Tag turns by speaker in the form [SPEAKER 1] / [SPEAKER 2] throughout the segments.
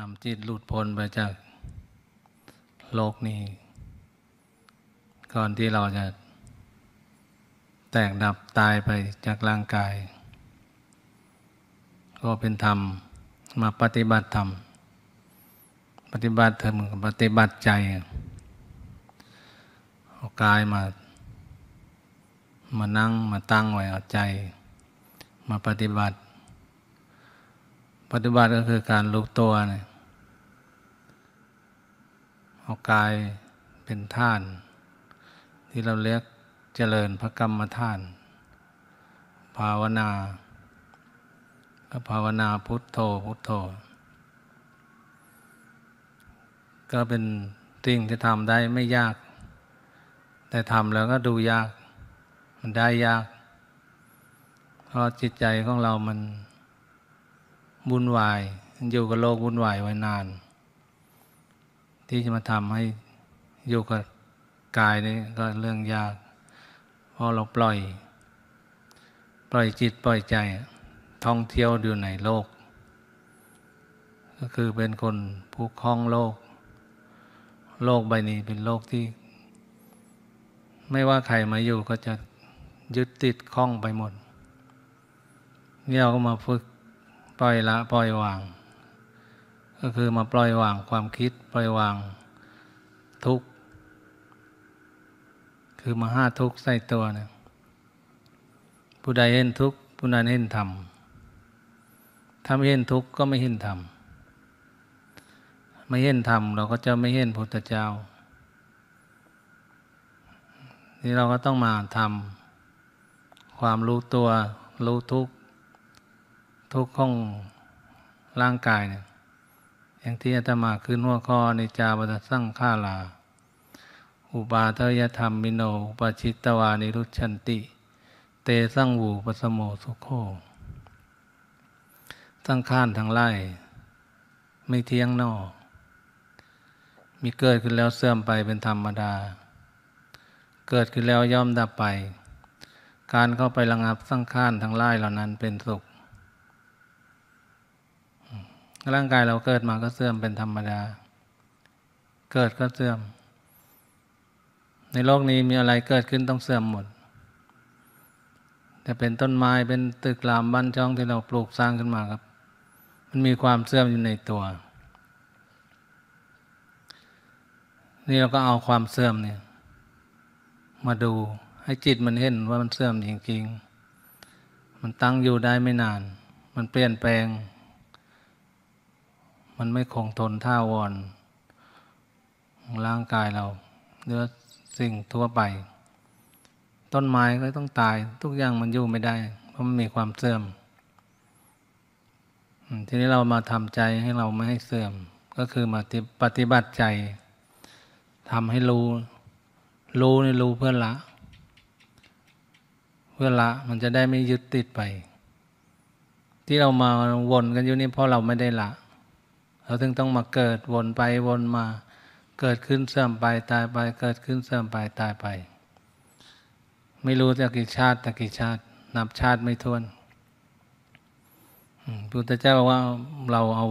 [SPEAKER 1] นำจิตหลุดพ้นไปจากโลกนี้ ก่อนที่เราจะแตกดับตายไปจากร่างกาย ก็เป็นธรรมมาปฏิบัติธรรม ปฏิบัติเธอรมปฏิบัติใจเอากายมา มานั่งมาตั้งไว้เอาใจ มาปฏิบัติปฏิบัติก็คือการรู้ตัวเนี่ยเอากายเป็นท่าน ที่เราเรียกเจริญพระกรรมฐาน ภาวนาก็ภาวนาพุทโธพุทโธ ก็เป็นสิ่งที่ทำได้ไม่ยาก แต่ทำแล้วก็ดูยาก มันได้ยาก เพราะจิตใจของเรามันวุ่นวายอยู่กับโลกวุ่นวายไว้นาน ที่จะมาทำให้อยู่กับกายนี่ก็เรื่องยาก พอเราปล่อย ปล่อยจิตปล่อยใจ ท่องเที่ยวอยู่ในโลก ก็คือเป็นคนผู้คล้องโลก โลกใบนี้เป็นโลกที่ ไม่ว่าใครมาอยู่ก็จะยึดติดคล้องไปหมด เนี่ยเราก็มาฝึกปล่อยละปล่อยวาง ก็คือมาปล่อยวางความคิดปล่อยวางทุกข์ คือมาห้าทุกข์ใส่ตัวเนี่ยผู้ใดเห็นทุกข์ผู้นั้นเห็นธรรมถ้าไม่เห็นทุกข์ก็ไม่เห็นธรรมไม่เห็นธรรมเราก็จะไม่เห็นพุทธเจ้า นี่เราก็ต้องมาทำความรู้ตัวรู้ทุกข์ทุกข์ของร่างกายเนี่ย อย่างที่อาตมาขึ้นหัวคอในจาวัตสั่งฆาลา อุปาเทยธรรมมิโนอุปชิตตวานิรุชันติ เตสั่งวูปสโมสุโคตั้งข้านทางไล่ไม่เที่ยงนอกมีเกิดขึ้นแล้วเสื่อมไปเป็นธรรมดา เกิดขึ้นแล้วย่อมดับไป การเข้าไประงับสร้างข้านทางไล่เหล่านั้นเป็นสุขร่างกายเราเกิดมาก็เสื่อมเป็นธรรมดา เกิดก็เสื่อม ในโลกนี้มีอะไรเกิดขึ้นต้องเสื่อมหมด จะเป็นต้นไม้เป็นตึกรามบ้านช่องที่เราปลูกสร้างขึ้นมาครับ มันมีความเสื่อมอยู่ในตัว นี่เราก็เอาความเสื่อมเนี่ย มาดูให้จิตมันเห็นว่ามันเสื่อมจริงๆมันตั้งอยู่ได้ไม่นาน มันเปลี่ยนแปลงมันไม่คงทนท่าวอนร่างกายเราเนื้อสิ่งทั่วไป ต้นไม้ก็ต้องตาย ทุกอย่างมันอยู่ไม่ได้ เพราะมันมีความเสื่อม ทีนี้เรามาทำใจให้เราไม่ให้เสื่อม ก็คือมาปฏิบัติใจทำให้รู้ รู้ในรู้เพื่อละเพื่อละมันจะได้ไม่ยึดติดไป ที่เรามาวนกันอยู่นี่เพราะเราไม่ได้ละเราถึงต้องมาเกิดวนไปวนมาเกิดขึ้นเสื่อมไปตายไปเกิดขึ้นเสื่อมไปตายไป ไม่รู้จะกี่ชาติตะกี่ชาติ นับชาติไม่ท้วนพุทธเจ้าว่าเราเอา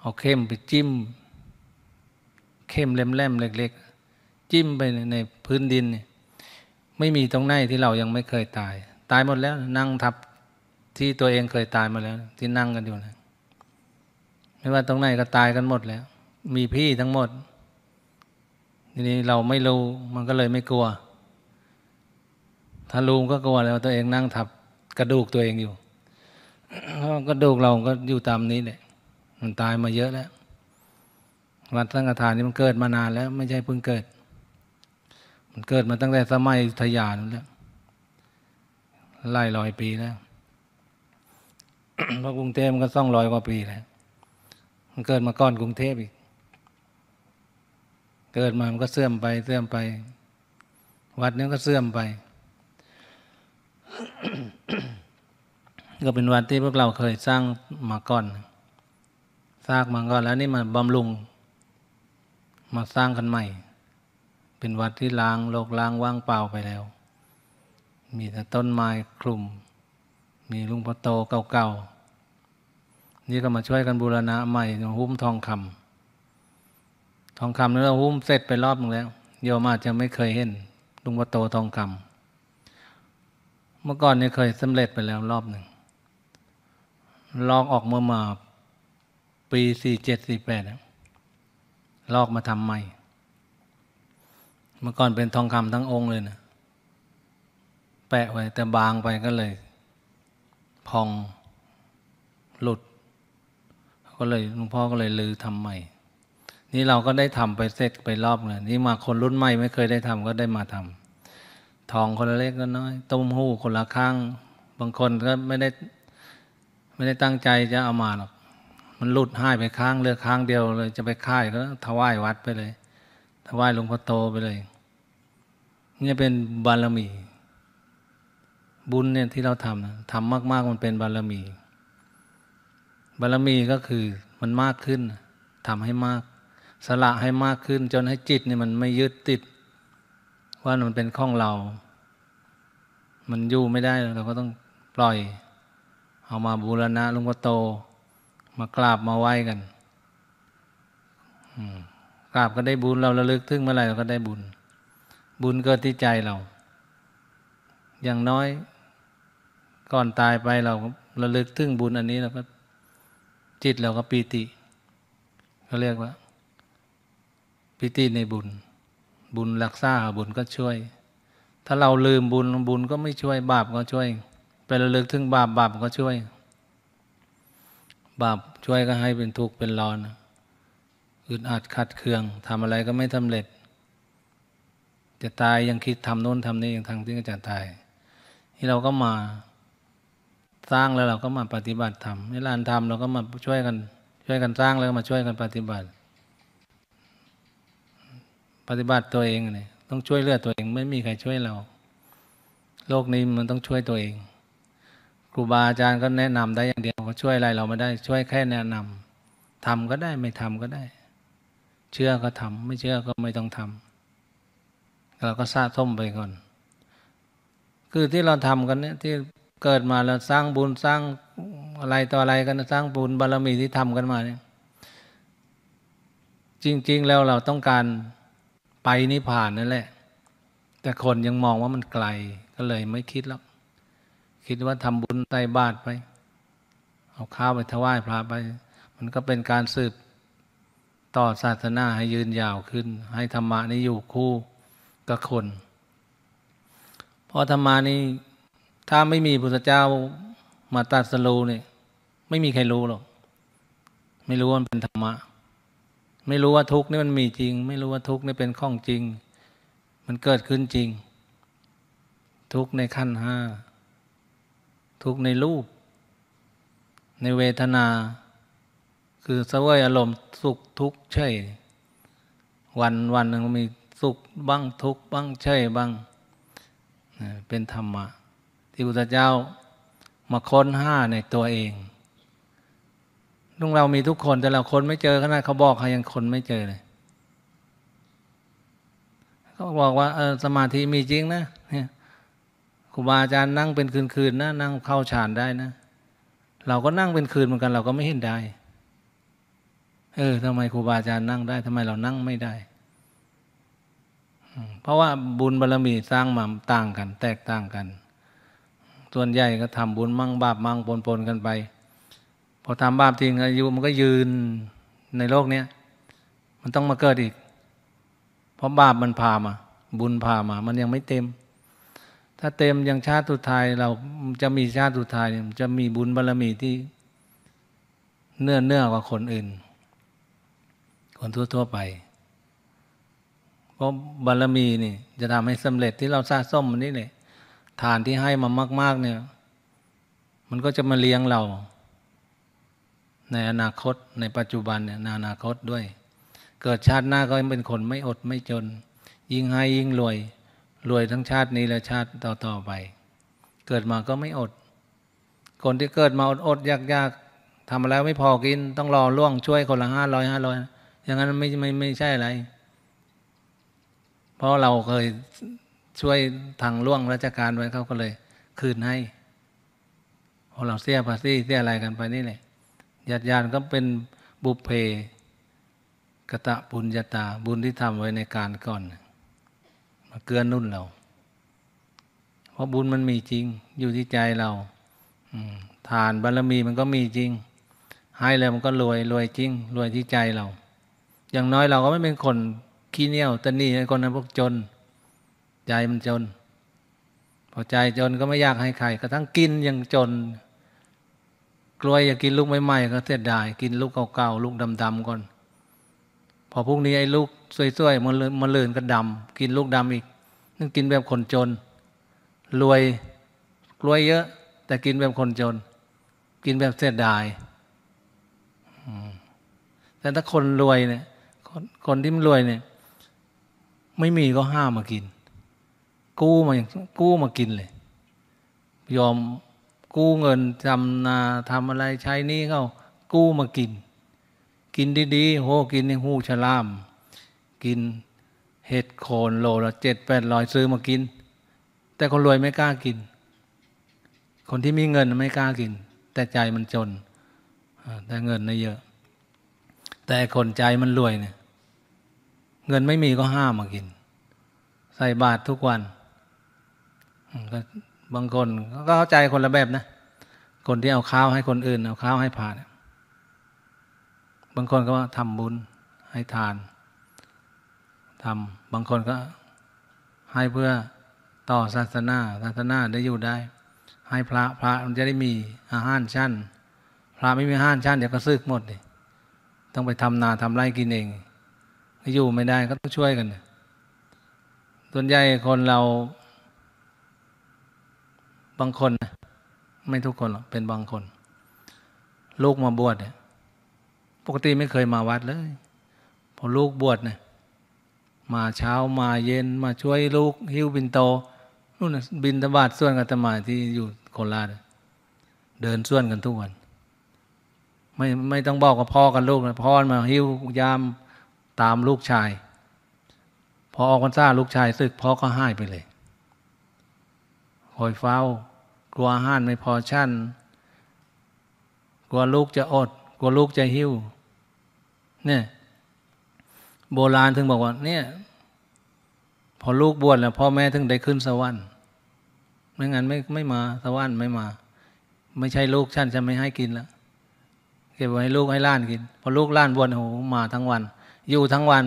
[SPEAKER 1] เอาเข้มไปจิ้ม เข้มแหลมๆ เล็กๆ จิ้มไปในพื้นดินเนี่ยไม่มีตรงไหนที่เรายังไม่เคยตาย ตายหมดแล้ว นั่งทับที่ตัวเองเคยตายมาแล้ว ที่นั่งกันอยู่นะไม่ว่าตรงไหนก็ตายกันหมดแล้ว มีพี่ทั้งหมดทีนี้เราไม่รู้มันก็เลยไม่กลัว ถ้ารู้ก็กลัวแล้ว ตัวเองนั่งทับกระดูกตัวเองอยู่กระดูกเราก็อยู่ตามนี้แหละมันตายมาเยอะแล้ว วัดสังฆทานนี่มันเกิดมานานแล้ว ไม่ใช่เพิ่งเกิด มันเกิดมาตั้งแต่สมัยทยานแล้วไล่ลอยปีแล้วพระกรุงเทพมันก็ส่องลอยกว่าปีแล้วันเกิดมาก่อนกรุงเทพอีก เกิดมามันก็เสื่อมไปเสื่อมไป วัดนี้ก็เสื่อมไป ก็เป็นวัดที่พวกเราเคยสร้างมาก่อน สร้างมาก่อน แล้วนี่มาบำรุง มาสร้างกันใหม่ เป็นวัดที่ล้างโลกล้างว่างเปล่าไปแล้ว มีแต่ต้นไม้คลุมมีลุงพ่อโตเก่าๆนี่ก็มาช่วยกันบูรณะใหม่หุ้มทองคำ ทองคำนี่เราหุ้มเสร็จไปรอบนึงแล้วโยมอาจจะไม่เคยเห็นลุงวัโตทองคำ เมื่อก่อนเนี่ยเคยสำเร็จไปแล้วรอบหนึ่งลอกออกมามาปีสี่เจ็ดสี่แปดลอกมาทำใหม่ เมื่อก่อนเป็นทองคำทั้งองค์เลยนะแปะไว้ แต่บางไปก็เลย พองหลุดก็เลยหลวงพ่อก็เลยลือทำใหม่ นี่เราก็ได้ทำไปเสร็จไปรอบเลยนี่มาคนรุ่นใหม่ไม่เคยได้ทำ ก็ได้มาทำ ทองคนละเล็กก็น้อยต้มหู้คนละข้าง บางคนก็ไม่ได้ ไม่ได้ตั้งใจจะเอามาหรอก มันหลุดหายไปข้างเลือกข้างเดียวเลย จะไปค่ายก็ ถวายวัดไปเลย ถวายหลวงพ่อโตไปเลย นี่เป็นบารมี บุญเนี่ยที่เราทำนะทำมากๆมันเป็นบารมีบารมีก็คือมันมากขึ้นทำให้มากสละให้มากขึ้น จนให้จิตนี่มันไม่ยึดติด ว่ามันเป็นของเรา มันอยู่ไม่ได้เราก็ต้องปล่อย เอามาบูรณะลุงพ่อโต มากราบมาไหว้กันกราบก็ได้บุญเราระลึกถึงเมื่อไหร่เราก็ได้บุญ บุญเกิดที่ใจเรา อย่างน้อยก่อนตายไปเราระลึกถึงบุญอันนี้เราก็จิตเราก็ปีติเขาเรียกว่าปีติในบุญ บุญรักษาบุญก็ช่วย ถ้าเราลืมบุญบุญก็ไม่ช่วย บาปก็ช่วย ไประลึกถึงบาปบาปก็ช่วย บาปช่วยก็ให้เป็นทุกข์เป็นร้อนอึดอัดขัดเคืองทำอะไรก็ไม่สำเร็จ จะตายยังคิดทำโน้นทำนี่ยังทางที่จะตายที่เราก็มาสร้างแล้วเราก็มาปฏิบัติธรรมในลานธรรมเราก็มาช่วยกัน ช่วยกันสร้างแล้วมาช่วยกันปฏิบัติ ปฏิบัติตัวเองเลยต้องช่วยเลือดตัวเอง ไม่มีใครช่วยเรา โลกนี้มันต้องช่วยตัวเองครูบาอาจารย์ก็แนะนำได้อย่างเดียวก็ช่วยอะไรเราไม่ได้ช่วยแค่แนะนำทำก็ได้ไม่ทำก็ได้ เชื่อก็ทำ ไม่เชื่อก็ไม่ต้องทำเราก็ซาส้มไปก่อนคือที่เราทำกันเนี่ยที่เกิดมาแล้วสร้างบุญสร้างอะไรต่ออะไรกันสร้างบุญบารรมีที่ทำกันมาเนี่ยจริง ๆ แล้วเราต้องการไปนิพพานนั่นแหละ แต่คนยังมองว่ามันไกลก็เลยไม่คิดแล้วคิดว่าทำบุญใต้บาตไปเอาข้าวไปถวายพระไป มันก็เป็นการสืบต่อศาสนาให้ยืนยาวขึ้น ให้ธรรมะนี้อยู่คู่กับคนเพราะธรรมะนี้ถ้าไม่มีพทธเจ้ามาตัดสรูเนี่ยไม่มีใครรู้หรอกไม่รู้ว่าเป็นธรรมะไม่รู้ว่าทุกข์นี่มันมีจริง ไม่รู้ว่าทุกข์นี่เป็นข้องจริง มันเกิดขึ้นจริง ทุกข์ในขั้นห้าทุกข์ในรูป ในเวทนา คือเสวยอารมณ์สุขทุกข์เฉยวันวันหนึ่งมีสุขบ้างทุกข์บ้างเฉยบ้างเป็นธรรมะที่พุทธเจ้ามาค้นห้าในตัวเองลุงเรามีทุกคน แต่เราคนไม่เจอขนาดเขาบอกเขายังคนไม่เจอเลย เขาบอกว่าเออสมาธิมีจริงนะเนี่ยครูบาอาจารย์นั่งเป็นคืนๆนะ นั่งเข้าฌานได้นะ เราก็นั่งเป็นคืนเหมือนกัน เราก็ไม่เห็นได้ เออทำไมครูบาอาจารย์นั่งได้ทำไมเรานั่งไม่ได้ เพราะว่าบุญบารรมีสร้างมาต่างกัน แตกต่างกัน่วนใหญ่ก็ทำบุญมั่งบาปมั่งปนๆกันไป พอทำบาปทิ้งอายุมันก็ยืนในโลกเนี้ยมันต้องมาเกิดอีก เพราะบาปมันพามา บุญพามามันยังไม่เต็ม ถ้าเต็มยังชาติสุดท้ายเราจะมีชาติสุดท้ายจะมีบุญบารรมีที่เนื้อเนื้อกว่าคนอื่น คนทั่ว ๆไป เพราะบารรมีนี่จะทำให้สำเร็จที่เราสะสมมันนี่แหละทานที่ให้มามาก ๆ เนี่ย มันก็จะมาเลี้ยงเราในอนาคตในปัจจุบันเนี่ยในอนาคตด้วย เกิดชาติหน้าก็เป็นคนไม่อดไม่จน ยิ่งให้ยิ่งรวยรวยทั้งชาตินี้และชาติต่อๆไป เกิดมาก็ไม่อด คนที่เกิดมาอดๆยากๆทำมาแล้วไม่พอกิน ต้องรอล่วงช่วย คนละห้าร้อยห้าร้อยอย่างนั้นไม่ไม่ไม่ใช่อะไรเพราะเราเคยช่วยทางล่วงราชการไว้เขาก็เลยคืนให้อเราเสียภาษีเสียอะไรกันไปนี่เลยญาติญาติก็เป็นบุพเพ กตะบุญญาตาบุญที่ทำไว้ในการก่อน มาเกื้อนุ่นเราเพราะบุญมันมีจริง อยู่ที่ใจเราทานบารรมีมันก็มีจริง ให้แล้วมันก็รวยรวยจริงรวยที่ใจเรา อย่างน้อยเราก็ไม่เป็นคนขี้เนียวตนี่คนนั้นพวกจนใจมันจน พอใจจนก็ไม่อยากให้ใครกระทั่งกินยังจน กล้วอยากกินลูกใหม่ๆก็เสียดายกินลูกเก่าๆลูกดำๆก่อนพอพรุ่งนี้ไอ้ลูกสวยๆมันมันลื่นก็ดำกินลูกดำอีกนั่นกินแบบคนจน รวยกล้วยเยอะ แต่กินแบบคนจน กินแบบเสียดายแต่ถ้าคนรวยเนี่ย คนคนที่มันรวยเนี่ย ไม่มีก็ห้ามมากินกู้มากู้มากินเลย ยอมกู้เงินทำนาทำอะไรใช้นี้เขากู้มากิน กินดีๆโหกินในหูฉลาม กิน เห็ดโคนโลละเจ็ดแปดร้อยซื้อมากิน แต่คนรวยไม่กล้ากิน คนที่มีเงินไม่กล้ากิน แต่ใจมันจนแต่เงินนะเยอะ แต่คนใจมันรวยเนี่ยเงินไม่มีก็ห้ามมากิน ใส่บาตรทุกวันบางคนก็เข้าใจคนละแบบนะคนที่เอาข้าวให้คนอื่นเอาข้าวให้ผ่านบางคนก็ว่าทำบุญให้ทานทำบางคนก็ ให้เพื่อต่อศาสนา ศาสนาได้อยู่ได้ ให้พระพระมันจะได้มีอาหารชั้นพระไม่มีอาหารชั้นเดี๋ยวก็ซึกหมดเลยต้องไปทำนาทำไร่กินเองอยู่ไม่ได้ก็ต้องช่วยกันส่วนใหญ่คนเราบางคนไม่ทุกคนหรอก เป็นบางคน ลูกมาบวชเนี่ยปกติไม่เคยมาวัดเลย พอลูกบวชเนี่ยมาเช้ามาเย็นมาช่วยลูกหิ้วบินโตนู่นนะบินตบาดส่วนกันตมาที่อยู่โคราชเดินส่วนกันทุกวันไม่ไม่ต้องบอกกับพ่อกันลูกนะพ่อมาหิ้วยามตามลูกชาย พอออกพรรษาลูกชายซึกพ่อก็ให้ไปเลยหอยเฝ้ากลัวห้านไม่พอชั่นกลัวลูกจะอดกลัวลูกจะหิวเนี่ย โบราณถึงบอกว่าเนี่ย พอลูกบวชแล้ว พ่อแม่ถึงได้ขึ้นสวรรค์ไม่งั้นไม่ไม่มาสวรรค์ไม่มา ไม่ใช่ลูกชันจะไม่ให้กินแล้วเก็บไว้ให้ลูกให้ล้านกินพอลูกล้านบวชโอ้โหมาทั้งวัน อยู่ทั้งวัน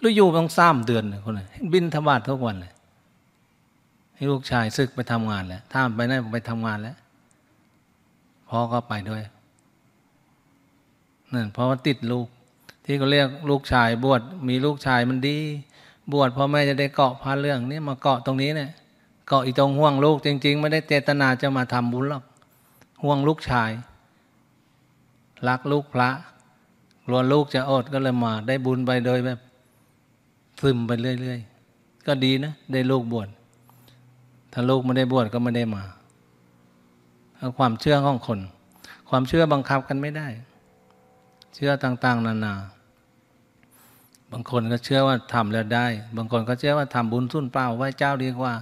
[SPEAKER 1] แล้ออยู่ต้องซ้ำเดือนคนเลยบินธบาตทุกวันเลยให้ลูกชายซึกไปทำงาน แล้ว ถ้าไปไ่นไปทำงานแล้ว พ่อก็ไปด้วย นั่นเพราะว่าติดลูก ที่เขาเรียกลูกชายบวช มีลูกชายมันดี บวชพ่อแม่จะได้เกาะพาเรื่องนี้มาเกาะตรงนี้เนี่ยเกาะอีตรงห่วงลูก จริง ๆ ไม่ได้เจตนาจะมาทำบุญหรอก ห่วงลูกชายรักลูกพระกลัวลูกจะอดก็เลยมา ได้บุญไปโดยแบบ ซึมไปเรื่อยๆก็ดีนะได้ลูกบวชถ้าลูกไม่ได้บวชก็ไม่ได้มาความเชื่อของคน ความเชื่อบังคับกันไม่ได้ เชื่อต่าง ๆนานา บางคนก็เชื่อว่าทำแล้วได้ บางคนก็เชื่อว่าทำบุญสุนเปล่าไหว้เจ้าดีกว่า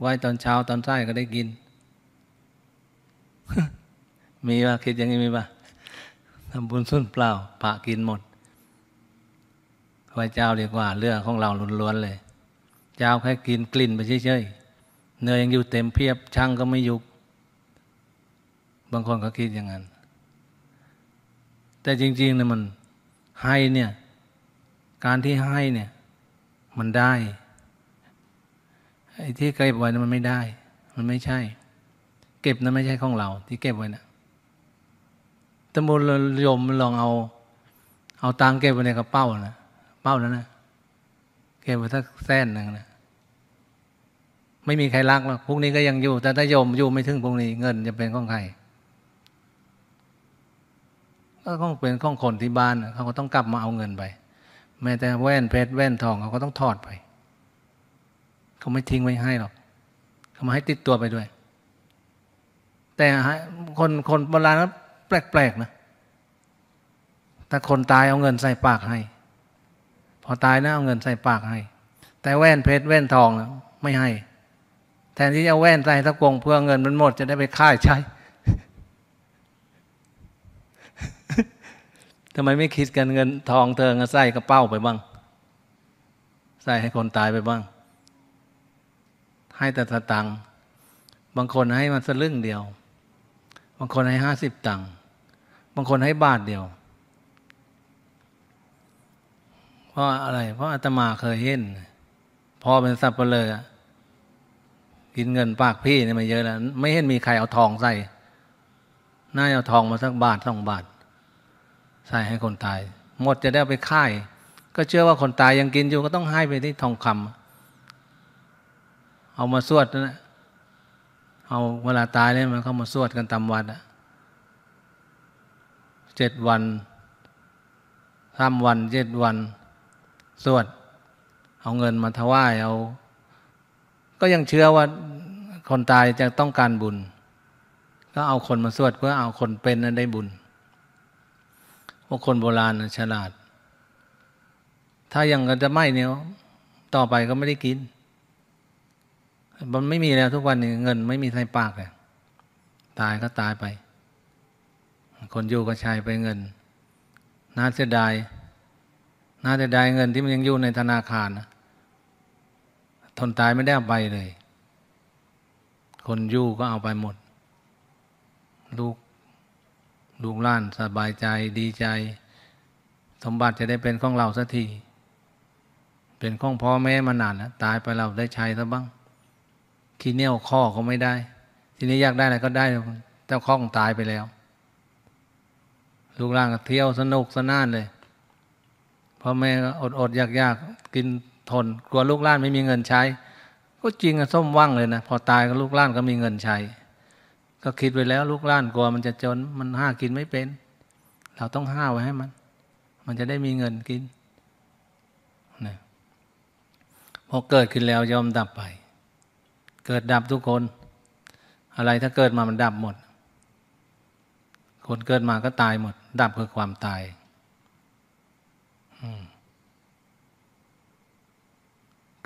[SPEAKER 1] ไหว้ตอนเช้าตอนใต้ก็ได้กิน มีว่าคิดอย่างนี้มีป่ะทำบุญสุนเปล่าพระกินหมดไหว้เจ้าดีกว่า เรื่องของเราล้วนๆเลย เจ้าแค่กินกลิ่นไปเฉยๆเนือยังอยู่เต็มเพียบช่างก็ไม่ยุบบางคนก็คิดอย่างนั้น แต่จริงๆเนี่ยมันให้เนี่ยการที่ให้เนี่ยมันได้ไอ้ที่เก็บไว้นนมันไม่ได้ มันไม่ใช่ เก็บนันไม่ใช่ของเรา ที่เก็บไว้นะตำบวลยมลองเอา เอาตังเก็บไว้ในกระเป๋านะเป้าแล้วนะ เก็บไว้สักแสนหนึ่งนะไม่มีใครรักหรอกพรุ่งนี้ก็ยังอยู่ แต่ถ้าโยมอยู่ไม่ถึงพรุ่งนี้ เงิน จะเป็นของใคร ก็ต้องเป็นของคนที่บ้าน เขาก็ต้องกลับมาเอาเงินไป แม้แต่แว่นเพชรแว่นทองเขาก็ต้องถอดไป เขาไม่ทิ้งไว้ให้หรอก เขามาให้ติดตัวไปด้วย แต่คนคนโบราณนั้นแปลกๆนะถ้าคนตายเอาเงินใส่ปากให้ พอตายนะเอาเงินใส่ปากให้ แต่แว่นเพชรแว่นทองนะไม่ให้แทนที่จะแว่นใ่ทักงเพื่อเงินมันหมดจะได้ไปค่ายใช้ทำไมไม่คิดกันเงินทองเธอเงินใส่กระเป้าไปบ้าง ใส่ให้คนตายไปบ้าง ให้แต่สตังบางคนให้มันสลึงเดียว บางคนให้ห้าสิบตังบางคนให้บาทเดียว เพราะอะไร เพราะอาตมาเคยเห็นพอเป็นสับเปลือกินเงินปากพี่เนี่ยมาเยอะแล้วไม่เห็นมีใครเอาทองใส่ น่าเอาทองมาสักบาทสองบาท ใส่ให้คนตาย หมดจะได้ไปค่าย ก็เชื่อว่าคนตายยังกินอยู่ก็ต้องให้ไปที่ทองคำ เอามาสวดนะเอาเวลาตายเนี่ยมันเข้ามาสวดกันตามวันอะเจ็ดวันสามวันเจ็ดวัน สวด เอาเงินมาถวายเอาก็ยังเชื่อว่าคนตายจะต้องการบุญ ก็เอาคนมาสวดเพื่อเอาคนเป็นนั้นได้บุญพวกคนโบราณฉลาด ถ้ายังจะไม่เนี่ยต่อไปก็ไม่ได้กินมันไม่มีแล้วทุกวันนี้เงินไม่มีใส่ปากเลยตายก็ตายไป คนอยู่ก็ใช้ไปเงิน น่าเสียดาย น่าเสียดายเงินที่มันยังอยู่ในธนาคารนะทนตายไม่ได้เอาไปเลย คนยู่ก็เอาไปหมด ลูก ลูกล้าน สบายใจดีใจ สมบัติจะได้เป็นของเราสักที เป็นของพ่อแม่มานานแล้วตายไปเราได้ใช้ซะบ้างขี้เนี่ยวข้อก็ไม่ได้ ทีนี้อยากได้อะไรก็ได้เจ้าข้องตายไปแล้ว ลูกหลานก็เที่ยวสนุกสนานเลย พ่อแม่อดอดอยากๆยากกินทนกลัวลูกล้านไม่มีเงินใช้ก็จริงอะส้มว่างเลยนะ พอตายก็ลูกล้านก็มีเงินใช้ ก็คิดไว้แล้วลูกล้านกลัวมันจะจนมันห้ากินไม่เป็น เราต้องห้าไว้ให้มัน มันจะได้มีเงินกินนะพอเกิดขึ้นแล้วยอมดับไป เกิดดับทุกคน อะไรถ้าเกิดมามันดับหมด คนเกิดมาก็ตายหมด ดับคือความตาย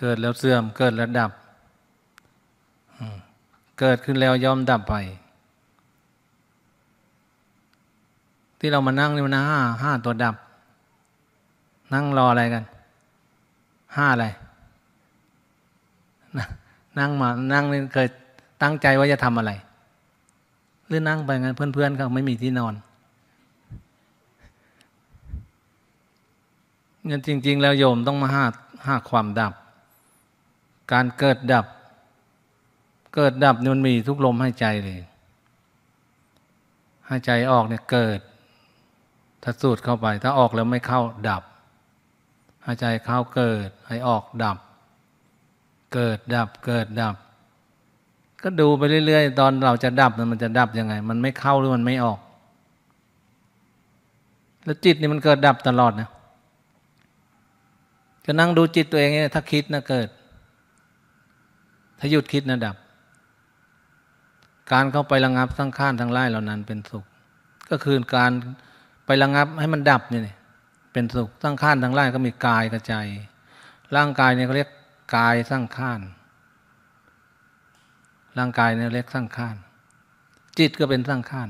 [SPEAKER 1] เกิดแล้วเสื่อม เกิดแล้วดับ เกิดขึ้นแล้วย่อมดับไป ที่เรามานั่งนี่มันห้าห้าตัวดับ นั่งรออะไรกัน ห้าอะไรนั่งมานั่งนี่เคยตั้งใจว่าจะทำอะไร หรือนั่งไปงั้นเพื่อนๆเขาไม่มีที่นอน งั้นจริง ๆแล้วโยมต้องมาห้าห้าความดับการเกิดดับ เกิดดับนี่มันมีทุกลมหายใจเลย หายใจออกเนี่ยเกิด ถ้าสูดเข้าไป ถ้าออกแล้วไม่เข้าดับ หายใจเข้าเกิดหายออกดับ เกิดดับ เกิดดับ ก็ดูไปเรื่อยๆ ตอนเราจะดับมันจะดับยังไง มันไม่เข้าหรือมันไม่ออก แล้วจิตนี่มันเกิดดับตลอดนะ จะนั่งดูจิตตัวเองเนี่ยถ้าคิดนะเกิดถ้าหยุดคิดนะดับ การเข้าไประงับทั้งข้านทั้งไล่เหล่านั้นเป็นสุข ก็คือการไประงับ ให้มันดับนี่เป็นสุขทั้งข้านทั้งไล่ก็มีกายกระใจ ร่างกายเนี่ยเขาเรียกกายสั้งข้านร่างกายเนี่ยเรียกสั้งข้านจิตก็เป็นสั้งข้าน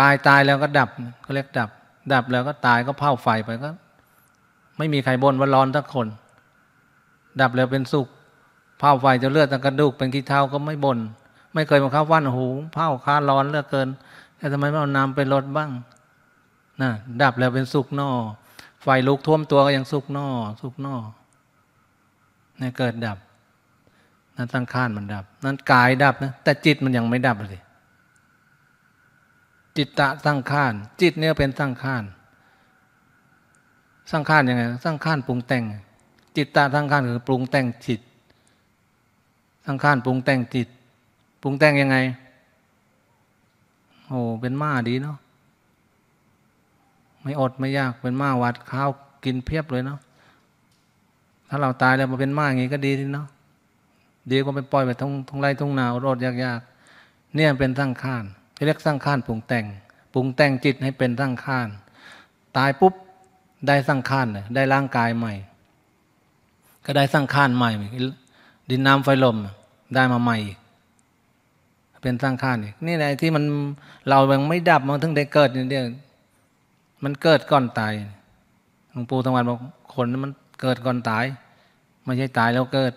[SPEAKER 1] กายตายแล้วก็ดับเขาเรียกดับ ดับแล้วก็ตายก็เผาไฟไปก็ไม่มีใครบ่นว่าร้อนทักคน ดับแล้วเป็นสุขเผาไฟจะเลือดตั้งกระดูก เป็นขี้เท้าก็ไม่บน่นไม่เคยมาเข้าว่านหู เผาค้าร้อนเลือเกินแต่ทำไมไม่เอาน้ำไปลดบ้างนะดับแล้วเป็นสุกนอไฟลุกท่วมตัวก็ยังสุกนอสุกนอเนี่ยเกิดดับ นั้นตั้งข้านมันดับ นั้นกายดับนะแต่จิตมันยังไม่ดับเลยจิตตะตั้งข้านจิตเนี่ยเป็นตั้งข้านสั้งข้านยังไงสั้งข้านปรุงแต่ง จิตตะสั้งข้านคือปรุงแต่งจิตสังขารปรุงแต่งจิต ปรุงแต่งยังไงโอ้เป็นม้าดีเนาะไม่อดไม่ยากเป็นม้าวัดข้าวกินเพียบเลยเนาะถ้าเราตายแล้วมาเป็นม้าอย่างนี้ก็ดีทีเนาะดีกว่าไปปล่อยไปทงทงไร่ทุ่งนาอดอดยากยากเนี่ยเป็นสร้างข้านเรียกสร้างข้านปรุงแต่ง ปรุงแต่งจิตให้เป็นสร้างข้าน ตายปุ๊บ ได้สร้างข้านเลยได้ร่างกายใหม่ ก็ได้สร้างข้านใหม่ดินน้ำไฟลมได้มาใหม่ เป็นสร้างข้านี่นี่แหละที่มันเรายังไม่ดับมันถึงได้เกิดนี่เดียวมันเกิดก่อนตายหลวงปู่ท้งวันบอกคนมันเกิดก่อนตายไม่ใช่ตายแล้วเกิด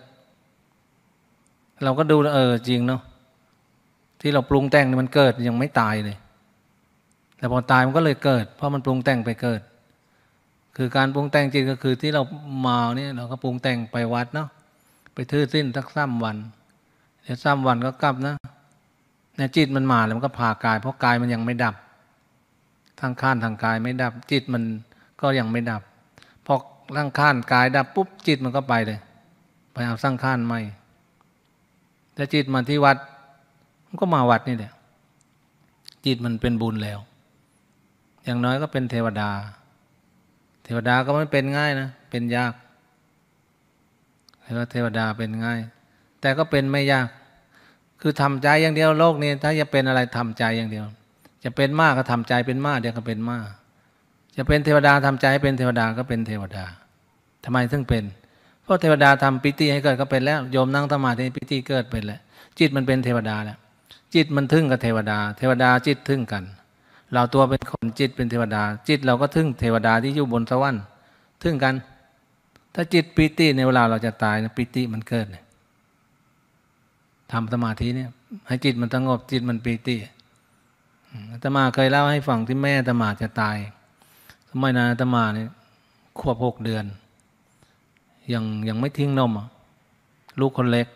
[SPEAKER 1] เราก็ดูเออจริงเนาะที่เราปรุงแต่งนี่มันเกิด ยังไม่ตายเลย แต่พอตายมันก็เลยเกิด เพราะมันปรุงแต่งไปเกิด คือการปรุงแต่งจริงก็คือ ที่เรามาเนี่ยเราก็ปรุงแต่งไปวัดเนาะไปทื่อสิ้นสักซ้ำวันเดี๋ยวซ้ำวันก็กลับนะในจิตมันมาแล้วมันก็พากาย เพราะกายมันยังไม่ดับ ทางข้านทางกายไม่ดับ จิตมันก็ยังไม่ดับพอร่างข้านกายดับ ปุ๊บ จิตมันก็ไปเลยไปเอาสร้างข้านใหม่ แต่จิตมาที่วัด มันก็มาวัดนี่แหละจิตมันเป็นบุญแล้ว อย่างน้อยก็เป็นเทวดา เทวดาก็ไม่เป็นง่ายนะเป็นยากเห็นว่าเทวดาเป็นง่ายแต่ก็เป็นไม่ยาก คือทำใจอย่างเดียวโลกนี้ถ้าจะเป็นอะไรทำใจอย่างเดียว จะเป็นมากก็ทำใจเป็นมากเดี๋ยวก็เป็นมากจะเป็นเทวดาทำใจให้เป็นเทวดาก็เป็นเทวดา ทำไมถึงเป็น เพราะเทวดาทำปิติให้เกิดก็เป็นแล้วโยมนั่งสมาธิปิติเกิดเป็นแล้วจิตมันเป็นเทวดาแล้วจิตมันทึ่งกับเทวดา เทวดาจิตทึ่งกัน เราตัวเป็นคนจิตเป็นเทวดา จิตเราก็ทึ่งเทวดาที่อยู่บนสวรรค์ทึ่งกันถ้าจิตปิติในเวลาเราจะตายนะปิติมันเกิดเนี่ยทำสมาธิเนี่ย ให้จิตมันสงบ จิตมันปิติอาตมาเคยเล่าให้ฟังที่แม่ อาตมาจะตาย สมัยนั้นอาตมาเนี่ยขวบหกเดือน ยังยังไม่ทิ้งนมลูกคนเล็ก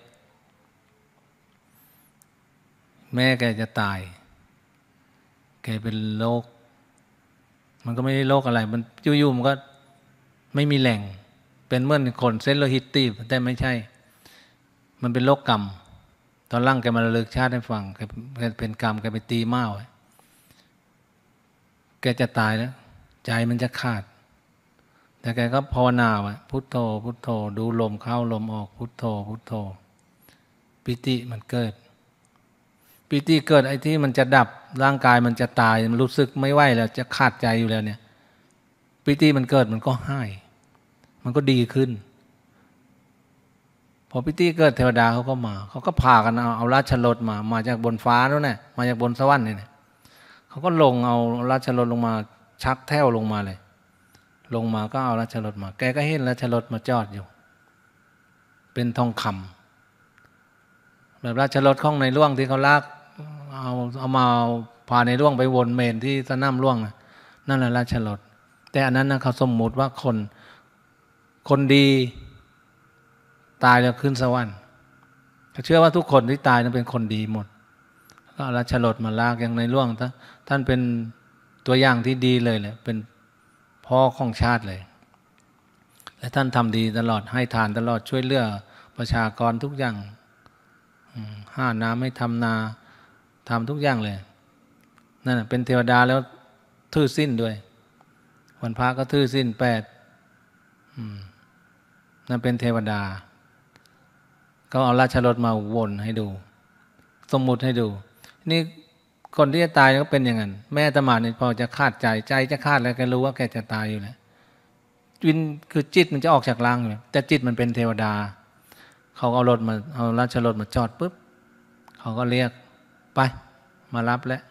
[SPEAKER 1] แม่แกจะตาย แกเป็นโรคมันก็ไม่ได้โรคอะไร มันยู่ๆมันก็ไม่มีแหล่งเป็นเมื่อนคนเซนโลฮิตตีแต่ไม่ใช่ มันเป็นโรคกรรม ตอนร่างแกมาระลึกชาติให้ฟังแกเป็นกรรมแกไปตีเมาแกจะตายแล้ว ใจมันจะขาด แต่แกก็ภาวนาวะพุทโธ พุทโธ ดูลมเข้าลมออก พุทโธ พุทโธ ปิติมันเกิด ปิติเกิดไอ้ที่มันจะดับร่างกายมันจะตาย มันรู้สึกไม่ไหวแล้วจะขาดใจอยู่แล้วเนี่ยปิติมันเกิดมันก็ให้มันก็ดีขึ้น พอพิตี้เกิดเทวดาเขาก็มาเขาก็พากันเอาเอาราชรถมา มาจากบนฟ้าแล้วนี่ยมาจากบนสวรรค์เนี่ยเขาก็ลงเอาราชรถลงมาชักแท่วลงมาเลย ลงมาก็เอาราชรถมา แกก็เห็นราชรถมาจอดอยู่ เป็นทองคำ แบบราชรถข้องในร่วง ที่เขาลากเอาเอามาพาในร่วงไปวนเมนที่สนามร่วงนนั่นแหละราชรถแต่อันนั้นนะเขาสมมุติว่าคนคนดี ตายแล้วขึ้นสวรรค์เชื่อว่าทุกคนที่ตายนั้นเป็นคนดีหมดก็ละฉลดมาลากอย่างในล่วงท่านเป็นตัวอย่างที่ดีเลยแหละเป็นพ่อของชาติเลย และท่านทำดีตลอดให้ทานตลอดช่วยเหลือประชากรทุกอย่างห้าน้ำให้ทำนาทำทุกอย่างเลยนั่นเป็นเทวดาแล้ว ทื่อสิ้นด้วย วันพระก็ทื่อสิ้นแปดนั่นเป็นเทวดาก็เอาราชรถมาวนให้ดู สมมุติให้ดู นี่คนที่จะตายก็เป็นอย่างนั้น แม่ตมาเนี่ยพอจะคาดใจ ใจจะคาดแล้วแกรู้ว่าแกจะตายอยู่แล้วจินคือจิตมันจะออกจากร่างอยู่แต่จิตมันเป็นเทวดา เขาเอารถมา เอาราชรถมาจอดปุ๊บ เขาก็เรียกไปมารับแล้ว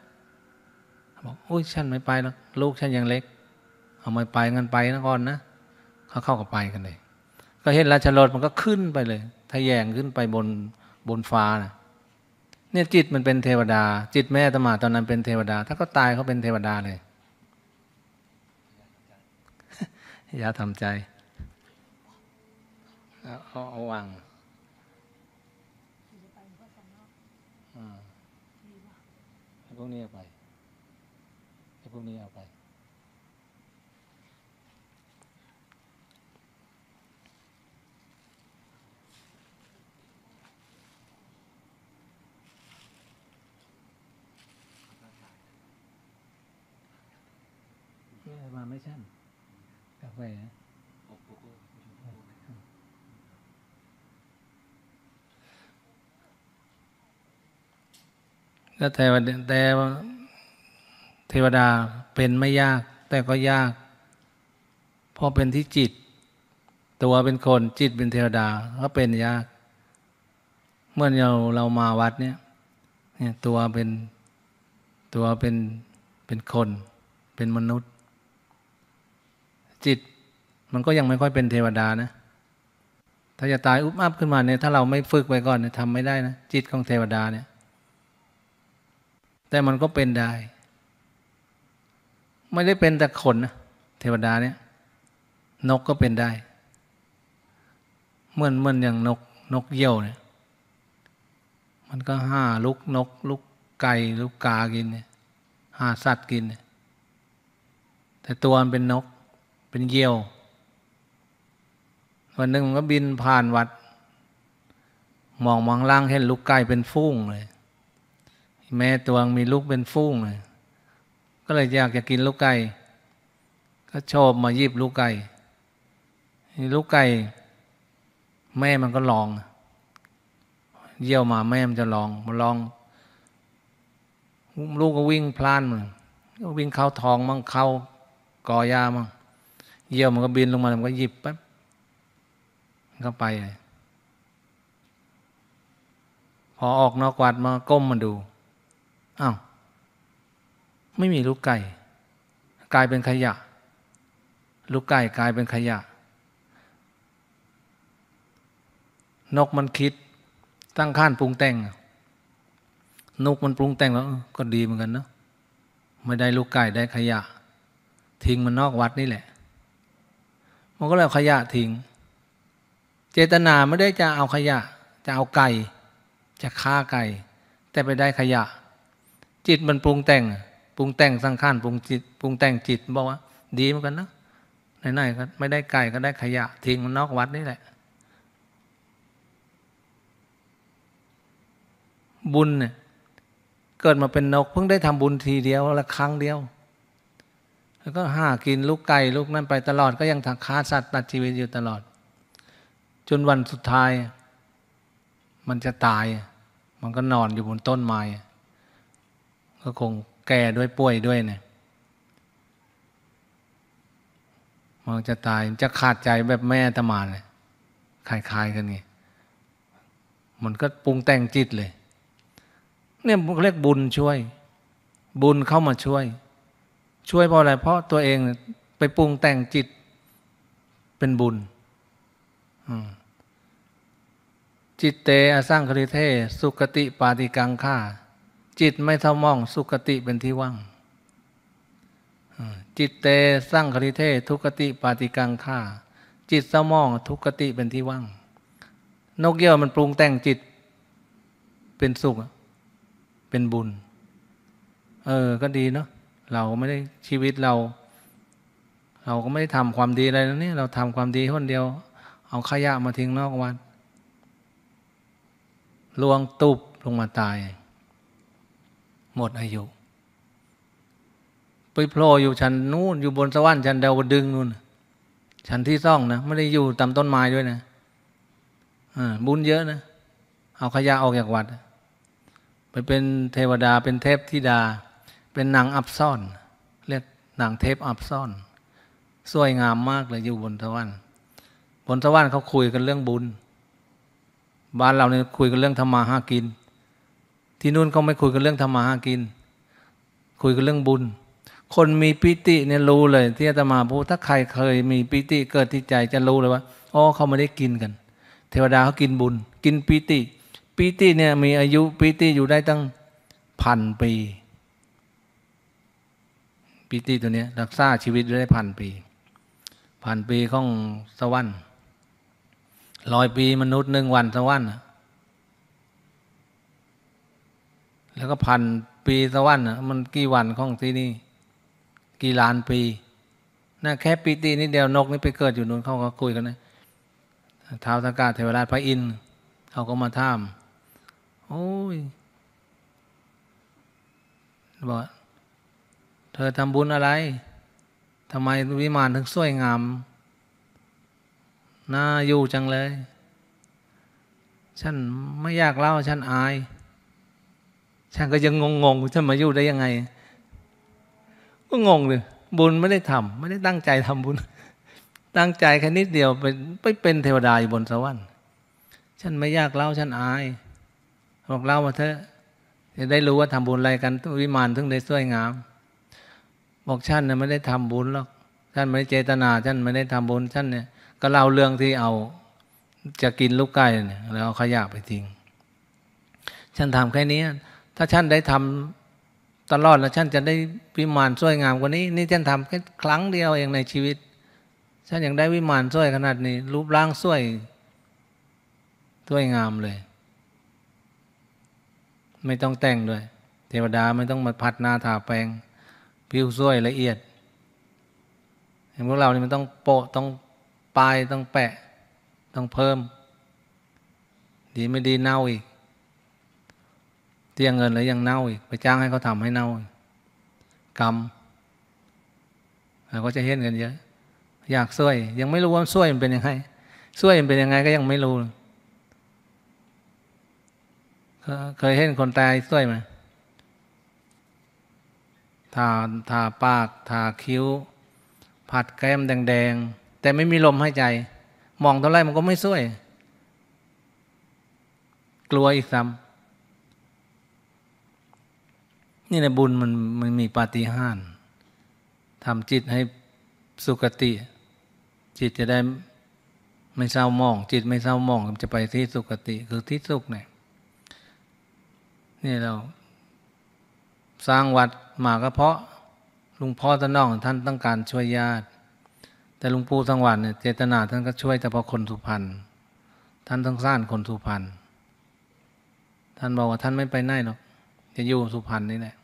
[SPEAKER 1] บอกอุ้ยฉันไม่ไปแล้วลูกฉันยังเล็ก เอาไม่ไปงั้นไปนะก่อนนะ เขาเข้ากับไปกันเลยก็เห็นราชรถมันก็ขึ้นไปเลยทะแยงขึ้นไปบนบนฟ้านะเนี่ยจิตมันเป็นเทวดา จิตแม่ตมา ตอนนั้นเป็นเทวดา ถ้าเขาตายเขาเป็นเทวดาเลย อย่าทำใจเอาเอาวางพวกนี้เอาไปพวกนี้เอาไปมาไม่ชช่นกาแฟแล้วแต่แต่เทวดาเป็นไม่ยาก แต่ก็ยากเพราะเป็นที่จิต ตัวเป็นคนจิตเป็นเทวดา ก็เป็นยาก เมื่อเราเรามาวัด เนี่ยเนี่ยตัวเป็นตัวเป็นเป็นคนเป็นมนุษย์จิตมันก็ยังไม่ค่อยเป็นเทวดานะ ถ้าจะตายอุบอับขึ้นมาเนี่ย ถ้าเราไม่ฝึกไว้ก่อนเนี่ยทำไม่ได้นะ จิตของเทวดาเนี่ย แต่มันก็เป็นได้ ไม่ได้เป็นแต่คนนะเทวดาเนี่ยนกก็เป็นได้เหมือนเหมือนอย่างนกนกเหยี่ยวเนี่ยมันก็ห้าลุกนกลุกไก่ลุกกากินเนี่ยห้าสัตว์กินเนี่ยแต่ตัวมันเป็นนกเป็นเยี่ยว วันหนึ่งมันก็บินผ่านวัด มองมองล่างเห็นลูกไก่เป็นฟุ้งเลย แม่ตัวมีลูกเป็นฟุ้งเลยก็เลยอยากจะกินลูกไก่ ก็ชอบมาหยิบลูกไก่ลูกไก่แม่มันก็ลอง เยี่ยวมาแม่มันจะลองมาลอง ลูกก็วิ่งพลานมันก็วิ่งเข้าทองมั่งเข้ากอยามั่งเยี่ยวมันก็บินลงมามันก็หยิบปั๊บมันก็ไปพอออกนอกวัดมา ก้มมาดู อ้าว ไม่มีลูกไก่ กลายเป็นขยะ ลูกไก่กลายเป็นขยะ นกมันคิด ตั้งข้านปรุงแต่ง นกมันปรุงแต่งแล้ว ก็ดีเหมือนกันเนาะ ไม่ได้ลูกไก่ได้ขยะ ทิ้งมันนอกวัดนี่แหละมันก็เลยาขยะทิ้งเจตนาไม่ได้จะเอาขยะ จะเอาไก่ จะฆ่าไก่ แต่ไปได้ขยะ จิตมันปรุงแต่ง ปรุงแต่งสังขารปรุงจิต ปรุงแต่งจิตบอกว่า ดีเหมือนกันนะไหนๆก็ไม่ได้ไก่ก็ได้ขยะทิ้งมันนอกวัดนี่แหละ บุญเนี่ยเกิดมาเป็นนกเพิ่งได้ทำบุญทีเดียวละครั้งเดียวแล้วก็หากินลูกไก่ลูกนั่นไปตลอดก็ยังทางค้าสัตว์ตัดชีวิตอยู่ตลอด จนวันสุดท้าย มันจะตาย มันก็นอนอยู่บนต้นไม้ก็คงแก่ด้วยป่วยด้วยเนี่ยมันจะตาย จะขาดใจแบบแม่ตมาเลยคลายๆกันนี่มันก็ปรุงแต่งจิตเลย เนี่ยเรียกบุญช่วย บุญเข้ามาช่วยช่วยเพราะอะไร เพราะตัวเอง ไปปรุงแต่งจิตเป็นบุญจิตเตอสร้างคริเทสุกติปาติกังฆ่าจิตไม่เท่ามองสุกติเป็นที่ว่างจิตเตสร้างคริเททุกติปาติกังฆ่าจิตเศ่้ามองทุกติเป็นที่ว่างนกเยี่ยวมันปรุงแต่งจิต เป็นสุข เป็นบุญ เออ ก็ดีเนาะเราไม่ได้ชีวิตเรา เราก็ไม่ได้ทำความดีอะไรนะเนี่ย เราทำความดีคนเดียว เอาขยะมาทิ้งนอกวัดลวงตุบลงมาตาย หมดอายุไปโผล่อยู่ชั้นนู้นอยู่บนสวรรค์ชั้นดาวดึงนู่นชั้นที่ซ่องนะไม่ได้อยู่ตามต้นไม้ด้วยนะบุญเยอะนะเอาขยะออกจากวัด ไปเป็นเทวดาเป็นเทพธิดาเป็นนางอับซ่อนเรียกนางเทพอับซ่อนสวยงามมากเลยอยู่บนสวรรค์ บนสวรรค์เขาคุยกันเรื่องบุญ บ้านเราเนี่ยคุยกันเรื่องธรรมาหากิน ที่นู่นเขาไม่คุยกันเรื่องธรรมาหากิน คุยกันเรื่องบุญ คนมีปิติเนี่ยรู้เลย ที่อาตมาพูด ถ้าใครเคยมีปิติเกิดที่ใจจะรู้เลยว่าอ๋อเขาไม่ได้กินกัน เทวดาเขากินบุญ กินปิติ ปิติเนี่ยมีอายุปิติอยู่ได้ตั้งพันปีปิติตัวนี้รักษาชีวิตได้พันปีพันปีของสวรรค์ร้อยปีมนุษย์หนึ่งวันสวรรค์แล้วก็พันปีสวรรค์มันกี่วันของที่นี่กี่ล้านปีนะแค่ปีตีนิดเดียวนกนี่ไปเกิดอยู่นู้นเขาก็คุยกันนะท้าวสกาเทวราชพระอินเขาก็มาท่าม โอ้ยบอกเธอทำบุญอะไร ทำไมวิมานถึงสวยงาม น่าอยู่จังเลย ฉันไม่อยากเล่า ฉันอาย ฉันก็ยังงงๆฉันมาอยู่ได้ยังไง ก็งงเลยบุญไม่ได้ทำไม่ได้ตั้งใจทำบุญ ตั้งใจแค่นิดเดียวไปไปเป็นเทวดาอยู่บนสวรรค์ ฉันไม่อยากเล่า ฉันอาย บอกเล่ามาเถอะ จะได้รู้ว่าทำบุญอะไร กัน วิมานถึงได้สวยงามบอก่ันเนี่ยไม่ได้ทำบุญหรอก่ันไม่ได้เจตนา่ันไม่ได้ทำบุญ่ันเนี่ย ก็เล่าเรื่องที่เอา จะกินลูกไก่เนี่ยแล้วเอาขยะไปทิ้ง่ันทำแค่นี้ ถ้า่ันได้ทำตลอดแล้ว่ันจะได้วิมานสวยงามกว่านี้ นี่่ันทำแค่ครั้งเดียวเองในชีวิต่ันยังได้วิมานสวยขนาดนี้ รูปร่างสวยสวยงามเลย ไม่ต้องแต่งด้วย เทวดาไม่ต้องมาผัดหน้าทาแปลงผิวสวยละเอียดเห็นพวกเรานี่มันต้องโปะต้อง ปลายต้องแปะ ต้องเพิ่ม ดีไม่ดีเน่าอีก เตียงเงินแล้วยังเน่าอีก ไปจ้างให้เขาทำให้เน่ากรรมก็จะเห็นกันเยอะ อยากสวย ยังไม่รู้ว่าสวยมันเป็นยังไงสวยมันเป็นยังไง ก็ยังไม่รู้ เคยเห็นคนตายสวยไหมทาทาปาก ทาคิ้ว ผัดแก้มแดง ๆ แต่ไม่มีลมหายใจ มองเท่าไรมันก็ไม่สวย กลัวอีกซ้ำนี่แหละบุญมันมันมีปาฏิหาริย์ทำจิตให้สุขติ จิตจะได้ไม่เศร้ามอง จิตไม่เศร้ามองมันจะไปที่สุขติ คือที่สุขเนี่ยนี่เราสร้างวัดมาก็เพราะลุงพ่อตะน้องท่านต้องการช่วยญาติ แต่ลุงปู่สังวันเนี่ยเจตนาท่านก็ช่วยเฉพาะคนสุพรรณท่านต้องสร้างคนสุพรรณท่านบอกว่าท่านไม่ไปไหนหรอกจะอยู่สุพรรณนี่แหละ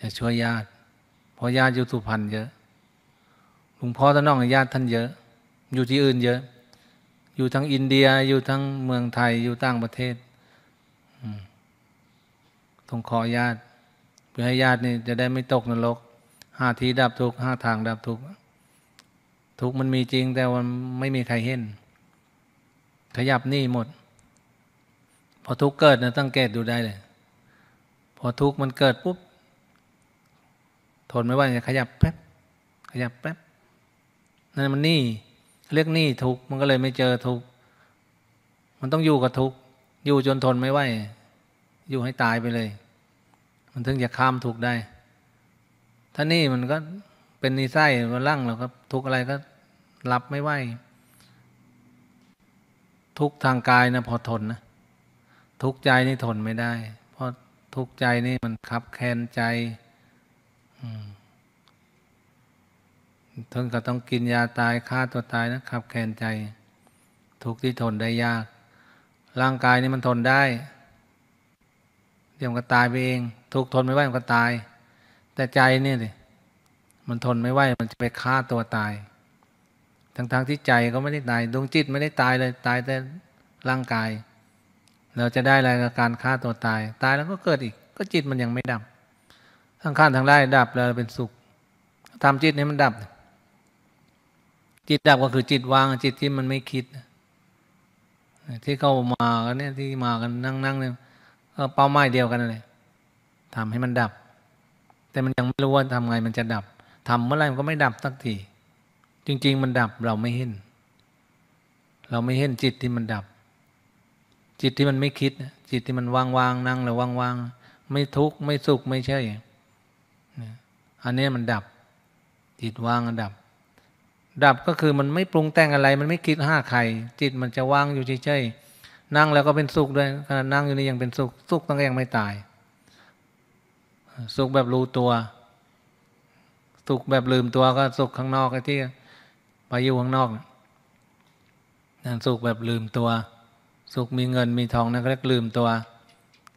[SPEAKER 1] จะช่วยญาติ เพราะญาติอยู่สุพรรณเยอะลุงพ่อตะน้องญาติท่านเยอะ อยู่ที่อื่นเยอะ อยู่ทั้งอินเดียอยู่ทั้งเมืองไทยอยู่ต่างประเทศตรงขอญาติเพื่อให้ญาตินี่จะได้ไม่ตกนรกห้าทีดับทุก ห้าทางดับทุกทุกมันมีจริงแต่ว่าไม่มีใครเห็นขยับนี่หมด พอทุกเกิดนะตั้งเกตดูได้เลย พอทุกมันเกิดปุ๊บทนไม่ไหวจะขยับแป๊บขยับแป๊บนั่นมันนี่เรียกนี่ ทุกมันก็เลยไม่เจอทุกมันต้องอยู่กับทุกอยู่จนทนไม่ไหวอยู่ให้ตายไปเลยมันถึงจะข้ามทุกได้ ถ้านี่มันก็เป็นนิสัยมันร่างเราก็ทุกอะไรก็รับไม่ไหว ทุกทางกายนะพอทนนะ ทุกใจนี่ทนไม่ได้ เพราะทุกใจนี่มันขับแคนใจทนก็ต้องกินยาตายฆ่าตัวตายนะขับแคนใจ ทุกที่ทนได้ยาก ร่างกายนี่มันทนได้ เดี๋ยวก็ตายไปเองทุกทนไม่ไหวมันก็ตาย แต่ใจนี่สิมันทนไม่ไหวมันจะไปฆ่าตัวตายทั้งๆทที่ใจก็ไม่ได้ตาย ดวงจิตไม่ได้ตายเลย ตายแต่ร่างกาย เราจะได้อะไรกับการฆ่าตัวตาย ตายแล้วก็เกิดอีก ก็จิตมันยังไม่ดับทั้งข้านทั้งได้ดับแล้วเป็นสุขทำจิตนี้มันดับจิตดับก็คือจิตวางจิตที่มันไม่คิดที่เข้ามากันเนี่ยที่มากันนั่งๆเนี่ย เป้าหมายเดียวกันเลยทำให้มันดับ แต่มันยังไม่รู้ว่าทำไง มันจะดับ ทำเมื่อไรมันก็ไม่ดับสักที จริง ๆ มันดับเราไม่เห็น เราไม่เห็นจิตที่มันดับ จิตที่มันไม่คิด จิตที่มันว่างๆ นั่งแล้วว่างๆ ไม่ทุกข์ไม่สุขไม่ใช่อันนี้มันดับ จิตว่างดับ ดับก็คือมันไม่ปรุงแต่งอะไร มันไม่คิดห้าใคร จิตมันจะว่างอยู่เฉยๆนั่งแล้วก็เป็นสุขด้วยขณะนั่งอยู่นี่ยังเป็นสุข สุขตั้งแต่ยังไม่ตายสุขแบบรู้ตัว สุขแบบลืมตัวก็สุขข้างนอกไอ้ที่ไปอยู่ข้างนอกนั่นสุขแบบลืมตัว สุขมีเงินมีทองนั่นเรียกลืมตัว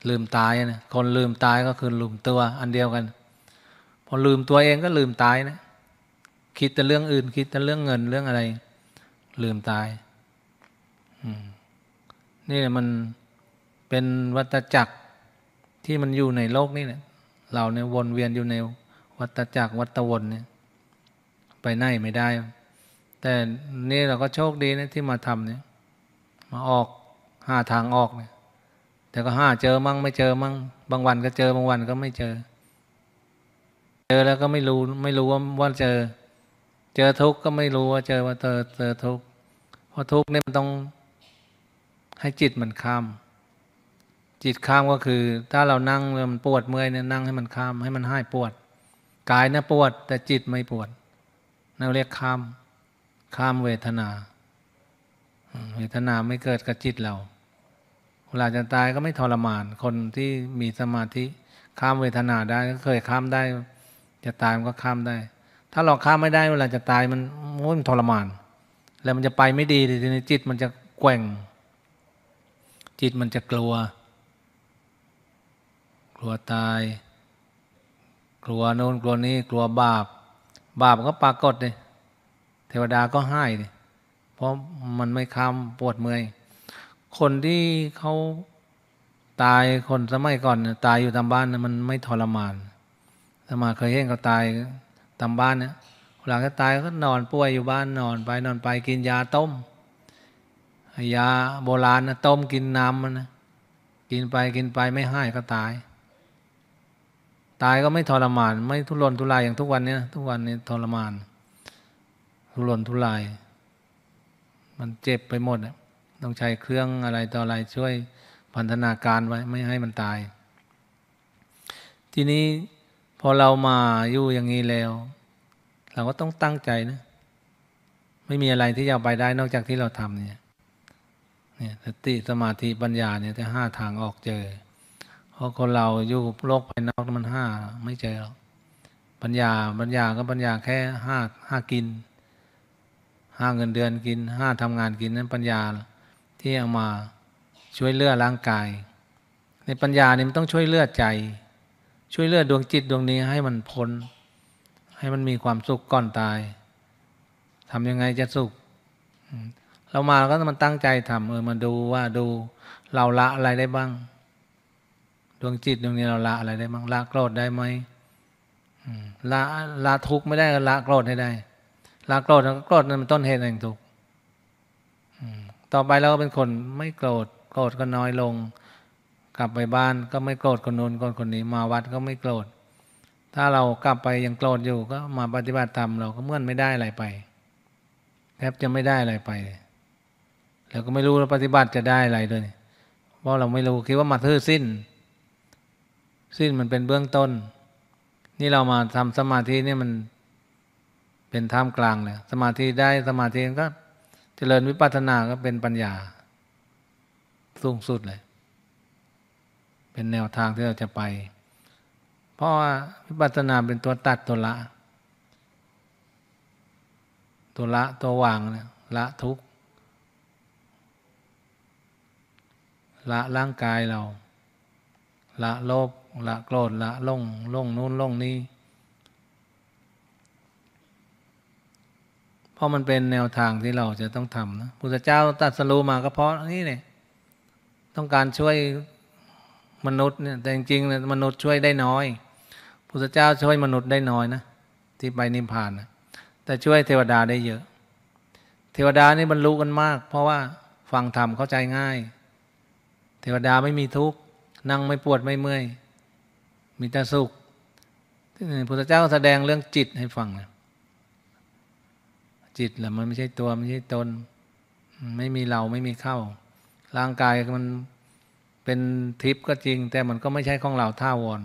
[SPEAKER 1] ลืมตายนะ คนลืมตายก็คือลืมตัว อันเดียวกัน พอลืมตัวเองก็ลืมตายนะ คิดแต่เรื่องอื่น คิดแต่เรื่องเงินเรื่องอะไร ลืมตายนี่แหละมันเป็นวัตจักรที่มันอยู่ในโลกนี่แหละเราเนี่ยวนเวียนอยู่ในวัฏจักรวัฏวนเนี่ย ไปไหนไม่ได้ แต่นี่เราก็โชคดีนะที่มาทำเนี่ย มาออกหาทางออกเนี่ย แต่ก็ห้าเจอมั่งไม่เจอมั่ง บางวันก็เจอบางวันก็ไม่เจอ เจอแล้วก็ไม่รู้ไม่รู้ว่าว่าเจอ เจอทุกข์ก็ไม่รู้ว่าเจอว่าเจอเจอทุกข์เพราะทุกข์เนี่ยมันต้องให้จิตมันข้ามจิตข้ามก็คือถ้าเรานั่งมันปวดเมื่อยเนี่ยนั่งให้มันข้าม ให้มันหายปวด กายน่ะปวด แต่จิตไม่ปวดนั่นเรียกข้ามข้ามเวทนาเวทนาไม่เกิดกับจิตเราเวลาจะตายก็ไม่ทรมาน คนที่มีสมาธิข้ามเวทนาได้ก็เคยข้ามได้ จะตายมันก็ข้ามได้ ถ้าเราข้ามไม่ได้เวลาจะตายมันมันทรมาน แล้วมันจะไปไม่ดีทีนี้จิตมันจะแกว่ง จิตมันจะกลัวลัวตาย กลัวโน้นกลัวนี้ กลัวบาป บาปก็ปรากฏเลยเทวดาก็ให้เลยเพราะมันไม่คำปวดเมื่อย คนที่เขาตายคนสมัยก่อนตายอยู่ตามบ้านมันไม่ทรมาน สมาเคยเห็นเขาตายตามบ้านเนี่ยหลังจากตายก็นอนป่วยอยู่บ้านนอนไปนอนไปกินยาต้ม ยาโบราณนะต้มกินน้ำมันนะ กินไปกินไปไม่ให้ก็ตายตายก็ไม่ทรมาน ไม่ทุรนทุรายอย่างทุกวันเนี้ยทุกวันนี้ทรมานทุรนทุราย มันเจ็บไปหมด่ต้องใช้เครื่องอะไรต่ออะไรช่วยพันธนาการไว้ไม่ให้มันตาย ทีนี้พอเรามาอยู่อย่างนี้แล้ว เราก็ต้องตั้งใจนะไม่มีอะไรที่จะไปได้นอกจากที่เราทำเนี่ยเนี่ยสติสมาธิปัญญาเนี่ยจะห้าทางออกเจอราะคนเราอยู่โลกภายนอกมันห้าไม่เจอหรอกปัญญาปัญญาก็ปัญญาแค่ห้าห้ากินห้าเงินเดือนกินห้าทำงานกินนั้นปัญญาที่เอามาช่วยเลือดร่างกาย ในปัญญานี่มันต้องช่วยเลือดใจ ช่วยเลือดดวงจิตดวงนี้ ให้มันพ้นให้มันมีความสุขก่อนตายทำยังไงจะสุขเรามาล้วก็มันตั้งใจทำเออมาดูว่าดูเราละอะไรได้บ้างดวงจิตดวงนี้เราละอะไรได้บ้างละโกรธได้ไหมละละทุกข์ไม่ได้ก็ละโกรธให้ได้ ละโกรธลโกรธนั้นมันต้นเหตุแห่งทุกข์ต่อไปเราก็เป็นคนไม่โกรธโกรธก็น้อยลง กลับไปบ้านก็ไม่โกรธคนนู้นคนคนนี้ มาวัดก็ไม่โกรธถ้าเรากลับไปยังโกรธอยู่ก็มาปฏิบัติธรรมเราก็เมื่อนไม่ได้อะไรไป แทบจะไม่ได้อะไรไปแล้วก็ไม่รู้เราปฏิบัติจะได้อะไรด้วยเพราะเราไม่รู้คิดว่ามาทื่อสิ้นสิ้นมันเป็นเบื้องต้น นี่เรามาทำสมาธินี่มันเป็นท่ามกลางเลย สมาธิได้สมาธิก็ เจริญวิปัสสนาก็เป็นปัญญา สูงสุดเลย เป็นแนวทางที่เราจะไป เพราะว่าวิปัสสนาเป็นตัวตัดตัวละ ตัวละตัววางเนี่ยละทุกละร่างกายเรา ละโลภละ โกรธละล่งล่งนู้นล่งนี้ เพราะมันเป็นแนวทางที่เราจะต้องทำนะพุทธเจ้าตัดสรูมาก็เพราะนี่เนี่ย ต้องการช่วยมนุษย์เนี่ย แต่จริงๆมนุษย์ช่วยได้น้อย พุทธเจ้าช่วยมนุษย์ได้น้อยนะที่ไปนิพพานนะแต่ช่วยเทวดาได้เยอะ เทวดานี่บรรลุกันมาก เพราะว่าฟังธรรมเข้าใจง่าย เทวดาไม่มีทุกข์นั่งไม่ปวดไม่เมื่อยมีแต่สุขพระเจ้าแสดงเรื่องจิตให้ฟังนะจิตแหละมันไม่ใช่ตัวไม่ใช่ตน ไม่มีเราไม่มีเข้า ร่างกายมันเป็นทิพย์ก็จริง แต่มันก็ไม่ใช่ของเราท่าวอน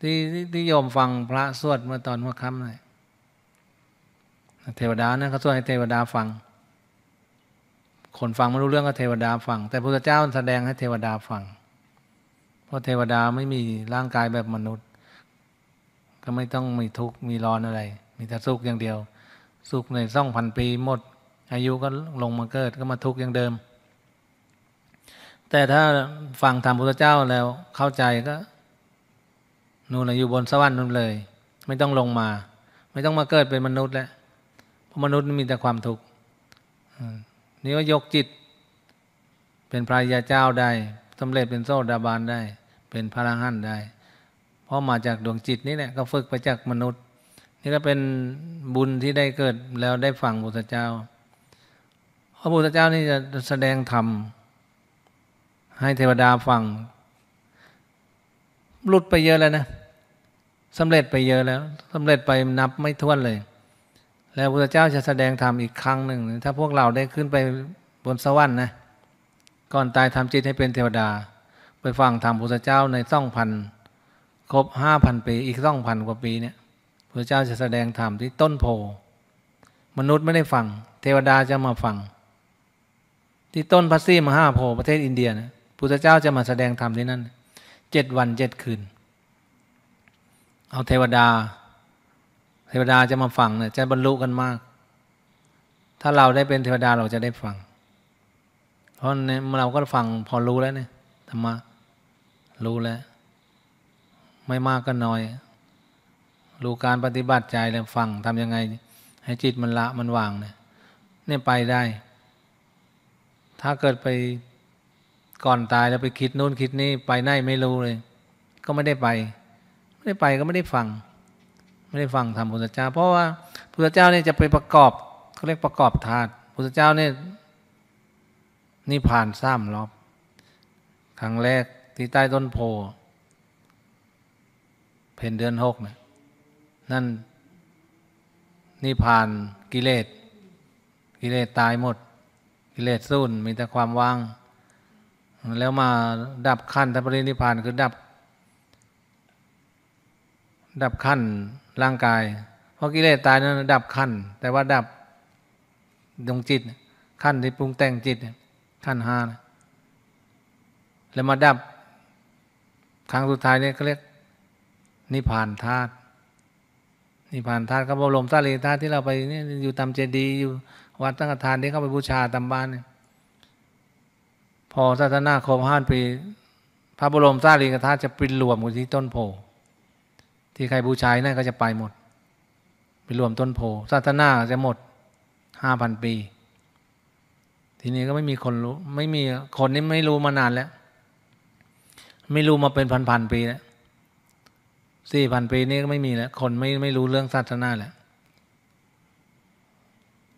[SPEAKER 1] ที่ที่โยมฟังพระสวดเมื่อตอนหัวค่ำเลยเทวดานะเขาสวดให้เทวดาฟัง คนฟังไม่รู้เรื่องก็เทวดาฟัง แต่พระเจ้าแสดงให้เทวดาฟังเพราะเทวดาไม่มีร่างกายแบบมนุษย์ ก็ไม่ต้องมีทุกข์มีร้อนอะไร มีแต่สุขอย่างเดียวสุขในส่องพันปีหมด อายุก็ลงมาเกิดก็มาทุกข์อย่างเดิม แต่ถ้าฟังธรรมพุทธเจ้าแล้วเข้าใจก็นูนอยู่บนสวรรค์นู่นเลย ไม่ต้องลงมา ไม่ต้องมาเกิดเป็นมนุษย์แล้วเพราะมนุษย์มีแต่ความทุกข์นี่ก็ยกจิต เป็นพระยาเจ้าได้สำเร็จเป็นโซดาบานได้ เป็นพระอหันได้ เพราะมาจากดวงจิตนี่แหละก็ฝึกไปจากมนุษย์ นี่ก็เป็นบุญที่ได้เกิดแล้วได้ฟังพุทธเจ้าพระพุทธเจ้านี่จะแสดงธรรมให้เทวดาฟังหลุดไปเยอะแล้วนะสำเร็จไปเยอะแล้วสำเร็จไปนับไม่ถ้วนเลย แล้วพระเจ้าจะแสดงธรรมอีกครั้งหนึ่งถ้า พวกเราได้ขึ้นไปบนสวรรค์นะก่อนตายทำจิตให้เป็นเทวดา ไปฟังธรรมพุทธเจ้าในซ่องพันครบห้าพันปีอีกซ่องพันกว่าปีเนี่ยพุทธเจ้าจะแสดงธรรมที่ต้นโพ มนุษย์ไม่ได้ฟังเทวดาจะมาฟัง ที่ต้นพัซี่มหาโพประเทศอินเดียนะพุทธเจ้าจะมาแสดงธรรมที่นั่นเจ็ดวันเจ็ดคืน เอาเทวดา เทวดาจะมาฟังเนี่ยจะบรรลุกันมาก ถ้าเราได้เป็นเทวดาเราจะได้ฟังเพราะเราก็ฟังพอรู้แล้ว เนี่ยธรรมะรู้แล้ว ไม่มากก็น้อย รู้การปฏิบัติใจแล้วฟังทำยังไง ให้จิตมันละมันวาง เนี่ย เนี่ยไปได้ ถ้าเกิดไปก่อนตายแล้วไปคิดนู่นคิดนี่ไปไหนไม่รู้เลย ก็ไม่ได้ไป ไม่ได้ไปก็ไม่ได้ฟัง ไม่ได้ฟังธรรมพุทธเจ้า เพราะว่าพุทธเจ้าเนี่ยจะไปประกอบเขาเรียกประกอบธาตุพุทธเจ้าเนี่ยนิพพานซ้ำรอบ ครั้งแรกที่ใต้ต้นโพเพนเดือนหกนะนั่นนิพพาน กิเลสกิเลสตายหมด กิเลสสูญมีแต่ความว่าง แล้วมาดับขั้นทัปรินิพพานคือดับ ดับขั้นร่างกาย เพราะกิเลสตายนั้นดับขั้น แต่ว่าดับดวงจิต ขั้นที่ปรุงแต่งจิตเนี่ยขันห้านะแล้วมาดับ ครั้งสุดท้ายเนี่ยเขาเรียกนิพพานธาตุนิพพานธาตุก็บรมสารีธาตุที่เราไปเนี่ยอยู่ตามเจดีย์อยู่วัดตั้งทานที่เข้าไปบูชาตามบ้านเนี่ยพอศาสนาครบห้าปีพระบรมสารีธาตุจะปินรวมกันที่ต้นโพที่ใครบูชานั่นก็จะไปหมดไปรวมต้นโพศาสนาจะหมดห้าพันปีทีนี้ก็ไม่มีคนรู้ ไม่มีคนนี้ไม่รู้มานานแล้ว ไม่รู้มาเป็นพันๆปีแล้วสี่พันปีนี้ก็ไม่มีแล้วคนไม่ไม่รู้เรื่องศาสนาแล้ว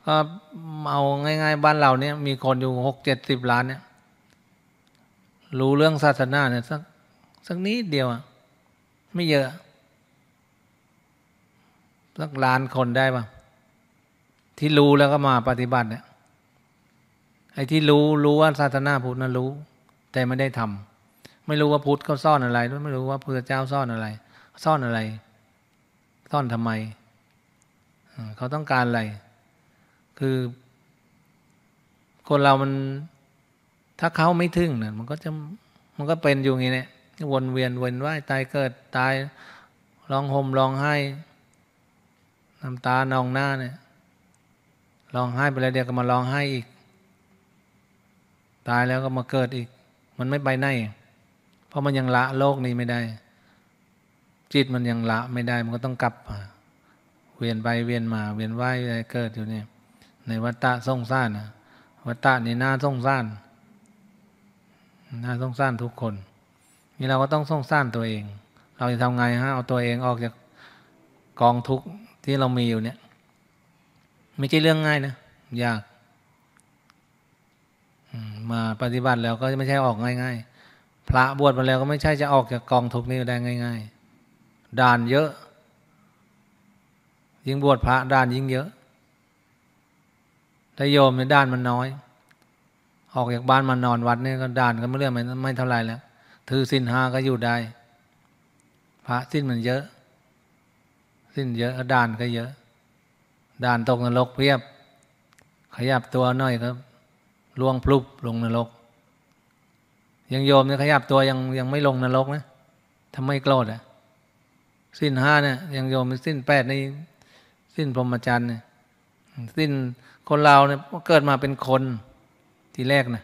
[SPEAKER 1] ก็เอาง่าย ๆ บ้านเราเนี่ยมีคนอยู่หกเจ็ดสิบล้านเนี่ยรู้เรื่องศาสนาเนี่ย สักสักนิดเดียวอะไม่เยอะสักล้านคนได้ปะที่รู้แล้วก็มา ปฏิบัติเนี่ยอ้ที่รู้รู้ว่าศาสนาพุทธนั้นรู้ แต่ไม่ได้ทำ ไม่รู้ว่าพุทธเขาซ่อนอะไร ไม่รู้ว่าพระเจ้าซ่อนอะไรซ่อนอะไรซ่อนทำไมเขาต้องการอะไรคือ คนเรามัน ถ้าเขาไม่ถึงเนี่ยมันก็จะมันก็เป็นอยู่อย่างนี้เนี่ย วนเวียนวนว่ายตายเกิด ตายร้องห่มร้องไห้น้ำตานองหน้าเนี่ยร้องไห้ไปแล้วเดี๋ยวก็มาร้องไห้อีกตายแล้วก็มาเกิดอีก มันไม่ไปไหน เพราะมันยังละโลกนี้ไม่ได้ จิตมันยังละไม่ได้ มันก็ต้องกลับ เวียนไปเวียนมา เวียนว่ายเกิดอยู่เนี่ย ในวัฏฏะส่งสานนะวัฏฏะนี่น่าส่งสานน่าส่งสานทุกคนนี่เราก็ต้องส่งสานตัวเอง เราจะทำไงฮะเอาตัวเองออกจากกองทุกข์ที่เรามีอยู่เนี่ย ไม่ใช่เรื่องง่ายนะยากมาปฏิบัติแล้วก็ไม่ใช่ออกง่ายๆ พระบวชมาแล้วก็ไม่ใช่จะออกจากกองทุกนี้ได้ง่ายๆ ด่านเยอะ ยิ่งบวชพระ ด่านยิ่งเยอะ ถ้าโยมในด่านมันน้อย ออกจากบ้านมานอนวัดนี่ก็ด่านก็ไม่เรื่องไม่ไม่เท่าไรแล้ว ถือสินหาก็อยู่ได้ พระสิ้นมันเยอะ สิ้นเยอะด่านก็เยอะ ด่านตกนรกเพียบ ขยับตัวน้อยครับล่วงพลุบลงนรกยังโยมเนี่ยขยับตัวยังยังไม่ลงนรกนะทำไมโกรธอ่ะ สิ้นห้าเนี่ย ยังโยมสิ้นแปดในสิ้นพรหมจรรย์เนี่ยสิ้นคนเราเนี่ยเกิดมาเป็นคนทีแรกนะ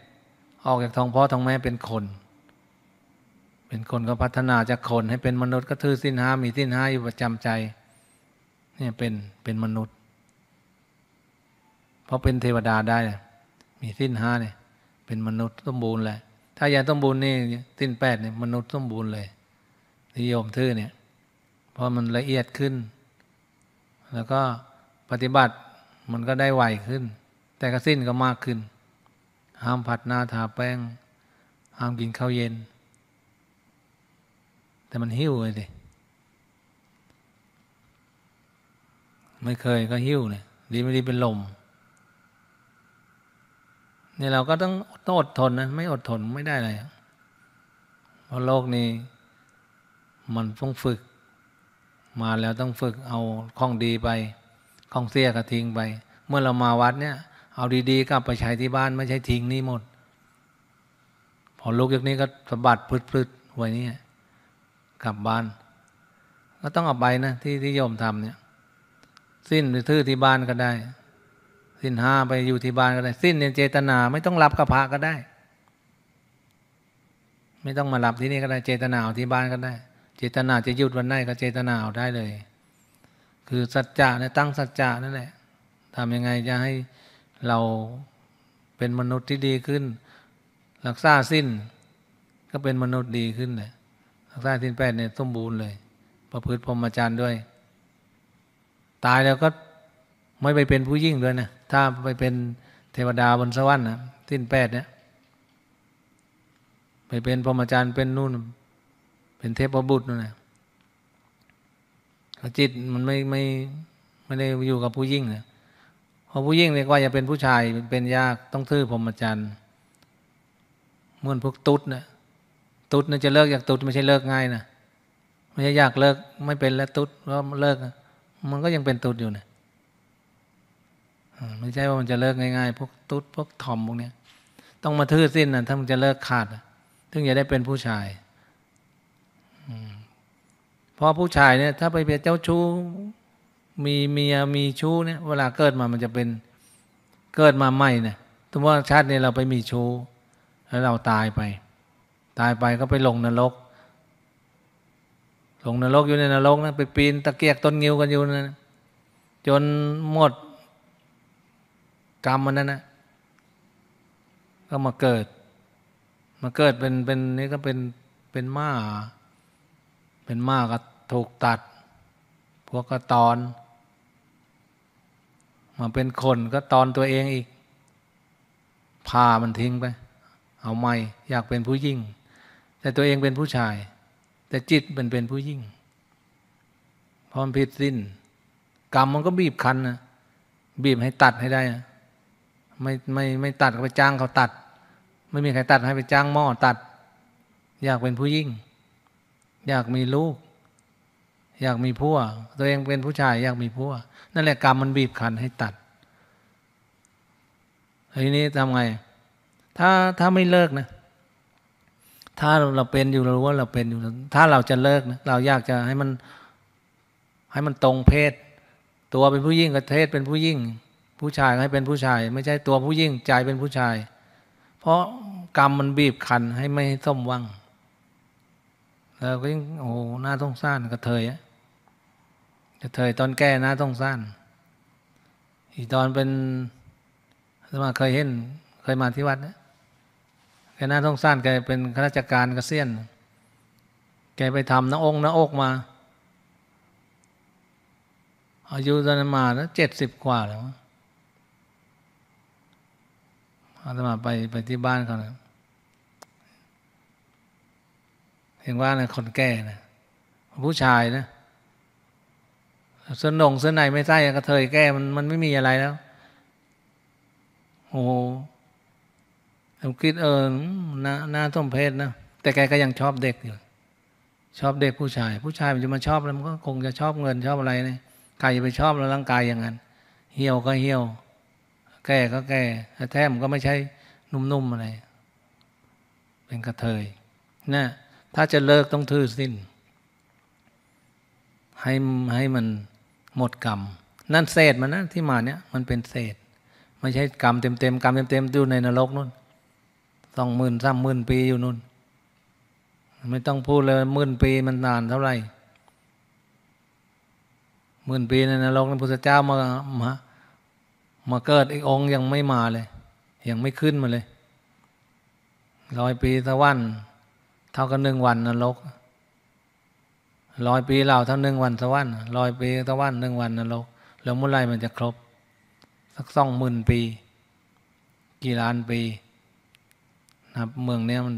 [SPEAKER 1] ออกจากท้องพ่อท้องแม่เป็นคน เป็นคนก็พัฒนาจากคนให้เป็นมนุษย์ก็ทือสิ้นห้ามีสิ้นห้าอยู่ประจำใจเนี่ยเป็นเป็นมนุษย์ เพราะเป็นเทวดาได้มีสิ้นห้าเนี่ยเป็นมนุษย์ สมบูรณ์เลยถ้ายังสมบูรณ์นี่สิ้นแปดเนี่ยมนุษย์สมบูรณ์เลยนิยมทื่อเนี่ยพอมันละเอียดขึ้น แล้วก็ปฏิบัติมันก็ได้ไวขึ้น แต่ก็สิ้นก็มากขึ้น ห้ามผัดหน้าทาแป้ง ห้ามกินข้าวเย็น แต่มันหิวเลยดิไม่เคยก็หิวเนี่ยดีไม่ดีเป็นลมนี่เราก็ต้องต้องอดทนนะไม่อดทนไม่ได้เลยเพราะโลกนี้ มันต้องฝึก มาแล้วต้องฝึกเอาของดีไปของเสียก็ทิ้งไปเมื่อเรามาวัดเนี่ย เอาดีๆกลับไปใช้ที่บ้านไม่ใช่ทิ้งนี่หมด พอลูกยกนี้ก็สะบัดพลึดๆไว้นี่กลับบ้านก็ต้องเอาไปนะที่ที่โยมทำเนี่ย สิ้นไปทื่อที่บ้านก็ได้สิ้นห้าไปอยู่ที่บ้านก็ได้ สิ้นเจตนาไม่ต้องรับกระพาก็ได้ ไม่ต้องมารับที่นี่ก็ได้เจตนาเอาที่บ้านก็ได้ เจตนาจะหยุดวันไหนก็เจตนาเอาได้เลย คือสัจจะเนี่ยตั้งสัจจะนั่นแหละทำยังไงจะให้เราเป็นมนุษย์ที่ดีขึ้นรักษาสิ้นก็เป็นมนุษย์ดีขึ้นเลยรักษาสิ้นแปดเนี่ยสมบูรณ์เลย ประพฤติพรหมจรรย์ด้วย ตายแล้วก็ไม่ไปเป็นผู้ยิ่งด้วยนะถ้าไปเป็นเทวดาบนสวรรค์นะสิ้นแปดเนี่ย ไปเป็นพรหมจารย์เป็นนู่นเป็นเทพบุตรนู่นละจิตมันไม่ไม่ไม่ได้อยู่กับผู้ยิ่งนะพอผู้ยิ่งเนี่ยว่าจะเป็นผู้ชายเป็นยากต้องทื่อพรหมจารย์เหมือนพวกตุ๊ดนะตุ๊ดน่ะจะเลิกอยากตุ๊ดไม่ใช่เลิกง่ายนะไม่ใช่อยากเลิกไม่เป็นแล้วตุ๊ดก็เลิกมันก็ยังเป็นตุ๊ดอยู่น่ะไม่ใช่ว่ามันจะเลิกง่ายๆพวกตุ๊ดพวกทอมพวกเนี้ยต้องมาทื่อสิ้นนะถ้ามันจะเลิกขาดถึงจะได้เป็นผู้ชายเพราะผู้ชายเนี่ยถ้าไปเป็นเจ้าชู้ มีเมียมีชู้เนี่ยเวลาเกิดมามันจะเป็นเกิดมาใหม่เนี่ยสมมติว่าชาตินี้เราไปมีชู้ แล้วเราตายไป ตายไปก็ไปลงนรกลงนรกอยู่ในนรกนะไปปีนตะเกียกต้นงิ้วกันอยู่นะจนหมดกรรมมันนั้นนะก็มาเกิด มาเกิดเป็นเป็นนี่ก็เป็นเป็นม้าเป็นม้าก็ถูกตัด พวกก็ตอนมาเป็นคนก็ตอนตัวเองอีกพามันทิ้งไปเอาไม่อยากเป็นผู้ยิ่ง แต่ตัวเองเป็นผู้ชาย แต่จิตมันเป็นผู้ยิ่งพร้อมผิดสิ้นกรรมมันก็บีบคั้นนะบีบให้ตัดให้ได้นะไม่ไม่ไม่ตัดก็ไปจ้างเขาตัด ไม่มีใครตัดให้ไปจ้างหม้อตัด อยากเป็นผู้ยิ่ง อยากมีลูก อยากมีผัวตัวเองเป็นผู้ชาย อยากมีผัวนั่นแหละกรรมมันบีบคั้นให้ตัดทีนี้ทำไง ถ้าถ้าไม่เลิกนะถ้าเราเป็นอยู่เรารู้ว่าเราเป็นอยู่ ถ้าเราจะเลิกนะเราอยากจะให้มัน ให้มันตรงเพศ ตัวเป็นผู้ยิ่งกับเทศเป็นผู้ยิ่งผู้ชายให้เป็นผู้ชาย ไม่ใช่ตัวผู้ยิ่งใจเป็นผู้ชาย เพราะกรรมมันบีบคั้นให้ไม่ส้มว่างแล้วก็ยิ่งโอ้หน้าท้องสั้นกระเทยอะกระเทยตอนแก่หน้าท้องสั้นอีตอนเป็นสมัยเคยเห็นเคยมาที่วัดนะแกหน้าท้องสั้นแกเป็นข้าราชการเกษียณแกไปทำหน้าองค์หน้าอกมาอายุตอนนั้นมาแล้วเจ็ดสิบกว่าแล้วอาตมาไปไปที่บ้านเขานะเห็นว่านะคนแก่นะผู้ชายนะเส้นหนงเส้นในไม่ใช่กระเทยแก้มันมันไม่มีอะไรแล้วโอ้ผมคิดเออหน้าหน้าท้มเพศนะแต่แกก็ยังชอบเด็กอยู่ชอบเด็กผู้ชาย ผู้ชายมันจะมาชอบแล้วมันก็คงจะชอบเงิน ชอบอะไรเนี่ยใครจะไปชอบแล้ว ร่างกายอย่างนั้นเหี่ยวก็เหี่ยวแก้ก็แก้แท้มก็ไม่ใช่นุ่มๆอะไร เป็นกระเทยนะถ้าจะเลิกต้องทื่อสิ้น ให้ให้มันหมดกรรม นั่นเศษมันนะที่มาเนี่ย มันเป็นเศษ ไม่ใช่กรรมเต็มๆ กรรมเต็มๆอยู่ในนรกนู่นสองหมื่นสามหมื่นปีอยู่นู่น ไม่ต้องพูดเลยหมื่นปีมันนานเท่าไหร่หมื่นปีในนรกนั้นพระพุทธเจ้ามามามาเกิดอีกองค์ยังไม่มาเลยยังไม่ขึ้นมาเลยร้อยปีตะวันเท่ากับหนึ่งวันนรกร้อยปีเหล่าเท่าหนึ่งวันตะวันร้อยปีตะวันหนึ่งวันนรกแล้วเมื่อไรมันจะครบสักสองหมื่นปี กี่ล้านปีนะเมืองเนี้ยมัน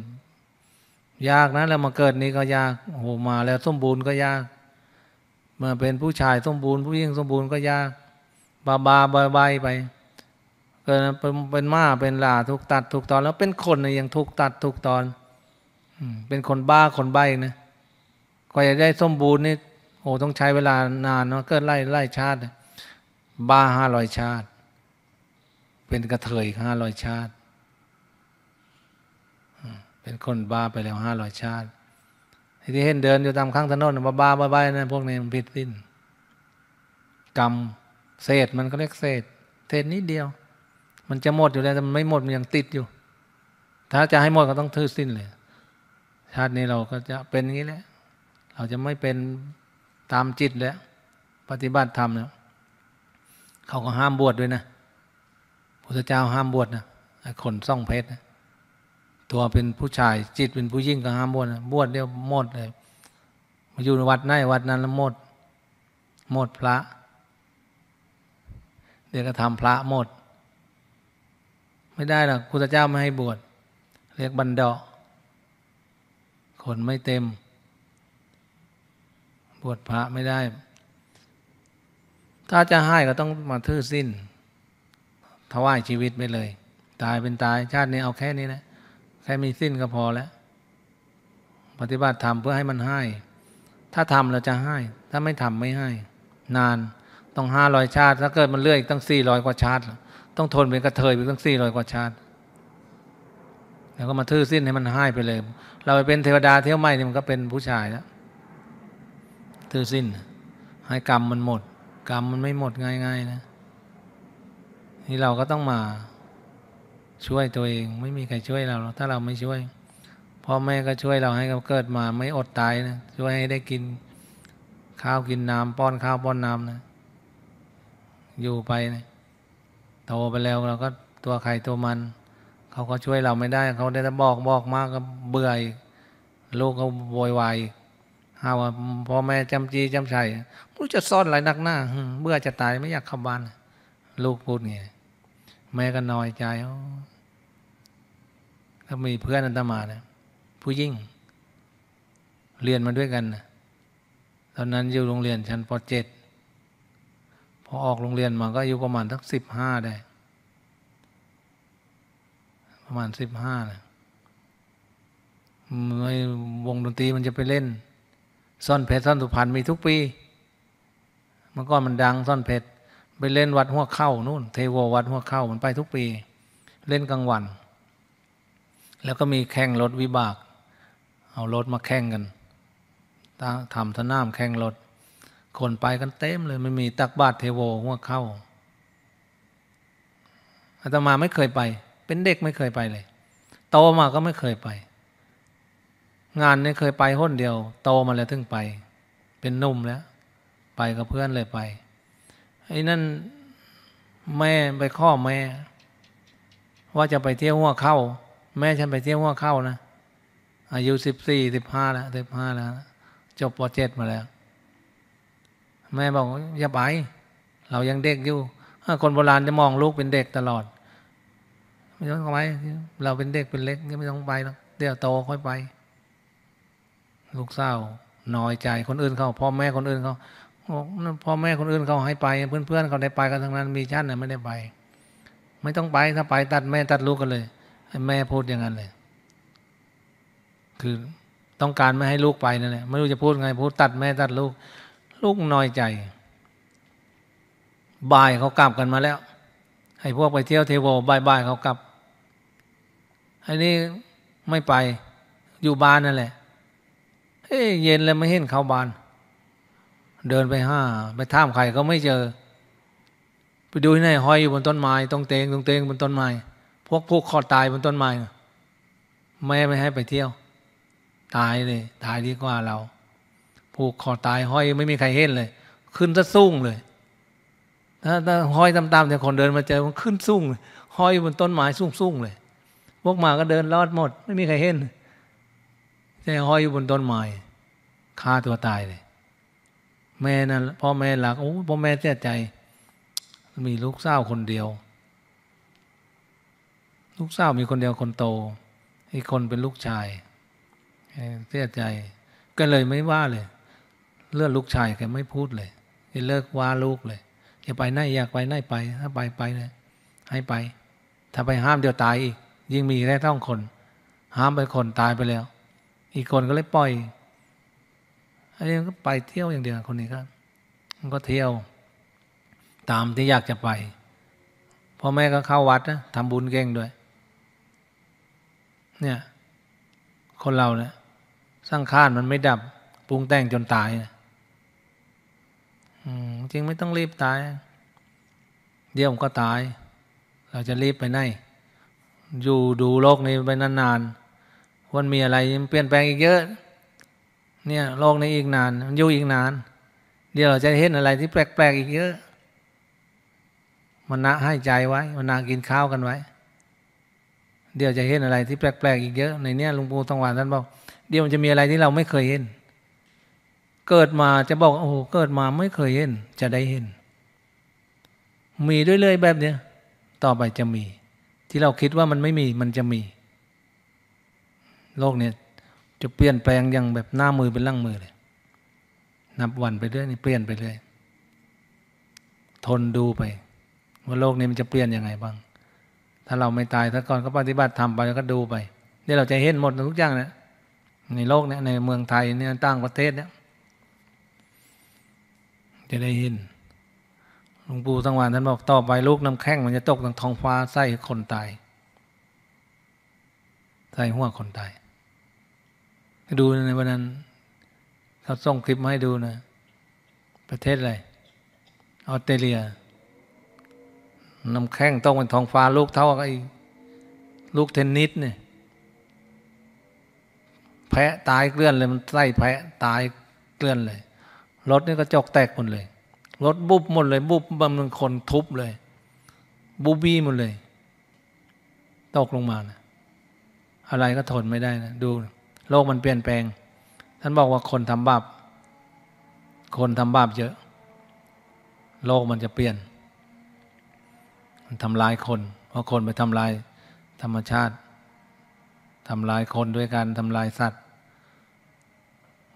[SPEAKER 1] ยากนะแล้วมาเกิดนี้ก็ยากโอ้มาแล้วสมบูรณ์ก็ยากมาเป็นผู้ชายสมบูรณ์ผู้หญิงสมบูรณ์ก็ยากบาบาบบาไปเกินเป็นม้าเป็นลาทุกตัดทุกตอน แล้วเป็นคนยังทุกตัดทุกตอนเป็นคนบ้าคนใบนะกว่าจะได้สมบูรณ์นี่ โอ้ต้องใช้เวลานานเนาะเกิไล่ไล่ชาติ บ้าห้าร้อยชาติ เป็นกระเทยห้าร้อยชาติเป็นคนบ้าไปแล้วห้าร้อยชาติที่เห็นเดินอยู่ตามข้างถนนบ้า บ้าบนะ่พวกนี้มันผิดสิ้นกรรมเศษมันก็เรียกเศษเศษนิดเดียว มันจะหมดอยู่แล้วแต่มันไม่หมดมันยังติดอยู่ ถ้าจะให้หมดก็ต้องทื่อสิ้นเลย ชาตินี้เราก็จะเป็นอย่างนี้แหละเราจะไม่เป็นตามจิตแล้วปฏิบัติธรรมแล้วเขาก็ห้ามบวชด้วยนะพุทธเจ้าห้ามบวชนะคนซ่องเพชรนะตัวเป็นผู้ชายจิตเป็นผู้ยิ่งก็ห้ามบวชนะบวชเดียวหมดเลยมาอยู่วัดไหนวัดนั้นแล้วหมดหมดพระเดี๋ยวก็ทำพระหมด ไม่ได้หรอกพุทธเจ้าไม่ให้บวช เรียกบันดาคนไม่เต็ม บวชพระไม่ได้ ถ้าจะให้ก็ต้องมาทื่อสิ้นถวายชีวิตไปเลย ตายเป็นตายชาตินี้เอาแค่นี้นะแค่มีสิ้นก็พอแล้ว ปฏิบัติธรรมเพื่อให้มันให้ ถ้าทำเราจะให้ ถ้าไม่ทำไม่ให้ นานต้องห้าร้อยชาติถ้าเกิดมันเลื่อยตั้งสี่ร้อยกว่าชาติ ต้องทนเป็นกระเทยไปตั้งสี่ร้อยกว่าชาติ แล้วก็มาทื่อสิ้นให้มันหายไปเลย เราไปเป็นเทวดา เที่ยวไม่เนี่ยมันก็เป็นผู้ชายแล้วทื่อสิ้นให้กรรมมันหมด กรรมมันไม่หมดง่าย ๆ นะนี่เราก็ต้องมาช่วยตัวเอง ไม่มีใครช่วยเรา ถ้าเราไม่ช่วยพ่อแม่ก็ช่วยเราให้เราเกิดมา ไม่อดตายนะช่วยให้ได้กินข้าวกินน้ำป้อนข้าวป้อนน้ำนะอยู่ไปโตไปแล้วเราก็ตัวใครตัวมัน เขาก็ช่วยเราไม่ได้เขาได้แต่บอกบอกมากก็เบื่อลูกก็โวยวายหาว่าพ่อแม่จำจีจำชัยมรู้จะซ่อนอะไรนักหน้าเบื่อจะตายไม่อยากเข้าบ้านลูกพูดไงแม่ก็น้อยใจถ้ามีเพื่อนอันตมาเนี่ยผู้ยิ่งเรียนมาด้วยกันนะตอนนั้นอยู่โรงเรียนชั้นป .7 พอออกโรงเรียนมาก็อายุประมาณทักสิบห้าได้ ประมาณสิบห้าเม่อวงดนตรีมันจะไปเล่น ซ่อนเพชรซ่อนสุพรรณมีทุกปีเมื่อก่อนมันดังซ่อนเพชรไปเล่นวัด หัวเข้านู่น เทววัด หัวเข้ามันไปทุกปี เล่นกลางวัน แล้วก็มีแข่งรถวิบาก เอารถมาแข่งกันทำสนามแข่งรถคนไปกันเต็มเลย ไม่มีตักบาตรเทโวหัวเข้าอาตมาไม่เคยไป เป็นเด็กไม่เคยไปเลย โตมาก็ไม่เคยไป งานนี่เคยไปห้นเดียว โตมาแล้วถึงไป เป็นนุ่มแล้ว ไปกับเพื่อนเลยไปไอ้นั่นแม่ไปข้อแม่ ว่าจะไปเที่ยวหัวเข้าแม่ฉันไปเที่ยวหัวเข้านะอายุสิบสี่สิบห้าแล้วสิบห้าแล้ว จบปเจ็ดมาแล้วแม่บอกอย่าไป เรายังเด็กอยู่คนโบราณจะมองลูกเป็นเด็กตลอดไม่ต้องไปเราเป็นเด็กเป็นเล็กไม่ต้องไปหรอกเดี๋ยวโตค่อยไป ลูกเศร้าน้อยใจคนอื่นเขาพ่อแม่คนอื่นเขาพ่อแม่คนอื่นเขาให้ไป เพื่อนๆเขาได้ไปกันทั้งนั้นมีชั้นน่ยไม่ได้ไปไม่ต้องไปถ้าไปตัดแม่ตัดลูกกันเลยแม่พูดอย่างนั้นเลย คือต้องการไม่ให้ลูกไปนั่นแหละไม่รู้จะพูดไงพูดตัดแม่ตัดลูกลูกน้อยใจบ่ายเขากลับกันมาแล้ว ให้พวกไปเที่ยวเทโวบ่ายบ่ายเขากลับไอ้นี่ไม่ไป อยู่บ้านนั่นแหละเฮ้ยเย็นแล้วไม่เห็นเขาบ้าน เดินไปห้าไปท่ามใครก็ไม่เจอ ไปดูที่ไหนห้อยอยู่บนต้นไม้ตรงเตงตรงเตงบนต้นไม้ พวกพวกคอตายบนต้นไม้แม่ไม่ให้ไปเที่ยว ตายเลยตายดีกว่าเราผูกคอตายห้อยไม่มีใครเห็นเลย ขึ้นซะสูงเลยถ้าถ้าห้อยตามๆเนี่ยคนเดินมาเจอมันขึ้นสูงเลยห้อยบนต้นไม้สูงๆเลย พวกหมาก็เดินลอดหมด ไม่มีใครเห็น แต่ห้อยอยู่บนต้นไม้ฆ่าตัวตายเลย แม่นั่นพ่อแม่หลักโอ้พ่อแม่เสียใจมีลูกสาวคนเดียว ลูกสาวมีคนเดียวคนโต อีกคนเป็นลูกชายเสียใจก็เลยไม่ว่าเลยเลือดลูกชายแกไม่พูดเลยแกเลิกว่าลูกเลยอย่าไปไหนอยากไปไหนไปถ้าไปไปเลยให้ไป ถ้าไปห้ามเดี๋ยวตายอีก ยิ่งมีได้ต้องคน ห้ามไปคนตายไปแล้ว อีกคนก็เลยปล่อยอันนี้ก็ไปเที่ยวอย่างเดียวคนนี้ก็มันก็เที่ยว ตามที่อยากจะไป พ่อแม่ก็เข้าวัดนะทำบุญเก่งด้วย เนี่ย คนเราเนะี่ยสร้างข้านมันไม่ดับ ปรุงแต่งจนตายนะจริงไม่ต้องรีบตายเดี๋ยวมก็ตาย เราจะรีบไปไหนอยู่ดูโลกนี้ไปนานๆวันมีอะไรเปลี่ยนแปลงอีกเยอะ เนี่ยโลกนี้อีกนานมันอยู่อีกนานเดี๋ยวเราจะเห็นอะไรที่แปลกๆอีกเยอะมันนะให้ใจไว้ มันนากินข้าวกันไว้ เดี๋ยวจะเห็นอะไรที่แปลกๆอีกเยอะ ในเนี้ยหลวงปู่ทองหวานท่านบอก เดี๋ยวมันจะมีอะไรที่เราไม่เคยเห็นเกิดมาจะบอกโอ้โหเกิดมาไม่เคยเห็นจะได้เห็น มีด้วยเลยแบบเนี้ยต่อไปจะมี ที่เราคิดว่ามันไม่มีมันจะมี โลกเนี้ยจะเปลี่ยนแปลงอย่างแบบหน้ามือเป็นล่างมือเลยนับวันไปเรื่อยนี่เปลี่ยนไปเรื่อยทนดูไป ว่าโลกนี้มันจะเปลี่ยนยังไงบ้าง ถ้าเราไม่ตายถ้าก่อนก็ปฏิบัติทำไปแล้วก็ดูไปเนี่เราจะเห็นหมดทุกอย่างเนี่ยในโลกเนี่ยในเมืองไทยเนี่ยต่างประเทศเนี่ยจะได้เห็นหลวงปู่สังวานท่านบอกต่อไปลูกน้ำแข็งมันจะตกทางท้องฟ้าใส่คนตาย ใส่หัวคนตาย ดูในวันนั้นเขาส่งคลิปมาให้ดูนะ ประเทศอะไร ออสเตรเลียน้ำแข็งต้องเป็นทองฟ้าลูกเท่ากับไอ้ลูกเทนนิสเนี่ยแพะตายเกลื่อนเลยมันไส้แพะตายเกลื่อนเลยรถนี่ก็ะจกแตกหมดเลย รถบุบหมดเลยบุบบางคนทุบเลยบูบี้หมดเลยตกลงมานะอะไรก็ทนไม่ได้นะดู โลกมันเปลี่ยนแปลงท่านบอกว่าคนทำบาปคนทำบาปเยอะ โลกมันจะเปลี่ยน มันทำลายคนเพราะคนไปทำลายธรรมชาติทำลายคนด้วยการทำลายสัตว์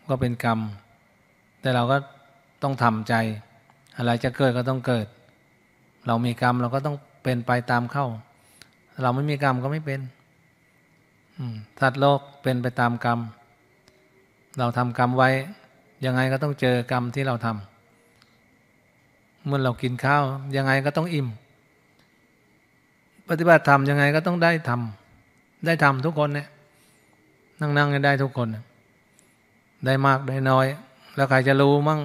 [SPEAKER 1] ก็เป็นกรรมแต่เราก็ต้องทำใจ อะไรจะเกิดก็ต้องเกิด เรามีกรรมเราก็ต้องเป็นไปตามเข้า เราไม่มีกรรมก็ไม่เป็นสัตว์โลกเป็นไปตามกรรม เราทำกรรมไว้ยังไงก็ต้องเจอกรรมที่เราทำเมื่อเรากินข้าว ยังไงก็ต้องอิ่ม ปฏิบัติธรรมยังไงก็ต้องได้ทำได้ทำทุกคนเนี่ยนั่งๆได้ทุกคน ได้มาก ได้น้อยแล้วใครจะรู้มั่ง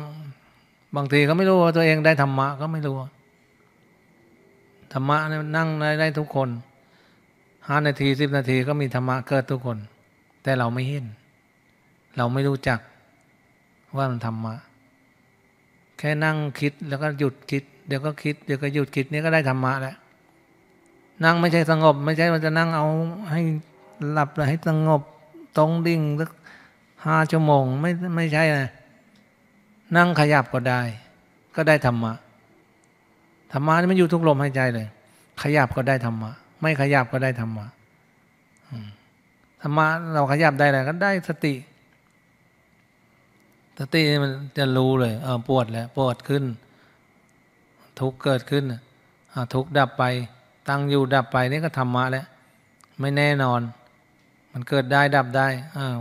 [SPEAKER 1] บางทีก็ไม่รู้ว่าตัวเองได้ธรรมะก็ไม่รู้ธรรมะนั่งได้ทุกคนห้านาทีสิบนาทีก็มีธรรมะเกิดทุกคน แต่เราไม่เห็นเราไม่รู้จักว่ามันธรรมะแค่นั่งคิดแล้วก็หยุดคิด เดี๋ยวก็คิดเดี๋ยวก็หยุดคิดนี่ก็ได้ธรรมะแล้วนั่งไม่ใช่สงบไม่ใช่มันจะนั่งเอา ให้หลับให้สงบตรงดิ่งสักห้าชั่วโมง ไม่ไม่ใช่นะนั่งขยับก็ได้ ก็ได้ธรรมะธรรมะนี่มันอยู่ทุกลมหายใจเลย ขยับก็ได้ธรรมะไม่ขยับก็ได้ธรรมะธรรมะเราขยับได้อะไรก็ได้สติ สติมันจะรู้เลยเออปวดแล้วปวดขึ้น ทุกเกิดขึ้นทุกดับไป ตั้งอยู่ดับไปนี่ก็ธรรมะแล้วไม่แน่นอน มันเกิดได้ดับได้อ้าว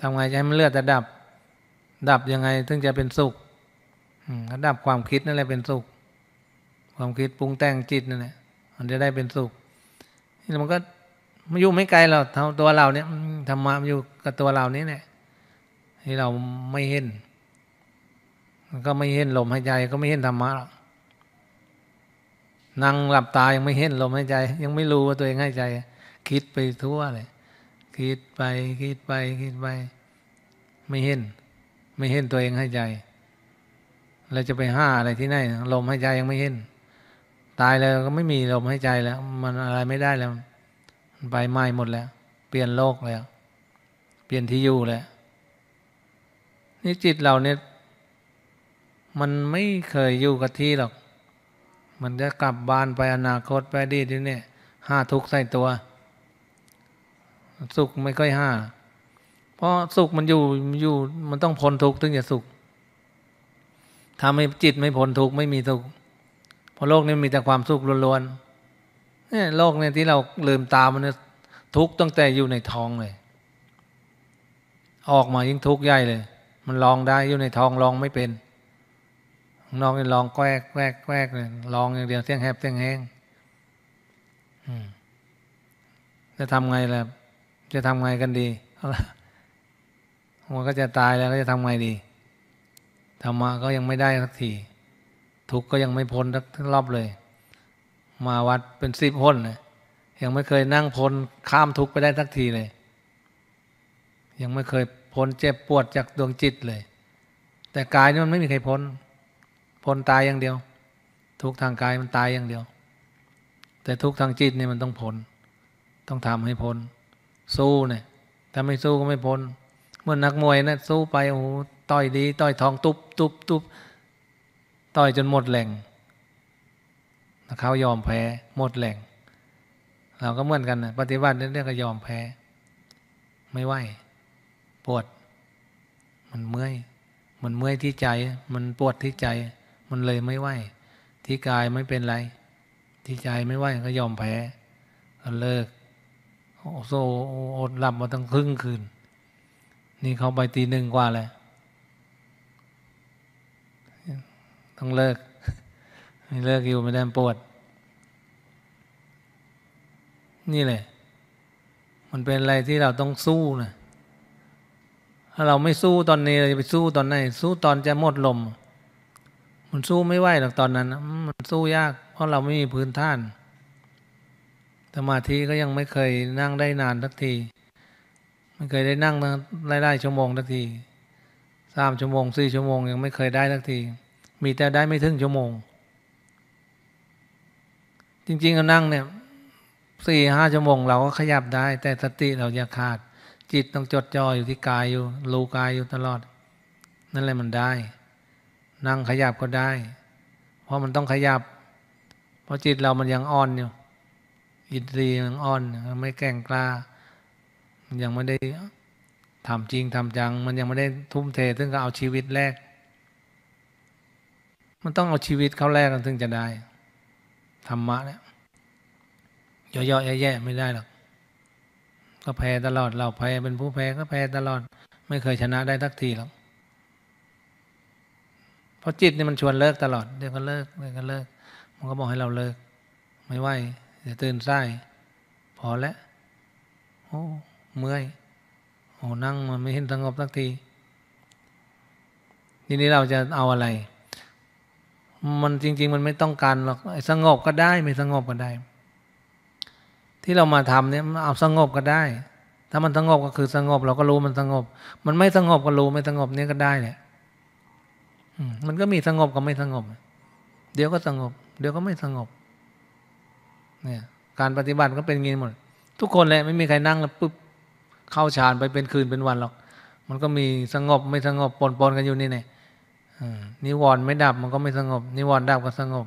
[SPEAKER 1] ทำไงจะให้มันเลือดจะดับดับยังไงถึงจะเป็นสุข อืดับความคิดนั่นแหละเป็นสุข ความคิดปรุงแต่งจิตนั่นแหละมันจะได้เป็นสุข นี่มันก็มันอยู่ไม่ไกลเราทตัวเราเนี่ยธรรมะมันอยู่กับตัวเรานี่แหละ ที่เราไม่เห็นมันก็ไม่เห็นลมหายใจ ก็ไม่เห็นธรรมะหรอกนั่งหลับตายังไม่เห็นลมหายใจ ยังไม่รู้ว่าตัวเองหายใจ คิดไปทั่วเลย คิดไป คิดไป คิดไป ไม่เห็นไม่เห็นตัวเองให้ใจเราจะไปห้าอะไรที่ไหนลมให้ใจยังไม่เห็น ตายแล้วก็ไม่มีลมให้ใจแล้ว มันอะไรไม่ได้แล้วมันไปไหม้หมดแล้ว เปลี่ยนโลกแล้ว เปลี่ยนที่อยู่แล้วนี่จิตเราเนี่ย มันไม่เคยอยู่กับที่หรอก มันจะกลับบ้านไปอนาคตไปดีที่เนี่ยห้าทุกใส่ตัว สุขไม่ค่อยห้าเพราะสุขมันอยู่อยู่มันต้องพ้นทุกข์ถึงจะสุขทาให้จิตไม่พ้นทุกข์ไม่มีสุขเพราะโลกนี้มีแต่ความสุขล้วนๆเนี่ยโลกเนี่ยที่เราลืมตา มันทุกข์ตั้งแต่อยู่ในท้องเลย ออกมายิ่งทุกข์ใหญ่เลย มันลองได้อยู่ในท้องลองไม่เป็นน้องนลองแกวกแกวกแกวกเลย ลองอย่างเดียวเสียงแหบเสียงแห้งจะทำไงล่ะ จะทำไงกันดีเอาละมันก็จะตายแล้วก็จะทำไงดีธรรมะก็ยังไม่ได้สักที ทุกข์ก็ยังไม่พ้นทั้งรอบเลย มาวัดเป็นสิบพ้นเลยยังไม่เคยนั่งพ้นข้ามทุกข์ไปได้สักทีเลย ยังไม่เคยพ้นเจ็บปวดจากดวงจิตเลย แต่กายนี่มันไม่มีใครพ้น พ้นตายอย่างเดียว ทุกทางกายมันตายอย่างเดียว แต่ทุกทางจิตนี่มันต้องพ้น ต้องทำให้พ้น สู้เนี่ย ถ้าไม่สู้ก็ไม่พ้นเมื่อนักมวยนะ่สู้ไปโอ้ต่อยดีต่อยทอง ตุบตุบตุบต่อยจนหมดแรงเขายอมแพ้ หมดแรงเราก็เหมือนกันนะปฏิบัติเรื่องก็ยอมแพ้ ไม่ไหวปวด มันเมื่อยมันเมื่อยที่ใจ มันปวดที่ใจ มันเลยไม่ไหวที่กายไม่เป็นไร ที่ใจไม่ไหวก็ยอมแพ้ก็เลิกโอ้โหอดหลับมาตั้งครึ่งคืนนี่เขาไปตีหนึ่งกว่าเลย ต้องเลิกไม่เลิกอยู่ไม่ได้ปวด นี่แหละมันเป็นอะไรที่เราต้องสู้นะ ถ้าเราไม่สู้ตอนนี้เราจะไปสู้ตอนไหน สู้ตอนจะหมดลม มันสู้ไม่ไหวหรอกตอนนั้น มันสู้ยาก เพราะเราไม่มีพื้นฐาน สมาธิก็ยังไม่เคยนั่งได้นานสักทีไม่เคยได้นั่งไล่ได้ชั่วโมงสักทีสามชั่วโมงสี่ชั่วโมงยังไม่เคยได้สักที มีแต่ได้ไม่ถึงชั่วโมง จริงๆก็นั่งเนี่ยสี่ห้าชั่วโมงเราก็ขยับได้ แต่สติเราอย่าขาด จิตต้องจดจ่ออยู่ที่กายอยู่รู้กายอยู่ตลอด นั่นแหละมันได้ นั่งขยับก็ได้ เพราะมันต้องขยับ เพราะจิตเรามันยังอ่อนอยู่อินทรีย์ยังอ่อนไม่แก่งกล้ายังไม่ได้ทำจริงทำจัง มันยังไม่ได้ทุ่มเทถึงก็เอาชีวิตแรก มันต้องเอาชีวิตเขาแรกัถึงจะได้ธรรมะเนี่ยย่อๆแย่ๆไม่ได้หรอกก็แพ้ตลอด เราแพ้เป็นผู้แพ้ก็แพ้ตลอด ไม่เคยชนะได้ทักทีหรอกเพราะจิตนี่มันชวนเลิกตลอดเดี๋ยวก็เลิกเดี๋ยวก็เลิก มันก็บอกให้เราเลิก ไม่ไหวจะตื่นไส้พอแล้วโอ้เมื่อยโอ้นั่งมันไม่เห็นสงบสักทีทีนี้เราจะเอาอะไร มันจริง ๆ มันไม่ต้องการหรอกสงบก็ได้ ไม่สงบก็ได้ ที่เรามาทำเนี่ยเอาสงบก็ได้ ถ้ามันสงบก็คือ สงบเราก็รู้มันสงบ มันไม่สงบก็รู้ไม่สงบเนี่ยก็ได้แหละมันก็มีสงบกับไม่สงบ เดี๋ยวก็สงบ เดี๋ยวก็ไม่สงบ เนี่ย การปฏิบัติก็เป็นงี้หมด ทุกคนแหละไม่มีใครนั่งแล้วปุ๊บเข้าฌานไปเป็นคืนเป็นวันหรอก มันก็มีสงบไม่สงบปนปนกันอยู่นี่ไงนิวรณ์ไม่ดับ มันก็ไม่สงบ นิวรณ์ดับก็สงบ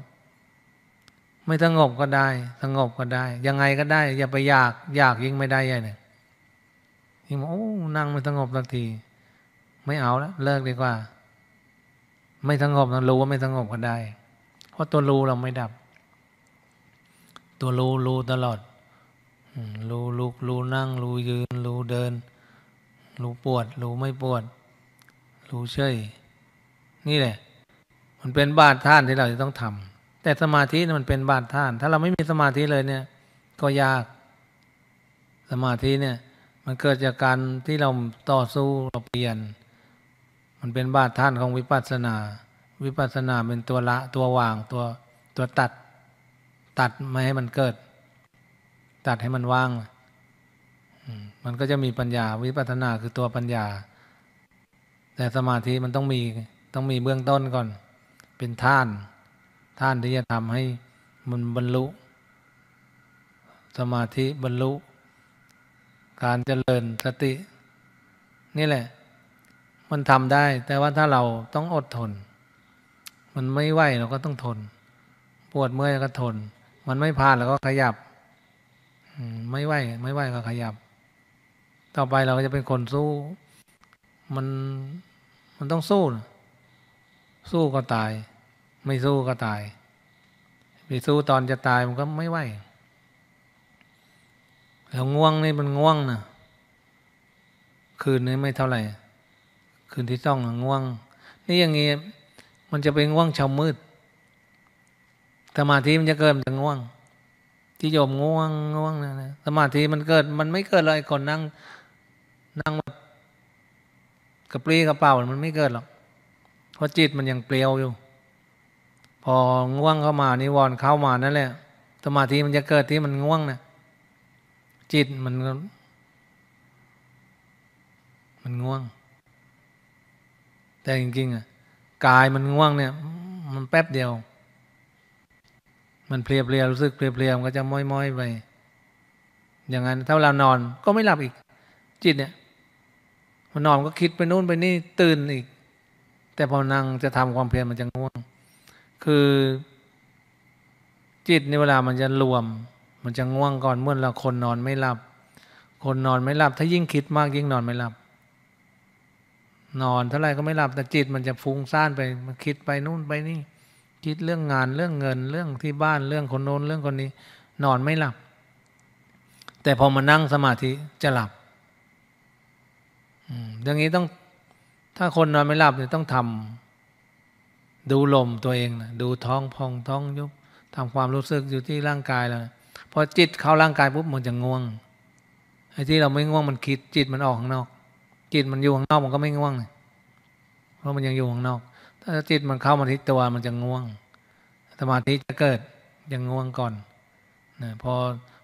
[SPEAKER 1] ไม่สงบก็ได้ สงบก็ได้ ยังไงก็ได้ อย่าไปอยาก อยากยิ่งไม่ได้ใหญ่เนี่ยยิ่งโอ้ นั่งไม่สงบสักที ไม่เอาแล้วเลิกดีกว่า ไม่สงบเรารู้ว่าไม่สงบก็ได้ เพราะตัวรู้เราไม่ดับ ตัวรู้รู้ตลอดรู้ลุกรู้นั่งรู้ยืนรู้เดิน รู้ปวดรู้ไม่ปวด รู้เฉยนี่แหละมันเป็นบาตรท่านที่เราจะต้องทำ แต่สมาธิมันเป็นบาตรท่าน ถ้าเราไม่มีสมาธิเลยเนี่ย ก็ยาก สมาธิเนี่ย มันเกิดจากการที่เราต่อสู้เราเปลี่ยน มันเป็นบาตรท่านของวิปัสสนา วิปัสสนาเป็นตัวละตัววางตัวตัวตัด ตัดไม่ให้มันเกิดัดให้มันว่างมันก็จะมีปัญญาวิปัสสนาคือตัวปัญญา แต่สมาธิมันต้องมี ต้องมีเบื้องต้นก่อน เป็นท่าน ท่านที่จะทำให้มันบรรลุ สมาธิบรรลุ การเจริญสติ นี่แหละ มันทำได้ แต่ว่าถ้าเราต้องอดทน มันไม่ไหวเราก็ต้องทน ปวดเมื่อยเราก็ทน มันไม่ผ่านเราก็ขยับไม่ไหวไม่ไหวก็ขยับ ต่อไปเราก็จะเป็นคนสู้ มันมันต้องสู้นะสู้ก็ตาย ไม่สู้ก็ตายไปสู้ตอนจะตายมันก็ไม่ไหวแล้วง่วงนี่มันง่วงนะคืนนี้ไม่เท่าไหร่ คืนที่ต้องง่วง นี่อย่างงี้มันจะเป็นง่วงชาวมืดสมาธิมันจะเกิดนจะง่วงที่โยมง่วงง่วงนะนะสมาธิมันเกิด มันไม่เกิดเลยคนนั่ง นั่งแบบกระปรี้กระเป๋ามันไม่เกิดหรอกเพราะจิตมันยังเปลี่ยวอยู่พอง่วงเข้ามานิวรณ์เข้ามานั่นแหละ สมาธิมันจะเกิดที่มันง่วงนะจิตมันมันง่วง แต่จริงๆอ่ะกายมันง่วงเนี่ย มันแป๊บเดียวมันเพลียเพลียรู้สึกเพลียเพลียมันก็จะม้อยม้อยไป อย่างนั้นถ้าเรานอนก็ไม่หลับอีก จิตเนี่ยมันอนก็คิดไปนู่นไปนี่ ตื่นอีก แต่พอนั่งจะทำความเพียรมันจะง่วง คือ จิตในเวลามันจะรวม มันจะง่วงก่อนเมื่อเราคนนอนไม่หลับ คนนอนไม่หลับ ถ้ายิ่งคิดมากยิ่งนอนไม่หลับ นอนเท่าไรก็ไม่หลับ แต่จิตมันจะฟุ้งซ่านไปมันคิดไปนู่นไปนี่คิดเรื่องงานเรื่องเงินเรื่องที่บ้านเรื่องคนโน้นเรื่องคนนี้นอนไม่หลับ แต่พอมานั่งสมาธิจะหลับอย่างนี้ต้องถ้าคนนอนไม่หลับเนี่ยต้องทำดูลมตัวเองนะดูท้องพองท้องยุบทำความรู้สึกอยู่ที่ร่างกายแล้วนะพอจิตเข้าร่างกายปุ๊บมันจะง่วงไอ้ที่เราไม่ง่วงมันคิดจิตมันออกข้างนอก จิตมันอยู่ข้างนอกมันก็ไม่ง่วงเพราะมันยังอยู่ข้างนอกถ้าจิตมันเข้ามาที่ตัว มันจะง่วง สมาธิจะเกิด ยังง่วงก่อนนะพอ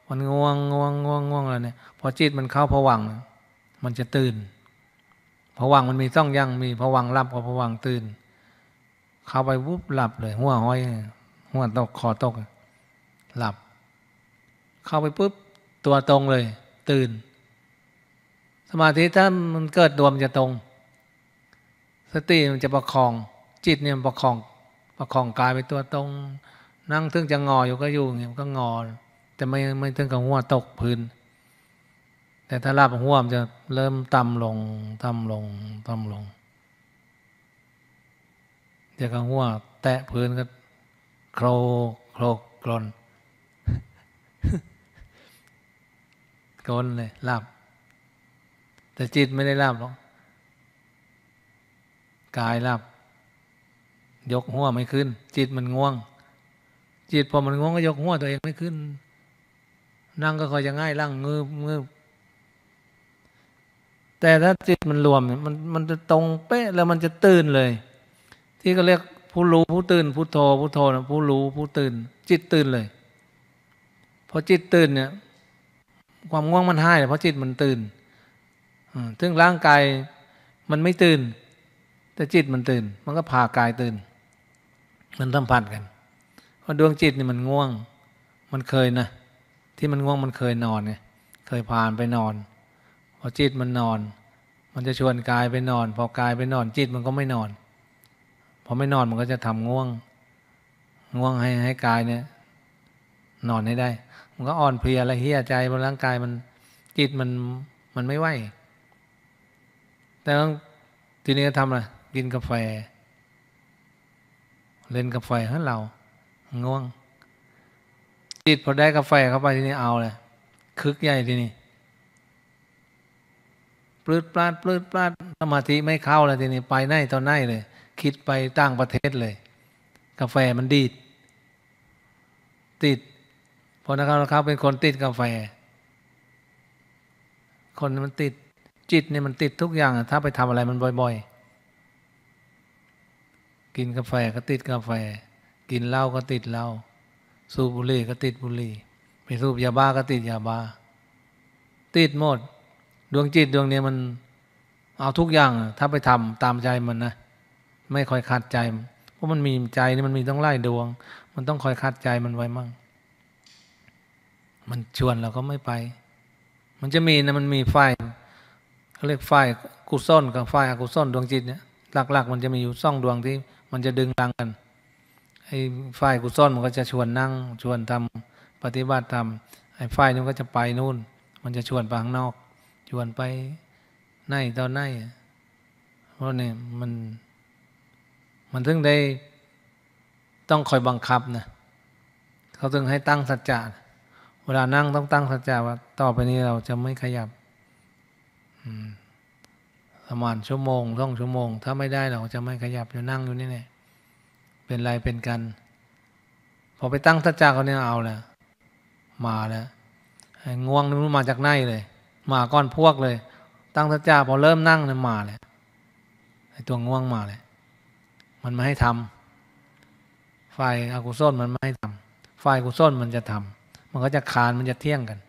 [SPEAKER 1] มันง่วงง่วงง่วงง่วงแล้วเนี่ย พอจิตมันเข้าผวังมันจะตื่นผวังมันมีต้องยั่งมีผวังรับกับผวังตื่น เข้าไปวุบหลับเลยหัวห้อยหัวตกคอตก หลับ เข้าไปปุ๊บตัวตรงเลย ตื่น สมาธิถ้ามันเกิดดวมจะตรง สติมันจะประคองจิตเนี่ยประคองประคองกายไปตัวตรง นั่งถึงจะงออยู่ก็อยู่เงี้ยก็งอแต่ไม่ไม่ถึงกับหัวตกพื้น แต่ถ้าราบหัวมันจะเริ่มต่ำลงต่ำลงต่ำลงเดี๋ยวกบหัวแตะพื้นก็โครโครกลนกลนเลยหลับ แต่จิตไม่ได้หลับหรอกกายหลับยกหัวไม่ขึ้น จิตมันง่วง จิตพอมันง่วงก็ยกหัวตัวเองไม่ขึ้น นั่งก็คอยจะง่ายร่างงืบงืบแต่ถ้าจิตมันรวมมันมันจะตรงเป๊ะ แล้วมันจะตื่นเลย ที่ก็เรียกผู้รู้ผู้ตื่น ผู้โทผู้โทนะผู้รู้ ผู้ตื่น จิตตื่นเลยพอจิตตื่นเนี่ย ความง่วงมันหายเพราะจิตมันตื่นซึ่งร่างกายมันไม่ตื่นแต่จิตมันตื่น มันก็พากายตื่นมันสัมผัสกันเพราะดวงจิตนี่มันง่วง มันเคยนะ ที่มันง่วงมันเคยนอนไง เคยผ่านไปนอน พอจิตมันนอน มันจะชวนกายไปนอน พอกายไปนอน จิตมันก็ไม่นอน พอไม่นอนมันก็จะทำง่วง ง่วงให้ให้กายเนี่ยนอนให้ได้ มันก็อ่อนเพลียละเฮียใจบนร่างกายมัน จิตมันมันไม่ไหว แต่ทีนี้ทำอะไรกินกาแฟเล่นกับไฟให้เราง่วงจิตพอได้กาแฟเข้าไปที่นี่เอาเลยคึกใหญ่ที่นี่ ปลื้ดปลาดปลื้ดปลาดสมาธิไม่เข้าเลย ทีนี้ ไปไหนตอนไหนเลย คิดไปต่างประเทศเลย กาแฟมันดีดติดพอนะครับเขาเป็นคนติดกาแฟ คนมันติด จิตเนี่ยมันติดทุกอย่าง ถ้าไปทำอะไรมันบ่อย ๆกินกาแฟก็ติดกาแฟ กินเหล้าก็ติดเหล้าสูบบุหรี่ก็ติดบุหรี่ไปสูบยาบ้าก็ติดยาบ้า ติดหมด ดวงจิตดวงนี้มันเอาทุกอย่าง ถ้าไปทำตามใจมันนะไม่คอยคัดใจ เพราะมันมีใจนี่มันมีต้องไล่ดวง มันต้องคอยคัดใจมันไว้มั่ง มันชวนเราก็ไม่ไป มันจะมีนะมันมีไฟเขาเรียกไฟกุศลกับไฟอกุศลดวงจิตเนี่ยหลักๆมันจะมีอยู่ซ่องดวงที่มันจะดึงดังกัน ไอ้ฝ่ายกุศลมันก็จะชวนนั่ง ชวนทำปฏิบัติธรรม ไอ้ฝ่ายนู้นก็จะไปนู่น มันจะชวนไปข้างนอก ชวนไปในตอนในเพราะนี่มัน มันถึงได้ต้องคอยบังคับนะ เขาถึงให้ตั้งสัจจะ เวลานั่งต้องตั้งสัจจะว่า ต่อไปนี้เราจะไม่ขยับ อืมประมาณชั่วโมงสองชั่วโมงถ้าไม่ได้เราจะไม่ขยับ อยู่นั่งอยู่นี่เนี่ยเป็นไรเป็นกัน พอไปตั้งทัจจาเขาเนี่ยเอาแล้วมาแล้วง่วงนี่มันมาจากไหนเลย มาก้อนพวกเลย ตั้งทัจจาพอเริ่มนั่งเนี่ยมาเลยไอ้ตัวง่วงมาเลย มันไม่ให้ทำ ฝ่ายอากุศลมันไม่ให้ทำฝ่ายกุศลมันจะทำ มันก็จะคานมันจะเที่ยงกัน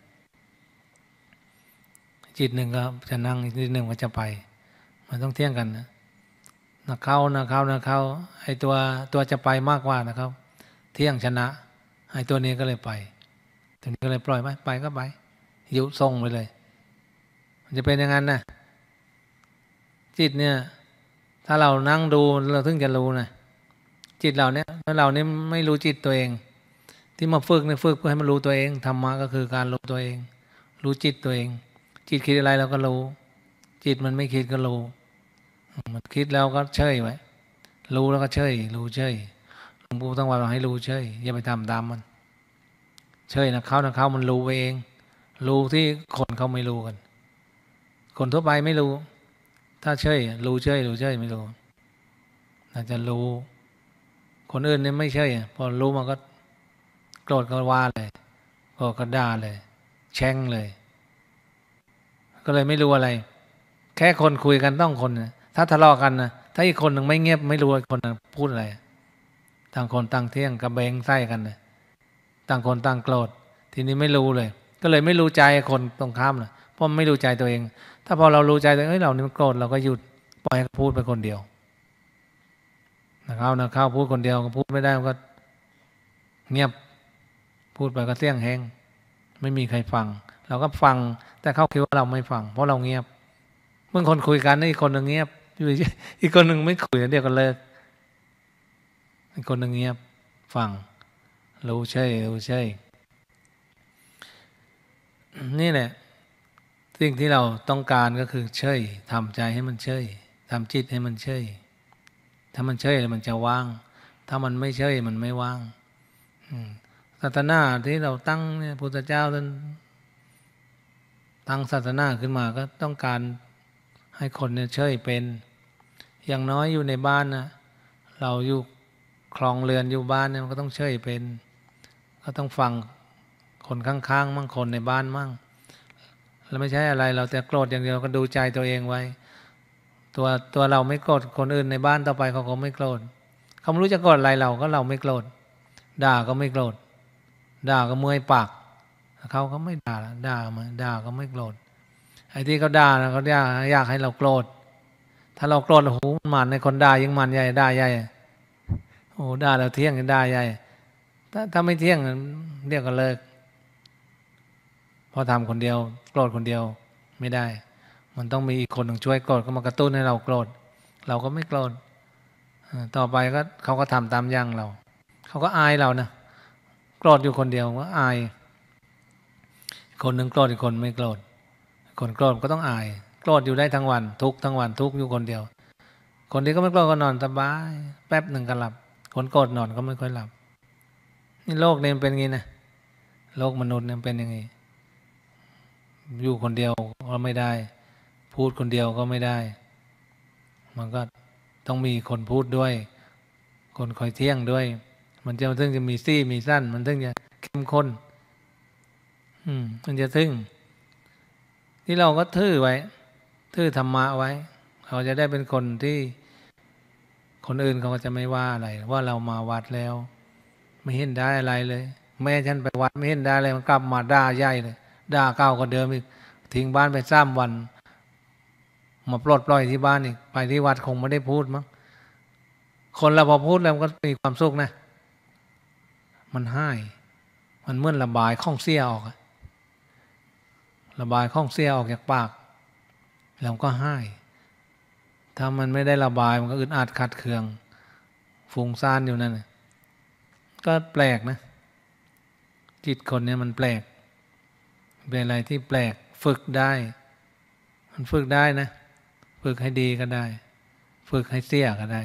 [SPEAKER 1] จิตหนึ่งก็จะนั่งจิตหนึ่งก็จะไปันต้องเที่ยงกันนะเข้านะเข้านะเข้าไอตัวตัวจะไปมากกว่านะครับ เที่ยงชนะไอตัวนี้ก็เลยไปตัวนี้ก็เลยปล่อยไปไปก็ไปยุส่งไปเลย มันจะเป็นอย่างนั้นนะจิตเนี่ย ถ้าเรานั่งดู เราถึงจะรู้นะจิตเราเนี่ย เราเนี่ยไม่รู้จิตตัวเอง ที่มาฝึกเนี่ยฝึกเพื่อให้มันรู้ตัวเอง ธรรมะก็คือการรู้ตัวเอง รู้จิตตัวเอง จิตคิดอะไรเราก็รู้ จิตมันไม่คิดก็รู้มันคิดแล้วก็เฉยไว้รู้แล้วก็เฉยรู้เฉยหลวงปู่ต้องวันให้รู้เฉยอย่าไปทำตามมันเฉยนะเขานะเขามันรู้ไปเอง รู้ที่คนเขาไม่รู้กัน คนทั่วไปไม่รู้ ถ้าเฉยรู้เฉยรู้เฉยไม่รู้อาจจะรู้ คนอื่นเนี่ยไม่เฉยพอรู้มันก็โกรธก็ว่าเลยก็กระด่าเลย แช่งเลย ก็เลยไม่รู้อะไร แค่คนคุยกันต้องคนนะถ้าทะเลาะกันนะถ้าอีกคนหนึ่งไม่เงียบไม่รู้คนนั้นพูดอะไรต่างคนต่างเที่ยงกระเบงไส้กันเลยต่างคนต่างโกรธทีนี้ไม่รู้เลย ก็เลยไม่รู้ใจคนตรงข้ามเลยเพราะไม่รู้ใจตัวเอง ถ้าพอเรารู้ใจตัวเองเรานี่มันโกรธเราก็หยุดปล่อยพูดไปคนเดียวนะครับนะขราบพูดคนเดียวก็พูดไม่ได้ก็เงียบพูดไป ก็เสี่ยงแห้ง ไม่มีใครฟัง เราก็ฟัง แต่เขาคิดว่าเราไม่ฟัง เพราะเราเงียบเมื่อคนคุยกันนี่คนหนึ่งเงียบอยู่อีกคนหนึ่งไม่คุยเดี๋ยวก็เลิกอีกคนหนึ่งเงียบฟังรู้ใช่รู้ใช่ นี่แหละสิ่งที่เราต้องการก็คือเฉยทำใจให้มันเฉยทำจิตให้มันเฉยถ้ามันเฉยมันจะว่าง ถ้ามันไม่เฉยมันไม่ว่างศาสนาที่เราตั้งเนี่ยพุทธเจ้าท่านตั้งศาสนาขึ้นมาก็ต้องการให้คนเนี่ยเชื่อเป็น อย่างน้อยอยู่ในบ้านนะ เราอยู่คลองเรือนอยู่บ้านเนี่ยมันก็ต้องเชื่อเป็น ก็ต้องฟังคนข้างๆ มั่งคนในบ้านมั่งแล้วไม่ใช่อะไรเราแต่โกรธอย่างเดียวก็ดูใจตัวเองไว้ ตัวตัวเราไม่โกรธคนอื่นในบ้านต่อไปเขาก็ไม่โกรธเขาไม่รู้จะโกรธอะไรเราก็เราไม่โกรธ ด่าก็ไม่โกรธ ด่าก็เมื่อยปาก เขาก็ไม่ด่า ด่ามาด่าก็ไม่โกรธไอ้ที่เขาด่าเขาอยากอยากให้เราโกรธ ถ้าเราโกรธโอ้โหมันในคนด่ายังมันใหญ่ด่าใหญ่โอ้ด่าเราเที่ยงด่าใหญ่ ถ้าถ้าไม่เที่ยงเรียกกันเลิก พอทำคนเดียว โกรธคนเดียวไม่ได้ มันต้องมีอีกคนหนึ่งช่วยโกรธก็มากระตุ้นให้เราโกรธ เราก็ไม่โกรธต่อไปก็เขาก็ทำตามอย่างเรา เขาก็อายเรานะ โกรธอยู่คนเดียวก็อาย คนหนึ่งโกรธอีกคนไม่โกรธคนโกรธก็ต้องอาย โกรธอยู่ได้ทั้งวันทุกทั้งวันทุกอยู่คนเดียว คนที่ก็ไม่โกรธก็นอนสบาย แป๊บหนึ่งก็หลับคนโกรธนอนก็ไม่ค่อยหลับ นี่โลกเนี่ยเป็นยงี้นะโลกมนุษย์เนี่ยเป็นอย่างงี้อยู่คนเดียวก็ไม่ได้ พูดคนเดียวก็ไม่ได้ มันก็ต้องมีคนพูดด้วย คนคอยเที่ยงด้วย มันจะมันถึงจะมีซี่มีสั้นมันถึงจะเข้มข้นอืม มันจะถึงที่เราก็ทื่อไว้ทื่อธรรมะไว้ เขาจะได้เป็นคนที่ คนอื่นเขาก็จะไม่ว่าอะไร ว่าเรามาวัดแล้ว ไม่เห็นได้อะไรเลย แม่ฉันไปวัด ไม่เห็นได้อะไร มันกลับมาด่าใหญ่เลยด่าเก่าก็เดิมอีกทิ้งบ้านไปสามวัน มาปลดปล่อยที่บ้านอีกไปที่วัดคงไม่ได้พูดมั้งคนเราพอพูดแล้วก็มีความสุขนะมันให้มันเมื่อนระบายข้องเสียออกอะระบายข้องเสียออกจากปากเราก็ให้ถ้ามันไม่ได้ระบายมันก็อึดอัดขัดเคืองฟุ้งซ่านอยู่นั่นก็แปลกนะ จิตคนเนี่ยมันแปลก เป็นอะไรที่แปลกฝึกได้ มันฝึกได้นะ ฝึกให้ดีก็ได้ ฝึกให้เสียก็ได้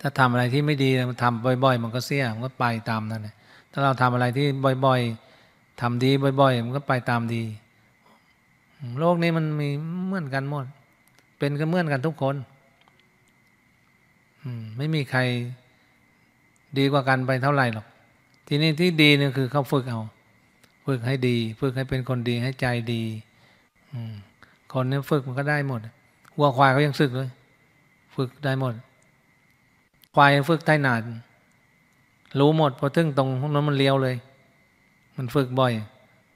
[SPEAKER 1] ถ้าทำอะไรที่ไม่ดีมันทำบ่อย ๆ มันก็เสียมันก็ไปตามนั่นแหละถ้าเราทำอะไรที่บ่อยๆทำดี บ่อยๆมันก็ไปตามดี โลกนี้มันมีเหมือนกันหมด เป็นกันเหมือนกันทุกคนไม่มีใครดีกว่ากันไปเท่าไหร่หรอก ทีนี้ที่ดีเนี่ยคือเขาฝึกเอา ฝึกให้ดี ฝึกให้เป็นคนดี ให้ใจดีคนนี้ฝึกมันก็ได้หมดวัวควายเขายังฝึกเลย ฝึกได้หมด ควายฝึกใต้หนาดรู้หมดพอถึงตรงนั้นมันเลี้ยวเลยมันฝึกบ่อย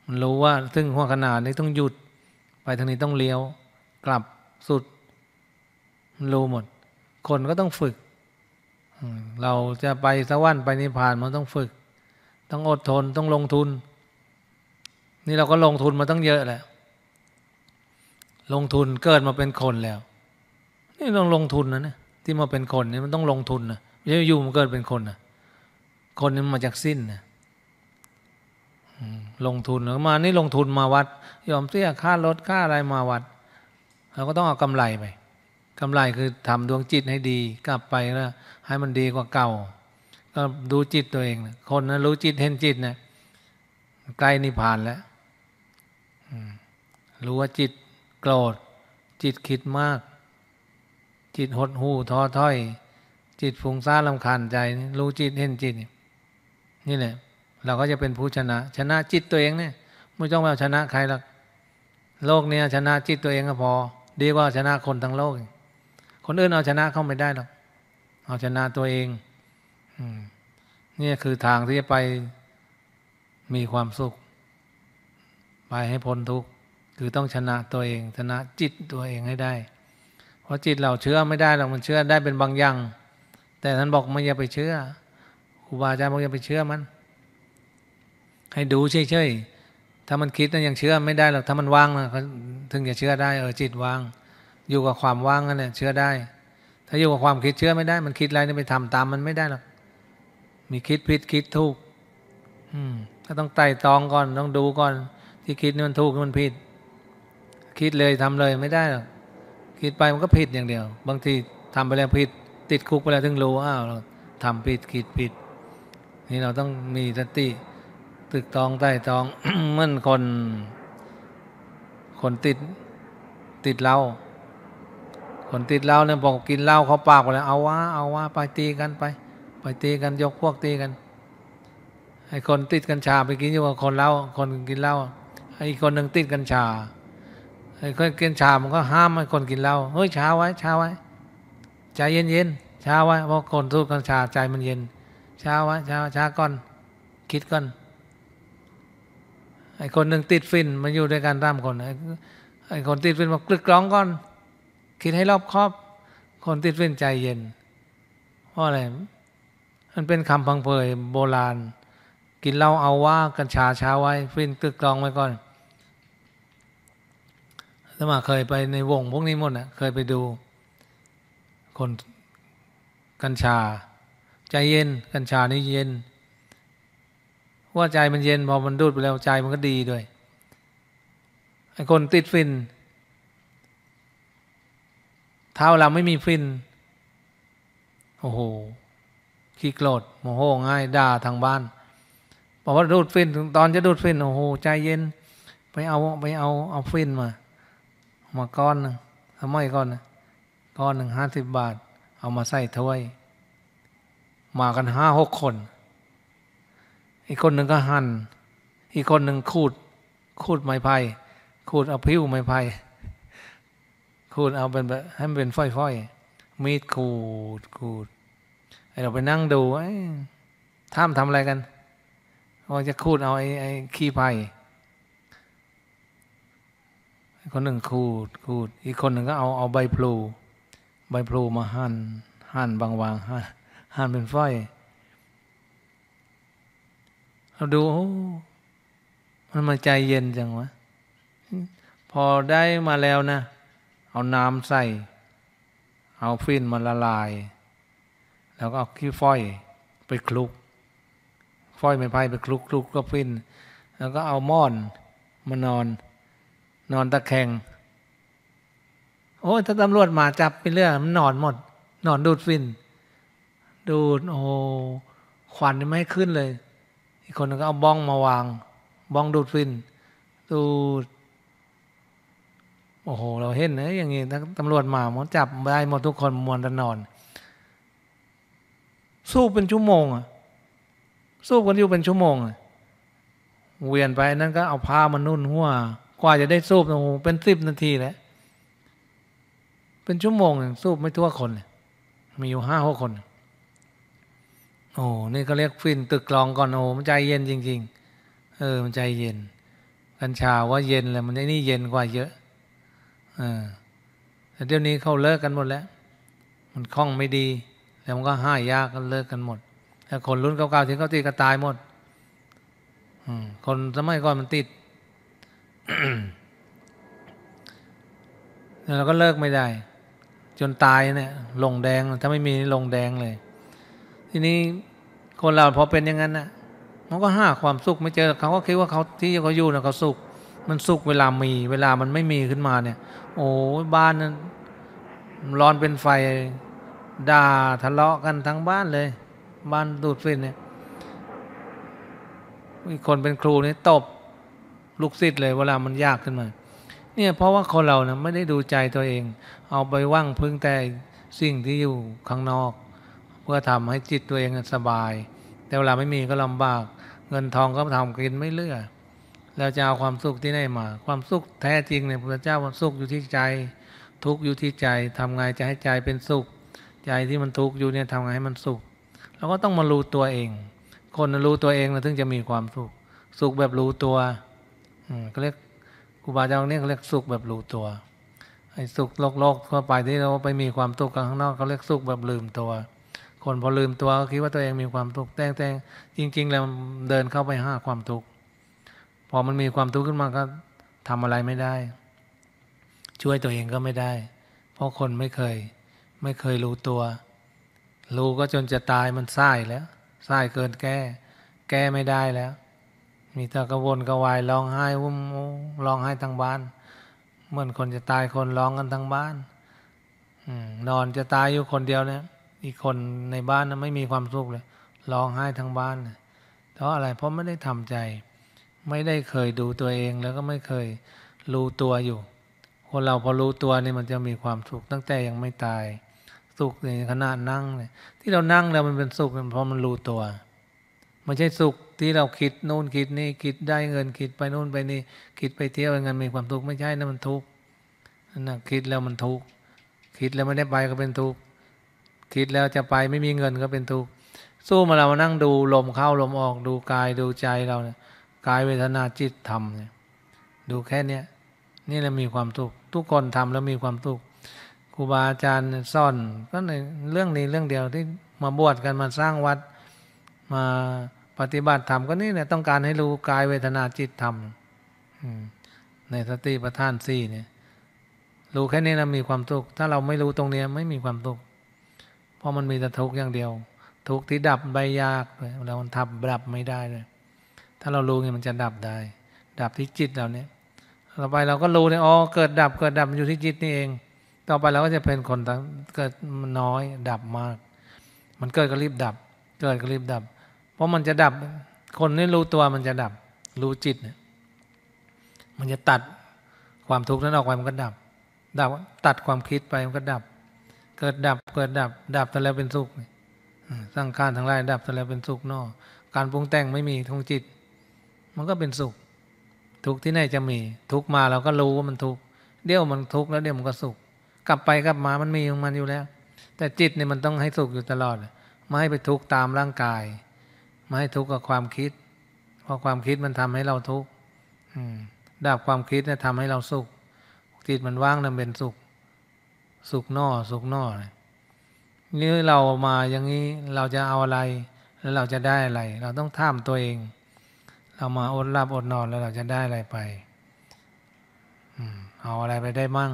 [SPEAKER 1] มันรู้ว่าซึ่งหัวขนาดนี้ต้องหยุด ไปทางนี้ต้องเลี้ยวกลับสุดมันรู้หมด คนก็ต้องฝึกเราจะไปสวรรค์ไปนิพพานมันต้องฝึก ต้องอดทนต้องลงทุน นี่เราก็ลงทุนมาตั้งเยอะแหละลงทุนเกิดมาเป็นคนแล้ว นี่ต้องลงทุนนะเนี่ยที่มาเป็นคนนี่มันต้องลงทุนนะไม่ใช่อยู่มันเกิดเป็นคนนะคนนี่มาจากสิ้นนะลงทุนมานี่ลงทุนมาวัด ยอมเสียค่ารถค่าอะไรมาวัด เราก็ต้องเอากำไรไปกำไรคือทำดวงจิตให้ดีกลับไปแล้วให้มันดีกว่าเก่า ก็ดูจิตตัวเอง คนนะรู้จิตเห็นจิตนะใกล้นิพพานแล้วรู้ว่าจิตโกรธจิตคิดมาก จิตหดหูท้อถ้อย จิตฟุ้งซ่านลำคาญใจ รู้จิตเห็นจิต นี่แหละเราก็จะเป็นผู้ชนะ ชนะจิตตัวเองเนี่ยไม่ต้องไปเอาชนะใครหรอกโลกเนี่ยชนะจิตตัวเองก็พอ ดีกว่าชนะคนทั้งโลก คนอื่นเอาชนะเข้าไม่ได้หรอกเอาชนะตัวเองนี่คือทางที่จะไปมีความสุขไปให้พ้นทุกข์คือต้องชนะตัวเอง ชนะจิตตัวเองให้ได้ เพราะจิตเราเชื่อไม่ได้หรอกมันเชื่อได้เป็นบางอย่าง แต่ท่านบอกไม่อย่าไปเชื่อครูบาอาจารย์บอกอย่าไปเชื่อมันให้ดูเฉยๆถ้ามันคิดนะยังเชื่อไม่ได้หรอก ถ้ามันว่างนะถึงจะเชื่อได้ เออจิตว่าง อยู่กับความว่างนั่นแหละเชื่อได้ ถ้าอยู่กับความคิดเชื่อไม่ได้ มันคิดอะไรนี่ไปทำตามมันไม่ได้หรอก มีคิดผิดคิดถูก อืมก็ต้องไต่ตองก่อนต้องดูก่อน ที่คิดนี่มันถูกมันผิด คิดเลยทำเลยไม่ได้หรอก คิดไปมันก็ผิดอย่างเดียว บางทีทำไปแล้วผิด ติดคุกไปแล้วถึงรู้อ้าวเราทำผิดคิดผิด นี่เราต้องมีสติตึกตองใต้ตองเมื่อนคน คนติดติดเหล้าคนติดเหล้าเนี่ยบอกกินเหล้าเขาปากไปแล้วเอาวะเอาวะไปตีกันไป ไปตีกันยกพวกตีกันไอ้คนติดกัญชาไปกินอยู่กับคนเหล้าคนกินเหล้าไอ้คนหนึ่งติดกัญชาไอ้คนกินชามันก็ห้ามไอ้คนกินเหล้าเฮ้ยช้าไว้ ช้าไว้ ใจเย็นเย็นช้าไว้ เพราะ คนสูบกัญชา ใจมันเย็นช้าไว้ช้าช้าก่อนคิดก่อนไอ้คนหนึ่งติดฟินมาอยู่ด้วยกันร่มคนไอ้คนติดฟินบอกกลึกร้องก่อน คิดให้รอบครอบ คนติดฟินใจเย็นเพราะอะไรมันเป็นคำพังเพยโบราณ กินเหล้าเอาว่ากัญชาเช้าไว้ฟินกลึกร้องไว้ก่อนสมาเคยไปในวง พวกนี้หมดนะเคยไปดู คนกัญชา ใจเย็น กัญชานี่เย็นว่าใจมันเย็นพอมัน ดูดไปแล้วใจมันก็ดีด้วยไอ้คนติดฟิน เท้าเราไม่มีฟิน โอ้โหขี้โกรธโมโหง่ายด่าทางบ้านบอกว่าดูดฟินตอนจะดูดฟินโอ้โห ใจเย็นไปเอาไปเอาเอาฟินมา มาก้อนนึงทำไมก้อนนะก้อนหนึ่งห้าสิบบาท เอามาใส่ถ้วยมากันห้าหกคนอีกคนหนึ่งก็หัน่น อีกคนหนึ่งขูดขูดไม้ไผ่ขูดเอาพิ้วไม้ไผ่ขูดเอาเป็นแบบให้มันเป็นฝ้อยๆมีดขูด ขูด ไอเราไปนั่งดูไอ้ท่ามทำอะไรกันว่าจะขูดเอาไอ้ไอ้ขี้ไผ่คนหนึ่งขูดขูด อีกคนหนึ่งก็เอาเอาใบพลูใบพลูมาหัน่นหั่นบางๆหั่นหั่นเป็นฝ้อยเราดู มันมาใจเย็นจังวะพอได้มาแล้วนะเอาน้ำใส่ เอาฟินมาละลาย แล้วก็เอาขี้ฝ้อย ไปคลุกฝ้อยไม้ไผ่ไปคลุกคลุกก็ฟินแล้วก็เอาม่อนมานอน นอนตะแคงโอ้ถ้าตำรวจมาจับไปเรื่องมันนอนหมดนอนดูดฟินดูด โอ้ควันไม่ขึ้นเลยีกคนก็เอาบ้องมาวาง บ้องดูดฟินดูโอ้โห เราเห็นนะ อย่างนี้ ตำรวจมาหมดจับได้หมดทุกคนมวนตะนอนสู้เป็นชั่วโมงอะสู้กันอยู่เป็นชั่วโมงเวียนไปนั่นก็เอาผ้ามานุ่นหัวกว่าจะได้สู้โอ้โหเป็นสิบนาทีแหละ เป็นชั่วโมงสู้ไม่ทั่วคน มีอยู่ห้าหกคนโอ้นี่เขาเรียกฟินตึกกลองก่อนโอ้มันใจเย็นจริง ๆ เออ มันใจเย็นกัญชาว่าเย็นเลย มันนี่เย็นกว่าเยอะเออแต่เดี๋ยวนี้เขาเลิกกันหมดแล้ว มันคล่องไม่ดี แล้วมันก็ห้ายากกันเลิกกันหมดแต่คนรุ่นเก่าๆที่เขาติดก็ตายหมดคนสมัยก่อนมันติดเราก็เลิกไม่ได้ จนตายเนี่ย ลงแดงถ้าไม่มีลงแดงเลยทีนี้คนเราพอเป็นอย่างนั้นนะมันก็ห้าความสุขไม่เจอ เขาก็คิดว่าเขาที่เขาอยู่นะเขาสุข มันสุขเวลามี เวลามันไม่มีขึ้นมาเนี่ยโอ้บ้านนั้น ร้อนเป็นไฟ ด่าทะเลาะกันทั้งบ้านเลย บ้านดูดฟินเนี่ยคนเป็นครูนี่ตบลูกศิษย์เลย เวลามันยากขึ้นมา เนี่ย เพราะว่าคนเรานะไม่ได้ดูใจตัวเอง เอาไปว่างพึ่งแต่สิ่งที่อยู่ข้างนอกพื่อทำให้จิตตัวเองสบาย แต่เวลาไม่มีก็ลำบาก เงินทองก็ทำกินไม่เลือก แล้วจะเอาความสุขที่ไหนมา ความสุขแท้จริงเนี่ยพระเจ้าความสุขอยู่ที่ใจ ทุกอยู่ที่ใจทำไงจะให้ใจเป็นสุข ใจที่มันทุกอยู่เนี่ยทำไงให้มันสุข เราก็ต้องมารู้ตัวเอง คนรู้ตัวเองนะถึงจะมีความสุข สุขแบบรู้ตัวอก็เรียกครูบาอาจารย์เนี่ยเรียกสุขแบบรู้ตัว ไอ้สุขโลกๆทั่วไปที่เราไปมีความสุขกันข้างนอกเขาเรียกสุขแบบลืมตัวคนพอลืมตัว ก็คิดว่าตัวเองมีความทุกข์แต่งแต่งจริง ๆ แล้วเดินเข้าไปห้าความทุกข์พอมันมีความทุกข์ขึ้นมาก็ทำอะไรไม่ได้ ช่วยตัวเองก็ไม่ได้ เพราะคนไม่เคย ไม่เคยรู้ตัวรู้ก็จนจะตายมันส่าแล้วส่าเกินแก้ แก้ไม่ได้แล้ว มีแต่กระวนกระวายร้องไห้วุ่มร้องไห้ทั้งบ้าน เหมือนคนจะตายคนร้องกันทั้งบ้านอนจะตายอยู่คนเดียวเนี่ยอีกคนในบ้านนะไม่มีความสุขเลย ร้องไห้ทั้งบ้านเพราะอะไรเพราะไม่ได้ทำใจ ไม่ได้เคยดูตัวเองแล้วก็ไม่เคยรู้ตัวอยู่ คนเราพอรู้ตัวนี่มันจะมีความสุข ตั้งแต่ยังไม่ตายสุขในขณะนั่งเนี่ย ที่เรานั่งแล้วมันเป็นสุขเพราะมันรู้ตัวไม่ใช่สุขที่เราคิด นู่นคิดนี่คิดได้เงินคิดไปนู่นไปนี่คิดไปเที่ยวเงินมีความทุกข์ไม่ใช่นะมันทุกข์นั่นคิดแล้วมันทุกข์คิดแล้วไม่ได้ไปก็เป็นทุกข์คิดแล้วจะไปไม่มีเงินก็เป็นทุกข์สู้มาเรามานั่งดูลมเข้าลมออก ดูกายดูใจเราเนี่ยกายเวทนาจิตธรรมเนี่ยดูแค่เนี้ยนี่เรามีความทุกข์ทุกคนทำแล้วมีความทุกข์ครูบาอาจารย์ซ่อนก็ในเรื่องนี้เรื่องเดียวที่มาบวชกันมาสร้างวัด มาปฏิบัติธรรมก็นี่เนี่ยต้องการให้รู้กายเวทนาจิตธรรมในสติปัฏฐานสี่เนี่ยรู้แค่นี้เรามีความทุกข์ถ้าเราไม่รู้ตรงนี้ไม่มีความทุกข์เพราะมันมีแต่ทุกข์อย่างเดียว ทุกข์ที่ดับไปยากเลยเรามันทับดับไม่ได้เลยถ้าเรารู้เนี่ยมันจะดับได้ ดับที่จิตเราเนี่ยต่อไปเราก็รู้เ่ยอ๋อเกิดดับเกิดดับอยู่ที่จิตนี่เอง ต่อไปเราก็จะเป็นคนเกิดน้อยดับมาก มันเกิดก็รีบดับเกิดก็รีบดับ เพราะมันจะดับ คนนี่รู้ตัวมันจะดับ รู้จิตเนี่ยมันจะตัดความทุกข์นั้นออกไปมันก็ดับดับตัดความคิดไปมันก็ดับเกิด ดับ เกิด ดับ ดับแต่แล้วเป็นสุขสร้างการทั้งหลาย ดับแต่แล้วเป็นสุขนอ การปรุงแต่งไม่มีทงจิต มันก็เป็นสุข ทุกที่ไหนจะมี ทุกมาเราก็รู้ว่ามันทุกเดี๋ยวมันทุกแล้วเดี๋ยวมันก็สุข กลับไป กลับมามันมีของมันอยู่แล้ว แต่จิตเนี่ยมันต้องให้สุขอยู่ตลอด ไม่ให้ไปทุกตามร่างกาย ไม่ให้ทุกกับความคิด เพราะความคิดมันทำให้เราทุกข์ดับความคิดเนี่ยทำให้เราสุข จิตมันว่างนั่นเป็นสุขสุกนอสุกนอหรือเรามาอย่างนี้เราจะเอาอะไรแล้วเราจะได้อะไร เราต้องท่ามตัวเอง เรามาอดรับอดนอนแล้วเราจะได้อะไรไปเอาอะไรไปได้มั่ง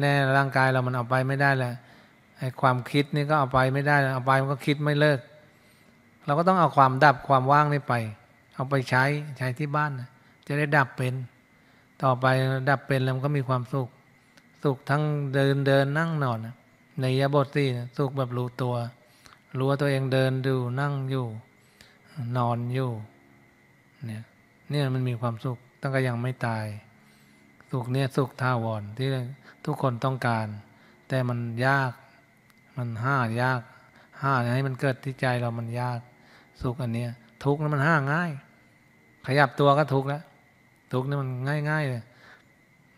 [SPEAKER 1] แน่ๆร่างกายเรามันเอาไปไม่ได้แหละไอ้ความคิดนี่ก็เอาไปไม่ได้ เอาไปมันก็คิดไม่เลิก เราก็ต้องเอาความดับความว่างนี่ไป เอาไปใช้ใช้ที่บ้าน จะได้ดับเป็น ต่อไปดับเป็นแล้วมันก็มีความสุขสุขทั้งเดินเดินนั่งนอนในยบทสี่ สุขแบบรู้ ตัว รู้ว่าตัวเองเดินดูนั่งอยู่ นอนอยู่ เนี่ยเนี่ยมันมีความสุขตั้งแต่ยังไม่ตาย สุขเนี่ยสุขท่าวรที่ ทุกคนต้องการ แต่มันยากมันห้ายากห้าให้มันเกิดที่ใจเรามันยาก สุขอันเนี้ยทุกนั้นมันห้าง่าย ขยับตัวก็ทุกแล้วทุกนี่มันง่าย ๆเลย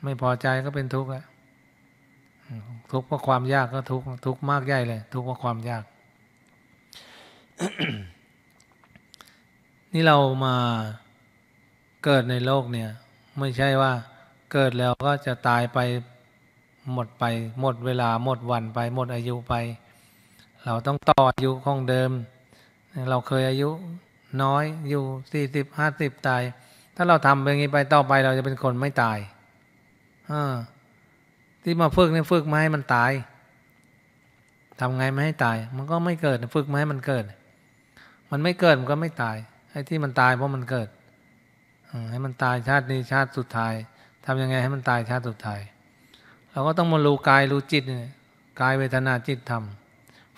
[SPEAKER 1] ไม่พอใจก็เป็นทุกข์แล้วทุกข์เพราะความ ยากก็ทุกข์ทุกข์มากใหญ่เลย ทุกข์เพราะความยาก นี่เรามาเกิดในโลกเนี่ย ไม่ใช่ว่าเกิดแล้วก็จะตายไปหมดไป หมดเวลาหมด วันไปหมดอายุไป เราต้องต่ออายุของเดิมเราเคยอายุน้อย อยู่สี่สิบห้าสิบตาย ถ้าเราทำแบบนี้ไปต่อไปเราจะเป็นคนไม่ตายอ่าที่มาฝึกเนี่ยฝึกมาให้มันตาย ทำไงไม่ให้ตาย มันก็ไม่เกิด ฝึกมาให้มันเกิด มันไม่เกิด มันก็ไม่ตายไอ้ที่มันตายเพราะมันเกิด ให้มันตายชาตินี้ชาติสุดท้าย ทำยังไงให้มันตายชาติสุดท้าย เราก็ต้องมารู้กายรู้จิตเนี่ยกายเวทนาจิตธรรม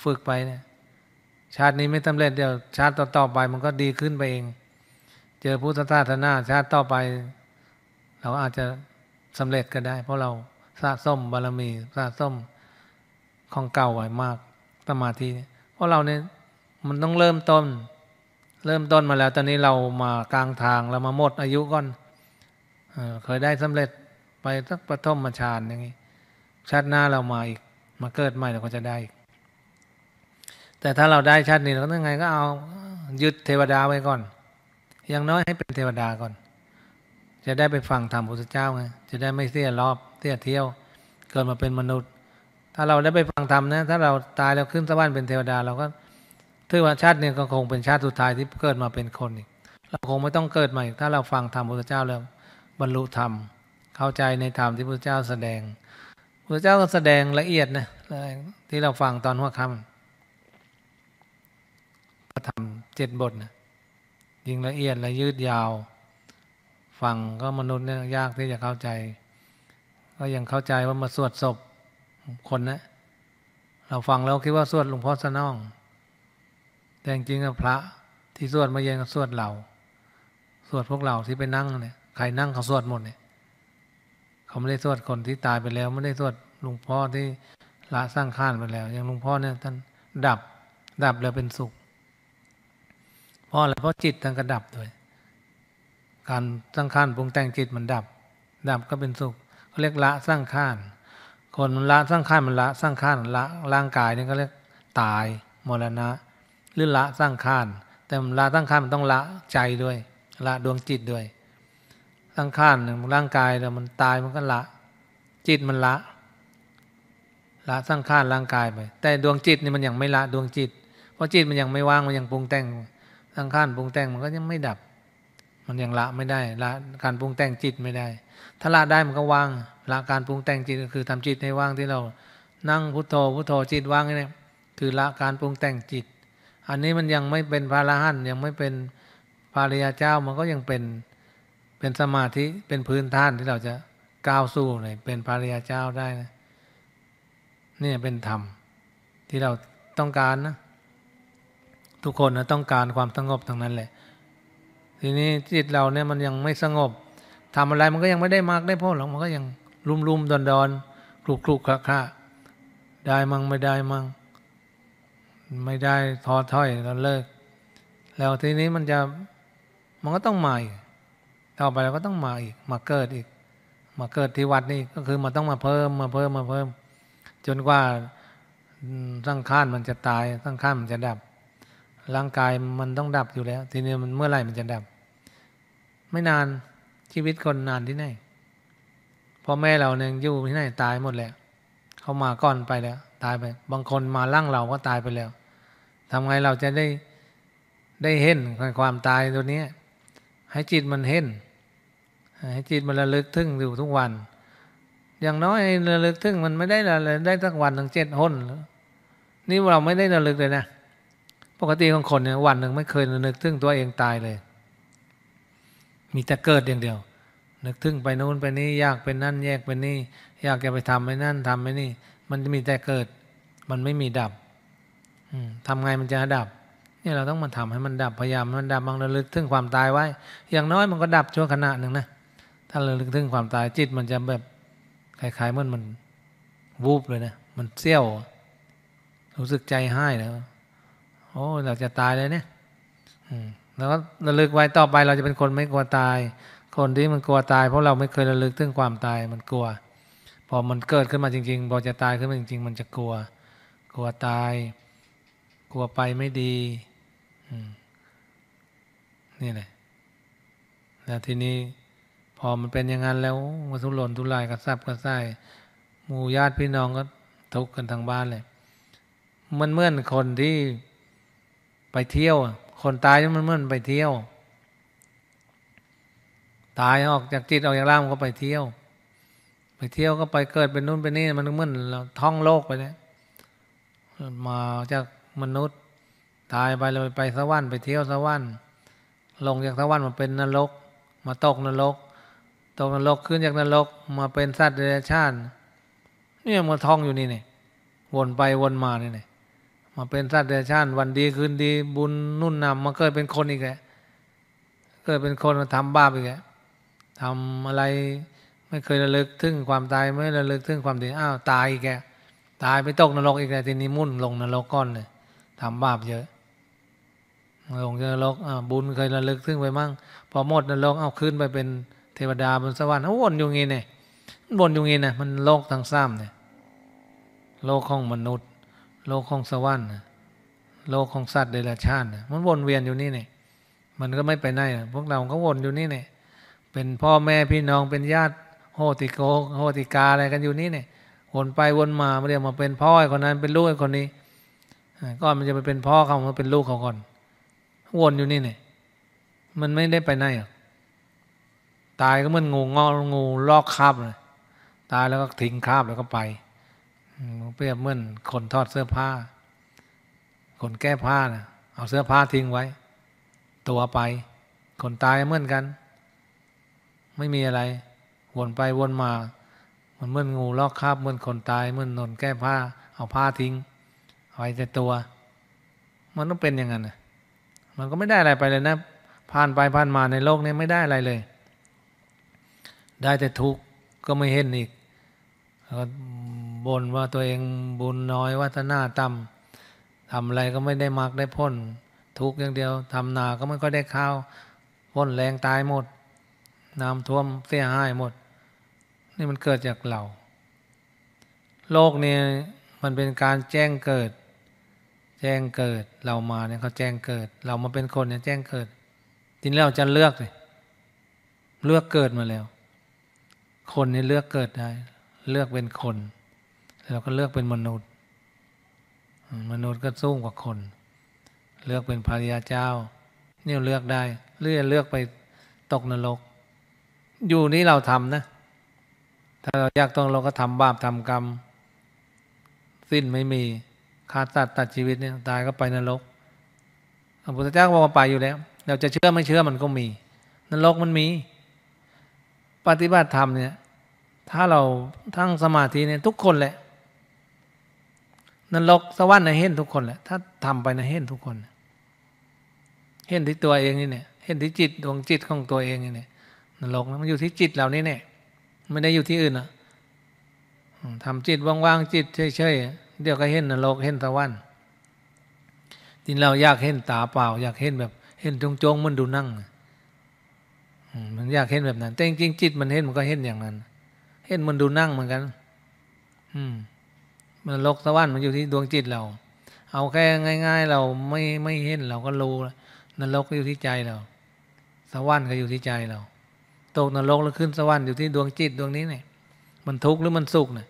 [SPEAKER 1] ฝึกไปเนี่ย ชาตินี้ไม่สำเร็จเดี๋ยวชาติต่อๆไปมันก็ดีขึ้นไปเอง เจอพุทธศาสนาชาติต่อไป เราอาจจะสำเร็จก็ได้ เพราะเราสะสมบารมี สะสมของเก่าไว้มากสมาธิเพราะเราเนี่ยมันต้องเริ่มต้น เริ่มต้นมาแล้ว ตอนนี้เรามากลางทางเรามาหมดอายุก่อนเคยได้สำเร็จไปสักปฐมฌานอย่างนี้ชาติหน้าเรามาอีกมาเกิดใหม่เราก็จะได้ แต่ถ้าเราได้ชาตินี้เราต้องไงก็เอายึดเทวดาไว้ก่อน อย่างน้อยให้เป็นเทวดาก่อน จะได้ไปฟังธรรมพระพุทธเจ้าไงจะได้ไม่เสียรอบเตี้ยเที่ยวเกิดมาเป็นมนุษย์ ถ้าเราได้ไปฟังธรรมนะ ถ้าเราตาย แล้ว ขึ้นสวรรค์เป็นเทวดาเราก็ถือว่าชาตินี้ก็คงเป็นชาติสุดท้ายที่เกิดมาเป็นคนอีกเราคงไม่ต้องเกิดใหม่ ถ้าเราฟังธรรมพระเจ้าแล้ว บรรลุธรรม เข้าใจในธรรมที่พระเจ้าแสดงพระเจ้าก็แสดงละเอียดนะที่เราฟังตอนหัวค่ำพระธรรมเจ็ดบทนะยิ่งละเอียดและยืดยาวฟังก็มนุษย์เนี่ยยากที่จะเข้าใจก็ยังเข้าใจว่ามาสวดศพคนนะ เราฟังแล้วคิดว่าสวดหลวงพ่อสนอง แต่จริงๆพระที่สวดมาเย็นก็สวดเรา สวดพวกเรา ที่ไปนั่งเนี่ยใครนั่งเขาสวดหมดเนี่ยเขาไม่ได้สวดคน ที่ตายไปแล้ว ไม่ได้สวดหลวงพ่อที่ละสร้างข้านไปแล้ว อย่างหลวงพ่อเนี่ย ท่านดับ ดับแล้วเป็นสุข เพราะอะไรเพราะจิตท่านก็ดับด้วย การสร้างข้านปรุงแต่งจิตมันดับ ดับก็เป็นสุขเรียกละสร้างข้านคนละสร้างข้านมันละสร้างข้านละร่างกายนี่ก็เรียกตายมรณะหรือละสร้างข้านแต่ละสร้างข้านมันต้องละใจด้วย ละดวงจิตด้วยสร้างข้านร่างกายเรามันตายมันก็ละ จิตมันละ ละสร้างข้านร่างกายไป แต่ดวงจิตนี่มันยังไม่ละดวงจิตเพราะจิตมันยังไม่ว่างมันยังปรุงแต่งสร้างข้านปรุงแต่งมันก็ยังไม่ดับันยังละไม่ได้ ละการปรุงแต่งจิตไม่ได้ ถ้าละได้มันก็ว่างละการปรุงแต่งจิตก็คือทำจิตให้ว่างที่เรานั่งพุทโธพุทโธจิตว่างนี่คือละการปรุงแต่งจิต อันนี้มันยังไม่เป็นพระละหันยังไม่เป็นพระริยาเจ้ามันก็ยังเป็น เป็นสมาธิเป็นพื้นฐานที่เราจะก้าวสู้เลยเป็นพระริยาเจ้าได้นะนี่เป็นธรรม ที่เราต้องการนะทุกคนนะต้องการความสงบทั้งนั้นแหละทีนี้จิตเราเนี่ยมันยังไม่สงบ ทำอะไรมันก็ยังไม่ได้มากได้พ่อหรอกมันก็ยังลุ่มลุมดอนดอนคลุกคลุกคละได้มั่งไม่ได้มั่งไม่ได้ท้อถ้อยเราเลิก แล้วทีนี้มันจะมันก็ต้องใหม่ต่อไปเราก็ต้องมาอีกมาเกิดอีก มาเกิดที่วัดนี่ก็คือมันต้องมาเพิ่มมาเพิ่มมาเพิ่ม จนกว่าสังขานมันจะตาย สังขานมันจะดับร่างกายมันต้องดับอยู่แล้ว ทีนี้ มันเมื่อไหร่มันจะดับ ไม่นานชีวิตคนนานที่ไหนพ่อแม่เราเนี่ยอยู่ที่ไหนตายหมดแล้ว เขามาก่อนไปแล้ว ตายไป บางคนมาล่างเราก็ตายไปแล้ว ทำไงเราจะได้ได้เห็นความตายตัวนี้ ให้จิตมันเห็น ให้จิตมันระลึกถึงอยู่ทุกวัน อย่างน้อยระลึกถึงมันไม่ได้ลกได้สักวันัึงเจ็ดหนนี่เราไม่ได้ระลึกเลยนะปกติของคนเนี่ยวันหนึ่งไม่เคยนึกถึงตัวเองตายเลย มีแต่เกิดอย่างเดียวนึกถึงไปนู้นไปนี้อยากเป็นนั่นแยกเป็นนี่อยากจะไปทำไปนั่นทำไปนี่ มันจะมีแต่เกิด มันไม่มีดับทำไงมันจะดับนี่เราต้องมาทำให้มันดับพยายามมันดับบางระลึกถึงความตายไว้ อย่างน้อยมันก็ดับชั่วขณะหนึ่งนะถ้าระลึกถึงความตายจิตมันจะแบบคล้ายๆมันมัน วูบเลยนะมันเสี้ยวรู้สึกใจหายแล้วโอ้เราจะตายเลยเนี่ยแล้วก็ระลึกไว้ต่อไปเราจะเป็นคนไม่กลัวตาย คนที่มันกลัวตายเพราะเราไม่เคยระลึกถึงความตาย มันกลัว พอมันเกิดขึ้นมาจริงๆ พอจะตายขึ้นมาจริง ๆ มันจะกลัว กลัวตาย กลัวไปไม่ดีนี่แหละแล้วทีนี้พอมันเป็นอย่างนั้นแล้วมันทุรนทุรายกระซับกระส่ายหมู่ญาติพี่น้องก็ทุกข์กันทางบ้านเลยมันเหมือนคนที่ไปเที่ยว คนตายมันเหมือน ไปเที่ยว ตายออกจากจิตออกจากร่างก็ไปเที่ยว ไปเที่ยวก็ไปเกิดเป็นนู่นเป็นนี่มันเหมือนเราท่องโลกไปเนี่ยมาจากมนุษย์ ตาย ไปเลยไปสวรรค์ไปเที่ยวสวรรค์ลงจากสวรรค์มาเป็นนรกมาตกนรกตกนรกขึ้นจากนรกมาเป็นสัตว์เดรัจฉานเนี่ยมาท่องอยู่นี่เนี่ยวนไปวน มาเนี่ยมาเป็นสัตว์เดรัจฉานวันดีคืนดี บุญนุ่นนำมาเกิดเป็นคนอีกแหละเกิดเป็นคนมาทำบาปอีกแหละทำอะไรไม่เคยระลึกถึงความตายไม่ระลึกถึงความดีอ้าวตายอีกแกตายไปตกนรกอีกแหละทีนี้มุ่นลงนรกก้อนเลยทำบาปเยอะลงนรกบุญเคยระลึกถึงไปมั่งพอหมดนรกเอาขึ้นไปเป็นเทวดาบนสวรรค์วนอยู่งี้เนี่ยวนอยู่งี้นะมันโลกทั้งซ้ำเนี่ย โลกของมนุษย์โลกของสวรรค์โลกของสัตว์เดรัจฉานมันวนเวียนอยู่นี่เนี่ย มันก็ไม่ไปไหน พวกเราก็วนอยู่นี่เนี่ยเป็นพ่อแม่พี่น้องเป็นญาติโหติโก โหติกาอะไรกันอยู่นี่เนี่ยวนไปวนมาไม่ยก้มาเป็นพ่อไอ้คนนั้นเป็นลูกไอ้คนนี้ก็มันจะไปเป็นพ่อเขามาเป็นลูกเขาก่อนวนอยู่นี่เนี่ยมันไม่ได้ไปไหนหรอกตายก็เหมือนงูงองูลอกคาบเลยตายแล้วก็ทิ้งคาบแล้วก็ไปเปรียบเหมือนคนทอดเสื้อผ้า คนแก้ผ้านะเอาเสื้อผ้าทิ้งไว้ ตัวไป คนตายเหมือนกัน ไม่มีอะไรวนไปวนมา มันเหมือนงูลอกคาบเหมือนคนตายเหมือนนนแก้ผ้า เอาผ้าทิ้งไว้แต่ตัว มันต้องเป็นอย่างนั้นนะมันก็ไม่ได้อะไรไปเลยนะ ผ่านไป ผ่านมาในโลกนี้ไม่ได้อะไรเลย ได้แต่ทุกข์ก็ไม่เห็นอีกบ่นว่าตัวเองบุญน้อยวัฒนาต่ำทำอะไรก็ไม่ได้มักได้พ้นทุกอย่างเดียวทำนาก็ไม่ค่อยได้ข้าว พ้นแรงตายหมดน้ำท่วมเสียหายหมด นี่มันเกิดจากเรา โลกนี่มันเป็นการแจ้งเกิด แจ้งเกิดเรามาเนี่ยเขาแจ้งเกิด เรามาเป็นคนเนี่ยแจ้งเกิดทีนี้เราจะเลือกเลยเลือกเกิดมาแล้ว คนนี่เลือกเกิดได้เลือกเป็นคนเราก็เลือกเป็นมนุษย์ มนุษย์ก็สูงกว่าคน เลือกเป็นภริยาเจ้า เนี่ยเลือกได้ เลือกเลือกไปตกนรกอยู่นี้เราทำนะถ้าเราอยากต้องเราก็ทำบาปทำกรรม สิ้นไม่มีขาดตัดตัดชีวิตเนี่ยตายก็ไปนรกพระพุทธเจ้าบอกว่าไปอยู่แล้ว เราจะเชื่อไม่เชื่อมันก็มีนรกมันมี ปฏิบัติธรรมเนี่ยถ้าเราทั้งสมาธิเนี่ย ทุกคนแหละนรกสวรรค์นะเห็นทุกคนแหละถ้าทำไปนะเห็นทุกคนเห็นที่ตัวเองนี่เนี่ย เห็นที่จิตดวงจิตของตัวเองนี่เนี่ยนรกมันอยู่ที่จิตเหล่านี้เนี่ยไม่ได้อยู่ที่อื่นอ่ะทำจิตว่างๆจิตเฉยๆเดี๋ยวก็เห็นนรกเห็นสวรรค์ที่เราอยากเห็นตาเปล่า อยากเห็นแบบเห็นจงๆมันดูนั่งมันอยากเห็นแบบนั้นแต่จริงๆจิตมันเห็นมันก็เห็นอย่างนั้นเห็นมันดูนั่งเหมือนกัน อืมมันลกสวรรค์มันอยู่ที่ดวงจิตเรา เอาแค่ง่าย ๆ เราไม่ไม่เห็นเราก็รู้นรกก็อยู่ที่ใจเราสวรรค์ก็อยู่ที่ใจเรา ตกนรกแล้วขึ้นสวรรค์อยู่ที่ดวงจิตดวงนี้เนี่ยมันทุกข์หรือมันสุขเนี่ย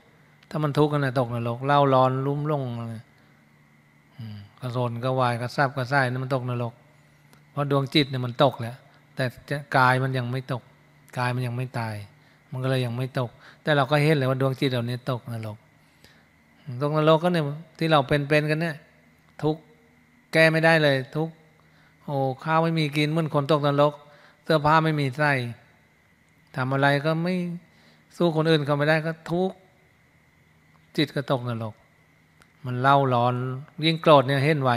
[SPEAKER 1] ถ้ามันทุกข์กันนะตกนรกเล่าร้อนลุ่มลงเลกระโจนกระวายกระซาบกระไส้นี่มันตกนรกเพราะดวงจิตเนี่ยมันตกแล้วแต่กายมันยังไม่ตก กายมันยังไม่ตาย มันก็เลยยังไม่ตก แต่เราก็เห็นเลยว่าดวงจิตเรานี้ตกนรกตกนรกก็เนี่ยที่เราเป็นๆกันเนี่ย ทุกแก้ไม่ได้เลย ทุกโอ้ข้าวไม่มีกินเหมือนคนตกนรกเสื้อผ้าไม่มีใส่ทำอะไรก็ไม่สู้คนอื่นเขาไม่ได้ ก็ทุกจิตก็ตกนรกมันเล่าร้อนยิ่งโกรธเนี่ยเห็นไว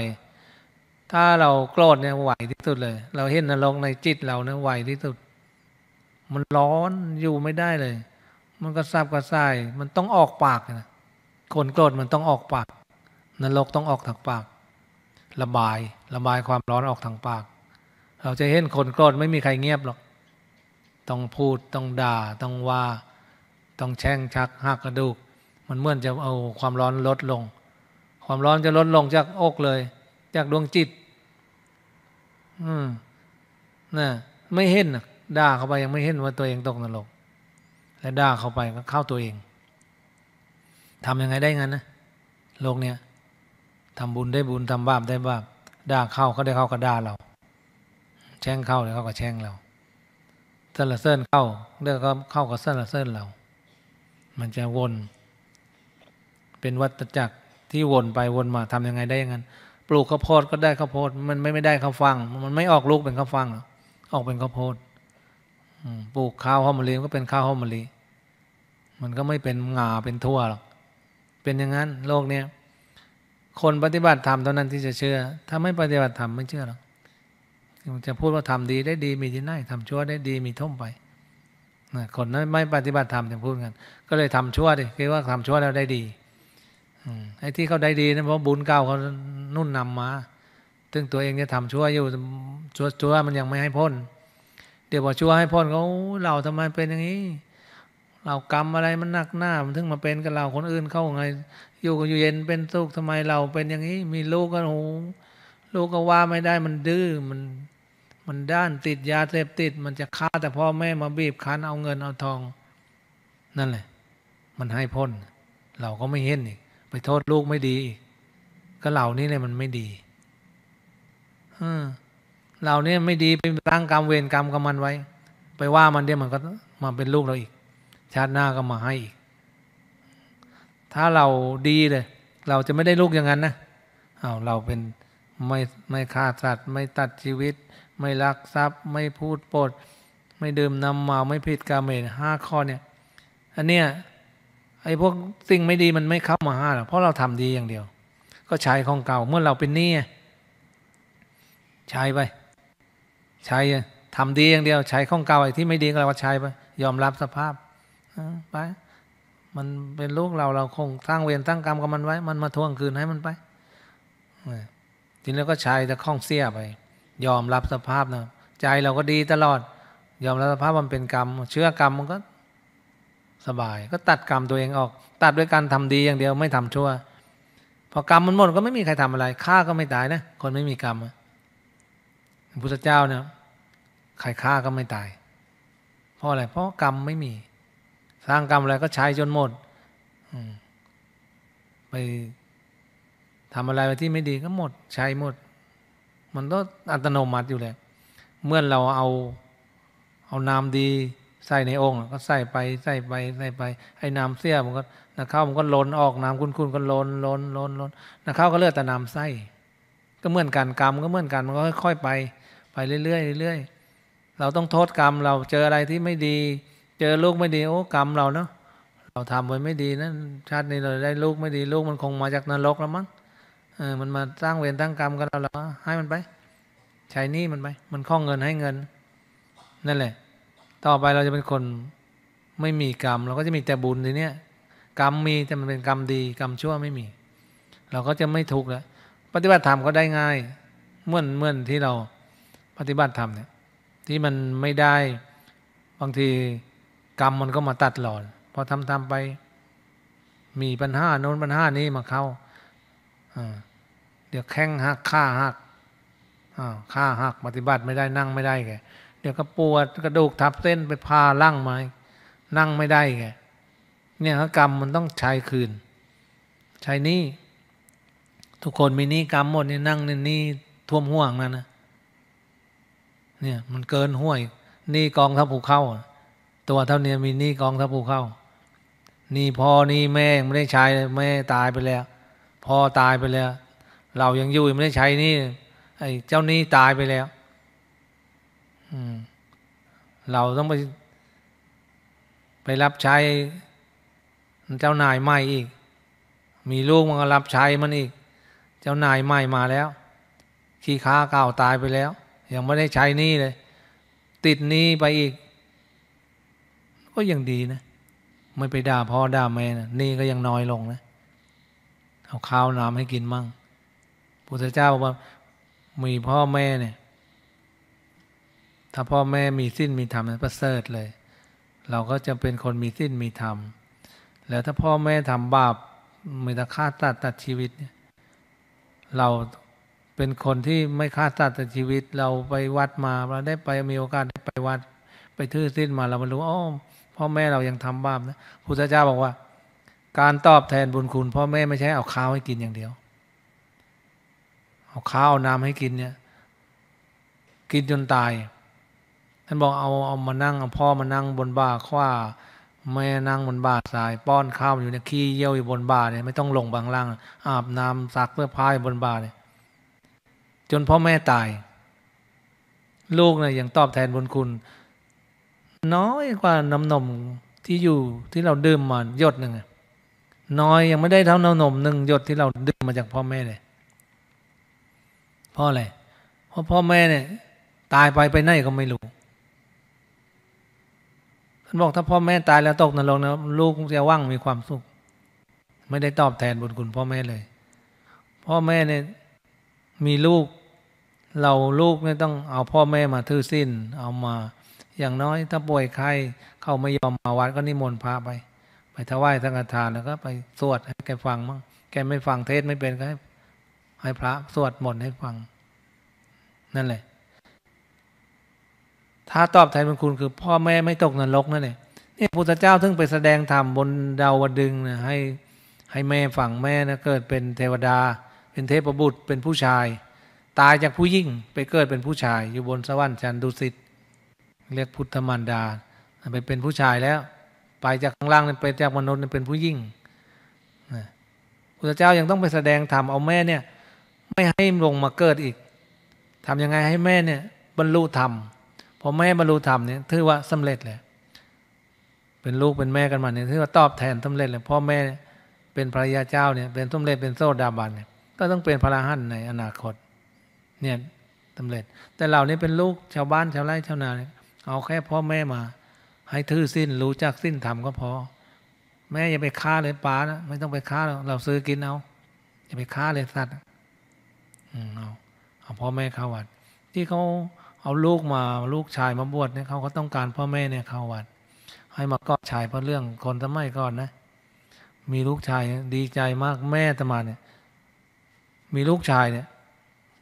[SPEAKER 1] ถ้าเราโกรธเนี่ยไหวที่สุดเลย เราเห็นนรกในจิตเราเนี่ยไหวที่สุดมันร้อนอยู่ไม่ได้เลย มันก็ซาบกระส่ายมันต้องออกปากนะคนโกรธมันต้องออกปากนรกต้องออกทางปาก ระบายระบายความร้อนออกทางปาก เราจะเห็นคนโกรธไม่มีใครเงียบหรอกต้องพูดต้องด่าต้องว่า ต้องแช่งชักหักกระดูก มันเมื่อนจะเอา ความร้อนลดลง ความร้อนจะลดลงจากอกเลย จากดวงจิต อืมนะไม่เห็นด่าเข้าไปยังไม่เห็นว่าตัวเองตกนรกและด่าเข้าไปก็เข้าตัวเองทำยังไงได้งั้นนะโลกเนี้ยทำบุญได้บุญทำบาปได้บาปด่าเข้าก็ได้เข้าก็ด่าเรา แช่งเข้าเดี๋ยวเขาก็แช่งเราเสละเส้นเข้าเดี๋ยวก็เข้าก็สละเส้นเรา มันจะวน เป็นวัฏจักรที่วนไปวนมาทำยังไงได้งั้นปลูกข้าวโพดก็ได้ข้าวโพดมันไม่ไม่ได้ข้าวฟังมันไม่ออกลูกเป็นข้าวฟังหรอออกเป็นข้าวโพดปลูกข้าวหอมมะลิก็เป็นข้าวหอมมะลิมันก็ไม่เป็นงาเป็นทั่วหรอกเป็นอย่างนั้นโลกเนี้ยคนปฏิบัติธรรมเท่านั้นที่จะเชื่อ ถ้าไม่ปฏิบัติธรรมไม่เชื่อหรอก จะพูดว่าทำดีได้ดีมีที่ไหนทำชั่วได้ดีมีท่มไปคนนั้นไม่ปฏิบัติธรรมจะพูดกันก็เลยทำชั่วดิคิดว่าทำชั่วแล้วได้ดีอไอ้ที่เขาได้ดีนันเพราะบุญเก่าเขานุ่นนำมาซึ่งตัวเองจะทำชั่วอยู่ชั่วชั่วมันยังไม่ให้พ้นเดี๋ยวพอชั่วให้พ้นเขาเราทำไมเป็นอย่างนี้เรากรรมอะไรมันหนักหน้า มันถึงมาเป็นกับเราคนอื่นเข้าไง อยู่กันอยู่เย็นเป็นสุขทำไมเราเป็นอย่างนี้ มีลูกก็โหลูกก็ว่าไม่ได้มันดื้อ มัน มันด้านติดยาเสพติด มันจะฆ่าแต่พ่อแม่มาบีบคั้นเอาเงินเอาทอง นั่นแหละ มันให้พ้น เราก็ไม่เห็นอีกไปโทษลูกไม่ดี ก็เหล่านี้เลยมันไม่ดีเหลเรานี่ไม่ดีไปตั้งกรรมเวรกรรมกับมันไว้ ไปว่ามันเดี๋ยวมันก็มาเป็นลูกเราอีกชาติหน้าก็มาให้อีกถ้าเราดีเลย เราจะไม่ได้ลูกอย่างนั้นนะเอาเราเป็นไม่ไม่ฆ่าสัตว์ไม่ตัดชีวิต ไม่ลักทรัพย์ ไม่พูดปด ไม่ดื่มน้ำเมาไม่ผิดกาเมนห้าข้อเนี่ย อันเนี้ยไอ้พวกสิ่งไม่ดีมันไม่เข้ามาห้าหรอก เพราะเราทำดีอย่างเดียว ก็ใช้ของเก่าเมื่อเราเป็นหนี้ใช้ไป ใช้ทำดีอย่างเดียว ใช้ของเก่าไอ้ที่ไม่ดีก็เราใช้ไปยอมรับสภาพไป มันเป็นลูกเรา เราคงสร้างเวรสร้างกรรมกับมันไว้ มันมาทวงคืนให้มันไปทีนี้ก็ช้จะคล้องเสียไป ยอมรับสภาพนะ ใจเราก็ดีตลอด ยอมรับสภาพมันเป็นกรรมเชื่อกรรมมันก็ สบายก็ตัดกรรมตัวเองออก ตัดด้วยการทำดีอย่างเดียวไม่ทำชั่ว พอกรรมมันหมดก็ไม่มีใครทำอะไรฆ่าก็ไม่ตายนะ คนไม่มีกรรมพระพุทธเจ้าเนี่ยใครฆ่าก็ไม่ตายเพราะอะไรเพราะกรรมไม่มีสร้างกรรมอะไรก็ใช้จนหมดไปทำอะไรไปที่ไม่ดีก็หมดใช้หมด มันก็อัตโนมัติอยู่แหละเมื่อเราเอาเอานามดี ใส่ในองค์ ก็ใส่ไป ใส่ไป ใส่ไปไอ้น้ำเสียมันก็นกเข้ามันก็ล้นออกน้ำคุ้นๆก็ล้น ล้นล้นล้นนกเข้าก็เลือดแต่น้ำไส้ก็เหมือนกันกรรมก็เหมือนกันมันก็ค่อยๆไป ไปเรื่อยๆเรื่อยๆเราต้องโทษกรรม เราเจออะไรที่ไม่ดีจอลูกไม่ดีโอ้กรรมเราเนาะเราทำไว้ไม่ดีนะชาตินี้เราได้ลูกไม่ดี ลูกมันคงมาจากนรกแล้วมั้งเออมันมาสร้างเวรตั้งกรรมกันเราลรวให้มันไป ใช้นี่มันไปมันคล้องเงินให้เงิน นั่นแหละ ต่อไปเราจะเป็นคนไม่มีกรรม เราก็จะมีแต่บุญทีเนี้ยกรรมมีแต่มันเป็นกรรมดีกรรมชั่วไม่มี เราก็จะไม่ทุกข์แล้วปฏิบัติธรรมก็ได้ง่ายเมื่อนเมื่อนที่เรา ปฏิบัติธรรมเนี่ย ที่มันไม่ได้บางทีกรรมมันก็มาตัดหลอนพอทำทำไป มีปัญหาโน้นปัญหานี้มาเข้าเดี๋ยวแข้งหักข้าหักข้าหักปฏิบัติไม่ได้นั่งไม่ได้แกเดี๋ยวก็ปวดกระดูกทับเส้นไปพาล่างไม้นั่งไม่ได้แกเนี่ยกรรมมันต้องใช้คืนใช้นี่ทุกคนมีนี่กรรมหมดนี่ นั่ง นี่นี่ท่วมห่วงนั่นนะเนี่ย มันเกินห้วยนี่กองทับหูเขาอ่ะตัวเท่านี้มีหนี้กองทัพภูเข้า นี่พ่อนี่แม่ไม่ได้ใช้ แม่ตายไปแล้ว พ่อตายไปแล้ว เรายังอยู่ไม่ได้ใช้นี่ ไอ้เจ้านี้ตายไปแล้ว อืม เราต้องไปไปรับใช้เจ้านายใหม่อีก มีลูกมันก็รับใช้มันอีก เจ้านายใหม่มาแล้วขี้ค้าเก่าตายไปแล้ว ยังไม่ได้ใช้นี่เลย ติดนี้ไปอีกก็ยังดีนะไม่ไปด่าพ่อด่าแม่นะนี่ก็ยังน้อยลงนะเอาข้าวน้ำให้กินมั่ง พุทธเจ้าบอกว่ามีพ่อแม่เนี่ย ถ้าพ่อแม่มีสิ้นมีธรรมนั้นประเสริฐเลย เราก็จะเป็นคนมีสิ้นมีธรรมแล้วถ้าพ่อแม่ทำบาปมีแต่ฆ่าตัดตัดชีวิตเนี่ยเราเป็นคนที่ไม่ฆ่าตัดตัดชีวิต เราไปวัดมาเราได้ไปมีโอกาสได้ไปวัด ไปทื่อสิ้นมาเรามารู้อ๋อพ่อแม่เรายังทำบาปนะพุทธเจ้าบอกว่า การตอบแทนบุญคุณพ่อแม่ไม่ใช่เอาข้าวให้กินอย่างเดียวเอาข้าวเอาน้ำให้กินเนี่ย กินจนตายท่านบอกเอาเอามานั่งเอาพ่อมานั่งบนบ่าคว้าแม่นั่งบนบ่าทราย ป้อนข้าวอยู่เนี่ยขี้เยี่ยวอยู่บนบ่าเนี่ยไม่ต้องลงบางล่างอาบน้ำซักเสื้อผ้าบนบ่าเนี่ยจนพ่อแม่ตายลูกเนี่ยยังตอบแทนบุญคุณน้อยกว่าน้ำนมที่อยู่ที่เราดื่มมาหยดหนึ่งน้อยยังไม่ได้เท่าน้ำนมหนึ่งหยดที่เราดื่มมาจากพ่อแม่เลยเพราะอะไรเพราะพ่อแม่เนี่ยตายไปไปไหนก็ไม่รู้ท่านบอกถ้าพ่อแม่ตายแล้วตกนรกนะลูกจะว่างมีความสุข ไม่ได้ตอบแทนบุญคุณพ่อแม่เลย พ่อแม่เนี่ยมีลูก เราลูกเนี่ยต้องเอาพ่อแม่มาทื่อสิ้นเอามาอย่างน้อยถ้าป่วยใคร เข้าไม่ยอมมาวัดก็นิมนต์พระไป ไปถวายสังฆทานแล้วก็ ไปสวดให้แกฟังมั่งแกไม่ฟังเทศไม่เป็น ก็ ให้ให้พระสวดมนต์ให้ฟัง นั่นแหละ ถ้าตอบแทนบุญคุณคือ พ่อแม่ไม่ตกนรกนั่นแหละนี่พุทธเจ้าทึ่งไปแสดงธรรมบนดาวดึงนะให้ให้แม่ฝั่งแม่นะเกิดเป็นเทวดา เป็นเทพบุตร เป็นผู้ชาย ตายจากผู้ยิ่งไปเกิดเป็นผู้ชาย อยู่บนสวรรค์ชั้นดุสิตเรียกพุทธมารดาไปเป็นผู้ชายแล้ว ไปจากข้างล่างไปจากมนุษย์เป็นผู้ยิ่งพทธเจ้ายังต้องไปแสดงธรรมเอาแม่เนี่ย ไม่ให้ลงมาเกิดอีก ทํำยังไงให้แม่เนี่ย บรรลุธรรมพอแม่บรรลุธรรมเนี่ย ถือว่าสำเร็จเลยเป็นลูกเป็นแม่กันมาเนี่ยถือว่าตอบแทนสำเร็จเลยพ่อแม่เป็นพระยาเจ้าเนี่ยเป็นสำเร็จเป็นโซดาบันเนี่ยก็ต้องเป็นพระรหันในอนาคต เนี่ยสำเร็จ แต่เหล่านี้เป็นลูกชาวบ้านชาวไร่ชาวนาเนี่ยเอาแค่พ่อแม่มาให้ทื่อสิ้นรู้จักสิ้นธรรมก็พอ แม่อย่าไปฆ่าเลยป้านะไม่ต้องไปฆ่าเราเราซื้อกินเอา อย่าไปฆ่าเลยสัตว์เอา เอาพ่อแม่เข้าวัด ที่เขาเอาลูกมาลูกชายมาบวชเนี่ยเขาก็ต้องการพ่อแม่เนี่ย เข้าวัด ให้มาก่อชายเพราะเรื่องคนสมัยก่อนนะ มีลูกชายดีใจมากแม่ตมาเนี่ย มีลูกชายเนี่ย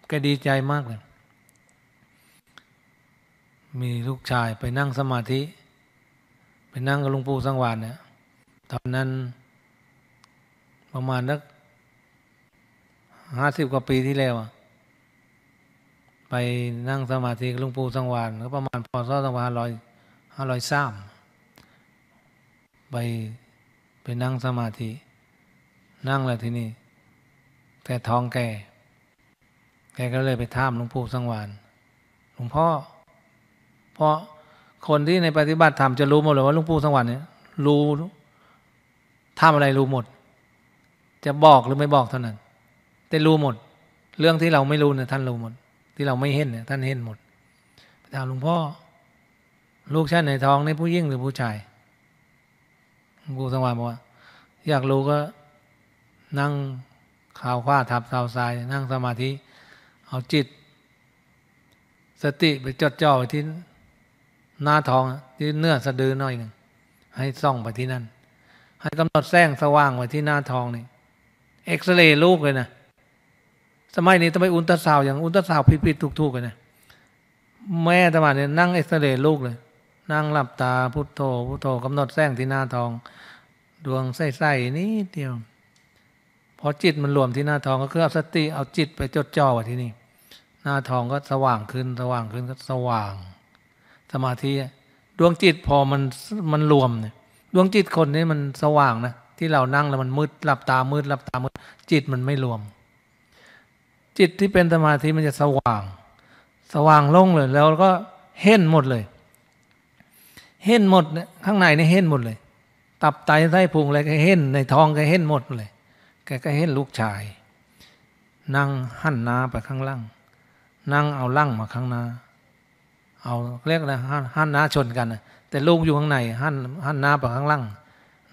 [SPEAKER 1] แกดีใจมากเลยมีลูกชายไปนั่งสมาธิ ไปนั่งกับหลวงปู่สังวานเนี่ยตอนนั้นประมาณนักห้าสิบกว่าปีที่แล้วอะไปนั่งสมาธิกับหลวงปู่สังวานก็ประมาณพศสังวานร้อยห้าร้อยสามไปไปนั่งสมาธิ นั่งแล้วที่นี่แต่ท้องแก่ แกก็เลยไปท่ามหลวงปู่สังวานหลวงพ่อเพราะคนที่ในปฏิบัติธรรมจะรู้หมดเลยว่าหลวงปู่สังวรเนี่ยรู้ ทำอะไรรู้หมด จะบอกหรือไม่บอกเท่านั้นแต่รู้หมด เรื่องที่เราไม่รู้เนี่ยท่านรู้หมด ที่เราไม่เห็นเนี่ย ท่านเห็นหมดถามหลวงพ่อ ลูกชายในท้องในผู้ยิ่งหรือผู้ชายหลวงปู่สังวรบอกว่า อยากรู้ก็นั่งข่าวคว้าทับเ่าทรายนั่งสมาธิ เอาจิต สติไปจดจ่อไปที่หน้าท้องที่เนื้อสะดือหน่อยหนึ่งให้ส่องไปที่นั่นให้กำหนดแสงสว่างไว้ที่หน้าท้องนี่เอ็กซเรย์ลูกเลยนะสมัยนี้ทำไมอุลตราซาวอย่างอุลตราซาวผิดๆทุกๆกันนะแม่ตมาเนี่ยนั่งเอ็กซเรย์ลูกเลยนั่งหลับตาพุทโธ พุทโธกำหนดแสงที่หน้าท้อง ดวงใสๆนี่เดียวพอจิตมันรวมที่หน้าท้องก็คือเอาสติเอาจิตไปจดจ่อไว้ที่นี่หน้าทองก็สว่างขึ้น สว่างขึ้นก็สว่างสมาธิดวงจิตพอมันมันรวมเนี่ยดวงจิตคนนี้มันสว่างนะที่เรานั่งแล้วมันมืด หลับตามืดหลับตามืดจิตมันไม่รวม จิตที่เป็นสมาธิมันจะสว่าง สว่างลงเลยแล้วก็เห็นหมดเลย เห็นหมดข้างในนี่เห็นหมดเลย ตับไตไส้พุงอะไรก็เห็นในท้องก็เห็นหมดเลยแกก็เห็นลูกชาย นั่งหั่นนาไปข้างล่างนั่งเอาล่างมาข้างหน้าเอาเรียกนะหั่นน้าชนกันแต่ลูกอยู่ข้างในหั่นหั่นน้าไปข้างล่าง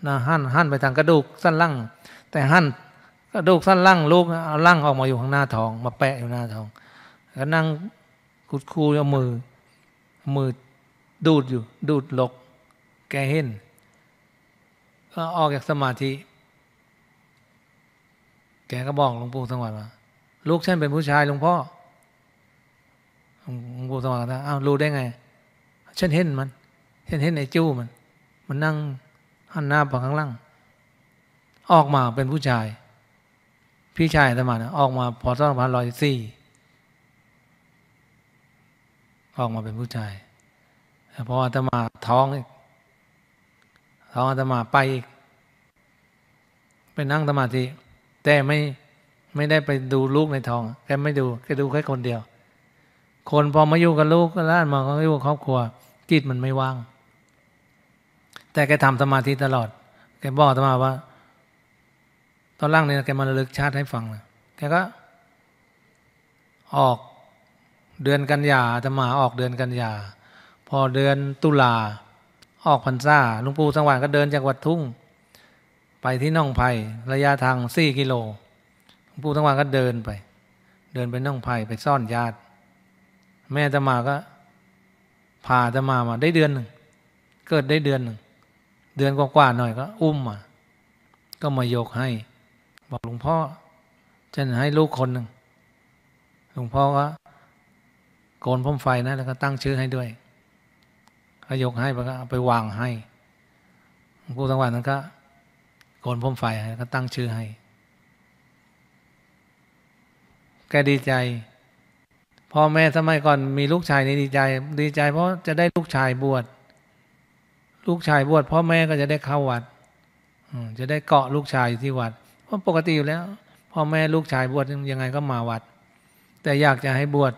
[SPEAKER 1] นะหั่นหั่นไปทางกระดูก สั้นล่างแต่หั่นกระดูกสั้นล่างลูกเอาล่างออกมาอยู่ข้างหน้าท้อง มาแปะอยู่หน้าท้อง ก็นั่งกุดคูเอามือ มือดูดอยู่ ดูดลก แกเห็นก็ออกจากสมาธิ แกก็บอกหลวงปู่สังวรว่า ลูกฉันเป็นผู้ชายหลวงพ่อหลวงปู่ะาอ้าวรู้ได้ไง ฉันเห็นมัน เห็นเห็นไอ้จู้มัน มันนั่งหันหน้าไปข้างล่างออกมาเป็นผู้ชาย พี่ชายธรรมานะออกมาพอสองพันร้อยสี่ออกมาเป็นผู้ชายพอธรรมาท้องอีกท้องธรรมาไปอีกไปนั่งรมาี่แต่ไม่ไม่ได้ไปดูลูกในท้องแกไม่ดูแกดูแค่คนเดียวคนพอมาอยู่กับลูกก็ล้านมาก็อยู่กับครอบครัวจิตมันไม่ว่าง แต่แกทำสมาธิตลอด แกบอกตมาว่า ตอนล่างเนี่ยแกมาระลึกชาติให้ฟังนะแกก็ออกเดือนกันยาตมาออกเดือนกันยาพอเดือนตุลาออกพรรษาลุงปู่สังวานก็เดินจากวัดทุ่งไปที่น่องไผ่ ระยะทางสี่กิโล ลุงปู่สังวานก็เดินไป เดินไปน่องไผ่ไปซ่อนญาติแม่ตมาก็พาตมามา ได้เดือนหนึ่งเกิดได้เดือนหนึ่งเดือนกว่าๆหน่อยก็อุ้มมา ก็มายกให้ บอกหลวงพ่อจะให้ลูกคนหนึ่งหลวงพ่อก็โกนพ่มไฟนะแล้วก็ตั้งชื่อให้ด้วย ก็ยกให้้วก็ไปวางให้ผู้สังวันนั้นก็โกนพ่มไฟให้ ก็ตั้งชื่อให้ แกดีใจพ่อแม่สมัยก่อนมีลูกชายนี่ดีใจ ดีใจเพราะจะได้ลูกชายบวช ลูกชายบวชพ่อแม่ก็จะได้เข้าวัดจะได้เกาะลูกชายอยู่ที่วัด เพราะปกติอยู่แล้ว พ่อแม่ลูกชายบวชยังไงก็มาวัด แต่อยากจะให้บวช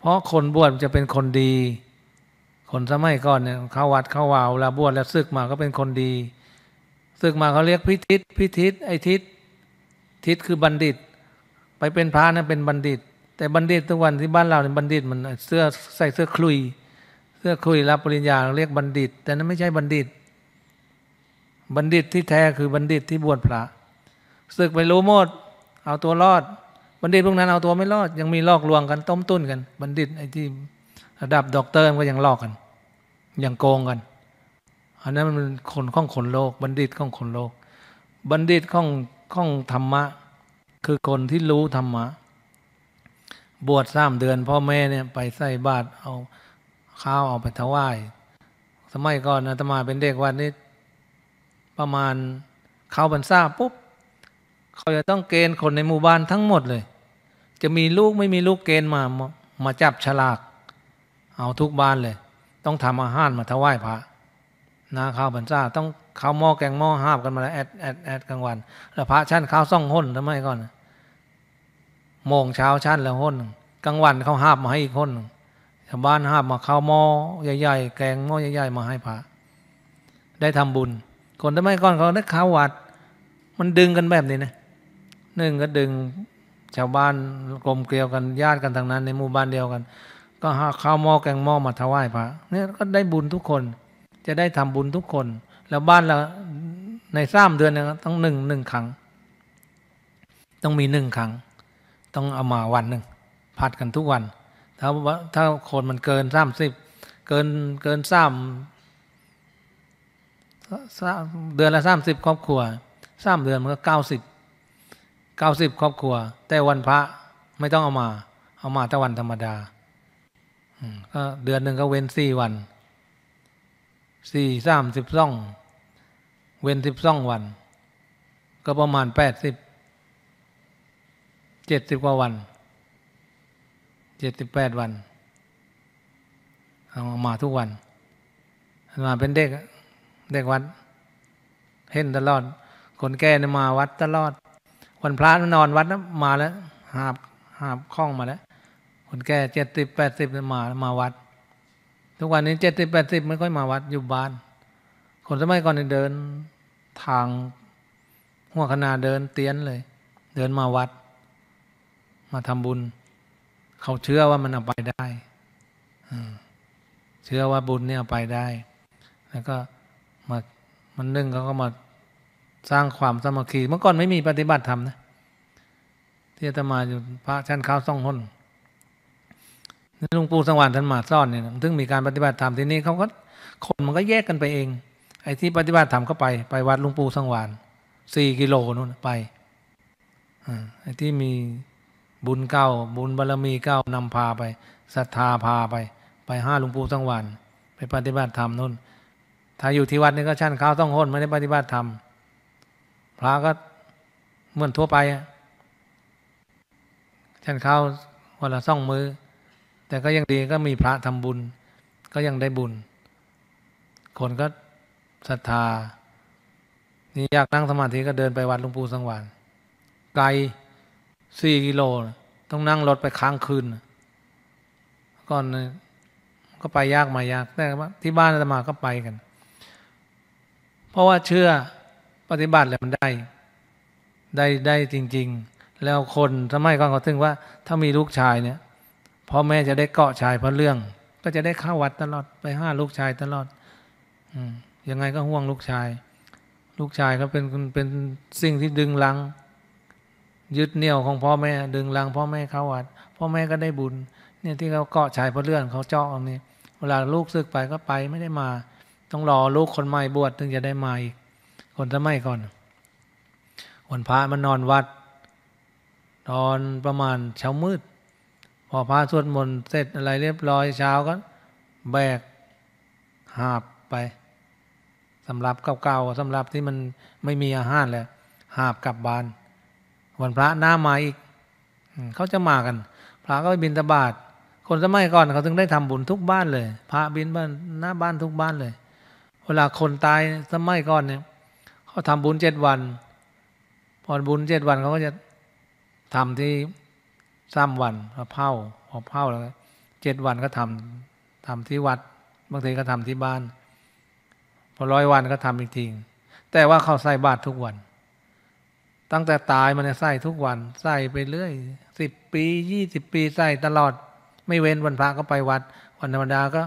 [SPEAKER 1] เพราะคนบวชจะเป็นคนดี คนสมัยก่อนเนี่ย เข้าวัดเข้าวาวลาบวชแล้วซึกมาก็เป็นคนดีซึกมาเขาเรียกพิทิศพิทิศไอทิศทิศคือบัณฑิต ไปเป็นพระนะเป็นบัณฑิตแต่บัณฑิต ทุกวันที่บ้านเราเนี่ยบัณฑิตมันเสื้อใส่เสื้อคลุย เสื้อคลุยรับปริญญาเรียกบัณฑิต แต่นั้นไม่ใช่บัณฑิต บัณฑิตที่แท้คือบัณฑิตที่บวชพระศึกไปรู้หมดเอาตัวรอดบัณฑิตพวกนั้นเอาตัวไม่รอดยังมีลอกลวงกัน ต้มตุ้นกัน บัณฑิตไอ้ที่ระดับด็อกเตอร์ก็ยังลอกกัน ยังโกงกัน อันนั้นมันคนข้องขนโลก บัณฑิตข้องขนโลก บัณฑิตข้องข้องธรรมะ คือคนที่รู้ธรรมะบวชสามเดือน พ่อแม่เนี่ยไปใส่บาตรเอาข้าวเอาไปถวาย สมัยก่อนอาตมาเป็นเด็กวัดนี่ประมาณเข้าบรรษาปุ๊บเขาจะต้องเกณฑ์คนในหมู่บ้านทั้งหมดเลย จะมีลูกไม่มีลูกเกณฑ์มามาจับฉลาก เอาทุกบ้านเลย ต้องทำอาหารมาถวายพระนาข้าวบรรษาต้องข้าวหม้อแกงหม้อห้าบกันมาแล้วแอดแอดแอดกลางวันแล้วพระชั้นข้าวซ่องห้นทำไมก่อนโมงเช้าชั้นล้ห้นกลางวันเขาห้าบมาให้อีกคน ชาวบ้านห้าบมาข้าวหม้อใหญ่ๆแกงหม้อใหญ่ๆมาให้พระ ได้ทำบุญ คนทำไมก่อนเขาได้ข้าววัด มันดึงกันแบบนี้นะหนึ่งก็ดึง ชาวบ้านกลมเกลียวกันญาติกันทางนั้น ในหมู่บ้านเดียวกัน ก็หาข้าวหม้อแกงหม้อมาถวายพระเนี่ยก็ได้บุญทุกคน จะได้ทำบุญทุกคน แล้วบ้านเราในสามเดือนเนี่ยต้องหนึ่งหนึ่งครั้งต้องมีหนึ่งครั้งต้องเอามาวันหนึ่ง ผัดกันทุกวัน ถ้าถ้าคนมันเกินสามสิบเกินเกินสามเดือนละสามสิบครอบครัวสามเดือนมันก็เก้าสิบเก้าสิบครอบครัว แต่วันพระไม่ต้องเอามา เอามาแต่วันธรรมดาก็เดือนหนึ่งก็เว้นสี่วันสี่สามสิบสองเว้นสิบสองวัน ก็ประมาณแปดสิบเจ็ดสิบกว่าวัน เจ็ดสิบแปดวันเอามาทุกวัน มาเป็นเด็ก เด็กวัด เห็นตลอด คนแก่เนี่ยมาวัดตลอดวันพระนอนวัดนะมาแล้ว หาบ หาบคล้องมาแล้ว คนแก่เจ็ดสิบแปดสิบมา มาวัด ทุกวันนี้เจ็ดสิบแปดสิบไม่ค่อยมาวัดอยู่บ้าน คนสมัยก่อนเดินทางหัวขนาเดินเตียนเลย เดินมาวัดมาทำบุญ เขาเชื่อว่ามันเอาไปได้เชื่อว่าบุญเนี่ยเอาไปได้ แล้วก็มามันนึ่งเขาก็มาสร้างความสมัครีเมื่อก่อนไม่มีปฏิบัติธรรมนะที่จะมาอยู่พระชั้นข้าวซ่องห้นหลวงปู่สังวานท่านมาซ่อนเนี่ยถึงมีการปฏิบัติธรรมที่นี่เขาก็คนมันก็แยกกันไปเอง ไอ้ที่ปฏิบัติธรรมก็ไปไปวัดหลวงปู่สังวานสี่กิโลนู่นไปไอ้ที่มีบุญเก้าบุญบารรมีเก้านำพาไปศรัทธาพาไป ไปห้าหลวงปู่ทั้งวันไปปฏิบัติธรรมนู่นถ้าอยู่ที่วัดนี่ก็ชั้นข้าวต้องห้นไม่ได้ปฏิบัติธรรมพระก็เหมือนทั่วไปชั้นข้าววันละซ่องมือแต่ก็ยังดีก็มีพระทำบุญ ก็ยังได้บุญ คนก็ศรัทธานี่อยากนั่งสมาธิก็เดินไปวัดหลวงปู่สังวาน ไกลสี่กิโลต้องนั่งรถไปค้างคืนก่อนก็ไปยากมายากแต่ที่บ้านอาตมาก็ไปกัน เพราะว่าเชื่อปฏิบัติแล้วมันได้ ได้ได้จริง ๆ แล้วคนทำไมก่อนเขาถึงว่าถ้ามีลูกชายเนี่ยพ่อแม่จะได้เกาะชายเพราะเรื่องก็จะได้เข้าวัดตลอดไปห้าลูกชายตลอด อืยังไงก็ห่วงลูกชาย ลูกชายก็เป็นเป็นสิ่งที่ดึงลังยึดเหนี่ยวของพ่อแม่ดึงลังพ่อแม่เข้าวัด พ่อแม่ก็ได้บุญ เนี่ยที่เขาเกาะชายพระเลื่อนเขาเจาะนี่เวลาลูกซึกไปก็ไปไม่ได้มา ต้องรอลูกคนใหม่บวชถึงจะได้มาอีกคนสมัยก่อนคนพระมันนอนวัด ตอนประมาณเช้ามืดพอพระสวดมนต์เสร็จอะไรเรียบร้อยเช้าก็แบกหาบไปสำหรับเก่าๆสำหรับที่มันไม่มีอาหารแล้วหาบกลับบ้านวันพระหน้ามาอีกเขาจะมากัน พระก็ไปบินตบาท คนสมัยก่อนเขาถึงได้ทำบุญทุกบ้านเลย พระบินบ้านหน้าบ้านทุกบ้านเลย เวลาคนตายสมัยก่อนเนี่ย เขาทำบุญเจ็ดวัน พอบุญเจ็ดวันเขาก็จะทำที่สามวัน พอเผาพอเผาแล้วเจ็ดวันก็ทำ ทำที่วัด บางทีก็ทำที่บ้าน พอร้อยวันก็ทำอีกที แต่ว่าเขาใส่บาตรทุกวันตั้งแต่ตายมันใส่ทุกวันใส่ไปเรื่อยสิบปียี่สิบปีใส่ตลอดไม่เว้นวันพระก็ไปวัดวันธรรมดาก็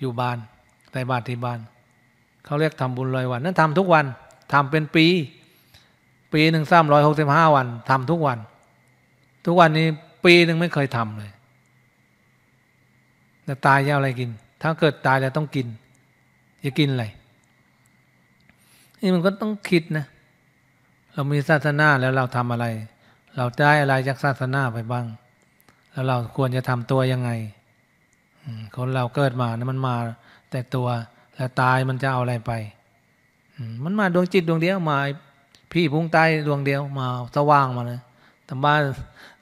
[SPEAKER 1] อยู่บ้านใส่บาตรที่บ้านเขาเรียกทำบุญลอยวันนั้นทำทุกวันทำเป็นปี ปีหนึ่งสามร้อยหกสิบห้าวัน ทำทุกวัน ทุกวันนี้ปีหนึ่งไม่เคยทำเลยแต่ตายจะเอาอะไรกิน ถ้าเกิดตายแล้วต้องกินจะกินอะไรนี่มันก็ต้องคิดนะ เรามีศาสนาแล้วเราทำอะไร เราได้อะไรจากศาสนาไปบ้าง แล้วเราควรจะทำตัวยังไงคนเราเกิดมานะมันมา แต่ตัว แล้วตายมันจะเอาอะไรไปมันมาดวงจิตดวงเดียว มาพี่พุงไตดวงเดียว มาสว่างมานะตำบ้า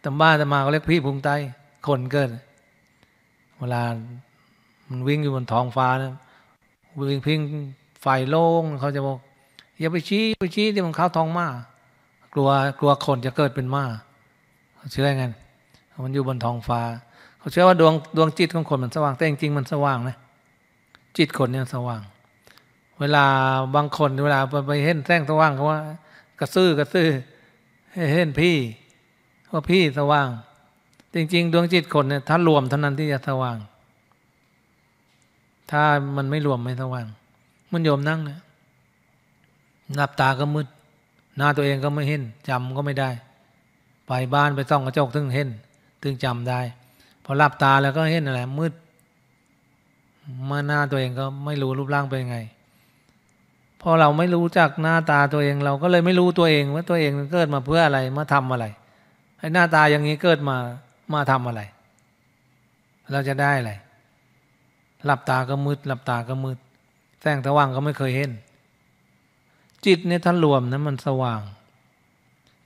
[SPEAKER 1] ตำบ้าจะมาก็เรียกพี่พุงไตคนเกิด เวลามันวิ่งอยู่บนท้องฟ้านะวิ่งพิงไฟโล่งเขาจะบอกอย่าไปชี้ไปชี้ที่มันเข้าทองมากกลัวกลัวคนจะเกิดเป็นมาเขาเชื่อไงมันอยู่บนท้องฟ้า เขาเชื่อว่าดวงดวงจิตของคน มันสว่างแต่จริงๆมันสว่างนะจิตคนเนี่ยสว่าง เวลา บางคนเวลาไปเห็นแสงสว่างเขาว่ากระซื้อกระซื้อเห็นพี่ว่าพี่สว่าง จริงๆดวงจิตคนเนี่ยถ้ารวมเท่านั้นที่จะสว่าง ถ้ามันไม่รวมไม่สว่าง มันโยมนั่งเนี่ยนับตาก็มืด หน้าตัวเองก็ไม่เห็นจำก็ไม่ได้ ไปบ้านไปซ่องกระจกถึงเห็นถึงจำได้ พอหลับตาแล้วก็เห็นอะไรมืดมาหน้าตัวเองก็ไม่รู้รูปร่างเป็นไง พอเราไม่รู้จักหน้าตาตัวเองเราก็เลยไม่รู้ตัวเองว่าตัวเองเกิดมาเพื่ออะไรมาทำอะไร ให้หน้าตาอย่างนี้เกิดมามาทำอะไร เราจะได้อะไรหลับตาก็มืดหลับตาก็มืดแสงสว่างก็ไม่เคยเห็นจิตเนี่ยถ้ารวมนะมันสว่าง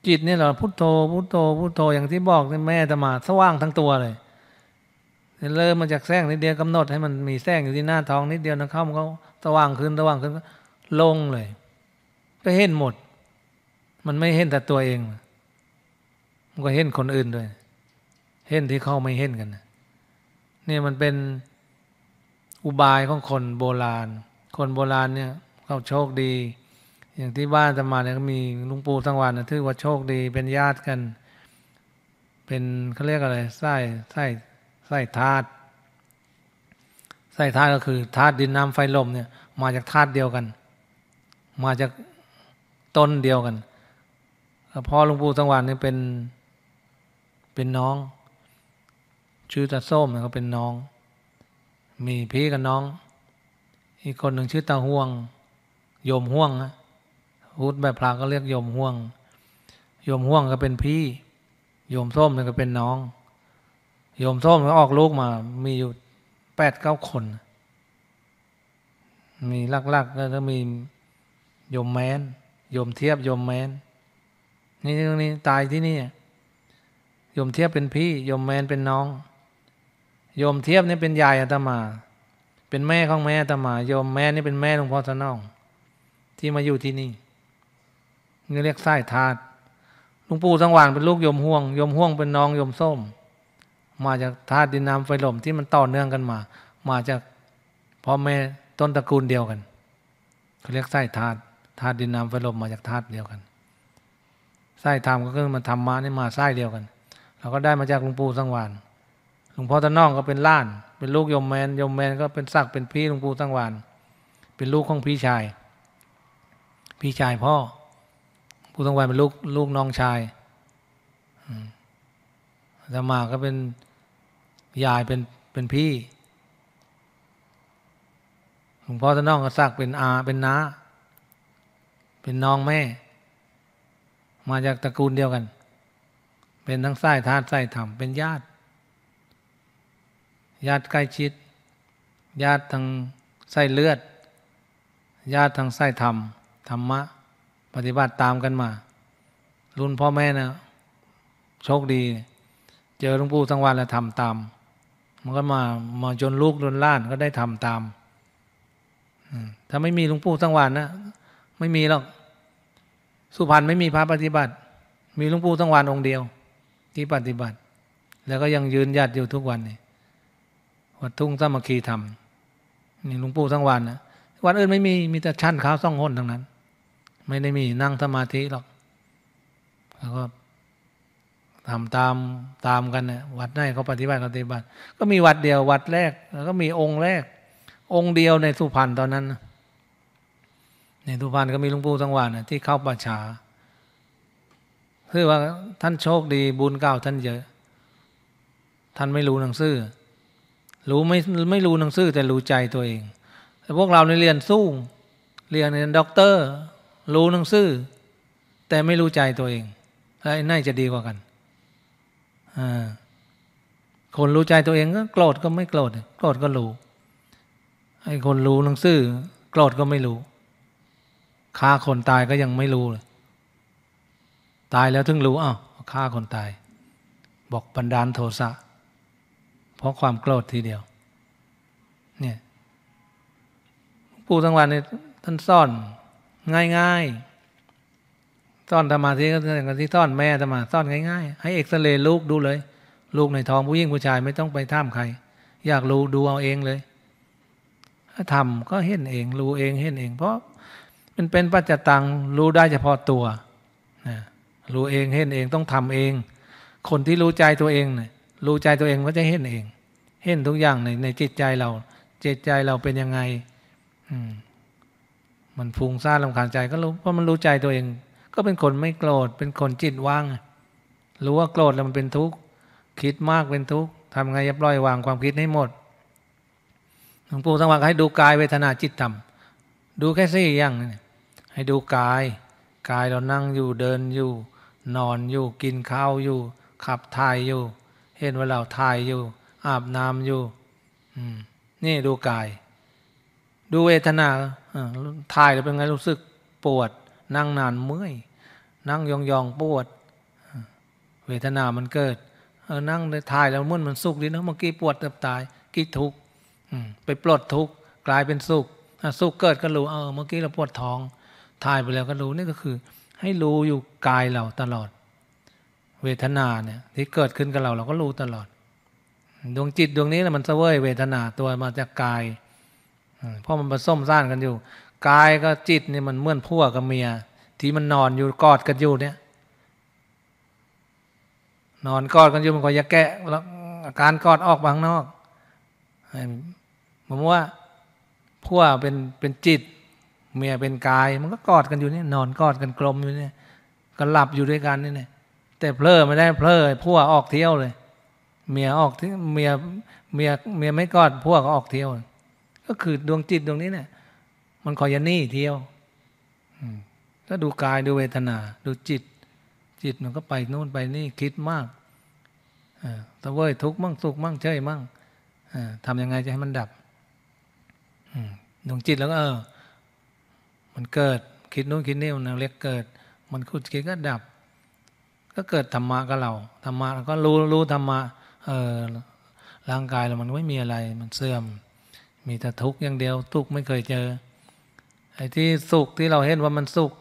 [SPEAKER 1] จิตเนี่ยเราพุโทโธพุโทโธพุโทโธอย่างที่บอกนี่แม่จะมา สว่างทั้งตัวเลยเริ่มมาจากแสงนิดเดียวกำหนดให้มันมีแสงอยู่ที่หน้าท้องนิดเดียวนะเข้ามันก็สว่างขึ้นสว่างขึ้น ลงเลยก็เห็นหมด มันไม่เห็นแต่ตัวเอง มันก็เห็นคนอื่นด้วยเห็นที่เข้าไม่เห็นกันนี่มันเป็นอุบายของคนโบราณ คนโบราณเนี่ย เขาโชคดีอย่างที่บ้านจะมาเนี่ยก็มีลุงปู่สังวานนะทื่อว่าโชคดีเป็นญาติกัน เป็นเขาเรียกอะไรไส้ไส้ไส้ธาตุไส้ธาตุก็คือธาตุดินน้ำไฟลมเนี่ย มาจากธาตุเดียวกัน มาจากต้นเดียวกันพ่อลุงปู่สังวานนี่เป็นเป็นน้อง ชื่อตาส้มเขาเป็นน้อง มีพี่กับน้อง อีกคนหนึ่งชื่อตาห่วง โยมห่วงนะพูดแบบพระก็เรียกโยมห่วงโยมห่วงก็เป็นพี่โยมส้มก็เป็นน้องโยมส้มก็ออกลูกมา มีอยู่แปดเก้าคน มีลักๆก็จะมีโยมแมนโยมเทียบโยมแมน นี่ตรงนี้ตายที่นี่โยมเทียบเป็นพี่โยมแมนเป็นน้องโยมเทียบนี่เป็นยายอาตมา เป็นแม่ของแม่อาตมาโยมแมนนี่เป็นแม่หลวงพ่อสนอง ที่มาอยู่ที่นี่นี่เรียกไส้ธาตุลุงปู่สังวานเป็นลูกยมห่วง ยมห่วงเป็นน้องยมส้ม มาจากธาตุดินน้ำไฟลมที่มันต่อเนื่องกันมา มาจากพ่อแม่ต้นตระกูลเดียวกันเขาเรียกไส้ธาตุ ธาตุดินน้ำไฟลมมาจากธาตุเดียวกัน ไส้ธรรมก็คือมันธรรมะนี่มาไส้เดียวกัน เราก็ได้มาจากลุงปู่สังวานหลวงพ่อตะน่องก็เป็นล้าน เป็นลูกยมแมน ยมแมนก็เป็นศัก เป็นพี่หลวงปู่สังวาน เป็นลูกของพี่ชาย พี่ชายพ่อผู้ต้องไวเป็นลูกลูกน้องชายธรรมาก็เป็นยายเป็นเป็นพี่ หลวงพ่อท่านน้องก็สักเป็นอาเป็นน้า เป็นน้องแม่ มาจากตระกูลเดียวกัน เป็นทั้งไส้ธาตุไส้ธรรม เป็นญาติ ญาติใกล้ชิด ญาติทางไส้เลือด ญาติทางไส้ธรรมธรรมะปฏิบัติตามกันมา รุ่นพ่อแม่นะ โชคดี เจอหลวงปู่ทั้งวันแล้วทำตาม มันก็มา มาจนลูกจนล้านก็ได้ทำตามถ้าไม่มีหลวงปู่ทั้งวันนะไม่มีหรอกสุพรรณไม่มีพระปฏิบัติ มีหลวงปู่ทั้งวันองค์เดียว ที่ปฏิบัติ แล้วก็ยังยืนยัดอยู่ทุกวันนี่วัดทุ่งสมัคคีธรรมนี่หลวงปู่ทั้งวันนะวันอื่นไม่มีมีแต่ชั้นขาวซ่องห้นทั้งนั้นไม่ได้มีนั่งสมาธิหรอก แล้วก็ทำตามตามกันน่ะ วัดไหนเขาปฏิบัติปฏิบัติ ก็มีวัดเดียว วัดแรก แล้วก็มีองค์แรก องค์เดียวในสุพรรณตอนนั้น ในสุพรรณก็มีหลวงปู่ทั้งวันที่เข้าป่าชาคือว่า ท่านโชคดีบุญเก่าท่านเยอะ ท่านไม่รู้หนังสือ รู้ไม่ไม่รู้หนังสือแต่รู้ใจตัวเอง แต่พวกเราในเรียนสู้เรียนเรียนด็อกเตอร์รู้หนังสือแต่ไม่รู้ใจตัวเองไอ้น่าจะดีกว่ากันคนรู้ใจตัวเองก็โกรธก็ไม่โกรธโกรธก็รู้ไอ้คนรู้หนังสือโกรธก็ไม่รู้ฆ่าคนตายก็ยังไม่รู้เลยตายแล้วถึงรู้อ้าวฆ่าคนตาย บอกบันดาลโทสะเพราะความโกรธทีเดียว เนี่ยผู้ทั้งวันเนี่ยท่านซ่อนง่ายง่ายซ่อนธรรมาที่ก็ซ่างที่ซ่อนแม่ธรรมา ซ่อนง่ายๆให้เอ็กซเรย์ลูกดูเลย ลูกในท้อง ผู้หญิงผู้ชายไม่ต้องไปท่ามใคร อยากรู้ดูเอาเองเลยถ้าทำก็เห็นเองรู้เอง เห็นเอง เพราะ มันเป็นปัจจตังรู้ได้เฉพาะตัวนะรู้เองเห็นเองต้องทำเอง คนที่รู้ใจตัวเองเนี่ยรู้ใจตัวเอง ก็จะเห็นเอง เห็นทุกอย่างในในจิตใจเราจิตใจเราเป็นยังไง อืมมันฟุ้งซ่านลำคาญใจก็รู้เพราะมันรู้ใจตัวเอง ก็เป็นคนไม่โกรธเป็นคนจิตว่าง รู้ว่าโกรธแล้วมันเป็นทุกข์คิดมากเป็นทุกข์ทำไงจะปล่อยวางความคิดให้หมดหลวงปู่สังวังให้ดูกายเวทนาจิตธรรมดูแค่สี่อย่างให้ดูกาย กายเรานั่งอยู่เดินอยู่ นอนอยู่กินข้าวอยู่ ขับถ่ายอยู่ เห็นว่าเราถ่ายอยู่ อาบน้ำอยู่นี่ดูกายดูเวทนาถ่ายแล้วเป็นไงรู้สึกปวด นั่งนานเมื่อยนั่งยองๆปวด เวทนามันเกิด เออนั่งถ่ายแล้วมันมันสุขดีนะ เมื่อกี้ปวดเกือบตาย กี่ทุกข์ไปปลดทุกข์ กลายเป็นสุขสุขเกิดก็รู้เออ เมื่อกี้เราปวดท้องถ่ายไปแล้วก็รู้ นี่ก็คือ ให้รู้อยู่กายเราตลอด เวทนาเนี่ย ที่เกิดขึ้นกับเราเราก็รู้ตลอดดวงจิตดวงนี้แหละมันเสวยเวทนาตัวมาจากกายเพราะมันผสมซ่านกันอยู่กายก็จิตนี่มันเมื่อนพัวกับเมีย ที่มันนอนอยู่กอดกันอยู่เนี่ยนอนกอดกันอยู่มันก็จะแกะแล้วอาการกอดออกบางนอกผมว่าพัวเป็นเป็นจิต เมียเป็นกาย มันก็กอดกันอยู่เนี่นอนกอดกันกลมอยู่เนี่ยก็หลับอยู่ด้วยกันนี่เนี่ยแต่เพลอไม่ได้เพลอพัวออกเที่ยวเลย เมียออกเมียเมีย เมียไม่กอดพัวก็ออกเที่ยวเก็คือดวงจิตดวงนี้เนี่ยมันคอยยันนี่เที่ยวถ้าดูกายดูเวทนา ดูจิต จิตมันก็ไปโน่นไปนี่ คิดมากตะเวยทุกข์มั่งสุขมั่งเฉยมั่งทำยังไงจะให้มันดับดวงจิตแล้วก็เออ มันเกิด คิดโน้นคิดนี่มันเรียกเกิด มันคุดคิดก็ดับ ก็เกิดธรรมะกับเราธรรมะก็รู้รู้ธรรมะเออ ร่างกายเรามันไม่มีอะไร มันเสื่อมมีแต่ทุกข์อย่างเดียว ทุกข์ไม่เคยเจอไอ้ที่สุขที่เราเห็นว่ามันสุข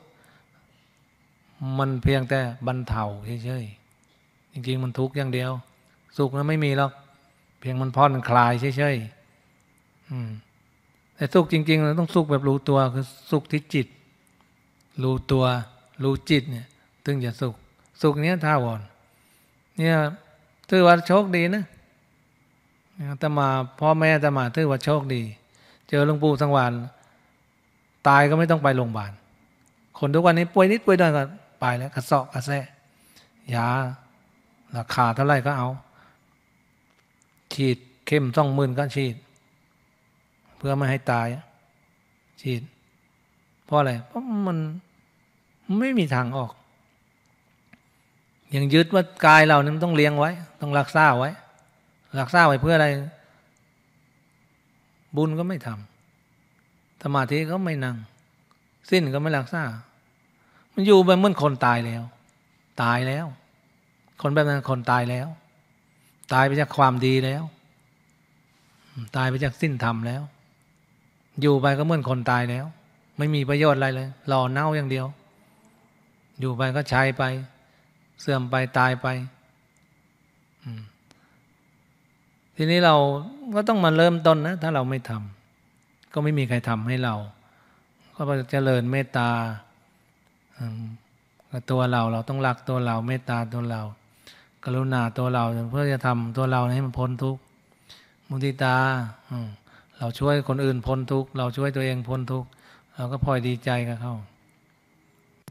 [SPEAKER 1] มันเพียงแต่บรรเทาเฉยๆจริงๆ มันทุกข์อย่างเดียว สุขนั้นไม่มีหรอก เพียงมันพอนคลายเฉยๆแต่สุขจริงๆเราต้องสุขแบบรู้ตัวคือ สุขที่จิต รู้ตัว รู้จิตเนี่ยถึงจะสุขสุขเนี้ยท่าวอนเนี่ยถือว่าโชคดีนะตมาพ่อแม่ตมาถือว่าโชคดี เจอหลวงปู่สังวานตายก็ไม่ต้องไปโรงพยาบาลคนทุกวันนี้ป่วยนิดป่วยหน่อยก็ไปแล้วกระสอบกระแซยาราคาเท่าไหร่ก็เอา ฉีดเข้มสองหมื่นก็ฉีด เพื่อไม่ให้ตายฉีด เพราะอะไรเพราะมันไม่มีทางออก ยังยึดว่ากายเรานี่มันต้องเลี้ยงไว้ ต้องรักษาไว้หลักสร้างไปเพื่ออะไร บุญก็ไม่ทำสมาธิก็ไม่นั่ง สิ้นก็ไม่หลักทรามันอยู่แบบเหมือนคนตายแล้ว ตายแล้ว คนแบบนั้นคนตายแล้ว ตายไปจากความดีแล้ว ตายไปจากสิ้นธรรมแล้ว อยู่ไปก็เหมือนคนตายแล้ว ไม่มีประโยชน์อะไรเลยหล่อเน่าอย่างเดียว อยู่ไปก็ใช้ไป เสื่อมไปตายไป อืมทีนี้เราก็ต้องมาเริ่มต้นนะถ้าเราไม่ทำก็ไม่มีใครทำให้เราก็จะเจริญเมตตาตัวเราเราต้องรักตัวเรา เมตตาตัวเรา กรุณาตัวเรา เพื่อจะทำตัวเราให้มันพ้นทุกข์มุติตาเราช่วยคนอื่นพ้นทุกข์เราช่วยตัวเองพ้นทุกข์เราก็พลอยดีใจกับเขา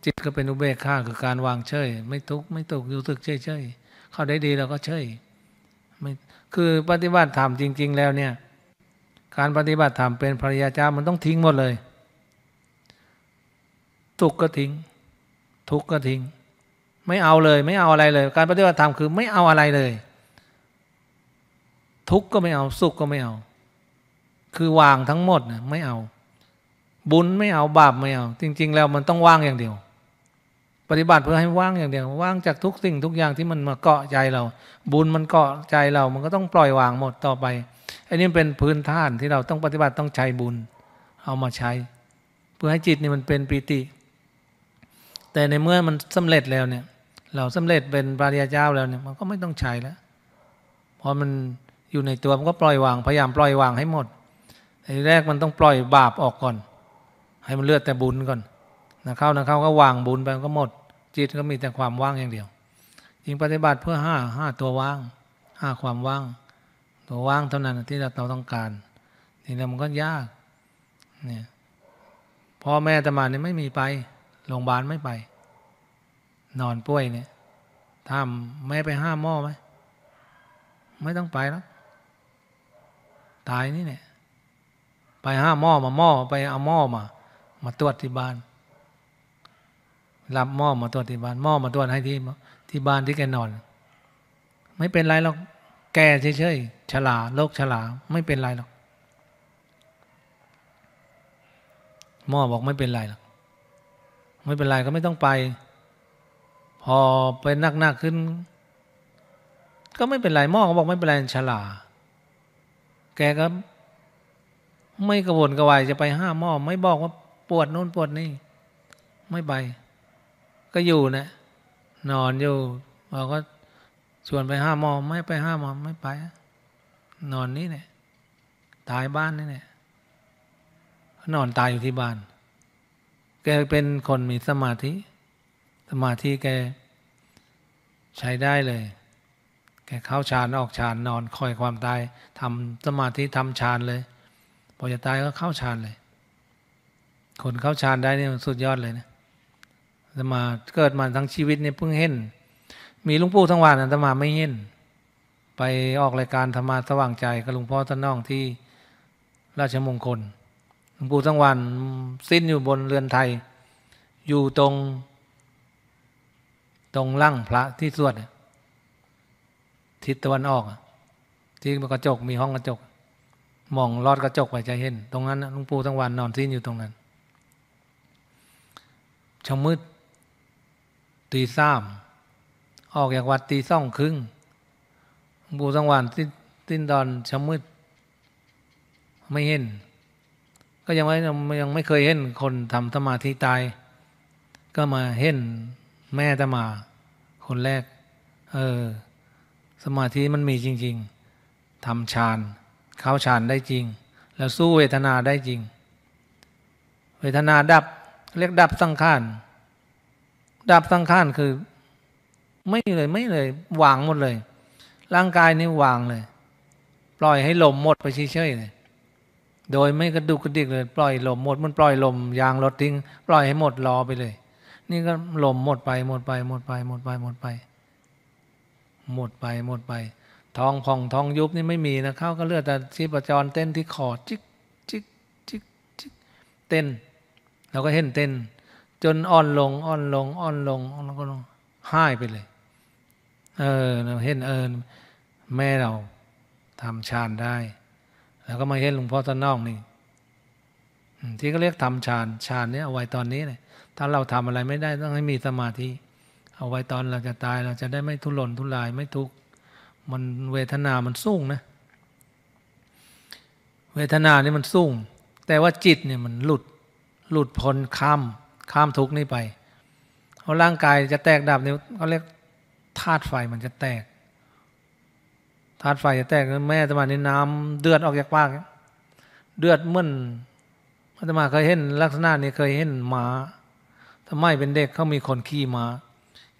[SPEAKER 1] จิตก็เป็นอุเบกขาคือการวางเฉยไม่ทุกข์ไม่ตกรยู้ตึกเฉยเฉยเขาได้ดีเราก็เฉยคือปฏิบัติธรรม จริง ๆแล้วเนี่ย การปฏิบัติธรรม เป็นภริยาจ้ามันต้องทิ้งหมดเลย ทุขก็ทิ้ง ทุกข์ก็ทิ้ง ไม่เอาเลยไม่เอาอะไรเลย การปฏิบัติธรรมคือไม่เอาอะไรเลย ทุกข์ก็ไม่เอา สุขก็ไม่เอา คือวางทั้งหมดนะไม่เอา บุญไม่เอาบาปไม่เอา จริง ๆ แล้วมันต้องว่างอย่างเดียวปฏิบัติเพื่อให้ว่างอย่างเดียวว่างจากทุกสิ่งทุกอย่างที่มันมาเกาะใจเรา บุญมันเกาะใจเรา มันก็ต้องปล่อยวางหมดต่อไปอันนี้เป็นพื้นฐานที่เราต้องปฏิบัติต้องใช้บุญเอามาใช้ เพื่อให้จิตนี่มันเป็นปีติแต่ในเมื่อมันสำเร็จแล้วเนี่ย เราสำเร็จเป็นปริยาเจ้าแล้วเนี่ยมันก็ไม่ต้องใช้แล้วพอมันอยู่ในตัวมันก็ปล่อยวางพยายามปล่อยวางให้หมดทีแรกมันต้องปล่อยบาปออกก่อน ให้มันเลือดแต่บุญก่อน นะเข้านะเข้าก็วางบุญไปก็หมดจิตก็มีแต่ความว่างอย่างเดียว จริงปฏิบัติเพื่อห้า ห้าตัวว่าง ห้าความว่าง ตัวว่างเท่านั้นที่เราต้องการทีนี้มันก็ยาก เนี่ย พ่อแม่ตมาเนี่ยไม่มีไป โรงพยาบาลไม่ไป นอนป่วยเนี่ยทำแม่ไปห้าหม้อไหม ไม่ต้องไปแล้ว ตายนี่เนี่ย ไปห้าหม้อมาหม้อไปเอาหม้อมา มาตรวจที่บ้านรับหม้อมาตรวจที่บ้านหม้อมาตรวจให้ที่ที่บ้านที่แกนอน ไม่เป็นไรหรอกแกเฉยๆฉลาโรคฉลาไม่เป็นไรหรอกหม้อบอกไม่เป็นไรหรอกไม่เป็นไรก็ไม่ต้องไป พอไปหนักขึ้น ก็ไม่เป็นไรหม้อเขาบอกไม่เป็นไรฉลาแกก็ไม่กระวนกระวายจะไปห้าหม้อไม่บอกว่าปวดโน่นปวดนี่ ไม่ไปก็อยู่นะ นอนอยู่เราก็ชวนไปห้ามอมไม่ไปห้ามอมไม่ไปนอนนี่เนี่ย ตายบ้านนี่เนี่ยนอนตายอยู่ที่บ้าน แกเป็นคนมีสมาธิ สมาธิแกใช้ได้เลย แกเข้าฌานออกฌานนอนคอยความตายทำสมาธิทำฌานเลยพอจะตายก็เข้าฌานเลย คนเข้าฌานได้นี่สุดยอดเลยนะจะมาเกิดมาทั้งชีวิตเนี่ยเพิ่งเห็น มีลุงปู่ทั้งวันอันตมาไม่เห็น ไปออกรายการธรรมาสว่างใจกับลุงพ่อท่านน้องที่ราชมงคลหลวงปู่ทั้งวันสิ้นอยู่บนเรือนไทย อยู่ตรง ตรงล่างพระที่สวดทิศตะวันออกที่กระจกมีห้องกระจกมองลอดกระจกไปจะเห็น ตรงนั้นลุงปู่ทั้งวันนอนสิ้นอยู่ตรงนั้น ชมมืดตีสาม ออกจากวัดตีสองครึ่ง บูสังวานติตนดอนชะมืดไม่เห็น ก็ยังไม่ยังไม่เคยเห็นคนทำสมาธิตาย ก็มาเห็นแม่ตมา คนแรก เออ สมาธิมันมีจริง ๆทำฌานเข้าฌานได้จริง แล้วสู้เวทนาได้จริง เวทนาดับ เรียกดับสังขารดับสังขารคือ ไม่เลยไม่เลยวางหมดเลย ร่างกายนี่วางเลย ปล่อยให้ลมหมดไปเฉยๆเลยโดยไม่กระดุกกระดิกเลย ปล่อยลมหมดมันปล่อยลมยางรถทิ้ง ปล่อยให้หมดรอไปเลย นี่ก็ลมหมดไปหมดไป หมดไป หมดไปหมดไป หมดไปหมดไป ท้องพองท้องยุบนี่ไม่มีนะเข้าก็เลือดแต่ชีพจรเต้นที่คอจิกจิกจิกจิกเต้นเราก็เห็นเต้นจนอ่อนลง อ่อนลงอ่อนลงอ่อนลงก็งห้ายไปเลย เออเราเห็นเออแม่เราทำฌานได้แล้วก็มาเห็นหลวงพ่อตะนอกนี่ที่เขาเรียกทำฌานฌานนี้เอาไว้ตอนนี้เลยถ้าเราทำอะไรไม่ได้ต้องให้มีสมาธิเอาไว้ตอนเราจะตายเราจะได้ไม่ทุรนทุรายไม่ทุกข์มันเวทนา มันสูงนะเวทนานี่มันสูงแต่ว่าจิตเนี่ยมันหลุด หลุดพ้นค้ข้ามทุกนี่ไป เพราะร่างกายจะแตกดับเนี่ยเขาเรียกธาตุไฟมันจะแตกธาตุไฟจะแตกแม่ะมาในน้ำ เดือดออกจากปากเดือดมมนพระธรรมาเคยเห็นลักษณะนี้เคยเห็นหมาทำไมเป็นเด็กเขามีคนขี่มา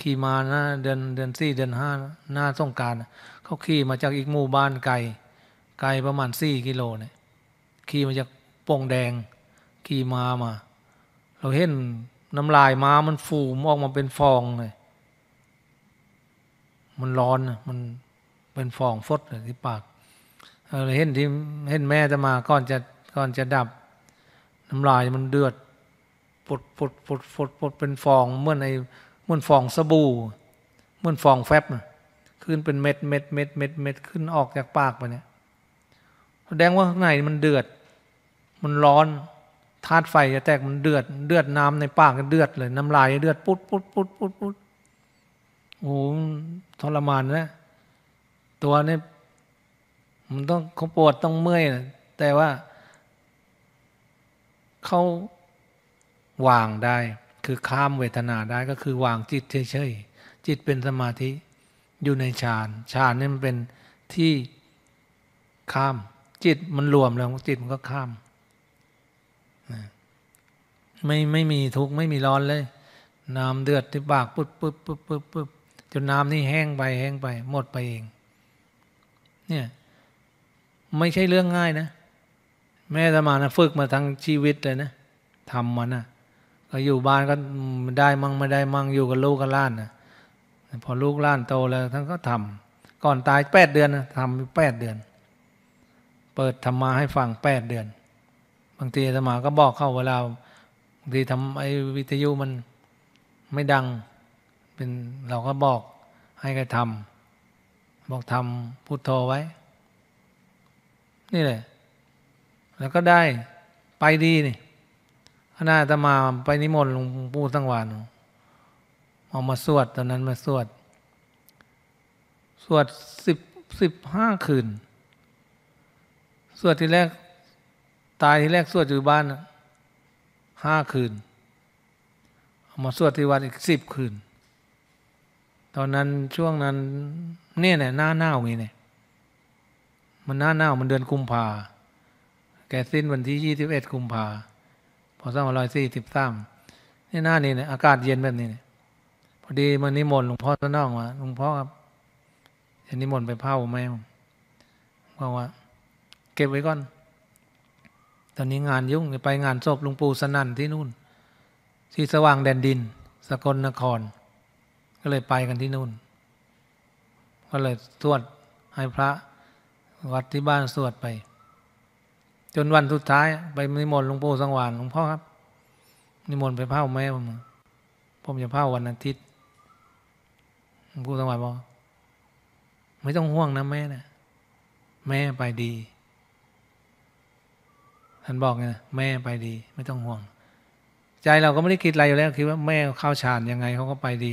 [SPEAKER 1] ขี่มานะเดือนเดือนสี่เดือนห้าหน้าส่งการเขาขี่มาจากอีกหมู่บ้านไกล ไกลประมาณสี่กิโลเนี่ยขี่มาจากโป่งแดง ขี่มามาเราเห็นน้ำลายมามันฟูมออกมาเป็นฟองเลย มันร้อน มันเป็นฟองฟดเลยที่ปากเราเห็นที่เห็นแม่จะมาก่อนจะก่อนจะดับ น้ำลายมันเดือดปดปดปดปดปดเป็นฟองเมื่อนเมื่อฟองสบู่เมื่อฟองแฟบขึ้นเป็นเม็ดเม็ดเม็ดเม็ดเม็ดขึ้นออกจากปากไปเนี่ยแสดงว่าข้างในมันเดือด มันร้อนธาตุไฟจะแตกมันเดือด เดือดน้ำในปากก็เดือดเลย น้ำลาย เดือดปุ๊ดปุ๊ดปุ๊ดปุ๊ดปุ๊ดโอ้ทรมานนะ ตัวนี่มันต้องเขาปวดต้องเมื่อยแต่ว่า เขาวางได้ คือข้ามเวทนาได้ ก็คือวางจิตเฉยๆ จิตเป็นสมาธิอยู่ในฌานฌานนี่มันเป็นที่ข้าม จิตมันรวมแล้วจิตมันก็ข้ามไม่ไม่มีทุกข์ไม่มีร้อนเลย น้ำ เดือดที่ปากปุ๊บปุ๊บปุ๊บปุ๊บปุ๊บจนน้ำนี่แห้งไปแห้งไป หมดไปเอง เนี่ย ไม่ใช่เรื่องง่ายนะ แม่รมานะฝึกมาทั้งชีวิตเลยนะทำมันนะก็อยู่บ้านก็ได้มั่งไม่ได้มั่งอยู่กับลูกกับล้านนะพอลูกล้านโตแล้วท่านก็ทำก่อนตายแปดเดือนนะทำแปดเดือน เปิดธรรมาให้ฟังแปดเดือน บางทีธรรมาก็บอกเข้าเวลาทีทำไอ้วิทยุมันไม่ดังเป็นเราก็บอกให้กระทำบอกทำพูดโทไว้ นี่แหละ แล้วก็ได้ไปดีนี่ขณะตมาไปนิมนต์หลวงปู่สังวานเอามาสวด ตอนนั้นมาสวด สวดสิบสิบห้าคืน สวดที่แรก ตายที่แรกสวดอยู่บ้านนะห้าคืน เอามาสวดที่วัดอีกสิบคืน ตอนนั้นช่วงนั้นเนี่ยแหละหน้าหนาวไงเนี่ย มันหน้าหนาวมันเดือนกุมภา แกสิ้นวันที่ยี่สิบเอ็ดกุมภา พอสองร้อยสี่สิบสามนี่หน้านี่เนี่ยอากาศเย็นแบบนี้เนี่ย พอดีมันนิมนต์หลวงพ่อสนองว่าหลวงพ่อครับจะนิมนต์ไปเผาแม่ผมบอกว่า เก็บไว้ก่อนตอนนี้งานยุ่งไปงานศพลุงปู่สนั่นที่นู่นที่สว่างแดนดินสกลนคร ก็เลยไปกันที่นู่นก็เลยสวดให้พระวัดที่บ้านสวดไป จนวันสุดท้าย ไปนิมนต์หลวงปู่สังวานหลวงพ่อครับนิมนต์ไปเผาแม่ผมผมจะเผาวันอาทิตย์หลวงปู่สังวานบอกไม่ต้องห่วงนะแม่นะแม่ไปดีท่านบอกไง แม่ไปดี ไม่ต้องห่วง ใจเราก็ไม่ได้คิดอะไรอยู่แล้ว คิดว่าแม่เข้าฌานยังไงเขาก็ไปดี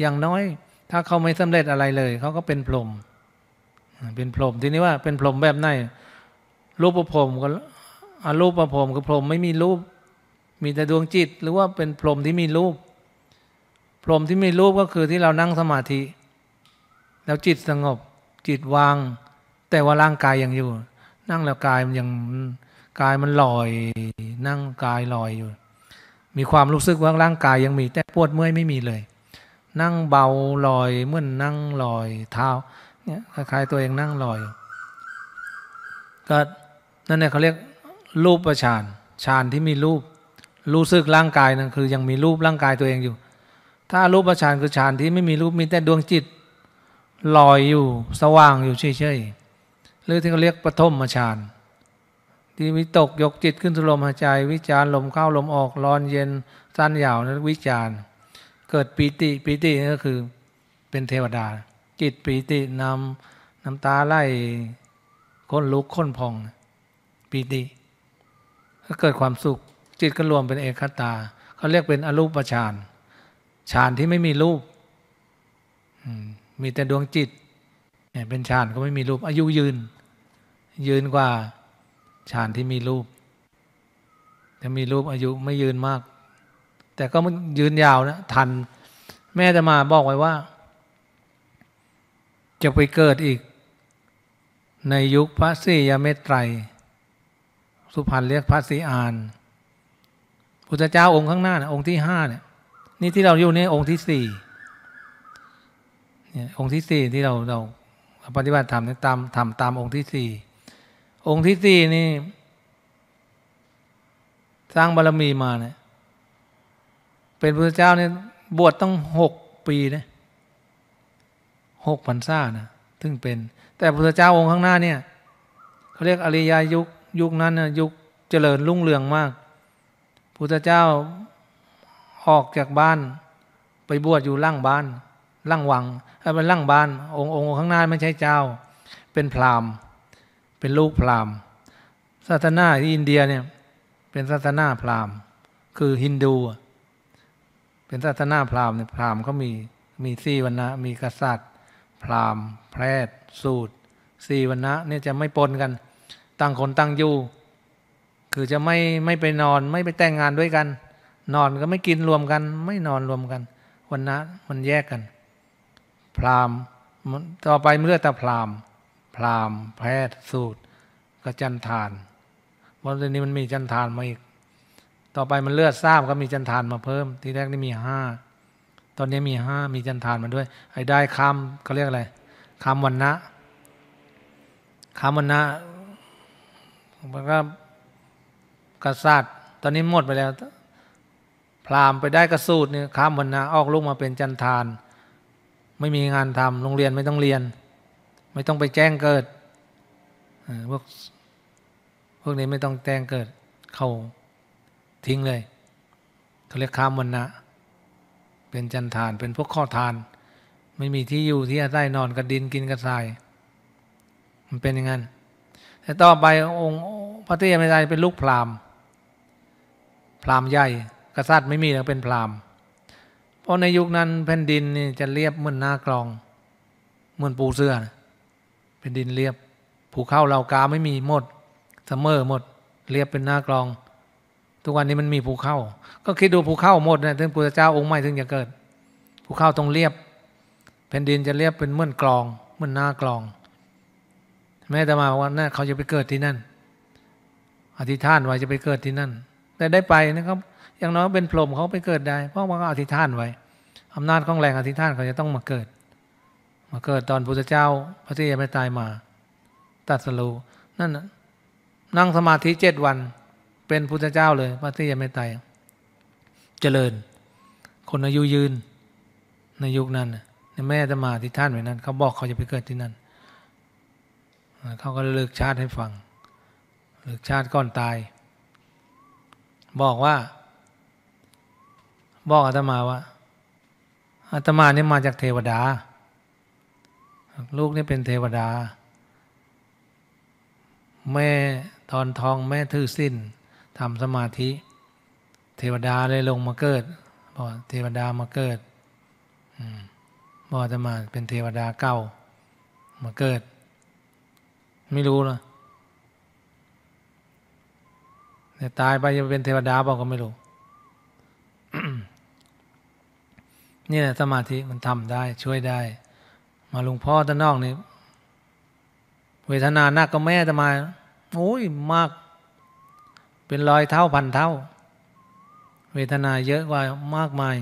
[SPEAKER 1] อย่างน้อยถ้าเขาไม่สำเร็จอะไรเลย เขาก็เป็นพรหมเป็นพรหมทีนี้ว่าเป็นพรหมแบบไหนรูปประพรมก็อรูปประพรมคือพรหมไม่มีรูป มีแต่ดวงจิต หรือว่าเป็นพรหมที่มีรูปพรหมที่มีรูปก็คือที่เรานั่งสมาธิ แล้วจิตสงบ จิตวาง แต่ว่าร่างกายยังอยู่ นั่งแล้วกายมันยังกายมันลอยนั่งกายลอยอยู่ มีความรู้สึกว่าร่างกายยังมีแต่ปวดเมื่อยไม่มีเลย นั่งเบาลอยเมื่อนนั่งลอยเท้าเนี่ยคล้ายตัวเองนั่งลอย ก็นั่นเนี่ยเขาเรียกรูปประชานฌานที่มีรูปรู้สึกร่างกายนั่นคือ ยังมีรูปร่างกายตัวเองอยู่ ถ้ารูปฌานคือฌานที่ไม่มีรูปมีแต่ดวงจิตลอยอยู่ สว่างอยู่เฉยๆหรือที่เขาเรียกปฐมฌานที่วิตกยกจิตขึ้นสู่ลมหายใจ วิจารลมเข้าลมออก ร้อนเย็นสั้นยาวนั้นวิจารเกิดปีติปีติก็คือ เป็นเทวดา จิตปีตินำน้ำตาไล่ค้นลุกค้นพองปีติก็เกิดความสุข จิตก็รวมเป็นเอกตาเขาเรียกเป็นอรูปฌานฌานที่ไม่มีรูปมีแต่ดวงจิตเนี่ยเป็นฌานก็ไม่มีรูปอายุยืน ยืนกว่าฌานที่มีรูป จะมีรูปอายุไม่ยืนมาก แต่ก็ยืนยาวนะ ทันแม่จะมาบอกไว้ว่า จะไปเกิดอีก ในยุคพระศรียาเมตไตรสุพรรณเรียกพระศรีอานพุทธเจ้าองค์ข้างหน้านะองค์ที่ห้าเนี่ยนี่ที่เราอยู่นี่องค์ที่สี่เนี่ยองค์ที่สี่ที่เราเรา ปฏิบัติ ธรรมนี่ตามทำตามองค์ที่สี่องค์ที่สี่นี่สร้างบารรมีมาเนี่ยเป็นพระเจ้าเนี่ย บวชต้องหกปีนะหกพรรษานะถึงเป็น แต่พระเจ้าองค์ข้างหน้าเนี่ยเขาเรียกอริยายุคยุคนั้นนะยุคเจริญรุ่งเรืองมาก พุทธเจ้าออกจากบ้าน ไปบวชอยู่ล่างบ้านล่างวังเป็นล่างบ้าน องค์องค์ข้างหน้าไม่ใช่เจ้า เป็นพราหมณ์เป็นลูกพราหมณ์ศาสนาที่อินเดียเนี่ยเป็นศาสนาพราหมณ์ คือฮินดู เป็นศาสนาพราหมณ์เนี่ยพราหมณ์เขามี มีสี่วันนะมีกษัตริย์ พราหมณ์ แพทย์สูตรสี่วันนะเนี่ยจะไม่ปนกันตั้งคนตั้งอยู่คือจะไม่ไม่ไปนอนไม่ไปแต่งงานด้วยกัน นอนก็ไม่กินรวมกัน ไม่นอนรวมกันวันนะมันแยกกัน พราหมณ์ต่อไปเมื่อแต่พราหมณ์พราหมณ์แพทย์สูตรก็จันทานเพราะอนนี้มันมีจันทานมาอีก ต่อไปมันเลือดทราบก็มีจันทานมาเพิ่มที่แรกนี่มีห้า ตอนนี้มีห้ามีจันทานมาด้วยไอ้ได้คำเขาเรียกอะไรคำวันนะคำวันนะมันก็กษัตริย์ ตอนนี้หมดไปแล้วพราหมณ์ไปได้กระสูตรเนี่ยคำวันนะออกลูกมาเป็นจันทาน ไม่มีงานทำโรงเรียนไม่ต้องเรียนไม่ต้องไปแจ้งเกิด พวกพวกนี้ไม่ต้องแจ้งเกิด เขาทิ้งเลย เขาเรียกข้ามวันนะเป็นจันทานเป็นพวกข้อทาน ไม่มีที่อยู่ที่อาศัยนอนกระดินกินกระทราย มันเป็นอย่างนั้น แต่ต่อไปองค์พระเตี้ยไม่ได้เป็นลูกพราหมณ์พราหมณ์ใหญ่ กษัตริย์ไม่มีแล้วเป็นพราหมณ์เพราะในยุคนั้นแผ่นดินนี่จะเรียบเหมือนหน้ากลอง เหมือนปูเสื้อเป็นดินเรียบภูเขาเหล่ากาไม่มีหมดเสมอหมดเรียบเป็นหน้ากลอง ทุกวันนี้มันมีภูเขาก็คิดดูภูเขาหมดนะถึงพุทธเจ้าองค์ใหม่ถึงจะเกิดภูเขาต้องเรียบ แผ่นดินจะเรียบเป็นเหมือนกลองเหมือนหน้ากลองแม่แต่มาวันนั้นเขาจะไปเกิดที่นั่น อธิษฐานไว้จะไปเกิดที่นั่นแต่ได้ไปนะครับ อย่างน้อยเป็นพรหมเขาไปเกิดได้ เพราะว่าเขาอธิษฐานไว้อำนาจของแรงอธิษฐานเขาจะต้องมาเกิดมาเกิดตอนพุทธเจ้า พระที่ยไม่ตายมาตัดสรูนั่นนั่งสมาธิเจ็ดวัน เป็นพุทธเจ้าเลย พระที่ยไม่ตาย เจริญ คนอายุยืนในยุคนั้นแม่จะมาที่ท่านไว้นั้นเขาบอกเขาจะไปเกิดที่นั่นเขาก็เลิกชาติให้ฟังเลิกชาติก่อนตาย บอกว่า บอกอาตมาว่าอาตมาเนี่ยมาจากเทวดาลูกนี่เป็นเทวดา แม่ตอนทองแม่ทื่อสิ้นทำสมาธิ เทวดาเลยลงมาเกิดบอกเทวดามาเกิดบอกจะมาเป็นเทวดาเก่ามาเกิด ไม่รู้นะแต่ตายไปจะเป็นเทวดาบอกก็ไม่รู้นี่แหละสมาธิมันทำได้ช่วยได้มาหลวงพ่อตะานนอกนี่เวทนาหนักก็แม่จะมาโอ้ยมาก เป็นร้อยเท่าพันเท่า เวทนาเยอะกว่ามากมาย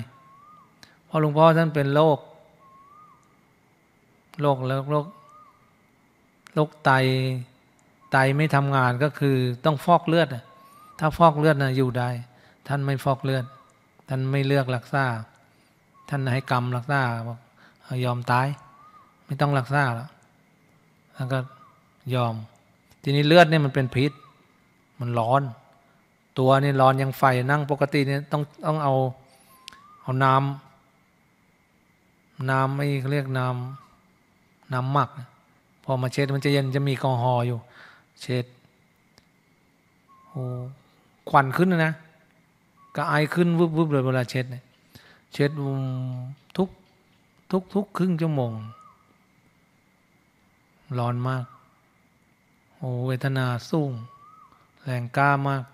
[SPEAKER 1] พราะหลวงพ่อท่านเป็นโรคโรคแล้วโรคโรคไตไตไม่ทำงานก็คือ ต้องฟอกเลือด ถ้าฟอกเลือดนะอยู่ได้ ท่านไม่ฟอกเลือด ท่านไม่เลือกรักษา ท่านให้กรรมรักษาบอกยอมตายไม่ต้องรักษาแล้วแล้วก็ยอม ทีนี้เลือดเนี่ยมันเป็นพิษ มันร้อน ตัวนี่ร้อนยังไฟนั่งปกติเนี่ยต้องต้องเอาเอาน้ำน้ำไม่เรียกน้ำ น้ำหมัก พอมาเช็ดมันจะเย็นจะมีกองหออยู่ เช็ด โอ้ ควันขึ้นนะกระไอขึ้นวุบวบเลยเวลาเช็ดเนี่ย เช็ดทุกทุกทุกครึ่งชั่วโมงร้อนมากโอ้เวทนาสูงแรงกล้ามาก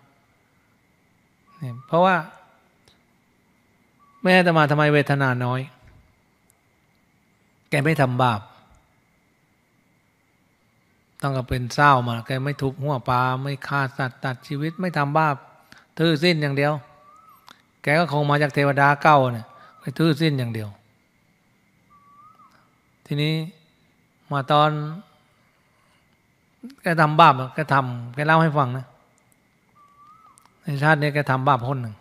[SPEAKER 1] เนี่ยเพราะว่าแม่จะมาทำไมเวทนาน้อย แกไม่ทำบาปต้องกับเป็นเศร้ามา แกไม่ทุบหัวปลาไม่ฆ่าสัตว์ตัดชีวิต ไม่ทำบาปทื่อสิ้นอย่างเดียว แกก็คงมาจากเทวดาเก้าเนี่ยไปทื่อสิ้นอย่างเดียว ทีนี้มาตอนแกทำบาปแกทำแกเล่าให้ฟังนะในชาตินี้แกทำบาปคนหนึ่ง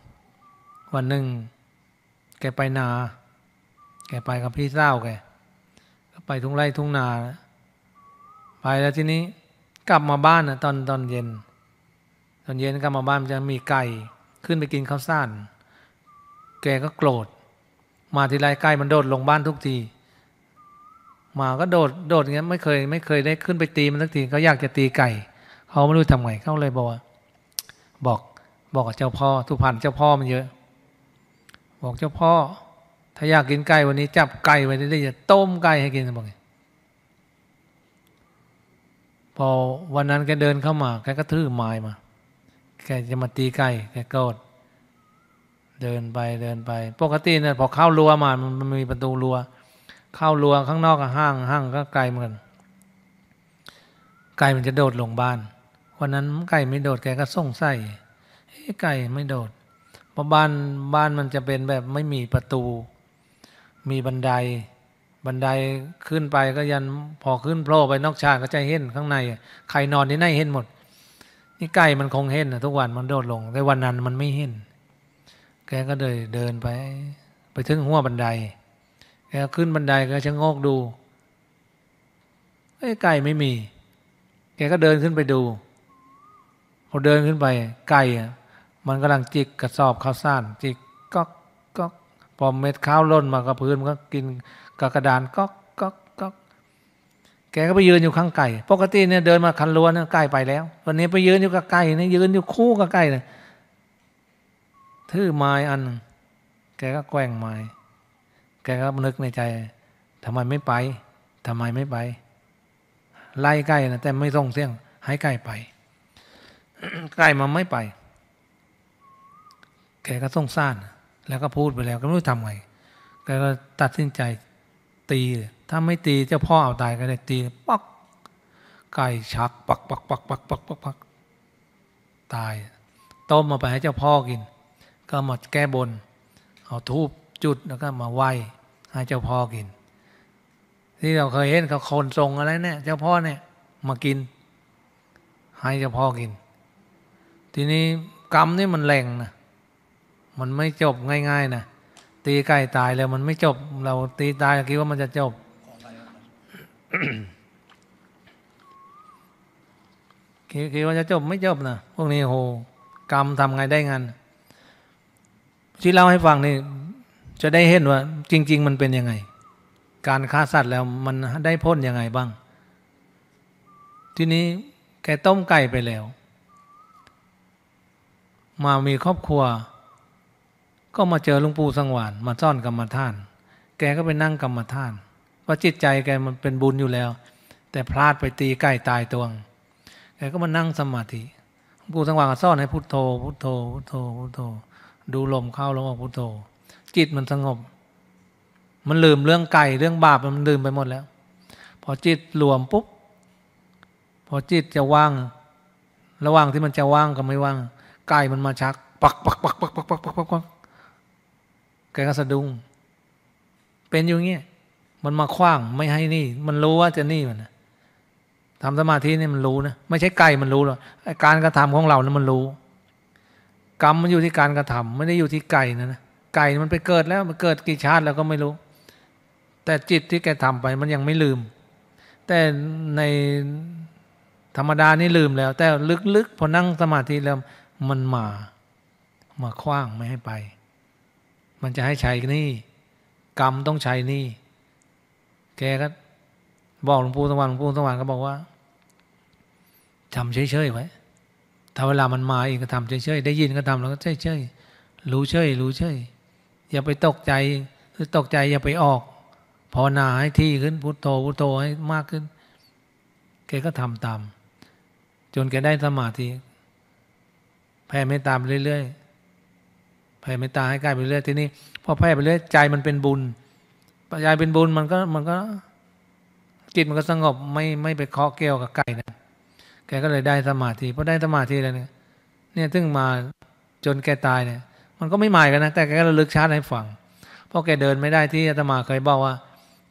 [SPEAKER 1] วันหนึ่งแกไปนา แกไปกับพี่เศร้าแกไปทุ่งไร่ทุ่งนาไปแล้วทีนี้ กลับมาบ้านนะตอนตอนเย็น ตอนเย็นกลับมาบ้านจะมีไก่ขึ้นไปกินข้าวสารแกก็โกรธ มาทีไรไก่มันโดดลงบ้านทุกทีหมาก็โดดโดดเงี้ย ไม่เคยไม่ เคยได้ขึ้นไปตีมันสักทีเขาอยากจะตีไก่เขาไม่รู้ทำไงเขาเลยบอกบอก บอกเจ้าพ่อทุพันเจ้าพ่อมันเยอะ บอกเจ้าพ่อถ้าอยากกินไก่วันนี้ จับไก่ไว้ได้จะต้มไก่ให้กินบอกพอวันนั้นแกเดินเข้ามา แกก็ทื่อไม้มา แกจะมาตีไก่แกโกรธเดินไปเดินไปปกติเนี่ยพอเข้ารั้วมา มันมีประตูรั้วข้ารวงข้างนอกกห้างห้างก็ไกลเหมือนไก่มันจะโดดลงบ้าน วันนั้นไก่ไม่โดดแกก็ส่งไส้ไก่ไม่โดดเพราะบ้านบ้านมันจะเป็นแบบไม่มีประตู มีบันไดบันไดขึ้นไปก็ยันพอขึ้นโผล่ไปนอกชาก็จะเห็นข้างในใครนอนที่ไหนเห็นหมด นี่ไก่มันคงเห็นนะทุกวันมันโดดลง แต่วันนั้นมันไม่เห็น แกก็เลยเดินไป ไปถึงหัวบันไดแกขึ้นบันไดก็ชะงอกดู ไก่ไม่มี แกก็เดินขึ้นไปดูพอเดินขึ้นไปไก่อะมันกำลังจิกกระสอบข้าวสารจิกก็ก็พอเม็ดข้าวล่นมากระพื้นมันก็กินกระกระดานก็ก็ก็แกก็ไปยืนอยู่ข้างไก่ปกติเนี่ยเดินมาคันล้วนไก่ไปแล้ว วันนี้ไปยืนอยู่กับไก่เนี่ยยืนอยู่คู่กับไก่เลยถือไม้อันแกก็แกว่งไม้แกก็นึกในใจทำไมไม่ไปทำไมไม่ไป ไล่ใกล้นะแต่ไม่ส่งเสียง ให้ใกล้ไป ใกล้มาไม่ไป แกก็ส่งซ่าน แล้วก็พูดไปแล้ว ก็ไม่รู้ทำไงแกก็ตัดสินใจ ตี ถ้าไม่ตีเจ้าพ่อเอาตาย ก็เลยตีปักไก่ชักปักปักปักปักปักปักปักตาย ต้มมาไปให้เจ้าพ่อกิน ก็มาแก้บนเอาทูบจุดแล้วก็ มาไหว้ให้เจ้าพ่อกิน ที่เราเคยเห็นเขาคนทรงอะไรเนี่ยเจ้าพ่อเนี่ย มากิน ให้เจ้าพ่อกิน ทีนี้ กรรมนี่มันแรงนะมันไม่จบง่าย ๆนะตีใกล้ตายแล้วมันไม่จบ เราตีตายคิดว่ามันจะจบคิดว่าจะจบ ไม่จบนะพวกนี้โหกรรมทำไงได้งานที่เล่าให้ฟังนี่จะได้เห็นว่า จริง ๆมันเป็นยังไง การฆ่าสัตว์แล้วมันได้พ้นยังไงบ้าง ทีนี้แกต้มไก่ไปแล้ว มามีครอบครัว ก็มาเจอหลวงปู่สังวานมาซ่อนกรรมฐาน แกก็ไปนั่งกรรมฐาน ว่าจิตใจแกมันเป็นบุญอยู่แล้ว แต่พลาดไปตีไก่ตายตวงแกก็มานั่งสมาธิหลวงปู่สังวานก็ซ่อนให้พุโทโธพุโทโธพุโทโธพุโทโธดูลมเข้าลมออกพุโทโธจิต มันสงบ มันลืมเรื่องไก่ เรื่องบาป มันลืมไปหมดแล้ว พอจิตรวมปุ๊บ พอจิตจะว่าง ระหว่างที่มันจะว่างก็ไม่ว่าง ไก่มันมาชัก ปักปักปักปักปักปักปักปักปักแกก็สะดุ้ง เป็นอยู่เงี้ย มันมา คว้าง ไม่ให้นี่ มันรู้ว่าจะนี่มันทำสมาธินี่มันรู้นะ ไม่ใช่ไก่ มันรู้หรอกการกระทำของเรานีั้นมันรู้ กรรมมันอยู่ที่การกระทำ ไม่ได้อยู่ที่ไก่นะนะไก่มันไปเกิดแล้วมันเกิดกี่ชาติแล้วก็ไม่รู้ แต่จิตที่แกทำไปมันยังไม่ลืม แต่ในธรรมดานี่ลืมแล้ว แต่ลึกๆพอนั่งสมาธิแล้วมันมามาคว้างไม่ให้ไป มันจะให้ใช้นี่ กรรมต้องใช้นี่ แกก็บอกหลวงปู่สว่างหลวงปู่สว่างก็บอกว่าทำเฉยๆไว้ถ้าเวลามันมาเองก็ทำเฉยๆได้ยินก็ทำแล้วก็เฉยๆรู้เฉยรู้เฉยอย่าไปตกใจือตกใจ อย่าไปออกภาวนาให้ที่ขึ้นพุทโธพุทโธให้มากขึ้นแกก็ทำตาม จนแกได้สมาธิแผ่เมตตาไปเรื่อยๆแผ่เมตตาให้กายไปเรื่อย ทีนี้พอแผ่ไปเรื่อยใจ มันเป็นบุญปัญญาเป็นบุญมันก็ มันก็ จิตมันก็สงบไม่ไม่ไปเคาะแก้วกับไก่นะแกก็เลยได้สมาธิพอได้สมาธิแล้วเนี่ยเนี่ยถึงมาจนแกตายเนี่ยมันก็ไม่หมายกันนะ แต่แกก็ระลึกชาติให้ฟังเพราะแกเดินไม่ได้ที่อาตมาเคยบอกว่า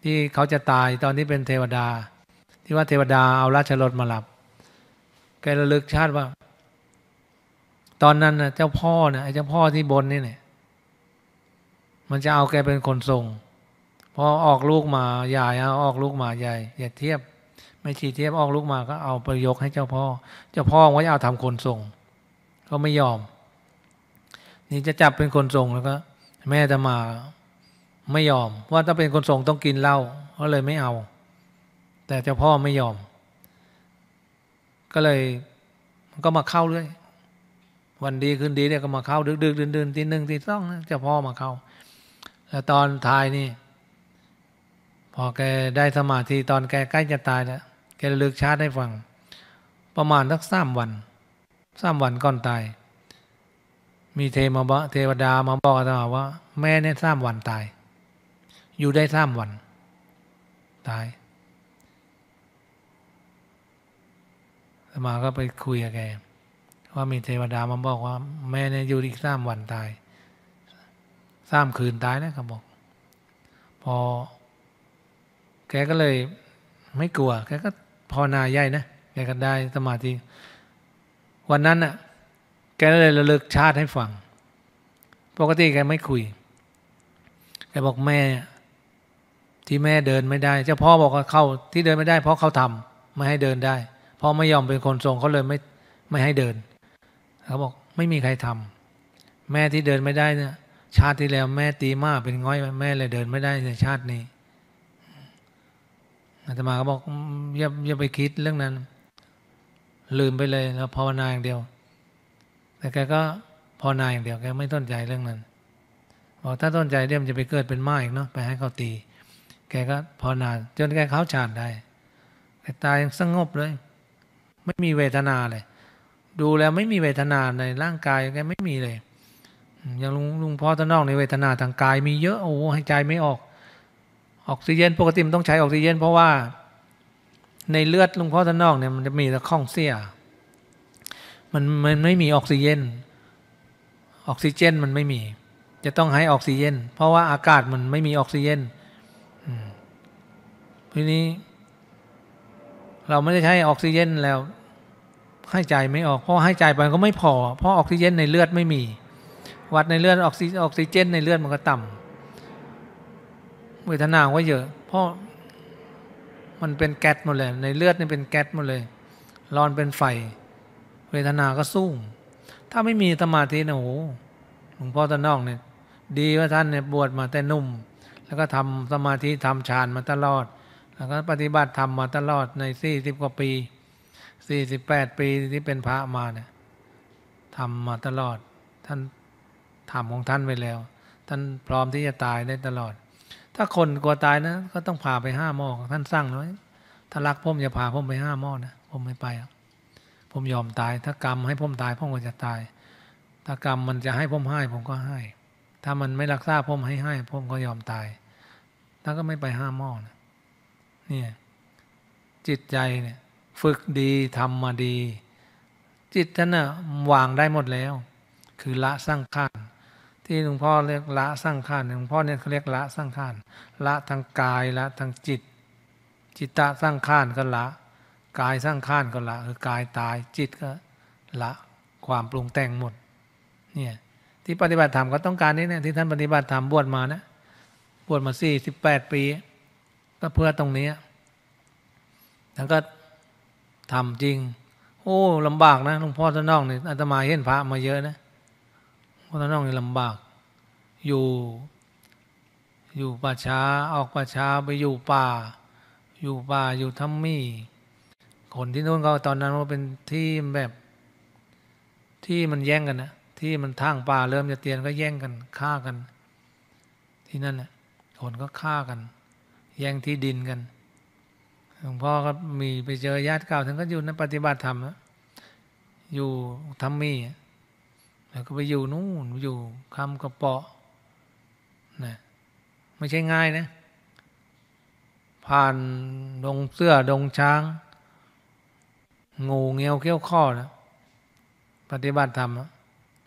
[SPEAKER 1] ที่เขาจะตายตอนที่เป็นเทวดา ที่ว่าเทวดาเอาราชรถมาหลับ แกระลึกชาติว่า ตอนนั้นนะเจ้าพ่อนะไอ้เจ้าพ่อที่บน นี่เนี่ย มันจะเอาแกเป็น คนทรงพอออกลูกมาใหญ่เอาออกลูกมาใหญ่อย่าเทียบ ไม่ชีเทียบ ออกลูกมาก็เอาประยกให้เจ้าพ่อ เจ้าพ่อไว้เอาทำคนส่งก็ไม่ยอมนี่จะจับเป็นคนทรงแล้วก็ แม่จะมาไม่ยอม ว่าถ้าเป็นคนทรงต้องกินเหล้าก็เลยไม่เอา แต่เจ้าพ่อไม่ยอม ก็เลย มันก็มาเข้าเรื่อยวันดีคืนดีเนี่ยก็มาเข้าดึกดึกดื่นดื่นตีหนึ่งตีสองเจ้าพ่อมาเข้าแล้วตอนทายนี่ พอแกได้สมาธิตอนแกใกล้จะตายแล้วแกเลือกชาติให้ฟัง ประมาณสักสามวันสามวันก่อนตายมีเทมาบะเทวดามาบอกอาตมาว่าแม่เนี่ยสามวันตาย อยู่ได้สามวันตายสมาก็ไปคุยกับแกว่ามีเทวดามาบอกว่า แม่เนี่ยอยู่อีกสามวันตายสามคืนตายนะครับบอก พอ แกก็เลย ไม่กลัว แกก็ พอนาใหญ่นะแกก็ได้สมาธิวันนั้นอะ่ะแกเลยระลึกชาติให้ฟัง ปกติแกไม่คุยแกบอกแม่ที่แม่เดินไม่ได้ เจ้าพ่อบอกว่าเขาที่เดินไม่ได้ เพราะเขาทำ ไม่ให้เดินได้พ่อไม่ยอมเป็นคนทรงเขาเลยไม่ไม่ให้เดินเขาบอกไม่มีใครทำ แม่ที่เดินไม่ได้เนี่ยชาติที่แล้ว แม่ตีมากเป็นง้อย แม่เลย เดินไม่ได้ในชาตินี้อาตมาก็บอกอย่าอย่าไปคิดเรื่องนั้น ลืมไปเลยแล้วภาวนาอย่างเดียวแต่แกก็พอนายอย่างเดียวแกไม่ต้นใจเรื่องนั้นบอก ถ้าต้นใจเดี๋ยวมันจะไปเกิดเป็นไม้อีกเนาะไปให้เขาตี แกก็พอนานจนแกเขาฌานได้แต่ตายยังสงบเลยไม่มีเวทนาเลย ดูแล้วไม่มีเวทนาในร่างกายแกไม่มีเลยอย่างลุงลุงพ่อตะนอกในเวทนาทางกาย มีเยอะโอ้หายใจไม่ออก ออกซิเจนปกติมันต้องใช้ออกซิเจนเพราะว่า ในเลือดลุงพ่อตะนอกเนี่ยมันจะมีตะข้องเสียมันมันไม่มีออกซิเจนออกซิเจนมันไม่มี จะต้องให้ออกซิเจนเพราะว่าอากาศมันไม่มีออกซิเจนทีนี้ เราไม่ได้ใช้ออกซิเจนแล้ว ให้ใจไม่ออก เพราะให้ใจไปก็ไม่พอ เพราะออกซิเจนในเลือดไม่มี วัดในเลือดออกซิออกซิเจน ในเลือดมันก็ต่ำเวทนาก็เยอะ เพราะมันเป็นแก๊สหมดเลย ในเลือดนี่เป็นแก๊สหมดเลยร้อนเป็นไฟเวทนาก็ สู้ ถ้าไม่มีสมาธินะโอ้หลวงพ่อตะนอกเนี่ย ดีว่าท่านเนี่ยบวชมาแต่นุ่ม แล้วก็ทำสมาธิ ทำฌานมาตลอด แล้วก็ปฏิบัติธรรมมาตลอดในสี่สิบกว่าปี สี่สิบแปดปีที่เป็นพระมาเนี่ยทำมาตลอด ท่านทำของท่านไปแล้ว ท่านพร้อมที่จะตายได้ตลอด ถ้าคนกลัวตายนะ ก็ต้องพาไปห้าหม้อท่านสร้างน้อยถ้ารักพมอย่าพาพ่อไปห้าหม้อนะพ่อไม่ไปอ่ะผมยอมตาย ถ้ากรรมให้ผมตายผมก็จะตาย ถ้ากรรมมันจะให้ผมให้ ผมก็ให้ ถ้ามันไม่รักษาผมให้ให้ผมก็ยอมตาย ถ้าก็ไม่ไปห้ามหม้อนะเนี่ยจิตใจเนี่ยฝึกดีทำมาดี จิตท่านน่ะวางได้หมดแล้ว คือละสร้างข้านที่หลวงพ่อเรียกละสร้างข้านหลวงพ่อเนี่ยเขาเรียกละสร้างข้านละทางกายละทางจิต จิตตะสร้างข้านก็ละกายสร้างข้านก็ละคือกายตายจิตก็ละ ความปรุงแต่งหมด เนี่ยที่ปฏิบัติธรรมก็ต้องการนี้เนี่ยที่ท่านปฏิบัติธรรมบวชมานะบวชมาสี่สิบแปดปี ก็เพื่อตรงนี้ท่านก็ทำจริงโอ้ลำบากนะหลวงพ่อท่านน้องเนี่ยอาตมาเห็นพระมาเยอะนะหลวงพ่อท่านน้องนี่ลำบาก อยู่ อยู่ป่าช้า ออกป่าช้าไปอยู่ป่า อยู่ป่าอยู่ทัมมี่คนที่นู้นก็ตอนนั้นมันเป็นที่แบบ ที่มันแย่งกันนะที่มันทางป่าเริ่มจะเตียนก็แย่งกันฆ่ากัน ที่นั่นนะคนก็ฆ่ากัน แย่งที่ดินกันหลวงพ่อก็มีไปเจอญาติเก่าท่านก็อยู่ในปฏิบัติธรรมนะอยู่ทำมีแล้วก็ไปอยู่นู่นอยู่คำกระเปาะนะไม่ใช่ง่ายนะผ่านดงเสื้อดงช้างงูเงี้ยวเขี้ยวข้อนะปฏิบัติธรรม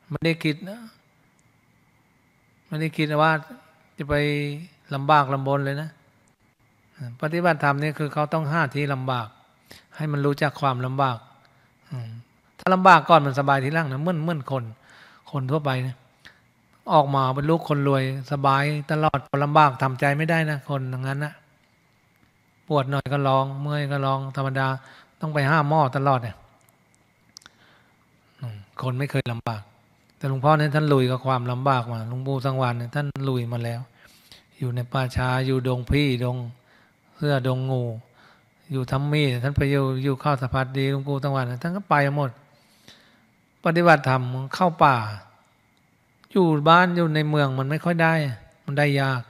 [SPEAKER 1] ไม่ได้คิดนะไม่ได้คิดว่า จะไปลำบากลำบนเลยนะปฏิบัติธรรมนี่คือเขาต้องห้าที่ลำบาก ให้มันรู้จักความลำบากถ้าลำบากก่อนมันสบายทีล่างนะเมื่อนเมื่อนคน คนทั่วไปนะออกมาเป็นลูกคนรวยสบายตลอดพอลำบากทำใจไม่ได้นะคนอย่างนั้นนะปวดหน่อยก็ร้อง เมื่อยก็ร้องธรรมดาต้องไปห้าหม้อตลอดเนี่ยคนไม่เคยลำบาก แต่หลวงพ่อเนี่ยท่านลุยกับความลำบากมา หลวงปู่สังวานเนี่ยท่านลุยมาแล้ว อยู่ในป่าช้า อยู่ดงพี่ดงเสื้อดงงู อยู่ทำมีท่านไปอยู่อยู่ข้าวสะพัดดี หลวงปู่สังวานท่านก็ไปหมด ปฏิบัติธรรมเข้าป่า อยู่บ้านอยู่ในเมือง มันไม่ค่อยได้ มันได้ยาก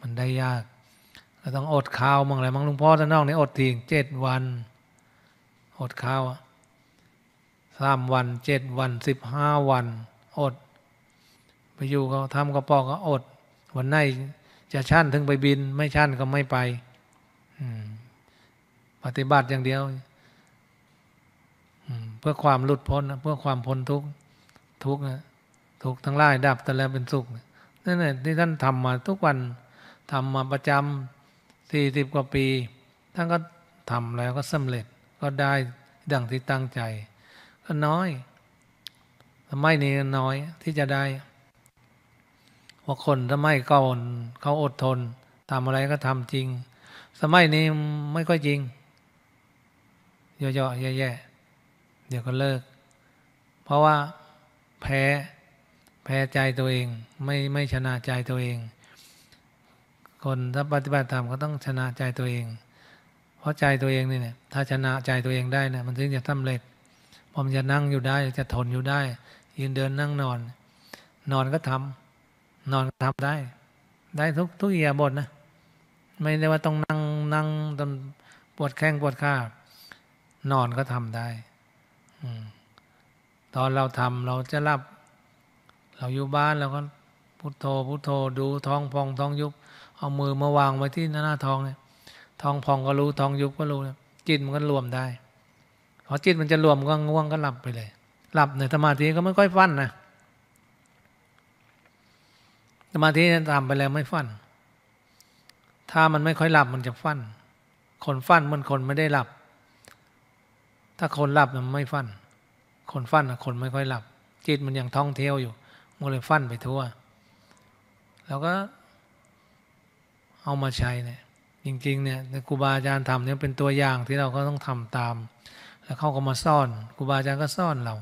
[SPEAKER 1] มันได้ยากต้องอดข้าวมั่งอะไรมั่งหลวงพ่อท่านนอกนี่อดทิ้งเจ็ดวัน อดข้าวสามวันเจ็ดวันสิบห้าวัน อดไปอยู่เขาทำกระป๋องก็อด วันไหนจะชั่นถึงไปบิน ไม่ชั่นก็ไม่ไปปฏิบัติอย่างเดียวเพื่อความหลุดพ้นเพื่อความพ้นทุกทุกนะทุกทั้งร่ายดับแต่แล้วเป็นสุขนั่นแหละที่ท่านทำมา ทุกวันทำมาประจำสี่สิบกว่าปีท่านก็ทำแล้วก็สำเร็จก็ได้ดังที่ตั้งใจ ก็น้อย สมัยนี้น้อยที่จะได้ว่าคนสมัยก่อนเขาอดทนทำอะไรก็ทำจริง สมัยนี้ไม่ค่อยจริงเยอะๆแย่ๆเดี๋ยวก็เลิก เพราะว่าแพ้แพ้ใจตัวเองไม่ไม่ชนะใจตัวเองคนถ้าปฏิบัติธรรม ก็ต้องชนะใจตัวเอง เพราะใจตัวเองนี่เนี่ย ถ้าชนะใจตัวเองได้เนี่ย มันถึงจะสำเร็จพอมันจะนั่งอยู่ได้ จะทนอยู่ได้ ยืนเดินนั่งนอน นอนก็ทำนอนก็ทำได้ ได้ทุกทุกยอียบทนะ ไม่ได้ว่าต้องนั่งนั่งจนปวดแข้งปวดขา นอนก็ทำได้อืตอนเราทำเราจะรับ เราอยู่บ้านเราก็พุโทโธพุโทโธดูท้องพองท้องยุบเอามือมาวางไว้ที่หน้าท้องเนี่ยท้องพองก็รู้ท้องยุบก็รู้จิตมันก็รวมได้พอจิตมันจะรวมก็ง่วงก็หลับไปเลย หลับในสมาธิก็ไม่ค่อยฟันนะสมาธิทำไปแล้วไม่ฟัน ถ้ามันไม่ค่อยหลับมันจะฟันคนฟันมันคนไม่ได้หลับ ถ้าคนหลับมันไม่ฟันคนฟันอะคนไม่ค่อยหลับ จิตมันยังท่องเที่ยวอยู่มันเลยฟันไปทั่วแล้วก็เอามาใช้เนี่ยจริง ๆเนี่ยครูบาอาจารย์ทำเนี่ยเป็นตัวอย่างที่เราก็ต้องทำตาม แล้วเขาก็มาซ่อนครูบาอาจารย์ก็ซ่อนเรา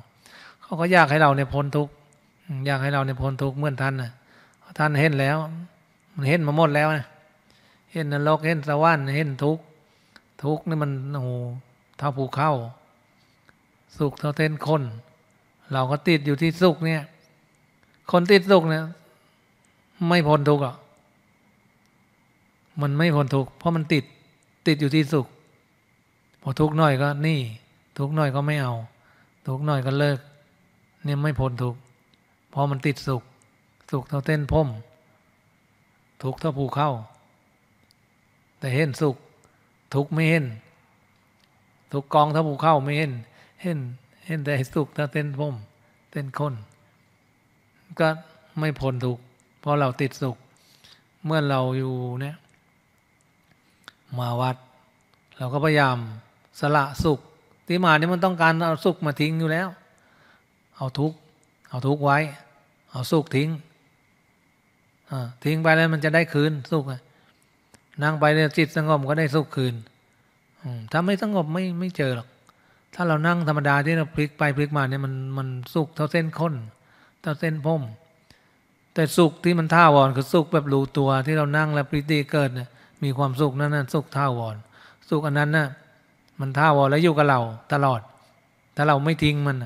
[SPEAKER 1] เขาก็อยากให้เราในพ้นทุกข์อยากให้เราในพ้นทุกข์เมื่อท่านนะท่านเห็นแล้ว มันเห็นมาหมดแล้วนะเห็นนรกเห็นสวรรค์เห็นทุกข์ทุกข์นี่มันโอ้โหเท่าภูเขาสุขเท่าเต้นคน เราก็ติดอยู่ที่สุขเนี่ย คนติดสุขเนี่ย ไม่พ้นทุกอ่ะมันไม่พ้นทุกเพราะมันติด ติดอยู่ที่สุข พอทุกหน่อยก็นี่ ทุกหน่อยก็ไม่เอาทุกหน่อยก็เลิกเนี่ยไม่พ้นทุกเพราะมันติดสุข สุขเท่าเต้นพมทุกเท่าผูเข้า แต่เห็นสุขทุกไม่เห็นทุกกองเท่าผูเข้าไม่เห็น เห็น เห็นแต่สุขเท่าเต้นพมเต้นค้นก็ไม่พ้นทุกเพราะเราติดสุข เมื่อเราอยู่เนี่ยมาวัด เราก็พยายามสละสุขที่มานี่มันต้องการเอาสุขมาทิ้งอยู่แล้ว เอาทุก เอาทุกไว้ เอาสุขทิ้งทิ้งไปแล้วมันจะได้คืนสุขนั่งไปเนี่ยจิตสงบก็ได้สุขคืนถ้าไม่สงบไม่ไม่เจอหรอกถ้าเรานั่งธรรมดาที่เราพลิกไปพลิกมาเนี่ยมันมันสุขเท่าเส้นข้นเท่าเส้นพมแต่สุขที่มันท่าวอนคือสุขแบบรู้ตัว ที่เรานั่งแล้วปริติเกิดเนี่ยมีความสุขนั่นนั่นสุขท่าวอนสุขอันนั้นน่ะ มันท่าวอนแล้วอยู่กับเราตลอด ถ้าเราไม่ทิ้งมัน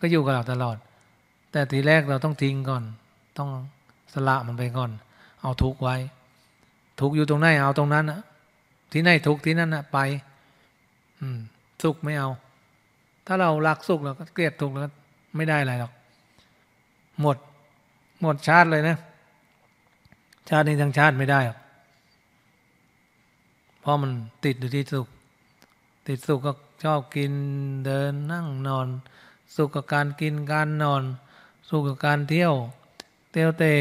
[SPEAKER 1] ก็อยู่กับเราตลอด แต่ทีแรกเราต้องทิ้งก่อน ต้องสละมันไปก่อน เอาทุกไว้ทุกอยู่ตรงไหนเอาตรงนั้นนะที่ไหนทุกที่นั่นนะไป อืม สุขไม่เอา ถ้าเรารักสุขเราก็เกลียดทุกข์แล้วไม่ได้อะไรหรอกหมด หมดชาติเลยนะชาตินี้ทั้งชาติไม่ได้หรอกพราะมันติดอยู่ที่สุข ติดสุขก็ชอบกินเดินนั่งนอน สุขกับการกินการนอน สุขกับการเที่ยว เที่ยวเตะ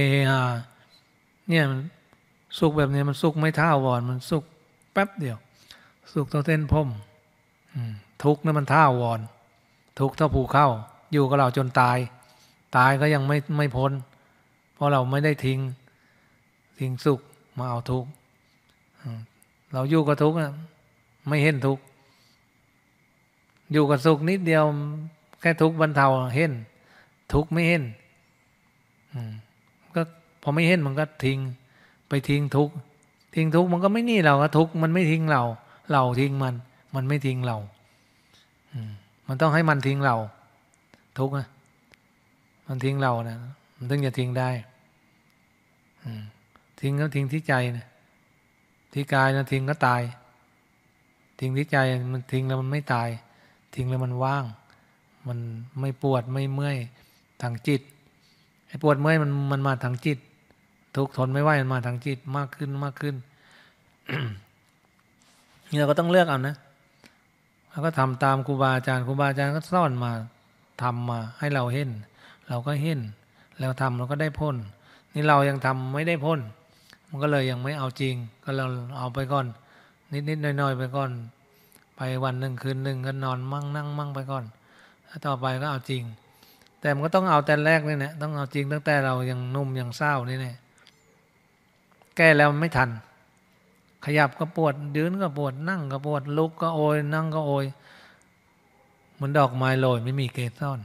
[SPEAKER 1] เนี่ยสุขแบบนี้มันสุขไม่ท่าวอนมันสุขแป๊บเดียว สุขเท่าเส้นพมทุกข์นั้นมันท่าวอนทุกข์เท่าผูเข้า อยู่กับเราจนตาย ตายก็ยังไม่ไม่พ้น เพราะเราไม่ได้ทิ้งทิ้งสุขมาเอาทุกข์เราอยู่กับทุกข์ไม่เห็นทุกข์อยู่กับสุขนิดเดียว แค่ทุกข์บรรเทาเห็น ทุกข์ไม่เห็นก็พอไม่เห็นมันก็ทิ้งไปทิ้งทุกข์ทิ้งทุกข์มันก็ไม่นี่เราทุกข์มันไม่ทิ้งเราเราทิ้งมัน มันไม่ทิ้งเรามันต้องให้มันทิ้งเราทุกข์นะมันทิ้งเรานะมันต้องจะทิ้งได้ทิ้งก็ทิ้งที่ใจนะที่กายนะทิ้งก็ตายทิ้งที่ใจมันทิ้งแล้วมันไม่ตาย ทิ้งแล้วมันว่าง มันไม่ปวดไม่เมื่อยทางจิตไอ้ปวดเมื่อยมันมันมาทางจิตทุกทนไม่ไหวมันมาทางจิตมากขึ้นมากขึ้นนี่เราก็ต้องเลือกเอานะเราก็ทำตามครูบาอาจารย์ครูบาอาจารย์ก็สอนมา ทำมา ให้เราเห็น เราก็เห็น แล้วทำเราก็ได้พ้น นี่เรายังทำไม่ได้พ้นมันก็เลยยังไม่เอาจริงก็เราเอาไปก่อน นิดๆน้อยๆไปก่อน ไปวันหนึ่งคืนหนึ่งก็นอนมั่งนั่ง มั่งไปก่อน้ต่อไปก็เอาจริง แต่มันก็ต้องเอาแต่แรกนี่แหละต้องเอาจริงตั้งแต่เรายังนุ่มยังเศร้านี่แน่แก้แล้วไม่ทัน ขยับก็ปวดยืนก็ปวดนั่ง ก็ปวดลุกก็โอย นั่งก็โอยเหมือนดอกไม้ลอยไม่มีเกสร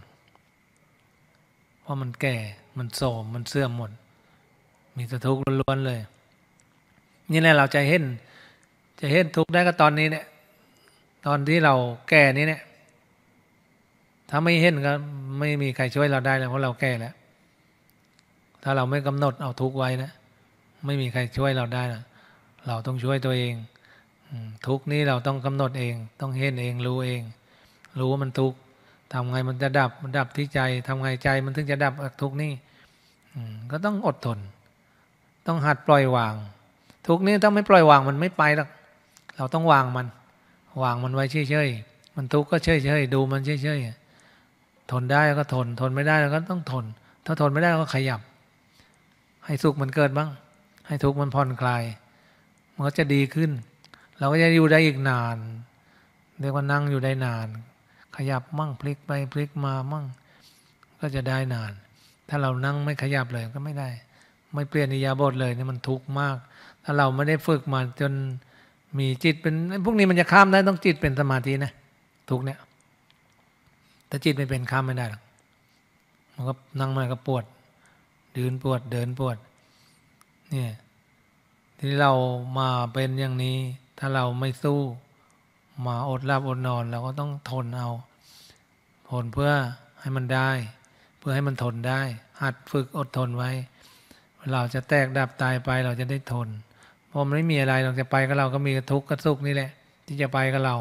[SPEAKER 1] เพราะมันแก่มันโสมมันเสื่อมหมด มีแต่ทุกข์ล้วนๆเลยนี่แหละเราจะเห็น จะเห็นทุกข์ได้ก็ตอนนี้เนี่ย ตอนที่เราแก่นี้เนี่ย ถ้าไม่เห็นก็ไม่มีใครช่วยเราได้แล้ว เพราะเราแก่แล้ว ถ้าเราไม่กำหนดเอาทุกข์ไว้นะ ไม่มีใครช่วยเราได้นะเราต้องช่วยตัวเอง ทุกนี้เราต้องกำหนดเอง ต้องเห็นเองรู้เอง รู้ว่ามันทุกข์ ทำไง มันจะดับ มันดับที่ใจทำไงใจ มันถึงจะดับทุกนี่ก็ต้องอดทน ต้องหัดปล่อยวางทุกนี้ถ้าไม่ปล่อยวางมันไม่ไปหรอกเราต้องวางมัน วางมันไว้เฉยๆมันทุกข์ก็เฉยๆดูมันเฉยๆทนได้ ก็ทน ทนไม่ได้เราก็ต้องทน ถ้าทนไม่ได้ ก็ขยับ ให้สุขมันเกิดบ้าง ให้ทุกข์มันผ่อนคลาย มันก็จะดีขึ้น เราก็จะอยู่ได้อีกนานเรียกว่านั่งอยู่ได้นาน ขยับมั่งพลิกไปพลิกมามั่ง ก็จะได้นาน ถ้าเรานั่งไม่ขยับเลยก็ไม่ได้ ไม่เปลี่ยนนิยาบทเลยนี่มันทุกข์มากถ้าเราไม่ได้ฝึกมาจนมีจิตเป็นพวกนี้มันจะข้ามได้ต้องจิตเป็นสมาธินะทุกเนี่ย ถ้าจิตไม่เป็นข้ามไม่ได้หรอกมันก็นั่งมาก็ปวดยืนปวดเดินปวด เนี่ยที่เรามาเป็นอย่างนี้ ถ้าเราไม่สู้มาอดรับอดนอนเราก็ต้องทนเอา ทนเพื่อให้มันได้ เพื่อให้มันทนได้หัดฝึกอดทนไว้เราจะแตกดับตายไปเราจะได้ทนเพราะมันไม่มีอะไรหราจะไปกับเราก็มีทุกข์กับสุขนี่แหละ ที่จะไปกับเรา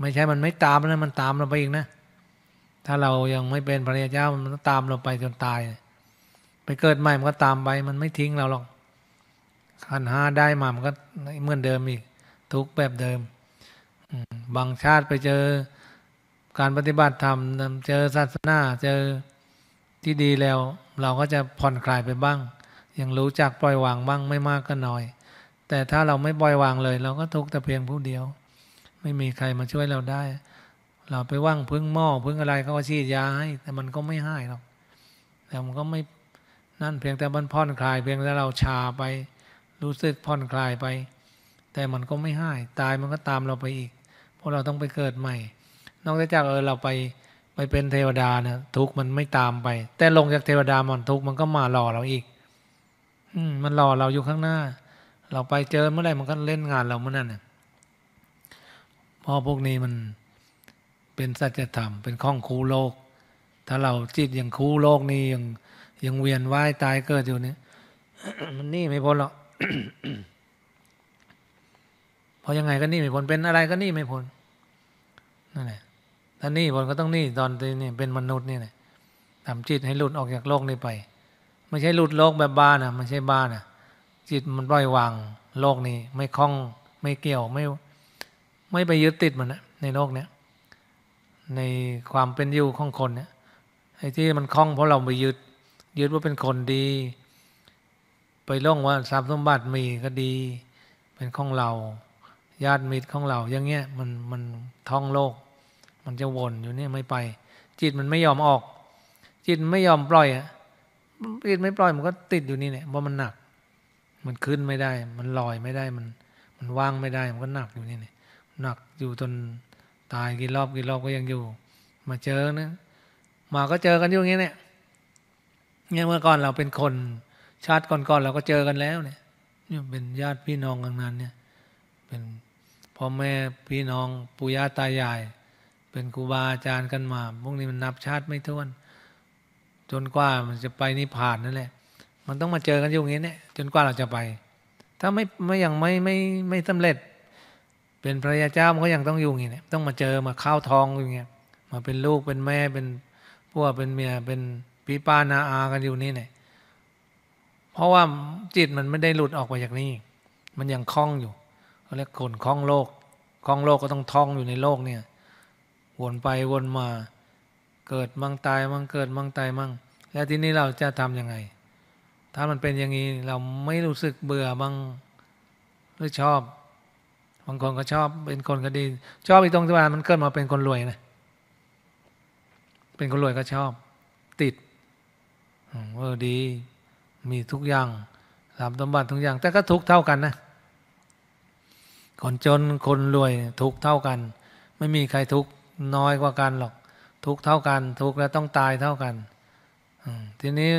[SPEAKER 1] ไม่ใช่มันไม่ตามนะมันตามเราไปอีกนะ ถ้าเรายังไม่เป็นพระเจ้ามันตามเราไปจนตายไปเกิดใหม่มันก็ตามไป มันไม่ทิ้งเราหรอกขันห้าได้มามันก็เหมือนเดิมอีกทุกแบบเดิมบางชาติไปเจอการปฏิบัติธรรมเจอศาสนา เจอที่ดีแล้ว เราก็จะผ่อนคลายไปบ้างยังรู้จักปล่อยวางบ้างไม่มากก็น้อย แต่ถ้าเราไม่ปล่อยวางเลย เราก็ทุกข์แต่เพียงผู้เดียว ไม่มีใครมาช่วยเราได้ เราไปว่างพึ่งหม้อพึ่งอะไรเขาก็ฉีดยาให้ แต่มันก็ไม่หายหรอกแต่มันก็ไม่นั่นเพียงแต่มันผ่อนคลาย เพียงแต่เราชาไป รู้สึกผ่อนคลายไป แต่มันก็ไม่หายตายมันก็ตามเราไปอีกเพราะเราต้องไปเกิดใหม่ นอกจากเออเราไปไปเป็นเทวดานะทุกข์มันไม่ตามไป แต่ลงจากเทวดามันทุกข์ มันก็มารอเราอีกืมมันรอเราอยู่ข้างหน้า เราไปเจอเมื่อไหร่มันก็เล่นงานเราเมื่อนั้นเนี่ยพราะพวกนี้มันเป็นสัจธรรมเป็นข้องคูโลก ถ้าเราจิตยังคูโลกนี้ ยังยังเวียนว่ายตายเกิดอยู่เนี่ยมันนี่ไม่พ้นหรอกพอยังไงก็นี่ไม่พ้นเป็นอะไรก็นี่ไม่พ้นนั่นแหละถ้านี่พ้นก็ต้องนี่ตอนนี้เป็นมนุษย์นี่แหละทำจิตให้หลุดออกจากโลกนี้ไปไม่ใช่หลุดโลกแบบบ้านอ่ะไม่ใช่บ้านอ่ะ จิตมันปล่อยวางโลกนี้ ไม่คล้องไม่เกี่ยวไม่ ไม่ไปยึดติดมันนะในโลกเนี้ยในความเป็นอยู่ของคนเนี่ยไอ้ที่มันคล้อง เพราะเราไปยึดยึดว่าเป็นคนดี ไปล่องว่าทรัพย์สมบัติมีก็ดี เป็นของเรา ญาติมิตรของเราอย่างเงี้ยมันมันท่องโลก มันจะวนอยู่เนี่ยไม่ไป จิตมันไม่ยอมออก จิตไม่ยอมปล่อยอะรีดไม่ปล่อย มันก็ติดอยู่นี่เนี่ยเพราะมันหนัก มันขึ้นไม่ได้ มันลอยไม่ได้มัน มันว่างไม่ได้ มันก็หนักอยู่นี่เนี่ยหนักอยู่จนตายกี่รอบกี่รอบก็ยังอยู่ มาเจอนะมาก็เจอกันอยู่อย่างนี้เนี่ยเนี่ยเมื่อก่อนเราเป็นคนชาติก่อนๆเราก็เจอกันแล้วเนี่ยเนี่ยเป็นญาติพี่น้องกันนั้นเนี่ย เป็นพ่อแม่พี่น้องปู่ย่าตายาย เป็นครูบาอาจารย์กันมา พวกนี้มันนับชาติไม่ถ้วนจนกว่ามันจะไปนิพพานนั่นแหละ มันต้องมาเจอกันอยู่งี้เนี่ย จนกว่าเราจะไป ถ้าไม่ ไม่ยังไม่ ไม่ ไม่สำเร็จ เป็นพระยาเจ้ามันก็ยังต้องอยู่งี้เนี่ย ต้องมาเจอ มาข้าวทองอย่างเงี้ย มาเป็นลูก เป็นแม่ เป็นพวกเป็นเมีย เป็นปีป้า นาอากันอยู่นี่เนี่ย เพราะว่าจิตมันไม่ได้หลุดออกไปจากนี้ มันยังคล้องอยู่เขาเรียกคนคล้องโลกคล้องโลกก็ต้องท่องอยู่ในโลกเนี่ย วนไปวนมาเกิดมั่งตายมั่งเกิดมั่งตายมั่งแล้วทีนี้เราจะทํำยังไง ถ้ามันเป็นอย่างนี้ เราไม่รู้สึกเบื่อมั่งหรือชอบบางคนก็ชอบ เป็นคนก็ดี ชอบอีกตรงที่ว่ามันเกิดมาเป็นคนรวยนะ เป็นคนรวยก็ชอบ ติดเออดีมีทุกอย่างสามสมบัติทุกอย่าง แต่ก็ทุกเท่ากันนะคนจนคนรวยทุกเท่ากัน ไม่มีใครทุกน้อยกว่ากันหรอกทุกเท่ากัน ทุกแล้วต้องตายเท่ากันทีนี้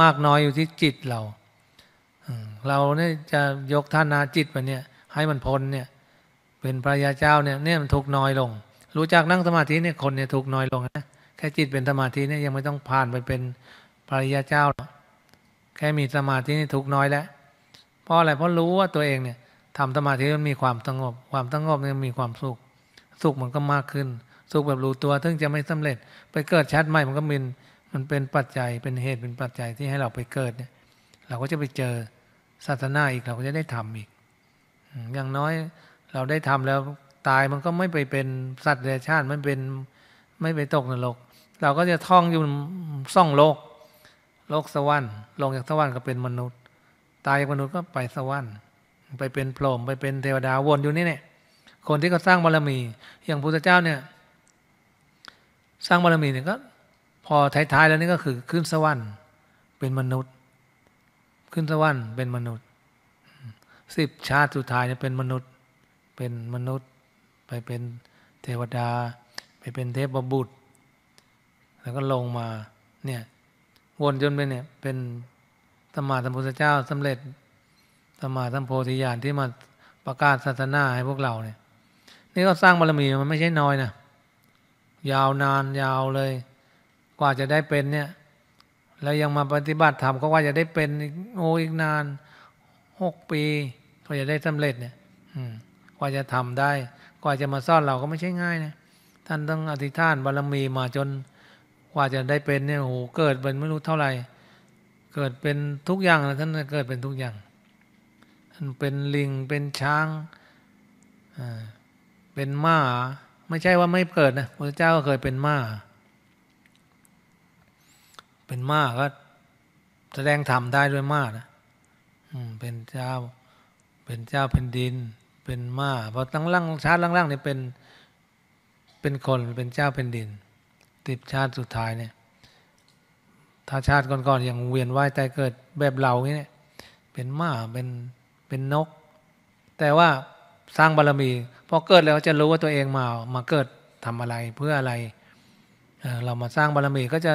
[SPEAKER 1] มากน้อยอยู่ที่จิตเราเราเนี่ยจะยกท่านาจิตไปเนี่ย ให้มันพ้นเนี่ย เป็นพระยาเจ้าเนี่ยเนี่ยมันทุกน้อยลง รู้จักนั่งสมาธิเนี่ยคนเนี่ยทุกน้อยลงนะแค่จิตเป็นสมาธิเนี่ยยังไม่ต้องผ่านไปเป็นพระยาเจ้าแค่มีสมาธินี่ทุกน้อยแล้วเพราะอะไรเพราะรู้ว่าตัวเองเนี่ยทำสมาธิมันมีความสงบ ความสงบมันมีความสุข สุขมันก็มากขึ้นสุขแบบรู้ตัวถึงจะไม่สำเร็จไปเกิดชาติใหม่มันก็มินมันเป็นปัจจัยเป็นเหตุเป็นปัจจัยที่ให้เราไปเกิดเนี่ย เราก็จะไปเจอศาสนาอีกเราก็จะได้ทำอีก อย่างน้อยเราได้ทำแล้วตายมันก็ไม่ไปเป็นสัตว์เดรัจฉานไม่เป็นไม่ไปตกนรกเราก็จะท่องอยู่ซ่องโลก โลกสวรรค์ ลงจากสวรรค์ก็เป็นมนุษย์ ตายจากมนุษย์ก็ไปสวรรค์ไปเป็นพรหมไปเป็นเทวดาวนอยู่นี่เนี่ยคนที่เขาสร้างบารมี อย่างพุทธเจ้าเนี่ยสร้างบารมีเนี่ยก็พอท้ายๆแล้วนี่ก็คือขึ้นสวรรค์เป็นมนุษย์ ขึ้นสวรรค์เป็นมนุษย์สิบชาติสุดท้ายเนี่ยเป็นมนุษย์ เป็นมนุษย์ ไปเป็นเทวดา ไปเป็นเทพบุตร แล้วก็ลงมาเนี่ย วนจนเป็นเนี่ย เป็นสมมาสัมพุทธเจ้าสำเร็จสมมาสัมโพธิญาณที่มาประกาศศาสนาให้พวกเรา เนี่ยนี่ก็สร้างบารมีมันไม่ใช่น้อยนะยาวนานยาวเลย กว่าจะได้เป็นเนี่ย แล้วยังมาปฏิบัติธรรมก็ว่าจะได้เป็นโออีกนานหกปีกว่าจะได้สำเร็จเนี่ยกว่าจะทำได้ กว่าจะมาซ่อนเราก็ไม่ใช่ง่ายนะท่านต้องอธิษฐานบารมีมาจน กว่าจะได้เป็นเนี่ยโหเกิดเป็นไม่รู้เท่าไหร่ เกิดเป็นทุกอย่างนะท่านเกิดเป็นทุกอย่างท่านเป็นลิงเป็นช้างอ่าเป็นหมาไม่ใช่ว่าไม่เกิดนะพระเจ้าก็เคยเป็นมาเป็นม้าก็แสดงธรรมได้ด้วยม้านะเป็นเจ้า เป็นเจ้าเป็นดิน เป็นมาพอตั้งล่าง ชาติล่างๆเนี่ยเป็นเป็นคน เป็นเจ้าเป็นดิน ติดชาติสุดท้าย เนี่ย ถ้าชาติก่อนๆอย่างเวียนว่ายใจเกิดแบบเราเนี่ย เป็นม้าเป็นเป็นนก แต่ว่าสร้างบารรมีพอเกิดแล้วจะรู้ว่าตัวเองมามาเกิดทำอะไรเพื่ออะไรเเรามาสร้างบารรมีก็จะ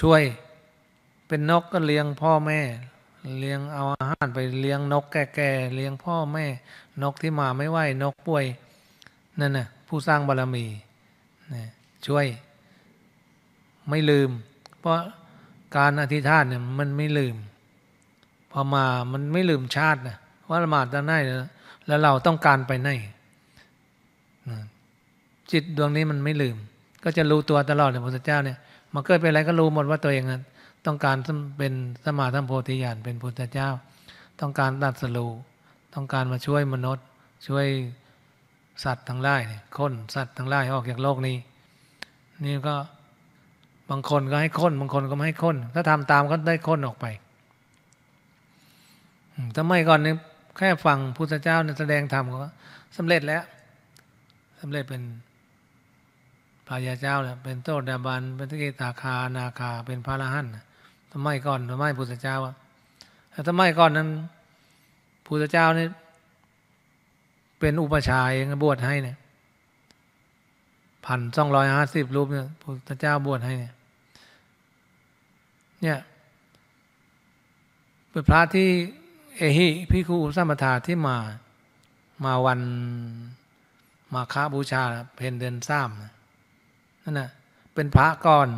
[SPEAKER 1] ช่วยเป็นนกก็เลี้ยงพ่อแม่ เลี้ยงเอาอาหารไปเลี้ยงนกแก่ๆเลี้ยงพ่อแม่ นกที่มาไม่ไหวนกป่วยนั่นน่ะผู้สร้างบารรมีนะช่วยไม่ลืม เพราะการอธิษฐานเนี่ยมันไม่ลืม พอมามันไม่ลืมชาตินะว่าละหมาดตอนไหนนะแล้วเราต้องการไปไหนจิตดวงนี้มันไม่ลืม ก็จะรู้ตัวตลอดเลยพระพุทธเจ้าเนี่ยมาเกิดเป็นอะไรก็รู้หมดว่าตัวเองนต้องการเป็นสมาธิโพธิญาณเป็นพุทธเจ้า ต้องการตัดสรูต้องการมาช่วยมนุษย์ ช่วยสัตว์ทั้งหลายคนสัตว์ทั้งหลายออกจากโลกนี้ นี่ก็บางคนก็ให้ค้นบางคนก็ไม่ให้ค้นถ้าทำตามก็ได้ค้นออกไปไม่ก่อนเนี่ยแค่ฟังพุทธเจ้าแสดงธรรมก็สำเร็จแล้วสำเร็จเป็นพระยาเจ้าแล้วเป็นโตดาบัน เป็นตะกิตาคานาคาเป็นพระละหันทำไมก่อนทำไมพุทธเจ้าอะแต่ทำไมก่อนนั้นพุทธเจ้านี่เป็นอุปชายบวชให้เนี่ยพันสองร้อยห้าสิบรูปเนี่ยพุทธเจ้าบวชให้ เนี่ย เนี่ยเป็นพระที่เอหิพิคุสัมปทาที่มามาวันมาค้าบูชาเพนเดินซ้ำนั่นนะเป็นพระก่อน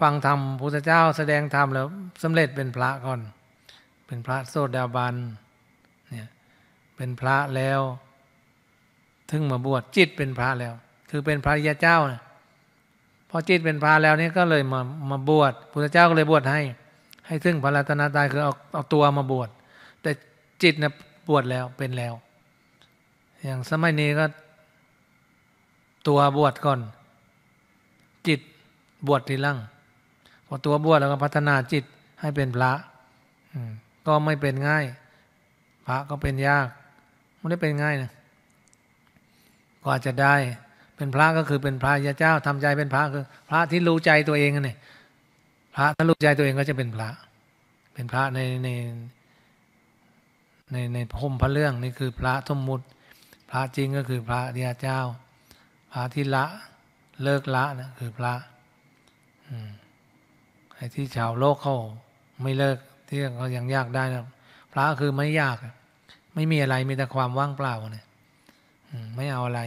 [SPEAKER 1] ฟังธรรมพุทธเจ้าแสดงธรรมแล้วสำเร็จเป็นพระก่อน เป็นพระโสดาบัน เนี่ย เป็นพระแล้ว ถึงมาบวชจิตเป็นพระแล้ว คือเป็นพระยาเจ้านะพอจิตเป็นพระแล้วนี่ก็เลยมามาบวชพุทธเจ้าก็เลยบวชให้ให้ซึ่งพระรัตนตรัยคือเอาเอาตัวมาบวชแต่จิตนะบวชแล้วเป็นแล้ว อย่างสมัยนี้ก็ ตัวบวชก่อน จิตบวชทีหลังพอตัวบวชแล้วก็พัฒนาจิตให้เป็นพระก็ไม่เป็นง่าย พระก็เป็นยากไม่ได้เป็นง่ายนะกว่าจะได้ เป็นพระก็คือเป็นพระยาเจ้าทำใจเป็นพระคือ พระที่รู้ใจตัวเองนี่พระถ้ารู้ใจตัวเองก็จะเป็นพระ เป็นพระในใน ในในพมพระเรื่องนี่คือพระทมมุตพระจริงก็คือพระที่เจ้า พระที่ละ เลิกละนะคือพระไอ้ที่ชาวโลกเขาไม่เลิกที่เขายังยากได้นะพระคือไม่ยาก ไม่มีอะไรมีแต่ความว่างเปล่าเนี่ยไม่เอาอะไร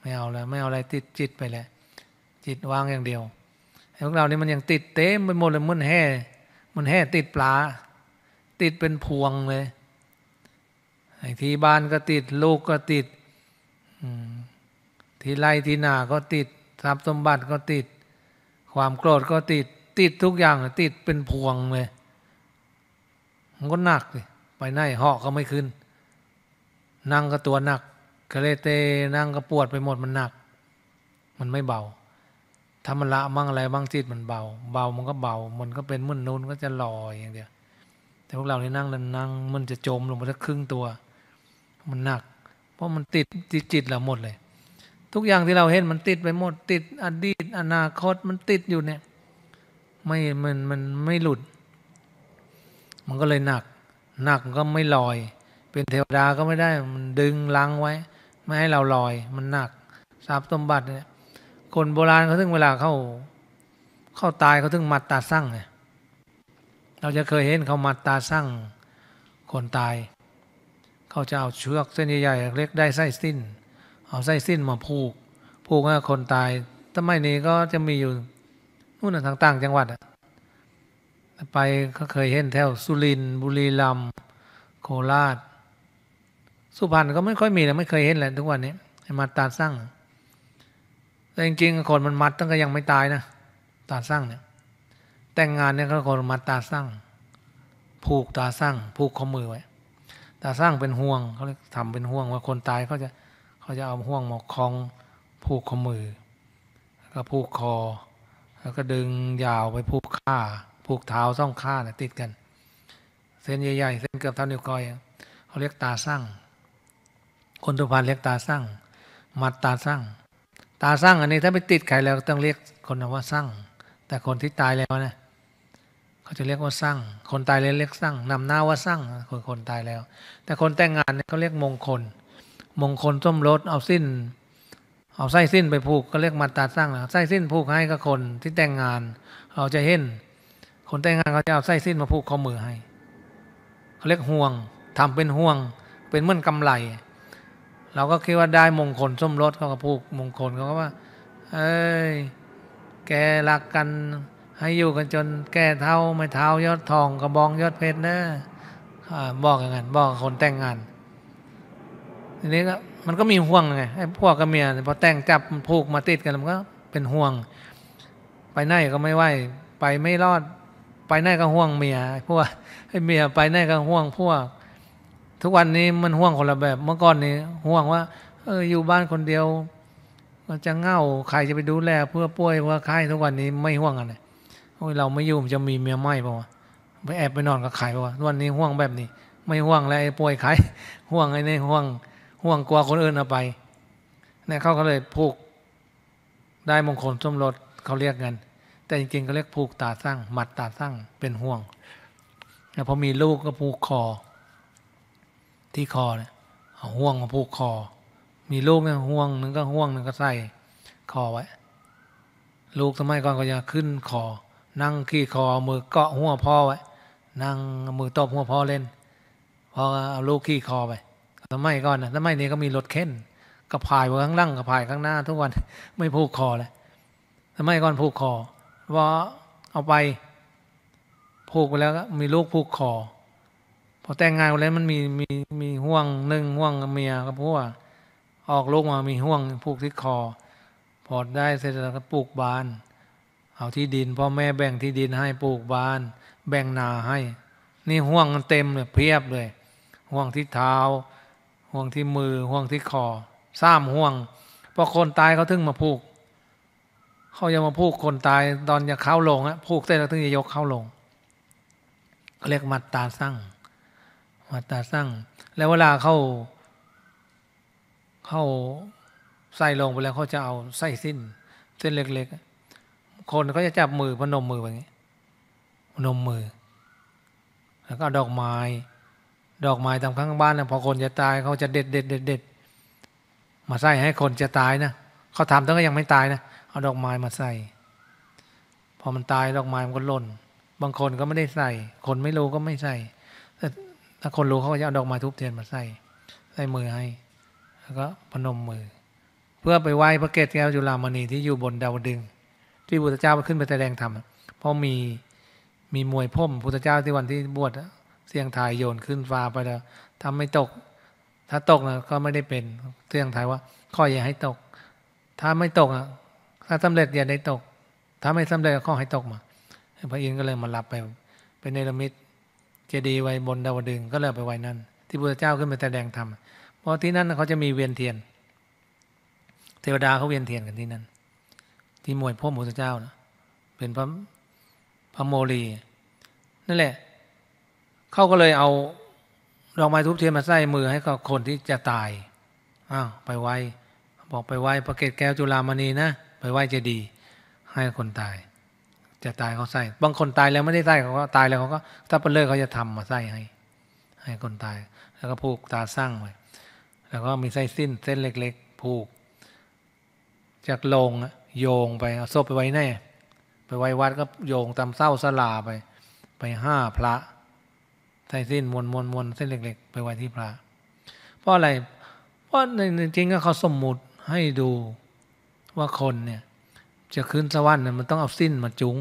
[SPEAKER 1] ไม่เอาแล้วไม่เอาอะไรติดจิตไปแล้วจิตว่างอย่างเดียวของเราเนี่ยมันยังติดเต็มไปหมดเลยมันแห่มันแห่ติดปลา ติดเป็นพวงเลยที่บ้านก็ติด ลูกก็ติดที่ไรที่นาก็ติดทรัพย์สมบัติก็ติด ความโกรธก็ติด ติดทุกอย่าง ติดเป็นพวงเลยมันก็หนักเลยไปไหนเหาะก็ไม่ขึ้นนั่งก็ตัวหนักกระเลเตนั่งก็ปวดไปหมดมันหนัก มันไม่เบาถ้ามันละมั่งอะไรบ้างจิตมันเบา เบามันก็เบา มันก็เป็นมึนนุ่นก็จะลอยอย่างเดียวแต่พวกเราเนี่นั่งแล้วนั่ง มันจะจมลงมาสักครึ่งตัว มันหนัก เพราะมันติดจิตเราหมดเลย ทุกอย่างที่เราเห็นมันติดไปหมด ติด อดีตอนาคตมันติดอยู่เนี่ย ไม่มันมันไม่หลุด มันก็เลยหนักหนักก็ไม่ลอย เป็นเทวดาก็ไม่ได้ มันดึงลังไว้ ไม่ให้เราลอย มันหนักทรัพย์สมบัติเนี่ยคนโบราณเขาถึงเวลาเข้าเข้าตายเขาถึงมัดตาสั่งเนี่ยเราจะเคยเห็นเขามัดตาสั่งคนตาย เขาจะเอาเชือกเส้นใหญ่ๆ เล็กได้ไส้สิ้นเอาไส้สิ้นมาผูกผูกให้คนตายทำไมนี้ก็จะมีอยู่นู่นทางต่างจังหวัดอะไปเขาเคยเห็นแถวสุรินบุรีรัมโคราชสุพรรณก็ไม่ค่อยมีนะไม่เคยเห็นแหละทุกวันนี้มาตาสั่งแต่จริงๆคนมันมัดตั้งก็ยังไม่ตายนะตาสร้างเนี่ยแต่งงานเนี่ยก็คนมัดตาสร้างผูกตาสร้างผูกข้อมือไว้ตาสร้างเป็นห่วง เขาเรียกทำเป็นห่วงว่าคนตายเขาจะเขาจะเอาห่วงมาคล้องผูกข้อมือแลก็ผูกคอ แล้วก็ดึงยาวไปผูกข้าผูกเท้าซ่องข้าเนี่ยติดกัน เส้นใหญ่ๆเส้นเกือบเท่านิ้วก้อยเขาเรียกตาสร้างคนทุพราณเรียกตาสร้างมัดตาสร้างตาสร้างอันนี้ถ้าไปติดใครแล้วต้องเรียกคนว่าสร้างแต่คนที่ตายแล้วนะ เขาจะเรียกว่าสร้าง คนตายแล้วเรียกสร้างนำหน้าว่าสร้างคนคนตายแล้ว แต่คนแต่งงานเนี่ยเขาเรียกมงคลมงคลส้มรสเอาสิ้น เอาไส้สิ้นไปผูกก็เรียกมาตาสร้างนะไส้สิ้นผูกให้กับคนที่แต่งงาน เราจะเห็น คนแต่งงานเขาจะเอาไส้สิ้นมาผูกข้อมือให้เขาเรียกห่วงทำเป็นห่วงเป็นเหมือนกำไลเราก็คิดว่าได้มงคลส้มรสเขาก็พูกมงคลเขาก็ว่าเอ้ย แกรักกัน ให้อยู่กันจน แก่เท่าไม่เท้ายอดทองกระบองยอดเพชรนะบอกอย่างนั้นบอกคนแต่งงานทีนี้ก็มันก็มีห่วงไงไอ้พวกกับเมียพอแต่งจับผูกมาติดกันมันก็ เป็นห่วง ไปไหนก็ไม่ไหวไปไม่รอด ไปไหนก็ห่วงเมียพวกไอ้เมียไปไหนก็ห่วงพวกทุกวันนี้มันห่วง คนละแบบ เมื่อก่อนนี้ห่วงว่า เออ อยู่บ้านคนเดียวมันจะเง่าใครจะไปดูแลเพื่อป่วยเพื่อไข้ทุกวันนี้ไม่ห่วงอะไรโอ้ยเราไม่อยู่มันจะมีเมียไหมเป่าวะไปแอบไปนอนกับใครเป่าวะวันนี้ห่วงแบบนี้ ไม่ห่วงแล้วไอ้ป่วยไข้ห่วงไอ้นี่ห่วง ห่วงกลัวคนอื่นเอาไปเนี่ยเขาก็เลยผูกได้มงคลสมรสเขาเรียกกัน แต่จริงๆเขาเรียกผูกตาสร้างหมัดตาสร้างเป็นห่วงแล้วพอมีลูกก็ผูกคอที่คอเนี่ยเอาห่วงมาผูกคอ มีลูกเนี่ยห่วงหนึ่งก็ห่วงหนึ่งก็ใส่คอไว้ลูกสมัยก่อนก็จะขึ้นคอนั่งขี้คอมือเกาะหัวพ่อไว้นั่งมือตบหัวพ่อเล่นพอเอาลูกขี้คอไปสมัยก่อนนะสมัยนี้ก็มีรถเข็นกระพายไว้ข้างล่างกระพายข้างหน้า ทุกวันไม่ผูกคอเลยสมัยก่อนผูกคอว่าเอาไปผูกไปแล้วก็มีลูกผูกคอพอแต่งงานกันแล้วมันมีมีมีห่วงหนึ่งห่วงเมียกับพวกออกลูกมา มีห่วง ผูกที่คอ พอได้ เสร็จแล้วก็ปลูกบ้าน เอาที่ดิน พ่อแม่แบ่งที่ดินให้ปลูกบ้าน แบ่งนาให้ นี่ห่วงมันเต็มเลยเพียบเลย ห่วงที่เท้า ห่วงที่มือห่วงที่คอซ้ำห่วงพอคนตายเขาถึงมาผูก เขายังมาผูกคนตาย ตอนจะเข้าลงอะผูกเสร็จแล้วถึงจะยกเข้าลงเรียกมัดตาสั่งอัตตาสร้างแล้วเวลาเขาเขาใส่ลงไปแล้วเขาจะเอาไส้สิ้น เส้นเล็กๆคนเขาจะจับมือพนมมือแบบนี้พนมมือแล้วก็ดอกไม้ดอกไม้ตามข้างบ้านนะพอคนจะตายเขาจะเด็ดเด็ดเด็ดเด็ดมาใส่ให้คนจะตายนะเขาทำตั้งก็ยังไม่ตายนะเอาดอกไม้มาใส่ พอมันตาย ดอกไม้มันก็หล่น บางคนก็ไม่ได้ใส่ คนไม่รู้ก็ไม่ใส่ถ้าคนรู้เขาก็จะเอาดอกไม้ทุบเทียนมาใส่ใส่มือให้ แล้วก็พนมมือ เพื่อไปไหว้พระเกศแก้วจุฬามณีที่อยู่บนดาวดึง ที่พุทธเจ้าขึ้นไปแสดงธรรมเพราะมีมีมวยพ่มพุทธเจ้าที่วันที่บวชเสียงทายโยนขึ้นฟ้าไปแล้วทำไม่ตก ถ้าตกนะก็ไม่ได้เป็นเสียงทายว่า ข้ออย่าให้ตก ถ้าไม่ตกอ่ะ ถ้าสำเร็จอย่าได้ตกถ้าไม่สำเร็จข้อให้ตกมาพระอินทร์ก็เลยมารับไป เป็นเนรมิตจดีย์ไว้บนดาวดึงก็เลยไปไว้นั่นที่พระเจ้าขึ้นไปแสดงธรรมเพราะที่นั่นเขาจะมีเวียนเทียนเทวดาเขาเวียนเทียนกันที่นั่นที่มวยพ่อหมูเจ้านะเป็นพระพระโมรีนั่นแหละเขาก็เลยเอาดอกไม้ทุบเทียนมาใส่มือให้กับคนที่จะตายอ้าวไปไว้ บอกไปไว้ประเกตแก้วจุลามณีนะไปไว้จะดีให้คนตายจะตายเขาไส้บางคนตายแล้วไม่ได้ไส้เขาก็ตายแล้วเขาก็ ถ้าเป็นเลิกเขาจะทำมาไส้ให้ให้คนตาย แล้วก็ผูกตาสร้างไว้แล้วก็มีไส้สิ้นเส้นเล็กๆ ผูก จากลงโยงไปเอาศพไปไว้แน่ ไปไว้วัดก็โยงตามเส้าสลาไป ไปห้าพระไส้สิ้นมวนมวนมวนเส้นเล็ก ๆ ไปไว้ที่พระ เพราะอะไร เพราะในจริงก็เขาสมมุติให้ดูว่าคนเนี่ยจะขึ้นสวรรค์เนี่ยมันต้องเอาสิ้นมาจุง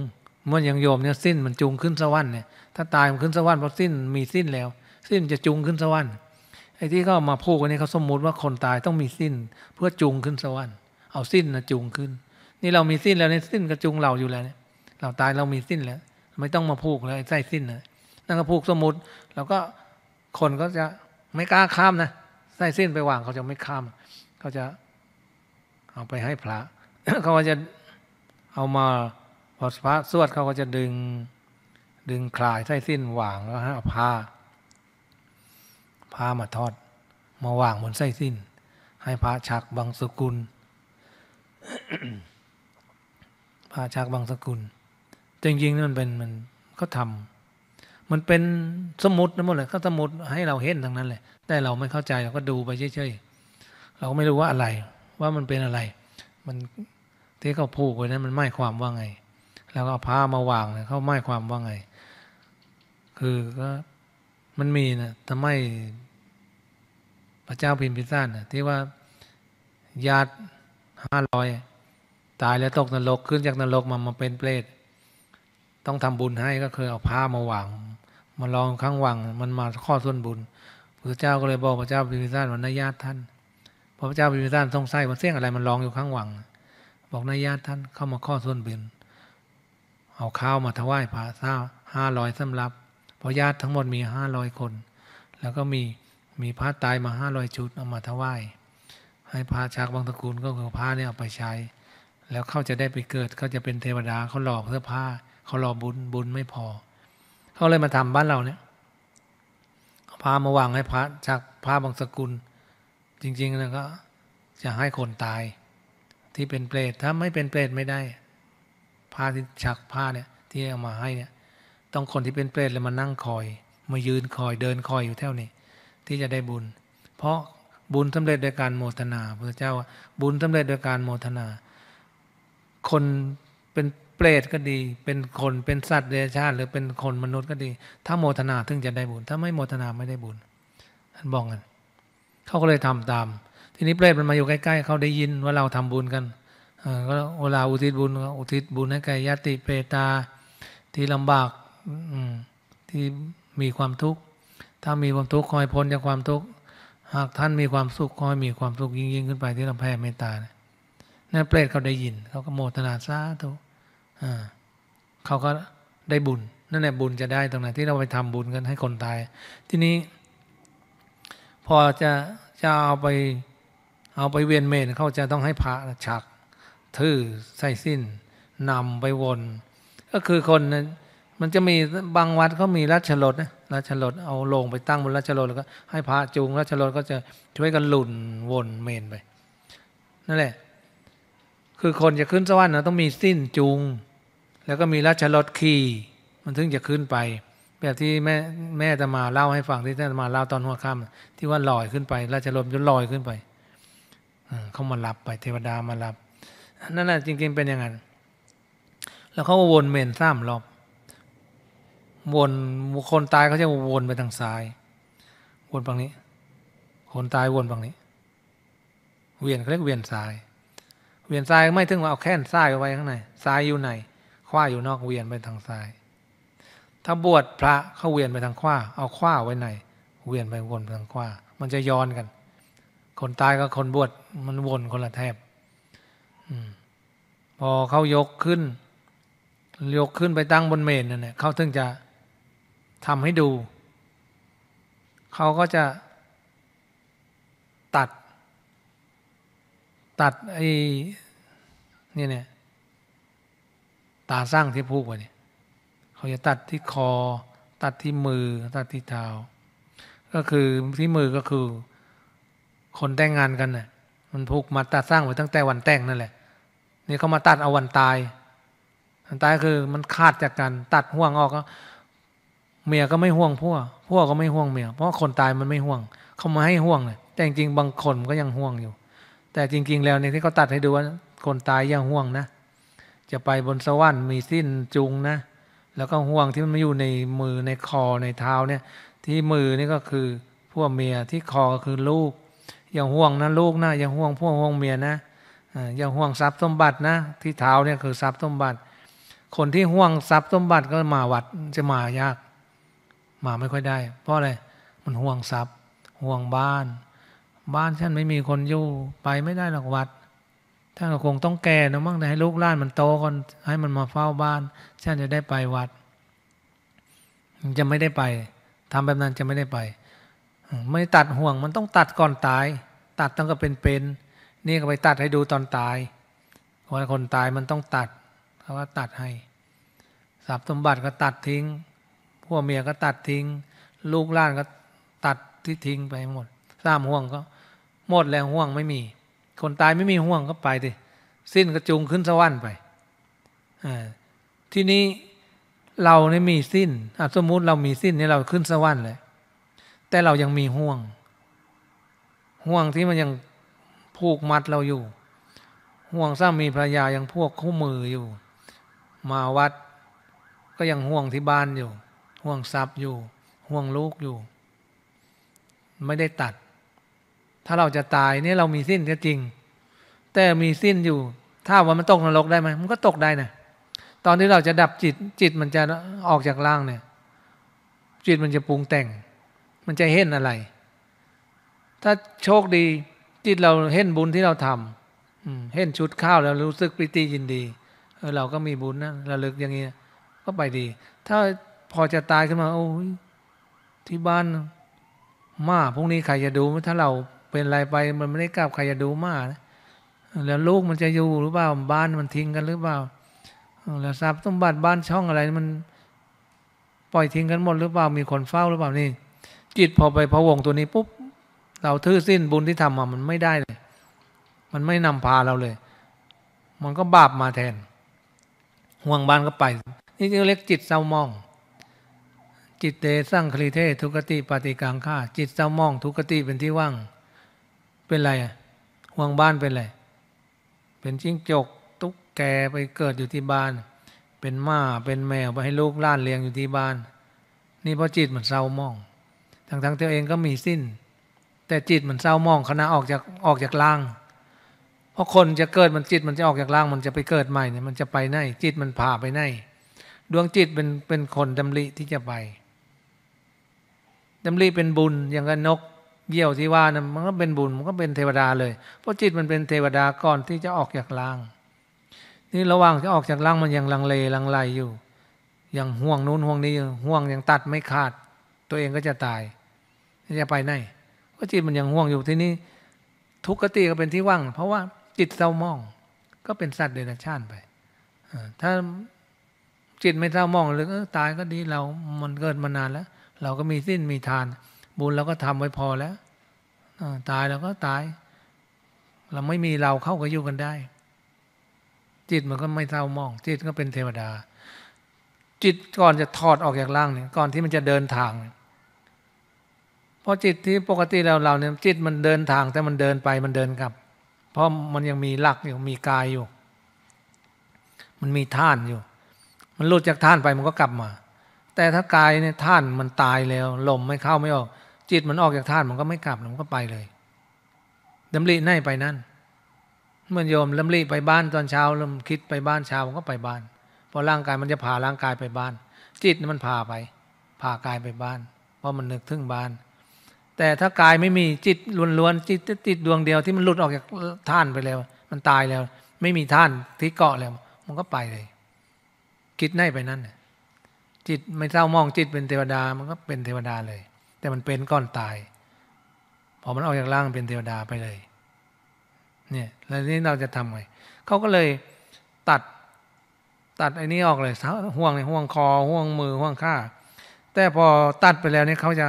[SPEAKER 1] เมื่อยังโยมเนี่ยสิ้นมันจุงขึ้นสวรรค์เนี่ย ถ้าตายมันขึ้นสวรรค์เพราะสิ้นมีสิ้นแล้ว สิ้นจะจุงขึ้นสวรรค์ ไอ้ที่เขามาพูดกันนี่เขาสมมุติว่าคนตายต้องมีสิ้น เพื่อจุงขึ้นสวรรค์เอาสิ้นนะจุงขึ้น นี่เรามีสิ้นแล้วในสิ้นกระจุงเราอยู่แล้วเนี่ย เราตายเรามีสิ้นแล้วไม่ต้องมาพูดแลวไอ้ไส้สิ้นนะนั่นก็พูดสมมติแล้วก็คนก็จะไม่กล้าข้ามนะไส้สิ้นไปวางเขาจะไม่ข้ามเขาจะ เอาไปให้พระเขาจะเอามาพอพระสวดเขาก็จะดึง ดึงคลายไส้สิ้นหว่างแล้วฮะผ้า ผ้ามาทอด มาวางบนไส้สิ้น ให้พระชักบางสกุลพระชักบางสกุลจริงๆนี่มันเป็นมันเขาทำมันเป็นสมุดนั่นหมดเลยเขาสมุดให้เราเห็นทั้งนั้นเลยแต่เราไม่เข้าใจเราก็ดูไปเฉยๆเราก็ไม่รู้ว่าอะไร ว่ามันเป็นอะไร มันที่เขาผูกไว้นั้นมันไม่ความว่าไง แล้วก็เอาผ้ามาวางเนี่ยเขาไม่ความว่าไง คือก็มันมีนะทำไม พระเจ้าพิมพิสานนะที่ว่าญาติห้าร้อยตายแล้วตกนรกขึ้นจากนรกมามาเป็นเปรตต้องทำบุญให้ก็คือเอาผ้ามาวาง มาลองข้างวังมันมาข้อส่วนบุญพระเจ้าก็เลยบอกพระเจ้าพิมพิสานว่านญาติท่าน พระเจ้าพิมพิสานทรงไส้มาเสี้ยงอะไร มันลองอยู่ข้างวังบอกนายาตท่านเข้ามาข้อส้นบินเอาข้าวมาถวายพระเร้าห้าร้อยสำรับ เพราะญาติทั้งหมดมีห้าร้อยคน แล้วก็มีมีพระตายมาห้าร้อยชุดเอามาถวายให้พระชักบางตระกูลก็คือพระเนี่ยเอาไปใช้ แล้วเขาจะได้ไปเกิดเขาจะเป็นเทวดาเขาหลอกเพื่อผ้าเขาหลอกบุญบุญไม่พอเขาเลยมาทำบ้านเราเนี่ยพามาวางให้พระชักพระบางสกุล จริงๆแล้วก็จะให้คนตายที่เป็นเปรตถ้าไม่เป็นเปรตไม่ได้ผ้าที่ฉักผ้าเนี่ยที่เอามาให้เนี่ยต้องคนที่เป็นเปรตเลยมานั่งคอย มายืนคอย เดินคอยอยู่แถวนี้ที่จะได้บุญ เพราะบุญสำเร็จโดยการโมทนาพระเจ้าาบุญสำเร็จโดยการโมทนา คนเป็นเปรตก็ดี เป็นคนเป็นสัตว์เดรัจฉานหรือเป็นคนมนุษย์ก็ดี ถ้าโมทนาถึงจะได้บุญ ถ้าไม่โมทนาไม่ได้บุญท่านบอกกัน เขาก็เลยทำตามทีนี้เปรตมันมาอยู่ใกล้ๆเขาได้ยินว่าเราทำบุญกันก็เวลาอุทิศบุญอุทิศบุญให้แก่ญาติเปตาที่ลำบากที่มีความทุกข์ถ้ามีความทุกข์คอยพ้นจากความทุกข์หากท่านมีความสุขคอยมีความสุขยิ่งๆขึ้นไปที่เราแผ่เมตตาเนั่นเปรตเขาได้ยินเขาก็โมทนาซาทุกเขาก็ได้บุญนั่นแหละบุญจะได้ตรงไหนที่เราไปทำบุญกันให้คนตาย ที่นี้ พอจะจะเอาไปเอาไปเวียนเมนเขาจะต้องให้พระฉักทื่อใส่สิ้นนำไปวน ก็คือคนนมันจะมีบางวัดเขามีรัชรถนะรัชรถเอาลงไปตั้งบนรัชรถแล้วก็ ให้พระจูงรัชรถก็จะช่วยกันหลุนวนเมนไปนั่นแหละ คือคนจะขึ้นสวรรค์นะต้องมีสิ้นจูงแล้วก็มีรัชรถขี่มันถึงจะขึ้นไป แบบที่แม่แม่จะมาเล่าให้ฟังที่แม่จะมาเล่าตอนหัวค่ำที่ว่าลอยขึ้นไปรัชรถจะลอยขึ้นไปเขามารับไปเทวดามารับ นั่นแหละจริงๆเป็นอย่างนั้นแล้วเขาวนเมนซ้ำรอบวนคนตายเขาจะวนไปทางซ้าย วนฝั่งนี้คนตายวนฝั่งนี้ เวียนเขาเรียกเวียนซ้ายเวียนซ้ายไม่ถึงว่าเอาแค้นซ้ายไว้ข้างในซ้ายอยู่ในขว้าอยู่นอกเวียนไปทางซ้าย ถ้าบวชพระเขาเวียนไปทางขว้าเอาขว้าไว้ในเวียนไปวนไปทางขว้ามันจะย้อนกันคนตายกับคนบวชมันวนคนละแทบ พอเขายกขึ้น ยกขึ้นไปตั้งบนเมนนั่นนี่ยเขาถึงจะทำให้ดู เขาก็จะตัด ตัดไอ้นี่เนี่ย ตาสร้างที่พูดว่าเนี่ยเขาจะตัดที่คอ ตัดที่มือ ตัดที่เท้า ก็คือที่มือก็คือคนแต่งงานกันน่ะ มันผูกมาตัดสร้างไว้ตั้งแต่วันแต่งนั่นแหละนี่เขามาตัดเอาวันตายวันตายคือมันขาดจากกันตัดห่วงออกก็เมียก็ไม่ห่วงพ่อพ่อก็ไม่ห่วงเมียเพราะคนตายมันไม่ห่วง เขามาให้ห่วงเลยแต่จริงๆบางคนก็ยังห่วงอยู่ แต่จริงๆแล้วในที่เขาตัดให้ดูว่าคนตายยังห่วงนะ จะไปบนสวรรค์มีสิ้นจุงนะแล้วก็ห่วงที่มันอยู่ในมือในคอในเท้าเนี่ย ที่มือนี่ก็คือพวกเมียที่คอก็คือลูกอย่าห่วงนะลูกนะอย่าห่วงพ่วกห่วงเมียนะอย่าห่วงทรัพย์สมบัตินะที่เท้าเนี่ยคือทรัพย์สมบัติ คนที่ห่วงทรัพย์สมบัติก็มาวัด จะมายาก มาไม่ค่อยได้ เพราะอะไรมันห่วงทรัพย์ ห่วงบ้าน บ้านฉันไม่มีคนอยู่ไปไม่ได้หรอกวัดท่านก็คงต้องแก่นะมั่งแต่ให้ลูกล้านมันโตก่อนให้มันมาเฝ้าบ้านฉันจะได้ไปวัดจะไม่ได้ไป ทำแบบนั้นจะไม่ได้ไปไม่ตัดห่วงมันต้องตัดก่อนตาย ตัดต้องก็เป็นเป็น นี่ก็ไปตัดให้ดูตอนตายคนคนตายมันต้องตัดเขาก็ตัดให้ทรัพย์สมบัติก็ตัดทิ้งพ่อเมียก็ตัดทิ้ง ลูกหลานก็ตัดที่ทิ้งไปหมดสร้างห่วงก็หมดแล้วห่วงไม่มี คนตายไม่มีห่วงก็ไปดิสิ้นกระจุงขึ้นสวรรค์ไปทีนี้เราเนี่ยมีสิ้นสมมุติเรามีสิ้นเนี่ยเราขึ้นสวรรค์เลยแต่เรายังมีห่วง ห่วงที่มันยังผูกมัดเราอยู่ ห่วงสร้างมีภรรยายังพวกคู่มืออยู่ มาวัด ก็ยังห่วงที่บ้านอยู่ ห่วงทรัพย์อยู่ ห่วงลูกอยู่ ไม่ได้ตัด ถ้าเราจะตายเนี่ยเรามีสิ้นก็จริง แต่มีสิ้นอยู่ ถ้าว่ามันตกนรกได้ไหมมันก็ตกได้นะตอนที่เราจะดับจิตจิตมันจะออกจากร่างเนี่ย จิตมันจะปรุงแต่งมันจะเห็นอะไร ถ้าโชคดีที่เราเห็นบุญที่เราทำเห็นชุดข้าว แล้วรู้สึกปิติยินดีเออเราก็มีบุญนะระลึกอย่างนี้ก็ไปดี ถ้าพอจะตายขึ้นมาโอ้ยที่บ้านมาพวกนี้ใครจะดู ถ้าเราเป็นอะไรไป มันไม่ได้กลับใครจะดูมานะแล้วลูกมันจะอยู่หรือเปล่า บ้านมันทิ้งกันหรือเปล่า แล้วทรัพย์สมบัติบ้านช่องอะไร มัน ปล่อยทิ้งกันหมดหรือเปล่า มีคนเฝ้าหรือเปล่านี่จิตพอไปพะวงตัวนี้ปุ๊บ เราทื่อสิ้นบุญที่ทำมา มันไม่ได้เลย มันไม่นำพาเราเลย มันก็บาปมาแทน ห่วงบ้านก็ไป นี่เรียกจิตเศร้ามอง จิตเตสร้างคลีเททุกติปฏิกังฆ่าจิตเศร้ามอง ทุกติเป็นที่ว่าง เป็นไรห่วงบ้านเป็นไรเป็นจิ้งจก ตุ๊กแกไปเกิดอยู่ที่บ้าน เป็นหมาเป็นแมวไปให้ลูกล้านเลี้ยงอยู่ที่บ้าน นี่เพราะจิตมันเศร้ามองทั้งๆงตัวเองก็มีสิ้น แต่จิตมันเศร้ามองคณะออกจากออกจากล่าง เพราะคนจะเกิดมันจิตมันจะออกจากล่างมันจะไปเกิดใหม่เนี่ยมันจะไปไหนจิตมันพาไปไหนดวงจิตเป็นเป็นคนดำริที่จะไปดำริเป็นบุญ อย่างกับนกเยี่ยวที่ว่านะมันก็เป็นบุญมันก็เป็นเทวดาเลย เพราะจิตมันเป็นเทวดาก่อนที่จะออกจากล่างนี่ระหว่างจะออกจากล่างมันยังลังเลลังไลอยู่ยังห่วงนู้นห่วงนี้ ห่วงยังตัดไม่ขาด ตัวเองก็จะตายจะไปไหนก็จิตมันยังห่วงอยู่ที่นี่ทุกขติก็เป็นที่ว่างเพราะว่า จิตเศร้ามอง ก็เป็นสัตว์เดรัจฉานไปถ้าจิตไม่เศร้ามอง หรือตายก็ดีเรา มันเกิดมานานแล้ว เราก็มีสิ้นมีทาน บุญเราก็ทำไว้พอแล้วตายเราก็ตาย เราไม่มีเราเข้าก็อยู่กันได้ จิตมันก็ไม่เศร้ามอง จิตก็เป็นเทวดา จิตก่อนจะถอดออกจากร่างเนี่ย ก่อนที่มันจะเดินทางเนี่ยเพราะจิตที่ปกติเราเราเนี่ยจิตมันเดินทางแต่มันเดินไปมันเดินกลับ เพราะมันยังมีหลักอยู่มีกายอยู่ มันมีท่านอยู่ มันหลุดจากท่านไปมันก็กลับมา แต่ถ้ากายเนี่ยท่านมันตายแล้วลมไม่เข้าไม่ออก จิตมันออกจากท่านมันก็ไม่กลับมันก็ไปเลย ดำริไห่ไปนั่นเมื่อโยมลำริไปบ้านตอนเช้าลมคิดไปบ้านเช้ามันก็ไปบ้านพอร่างกายมันจะพาร่างกายไปบ้าน จิตมันพาไปพากายไปบ้าน เพราะมันนึกถึงบ้านแต่ถ้ากายไม่มีจิตล้วนๆจิตติดดวงเดียวที่มันหลุดออกจากท่านไปแล้ว มันตายแล้ว ไม่มีท่านที่เกาะแล้ว มันก็ไปเลย คิดในไปนั่นจิตไม่เศร้ามองจิตเป็นเทวดามันก็เป็นเทวดาเลย แต่มันเป็นก้อนตาย พอมันออกจากร่างเป็นเทวดาไปเลย เนี่ย แล้วนี้เราจะทำไงเขาก็เลยตัดตัดไอ้นี้ออกเลยห่วงในห่วงคอห่วงมือห่วงข้าแต่พอตัดไปแล้วนี่เขาจะ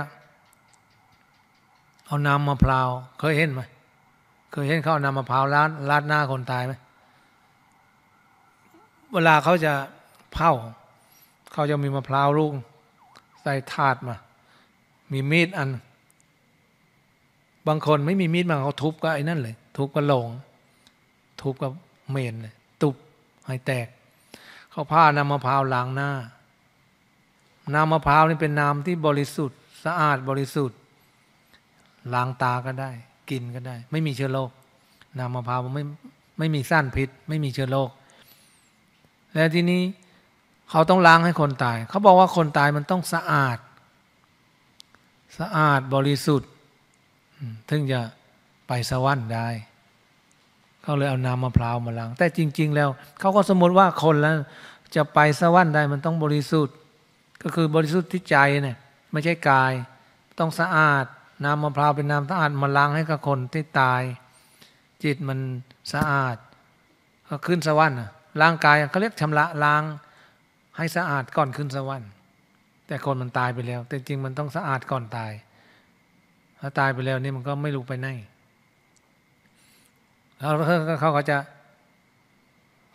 [SPEAKER 1] เอาน้ำมะพร้าว เคยเห็นไหม เคยเห็นเขาเอาน้ำมะพร้าวลาดลาดหน้าคนตายไหมเวลาเขาจะเผาเขาจะมีมะพร้าวลูกใส่ถาดมา มีมีดอัน บางคนไม่มีมีดมาเขาทุบก็ไอ้นั่นเลยทุบก็ลงทุบก็เมนเลยตุบให้แตก เขาผ้านำมะพร้าวล้างหน้าน้ำมะพร้าวนี่เป็นน้ำที่บริสุทธิ์สะอาดบริสุทธิ์ล้างตาก็ได้กินก็ได้ ไม่มีเชื้อโรคนามะพร้าวไม่ไม่มีสั้นพิษ ไม่มีเชื้อโรคและทีนี้เขาต้องล้างให้คนตาย เขาบอกว่าคนตายมันต้องสะอาด สะอาดบริสุทธิ์ ถึงจะไปสวรรค์ได้ เขาเลยเอาน้ำมะพร้าวมาล้าง แต่จริง ๆ แล้วเขาก็สมมติว่าคนแล้ว จะไปสวรรค์ได้มันต้องบริสุทธิ์ ก็คือบริสุทธิ์ที่ใจเนี่ย ไม่ใช่กายต้องสะอาดน้ำมะพร้าวเป็นน้ำสะอาดมาล้างให้กับคนที่ตาย จิตมันสะอาดก็ขึ้นสวรรค์ร่างกายเขาเรียกชำระล้างให้สะอาดก่อนขึ้นสวรรค์แต่คนมันตายไปแล้ว แต่จริงมันต้องสะอาดก่อนตาย ถ้าตายไปแล้วนี่มันก็ไม่รู้ไปไหนแล้วเขาขาจะ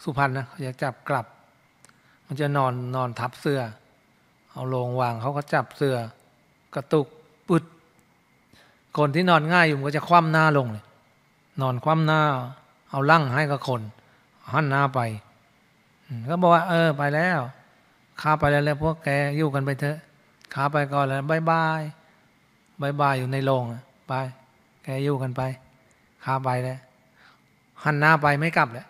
[SPEAKER 1] สุพรรณนะเขาจะจับกลับ มันจะนอนนอนทับเสื้อ เอาลงวางเขาก็จับเสื้อกระตุกปึดคนที่นอนง่ายอยู่ก็จะคว่ำหน้าลงเลยนอนคว่ำหน้า เอาล่างให้กับคนหันหน้าไปก็บอกว่า เออไปแล้วข้าไปแล้วแล้ว พวกแกอยู่กันไปเถอะข้าไปก่อนแล้วบายบายบายบายอยู่ในโรงไป แกอยู่กันไปข้าไปแล้วหันหน้าไปไม่กลับแล้ว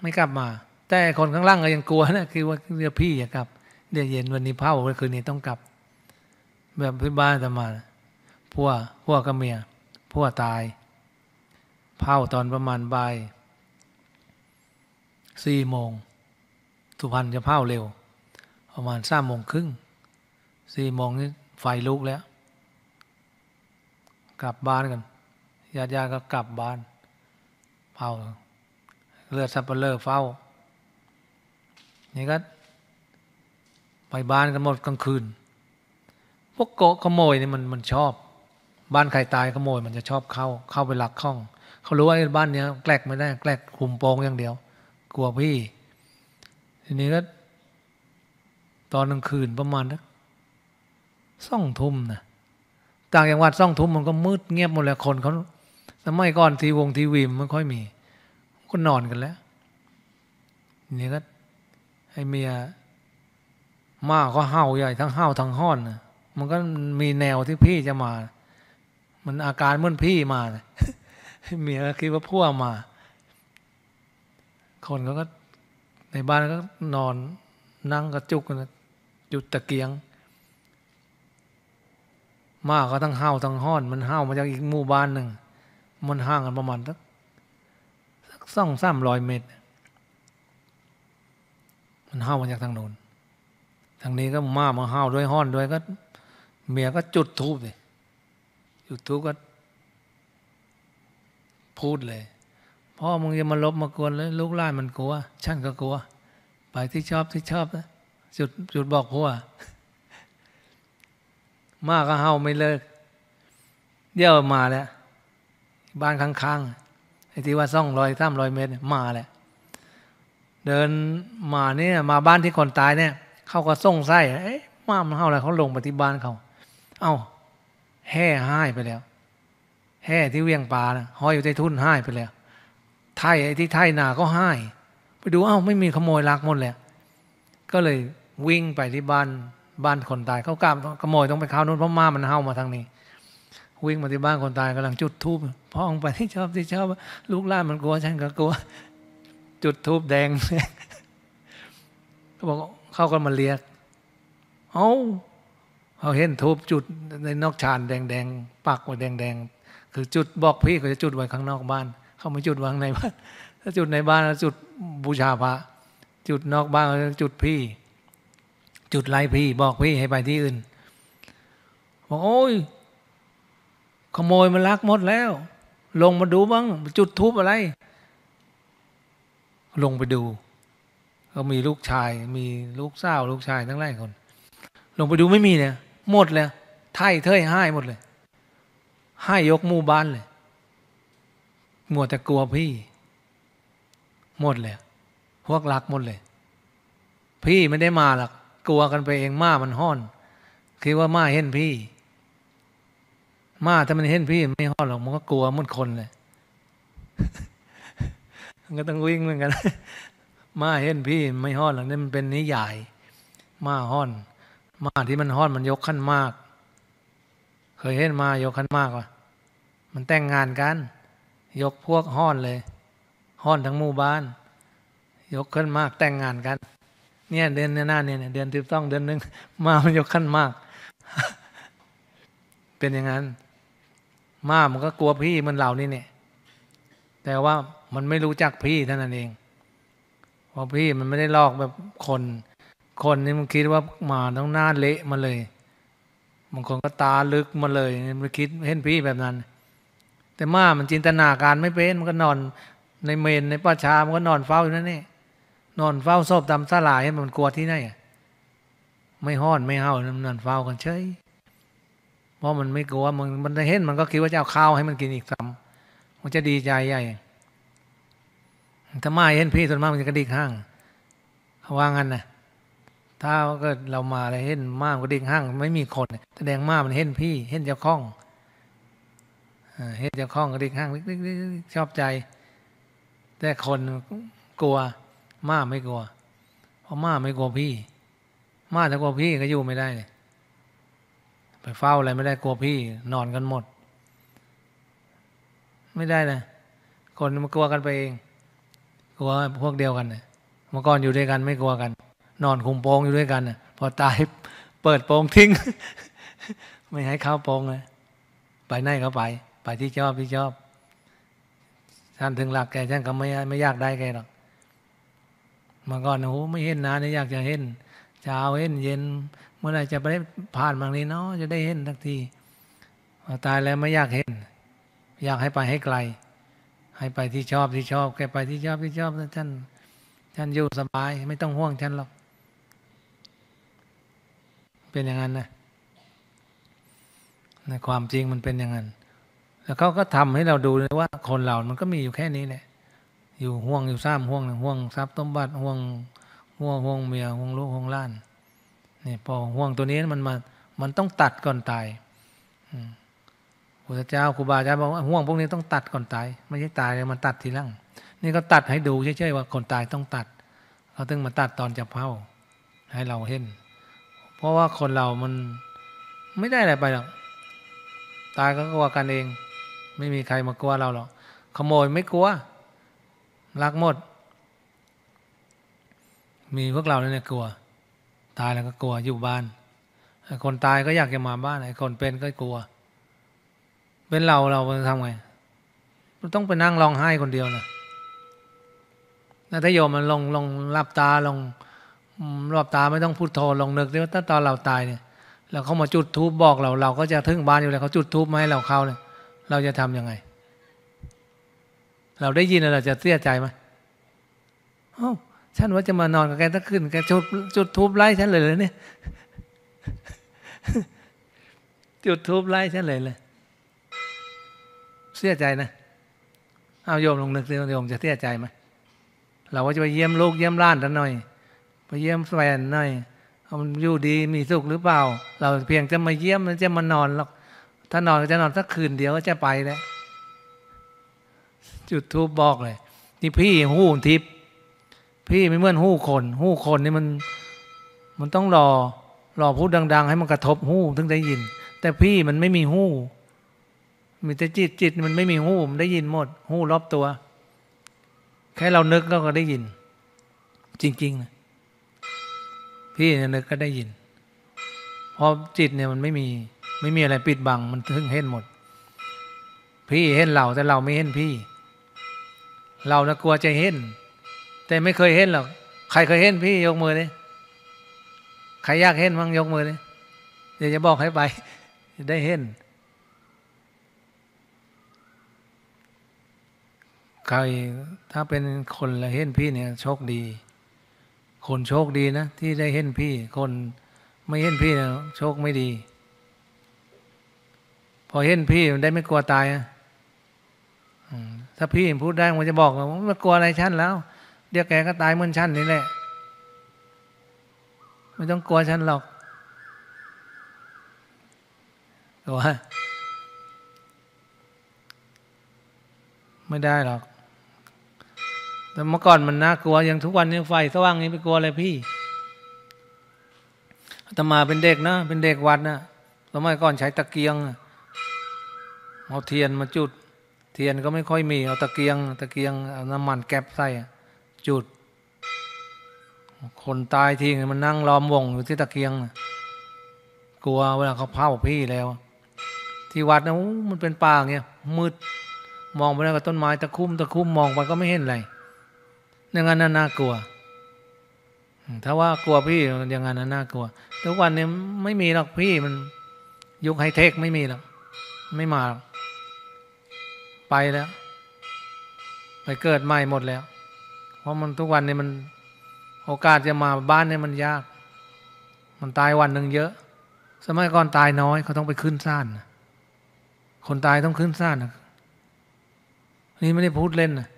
[SPEAKER 1] ไม่กลับมา แต่คนข้างล่างก็ยังกลัวนะคือว่าเดี๋ยวพี่จะกลับเดี๋ยวเย็นวันนี้เผาคืนนี้ต้องกลับแบบพี่บ้านธรรมา พวกพวกกับเมียพวกตายเผาตอนประมาณบ่ายสี่โมงสุพรรณจะเผาเร็ว ประมาณสามโมงครึ่ง สี่โมงนี้ไฟลุกแล้ว กลับบ้านกัน ญาติญาติก็กลับบ้านเผาเลือดซับเปลือเฝ้า นี่ก็ ไปบ้านกันหมดกลางคืนพวกโกขโมยเนี่ยมันมันชอบ บ้านใครตายขโมย มันจะชอบเข้า เข้าไปหลักข้องเขารู้ว่าบ้านเนี้ยแกลกไม่ได้ แกลกคุมโปงอย่างเดียว กลัวพี่ทีนี้ก็ตอนกลางคืนประมาณนะส่องทุ่มนะต่างจังหวัดส่องทุ่มมันก็มืด เงียบหมดแล้วคนเขาสมัยก่อนทีวงทีวีมันค่อยมีก็นอนกันแล้วนี้ก็ให้เมียมาก็เห่าใหญ่ทั้งเห่าทั้งห้อนนะมันก็มีแนวที่พี่จะมา มันอาการเหมือนพี่มาเมียคิดว่าพ่วมา คนก็ในบ้านก็นอน นั่งกระจุกกัน จุดตะเกียง มากก็ทั้งเห่าทั้งห้อน มันเห่ามาจากอีกหมู่บ้านหนึ่ง มันห่างกันประมาณสักสองสามร้อยเมตร มันเห่ามาจากทางโน้น ทางนี้ก็มามาเห่าด้วยห้อนด้วยก็เมียก็จุดทูบเลย จุดทูบก็ พูดเลย พ่อมึงจะมาลบมากวนเลย ลูกหลานมันกลัวฉันก็กลัว ไปที่ชอบที่ชอบนะจุด จุดบอกพ่อมากก็เฮาไม่เลิกเดี๋ยวมาแล้วบ้านข้างๆไอ้ที่ว่าซ่องรอยท่ามรอยเมตรมาแล้วเดินมาเนี่ยมาบ้านที่คนตายเนี่ย เขาก็ส่งไส้ เอ๊ะ มามันเฮาอะไรเขาลงปฏิบ้านเขาเอา้าแห่ห้ายไปแล้วแห่ที่เวียงปลานะห้อยอยู่ใต้ทุ่นห้ายไปแล้วไทยไอ้ที่ไทยนาก็ห้ายไปดู เอา้าไม่มีขโมยลักหมดแล้วก็เลยวิ่งไปที่บ้านบ้านคนตายเขากล้าขโมย ต้องไปข้าวนู้นเพราะม่ามันเห่ามาทางนี้ วิ่งมาที่บ้านคนตายกำลังจุดทูบพ่อองไปที่ชอบที่ชอบลูกล่านมันกลัวฉันก็กลัวจุดทูบแดงเขาบอกเข้ากันมาเรียกเอา้าเขาเห็นทูบจุดในนอกชาน แดงๆปักไว้แดงๆคือ จุดบอกพี่เขาจะจุดไว้ข้างนอกบ้าน เขาไม่จุดวางในบ้านถ้าจุดในบ้านจุดบูชาพระจุดนอกบ้านจุดพี่ จุดไล่พี่ บอกพี่ให้ไปที่อื่นบอกโอ้ยขโมยมันลักหมดแล้ว ลงมาดูบ้างจุดทูบอะไร ลงไปดูก็มีลูกชาย มีลูกสาวลูกชาย ทั้งหลายคน ลงไปดูไม่มีเนี่ยหมดเลยไถ่เทยให้หมดเลย ให้ยกมู่บ้านเลยมัวแต่กลัวพี่ หมดเลยพวกรักหมดเลย พี่ไม่ได้มาหรอก กลัวกันไปเองมามันห้อน คิดว่ามาเห็นพี่มาถ้ามันเห็นพี่ไม่ห้อนหรอก มันก็กลัวมดคนเลย มันก็ต้องวิ่งเหมือนกันมาเห็นพี่ไม่ห้อนหรอกนี่มันเป็นนิยายมาห้อนมาที่มันฮอดมันยกขั้นมาก เคยเห็นมายกขั้นมากวะมันแต่งงานกัน ยกพวกหอนเลยหอนทั้งหมู่บ้าน ยกขั้นมากแต่งงานกัน เนี่ยเดือนหน้าเนี่ยเดือนที่ต้องเดือนหนึ่งมามันยกขั้นมาก เป็นอย่างนั้นมามันก็กลัวพี่มันเหล่านี่เนี่ย แต่ว่ามันไม่รู้จักพี่ท่านนั่นเองเพราะพี่มันไม่ได้ลอกแบบคนคนนี่มันคิดว่ามาต้องหน้าเละมาเลย บางคนก็ตาลึกมาเลยมันคิดเห็นพี่แบบนั้น แต่มา มันจินตนาการไม่เป็น มันก็นอนในเมนในป่าชามันก็นอนเฝ้าอยู่นั่นนี่ นอนเฝ้าศพตามสลายให้มันกลัวที่ไหนไม่ห้อนไม่เห่านอนเฝ้ากันเฉย เพราะมันไม่กลัว มันมันเห็นมันก็คิดว่าจะเอาข้าวให้มันกินอีกซ้ำมันจะดีใจใหญ่ ถ้ามาเห็นพี่ส่วนมากมันจะกระดิกห้างเขาว่างั้นนะถ้าก็เรามาอะไรเห็นม่ามก็เด้งห้างไม่มีคนแสดงม่ามันเห็นพี่ เห็นเจ้าข้องเห็นเจ้าข้องก็เด้งห้างชอบใจ แต่คนกลัวม่าไม่กลัวเพราะม่าไม่กลัวพี่ม่าถ้ากลัวพี่ก็อยู่ไม่ได้ไปเฝ้าอะไรไม่ได้กลัวพี่ นอนกันหมด ไม่ได้นะคนมันกลัวกันไปเอง กลัวพวกเดียวกันเมื่อก่อนอยู่ด้วยกันไม่กลัวกันนอนคุมโปงอยู่ด้วยกันพอตายเปิดโปงทิ้ง ไม่ให้เข้าโปงเลยไปไหนเขาไป ไปที่ชอบที่ชอบท่านถึงหลักแกท่านก็ไม่ไม่ยากได้แกหรอกมาก่อนโอ้โหไม่เห็นนานนี่อยากจะเห็นเช้าเห็นเย็น เมื่อไรจะไปผ่านบางนี้เนาะจะได้เห็นทักทีตายแล้วไม่อยากเห็น อยากให้ไปให้ไกล ให้ไปที่ชอบที่ชอบแกไปที่ชอบที่ชอบท่านท่านอยู่ สบายไม่ต้องห่วงท่านหรอกเป็นอย่างนั้นนะในความจริงมันเป็นอย่างนั้น แล้วเขาก็ทำให้เราดูเลยว่าคนเรามันก็มีอยู่แค่นี้แหละ อยู่ห่วงอยู่ซ้ำห่วงห่วงทรัพย์ต้มบัตรห่วงห่วงห่วงเมียห่วงลูกห่วงล้าน นี่พอห่วงตัวนี้มันมา มันต้องตัดก่อนตายพระเจ้าครูบาอาจารย์บอกว่าห่วงพวกนี้ต้องตัดก่อนตาย ไม่ใช่ตายแลวมันตัดทีหลัง นี่ก็ตัดให้ดูเฉยๆว่าคนตายต้องตัดเขาถึงมาตัดตอนจะเผาให้เราเห็นเพราะว่าคนเรา มันไม่ได้อะไรไปหรอก ตายก็กลัวกันเอง ไม่มีใครมากลัวเราหรอก ขโมยไม่กลัว รักหมด มีพวกเราเนี่ยกลัว ตายแล้วก็กลัวอยู่บ้าน คนตายก็อยากจะมาบ้านไอ้คนเป็นก็กลัว เป็นเราเราทำไงต้องไปนั่งร้องไห้คนเดียวนะถ้าโยมมันลง ลงรับตาลงรอบตา ไม่ต้องพูดโทลองนึกดิว่าถ้าตอนเราตายเนี่ยเราเขามาจุดทูบบอกเรา เราก็จะทึ่งบ้านอยู่เลยเขาจุดทูบมาให้เราเข้าเนี่ยเราจะทํำยังไง เราได้ยินเราจะเสียใจไหมโอ้ฉันว่าจะมานอนกับแกตั้งคืนแกจุดจุดทูบไล่ฉันเลยเลยเนี่ยจุดทูบไล่ฉันเลยเลยเสียใจนะเอาโยมลงนึกดิโยม จะเสียใจไหมเราว่าจะไปเยี่ยมลูกเยี่ยมล้านท่านหน่อยไปเยี่ยมแฟนหน่อย มันอยู่ดีมีสุขหรือเปล่า เราเพียงจะมาเยี่ยมจะมานอนหรอก ถ้านอนจะนอนสักคืนเดียวก็จะไปแล้วจุดทูบบอกเลยนี่พี่หู้ทิพย์ พี่ไม่เหมือนหู้คน หู้คนนี่มัน มันต้องรอรอพูดดัง ๆ ให้มันกระทบหูถึงได้ยิน แต่พี่มันไม่มีหู้ มีแต่จิตจิตมันไม่มีหู้มันได้ยินหมด หู้รอบตัว แค่เรานึกก็ได้ยิน จริงๆนะที่นึกก็ได้ยินเพราะจิตเนี่ยมันไม่มีไม่มีอะไรปิดบังมันทึ่งเห็นหมด พี่เห็นเราแต่เราไม่เห็นพี่ เรานะกลัวจะเห็น แต่ไม่เคยเห็นหรอกใครเคยเห็นพี่ ยกมือเลยใครอยากเห็นมั้งยกมือเลยเดี๋ยวจะบอกให้ไป ได้เห็น ใครถ้าเป็นคนละเห็นพี่เนี่ยโชคดีคนโชคดีนะที่ได้เห็นพี่ คน ไม่เห็นพี่นะโชคไม่ดี พอเห็นพี่มันได้ไม่กลัวตายอะถ้าพี่พูดได้มันจะบอกว่ามันกลัวอะไรชั้นแล้วเดี๋ยวแกก็ตายเหมือนชั้นนี่แหละ ไม่ต้องกลัวชั้นหรอกตัวไม่ได้หรอกแต่เมื่อก่อนมันน่ากลัวอย่างทุกวันนี้ไฟสว่างนี้ไปกลัวอะไรพี่อาตมาเป็นเด็กนะเป็นเด็กวัดนะสมัยก่อนใช้ตะเกียงเอาเทียนมาจุด เทียนก็ไม่ค่อยมีเอาตะเกียง ตะเกียงเอาน้ำมันแก๊บใส่จุด คนตายทีมันนั่งล้อมวงอยู่ที่ตะเกียง กลัวเวลาเขาเผาพี่แล้ว ที่วัดนะมันเป็นป่าเงี้ยมืดมองไปแล้วก็ต้นไม้ตะคุ่มตะคุ่มมองไปก็ไม่เห็นอะไรอย่างนั้นน่ากลัว ถ้าว่ากลัวพี่อย่างนั้นน่ากลัว ทุกวันนี้ไม่มีหรอกพี่มันยุคไฮเทคไม่มีหรอกไม่มาไปแล้ว ไปเกิดใหม่หมดแล้ว เพราะมันทุกวันนี้มัน โอกาสจะมาบ้านเนี่ยมันยาก มันตายวันหนึ่งเยอะ สมัยก่อนตายน้อย เขาต้องไปขึ้นซ่านคนตายต้องขึ้นซ่านนี่ไม่ได้พูดเล่นนะ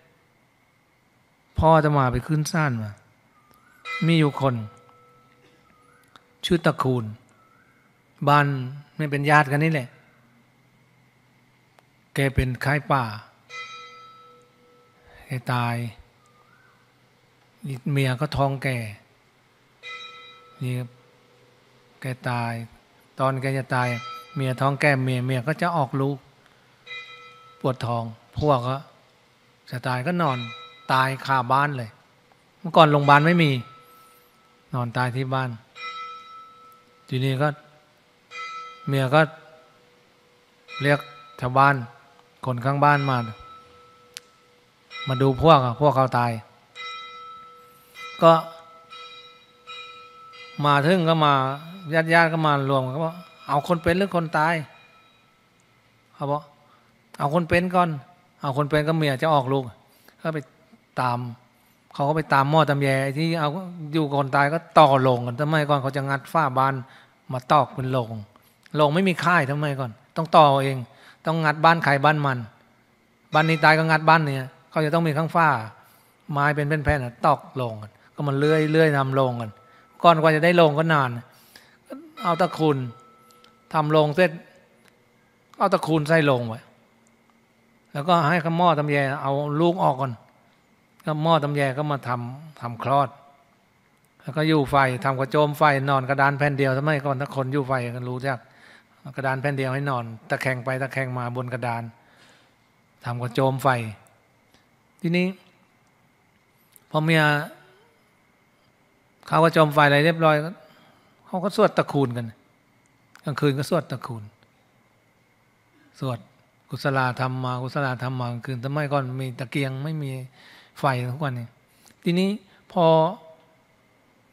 [SPEAKER 1] พ่อจะมาไปขึ้นซ่านมา มีอยู่คน ชื่อตะคูลบ้านไม่เป็นญาติกันนี่แหละ แกเป็นคล้ายป่า แกตาย เมียก็ท้องแก นี่แกตาย ตอนแกจะตาย เมียท้องแกเมียเมียก็จะออกลูก ปวดท้องพวกก็จะตายก็นอนตายคาบ้านเลยเมื่อก่อนโรงพยาบาลไม่มี นอนตายที่บ้าน ทีนี้ก็เมียก็ เรียกชาวบ้าน คนข้างบ้านมา มาดูพวกพวกเขาตาย ก็มาถึงก็มาญาติญาติก็มารวมกาบอกเอาคนเป็นหรือคนตายเขาบอกเอาคนเป็นก่อน เอาคนเป็นก็เมียจะออกลูกก็ไปตามเขาก็ไปตามหม้อตาแย่ที่เอาอยู่ก่อนตายก็ต่อลงกันทำไมก่อนเขาจะงัดฝ้าบาน มาตอกเป็นลง ลงไม่มีค่ายทำไมก่อน ต้องต่อเอง ต้องงัดบ้านไข่บ้านมันบ้านนี้ตายก็งัดบ้านเนี่ยเขาจะต้องมีข้างฝ้าไม้เป็นแผ่นๆตอกลงกันก็มันเลื่อยเลื่อยนำลงกันก่อนกว่าจะได้ลงก็นาน เอาตะคุณทำลงเสร็จ เอาตะคุณใส่ลงไว้แล้วก็ให้ขมอตำแยเอาลูกออกก่อนก็หม้อตำแยก็มาทำทำคลอดแล้วก็ยู่ไฟทำกระโจมไฟนอน กระดานแผ่นเดียวทำไมก่อนถ้าคนยู่ไฟกันรู้จักกระดานแผ่นเดียวให้นอนตะแคงไปตะแคงมาบนกระดานทำกระโจมไฟทีนี้พอเมียเขากระโจมไฟอะไรเรียบร้อยเขาก็สวดตะคูนกันกลางคืนก็สวดตะคูนสวดกุศลาธรรมมากุศลาธรรมมากลางคืนทำไมก่อนมีตะเกียงไม่มีไฟทุกวันเนี่ยทีนี้พอ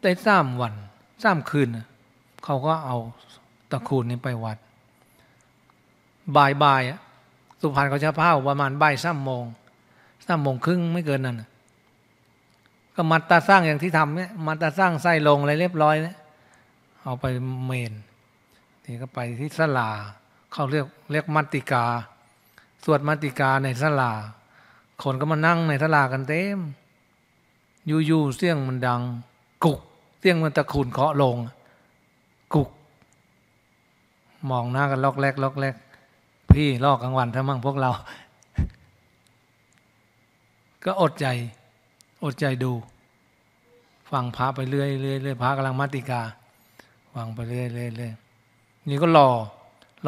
[SPEAKER 1] ได้สามวันสามคืน เขาก็เอาตะคูนนี้ไปวัดบ่ายบ่ายสุพรรณเขาจะเผาประมาณบ่ายสามโมงสามโมงครึ่งไม่เกินนั้นก็มัดตาสร้างอย่างที่ทำเนี่ย มัดตาสร้างใส่ลงอะไรเรียบร้อยเนี่ยเอาไปเมนทีก็ไปที่สลา เขาเรียกเรียกมัตติกา สวดมัตติกาในสลาคนก็มานั่งในทลากันเต็มอยู่ๆเสียงมันดัง กุก เสียงมันตะคุนเคาะลง กุก มองหน้ากันล็อกแรกล็อกแรกพี่ลอกกลางวันทั้งมั่งพวกเรา ก็อดใจ อดใจดูฟังพระไปเรื่อยเรื่อยเรื่อยพระกำลังมัติกาฟังไปเรื่อยเรื่อยเรื่อยนี่ก็รอ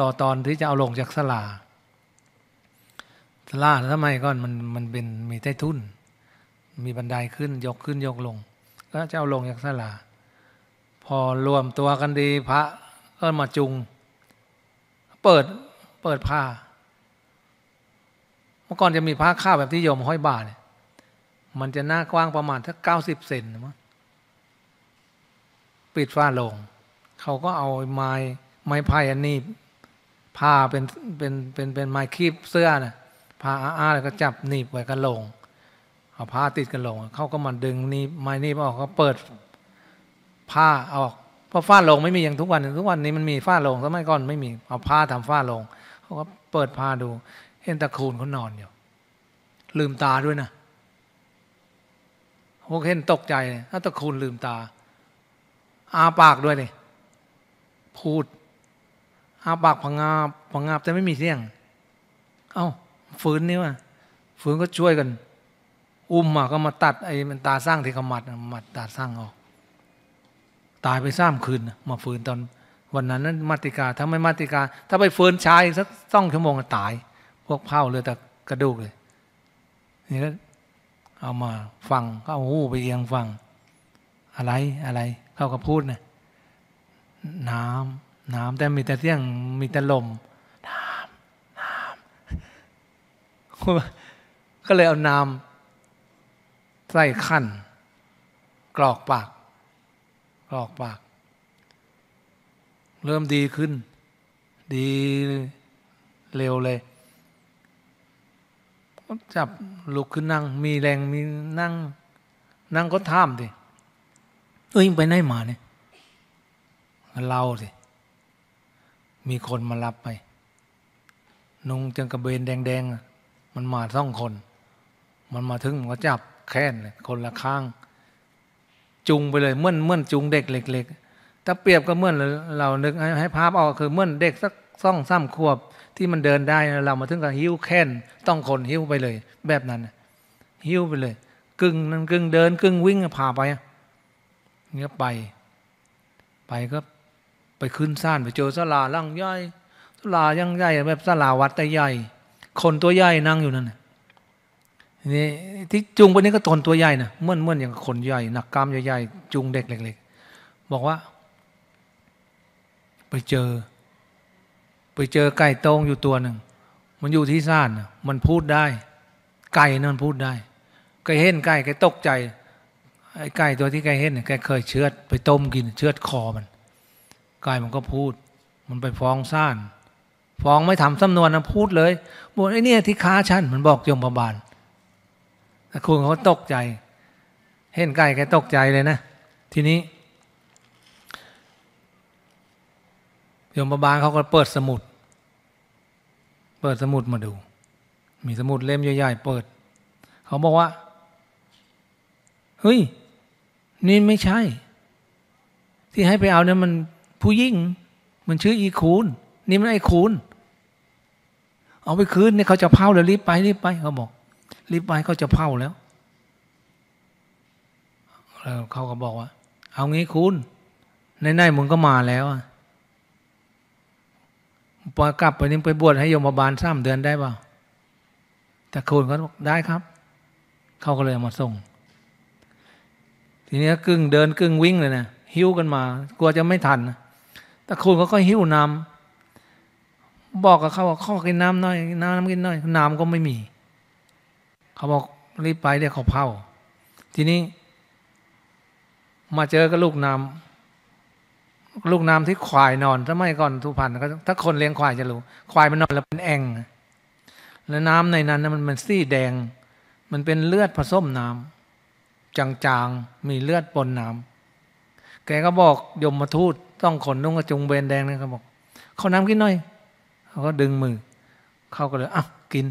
[SPEAKER 1] รอตอนที่จะเอาลงจากสลาสล่าทำไมก่อนมันมันเป็นมีใต้ทุ่นมีบันไดขึ้นยกขึ้นยกลงก็จะเอาลงจากสลา พอรวมตัวกันดีพระก็มาจุง เปิดเปิดผ้าเมื่อก่อนจะมีผ้าข้าวแบบที่โยมห้อยบ่าเนี่ยมันจะหน้ากว้างประมาณถ้าเก้าสิบเซนมั้งปิดฝ้าลง เขาก็เอาไม้ไม้ไผ่อันนี้ ผ้าเป็นเป็นเป็นเป็นไม้คีบเสื้อน่ะผ้าอาอาแล้วก็จับหนีบไว้กันลงเอาผ้าติดกันลงเขาก็มาดึงนี่ไม้นี่ออกเขาเปิดผ้าออก เพราะฝ้าลงไม่มี อย่างทุกวัน ทุกวันนี้มันมีฝ้าลงสมัยก่อนไม่มี เอาผ้าทำฝ้าลง เขาก็เปิดผ้าดู เห็นตะคูนเขานอนอยู่ลืมตาด้วยนะพวกเห็นตกใจถ้าตะคูนลืมตา อาปากด้วยเลยพูดอาปากพังงาพังงาแต่ไม่มีเสียง เอา้าฝืนนี่ว่าฝืนก็ช่วยกัน อุ้มมาก็มาตัดไอ้มันตาสร้างที่ขมัดมัดตาสร้างออก ตายไปสามคืนมาฝืนตอน วันนั้นนั้นมาติกาถ้าไม่มาติกา ถ้าไปฝืนชายสักสองชั่วโมงก็ตาย พวกเผาเลยแต่กระดูกเลย นี่ก็เอามาฟังก็เอาหูไปเอียงฟัง อะไรอะไร เขาก็พูดนะน้ำน้ำแต่มีแต่เสียงมีแต่ลมก็เลยเอาน้ำใส่ขั้นกรอกปาก กรอกปาก เริ่มดีขึ้น ดี เร็วเลยก็จับลุกขึ้นนั่ง มีแรงมีนั่ง นั่งก็ท่ามดิเอ้ยไปไหนมาเนี่ยมาเล่าสิ มีคนมารับไป นุ่งจังกระเบนแดงๆมันมาสองคน มันมาถึงมันก็จับแค้น คนละข้าง จุงไปเลยเมื่อนเมื่อนจุงเด็กเล็กๆ ถ้าเปรียบก็เมื่อนเรา นึกให้ภาพออกคือเมื่อนเด็กสักซ่องซ้ำขวบ ที่มันเดินได้ เรามาถึงกับหิ้วแค้นต้องคนหิ้วไปเลย แบบนั้นหิ้วไปเลยกึ่งนั้นกึ่งเดินกึ่งวิ่งพาไปเงี้ยไป ไปก็ ไปขึ้นซ่านไปเจอสลาล่างย่อยสลายังใหญ่ แบบสลาวัดแต่ใหญ่คนตัวใหญ่นั่งอยู่นั่นนี่ที่จุงคนนี้ก็ตนตัวใหญ่นะเมื่อนเมื่อนอย่างคนใหญ่หนักกล้ามใหญ่ๆจุงเด็กเล็กๆบอกว่า ไปเจอ ไปเจอไก่ตรงอยู่ตัวหนึ่งมันอยู่ที่ซ่านมันพูดได้ ไก่นั่นพูดได้ไก่เห็นไก่ไก่ตกใจไอ้ไก่ตัวที่ไก่เห็นเนี่ยไก่เคยเชือดไปต้มกิน เชือดคอมันไก่มันก็พูด มันไปฟ้องซ่านฟ้องไม่ทำสำนวนนะพูดเลยบอกไอ้เนี่ยที่ค้าฉันมันบอกโยมบาลคุณเขาตกใจ เห็นไก่แกตกใจเลยนะทีนี้โยมบาลเขาก็เปิดสมุด เปิดสมุดมาดู มีสมุดเล่มใหญ่ๆเปิดเขาบอกว่าเฮ้ยนี่ไม่ใช่ ที่ให้ไปเอาเนี่ยมันผู้ยิ่งมันชื่ออีคูนนี่มันไอคูนเอาไปคืนเนี่ยเขาจะเผาแล้วรีบไปรีบไปเขาบอก รีบไปเขาจะเผาแล้ว แล้วเขาก็บอกว่า เอางี้คุณในในมึงก็มาแล้วปล่อยกลับไปนี่ไปบวชให้โยมบาลสามเดือนได้ป่าแต่คุณก็บอกได้ครับ เขาก็เลยมาส่ง ทีนี้กึ่งเดินกึ่งวิ่งเลยนะหิ้วกันมา กลัวจะไม่ทันแต่คุณเขาก็หิ้วนํำบอกกับเขาว่าขอกินน้ำน้อย น้ำน้ำกินน้อยน้ำก็ไม่มี เขาบอกรีบไปเดี๋ยวเขาเผาทีนี้มาเจอกับลูกน้ำลูกน้ำที่ควายนอนถ้าไม่ก่อนทุพันก็ถ้าคนเลี้ยงควายจะรู้ควายมันนอนแล้วเป็นแองแล้วน้ำในนั้นมันมันสีแดง มันเป็นเลือดผสมน้ำจางๆมีเลือดปนน้ำแกก็บอกยมมาทูตต้องขนนุ่งกระจุงเบนแดงนะเขาบอกเขาน้ำกินหน่อยาก็ดึงมือ เขาก็เลยอ้าวกิน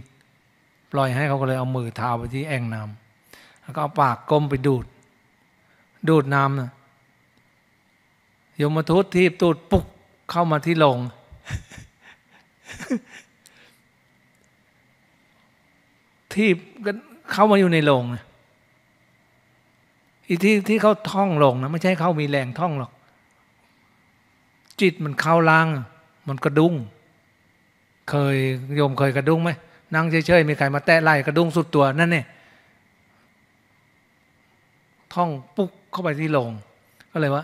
[SPEAKER 1] ปล่อยให้เขาก็เลยเอามือเท้าไปที่แอ่งน้ำแล้วก็เอาปากก้มไปดูด ดูดน้ำนะยมมาทุตทีบตูดปุ๊กเข้ามาที่ลงที่เข้ามาอยู่ในโรงนะอีที่ที่เขาท่องลงนะไม่ใช่เขามีแรงท่องหรอก จิตมันเข้าล่างมันกระดุ้งเคยโยมเคยกระดุ้งไหมนั่งเฉยๆมีใครมาแตะไล่กระดุ้งสุดตัวนั่นเนี่ยท่องปุ๊บเข้าไปที่ลงก็เลยว่า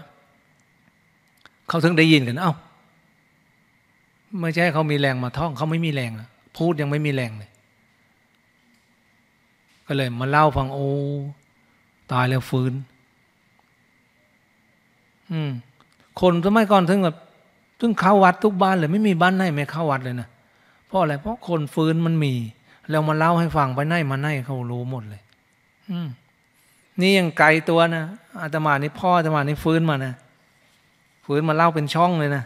[SPEAKER 1] เขาถึงได้ยินกันเอา้าไม่ใช่เขามีแรงมาท่องเขาไม่มีแรงพูดยังไม่มีแรงเลยก็เลยมาเล่าฟังโอ้ตายแล้วฟื้นอืม คนสมัยก่อนถึงแบบถึงเข้าวัดทุกบ้านเลย ไม่มีบ้านไหนไม่เข้าวัดเลยนะพราะอะไรเพราะคนฟื้นมันมี แล้วมาเล่าให้ฟังไปไหนมาไหนเขารู้หมดเลย อืมนี่ยังไกลตัวนะอาตมานี่พ่ออาตมานี่ฟื้นมานะฟื้นมาเล่าเป็นช่องเลยนะ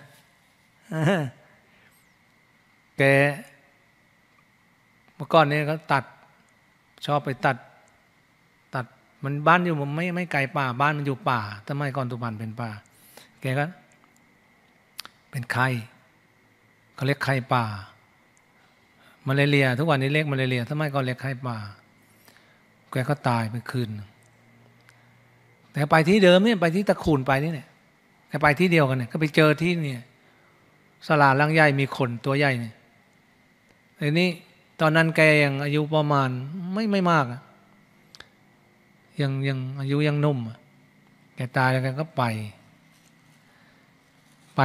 [SPEAKER 1] แก เมื่อก่อนนี้ก็ ตัด ชอบไปตัด ตัดมันบ้านอยู่มันไม่ไม่ไกลป่าบ้านมันอยู่ป่าทำไมก่อนตุพันเป็นป่า แกก็เป็นไข่เขาเรียกไข่ป่ามาเรียทุกวันนี้เรียกมาเรียทำาไมก็เรียกไข้ป่าแกก็ตายไปคืนแต่ไปที่เดิมเนี่ยไปที่ตะคูนไปนี่เนี่ยแกไปที่เดียวกันเนี่ย ก็ไปเจอที่เนี่ยสลาล่างใหญ่มีขนตัวใหญ่เนี่ยทีนี้ตอนนั้นแกยังอายุประมาณไม่ไม่มากยังยังอายุยังนุ่มแกตายแล้วแกก็ไป ไป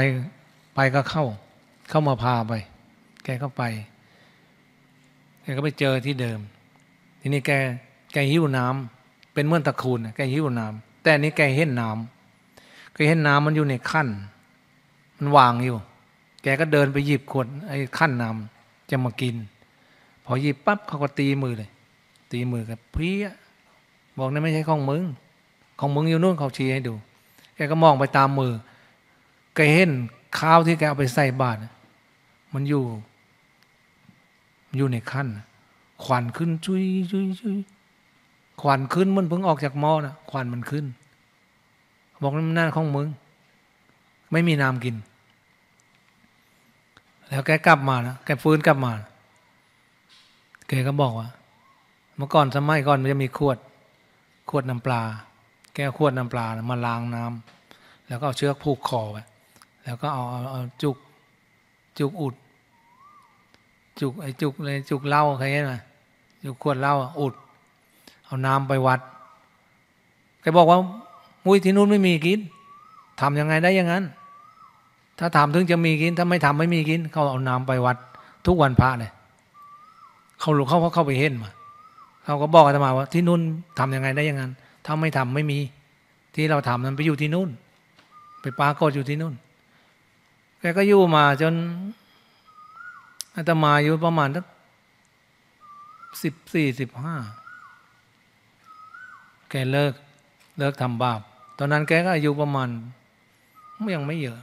[SPEAKER 1] ไปก็เข้า เข้ามาพาไป แกก็ไปแกก็ไปเจอที่เดิม ทีนี้แกแกหิวน้ำเป็นเมื่อตะคูลแกหิวน้ำแต่นี้แกเห็นน้ำก็เห็นน้ำมันอยู่ในขั้น มันวางอยู่ แกก็เดินไปหยิบขวดไอ้ขั้นน้าจะมากินพอหยิบปั๊บเขาก็ตีมือเลย ตีมือกับพี่บอกนี่ไม่ใช่ของมึงของมึงอยู่นู่นเขาชี้ให้ดู แกก็มองไปตามมือ แกเห็นข้าวที่แกเอาไปใส่บาตรมันอยู่อยู่ในขั้นควันขึ้นจุยจุยจุยควันขึ้นมันเพิ่งออกจากหม้อนะควันมันขึ้น บอกน้ำหน้าของมึง ไม่มีน้ำกิน แล้วแกกลับมานะแกฟื้นกลับมาแกก็บอกว่า เมื่อก่อนสมัยก่อนมันจะมีขวดขวดน้ำปลา แกขวดน้ำปลานะมาล้างน้ำแล้วก็เอาเชือกผูกคอไปแล้วก็เอาเอาจุกจุกอุดจุกไอ้จุกเลยจุกเหล้าใครเห็นไหมจุกขวดเหล้าอุด เอาน้ำไปวัดแกบอกว่ามุ้ยที่นู้นไม่มีกิน ทํำยังไงได้ยังงั้นถ้าทำถึงจะมีกิน ถ้าไม่ทำไม่มีกิน เขาเอาน้ำไปวัด ทุกวันพระเลยเขาหลุดเขาเข้าไปเห็นมา เขาก็บอกอาตมาว่าที่นู้นทํำยังไงได้ยังงั้นถ้าไม่ทำไม่มี ที่เราทำนั้นไปอยู่ที่นู่นไปปากรอยู่ที่นู่นแกก็อยู่มาจนอาตมาอายุประมาณสักสิบสี่ สิบห้า แกเลิก เลิกทำบาป ตอนนั้นแกก็อายุประมาณ ยังไม่เยอะ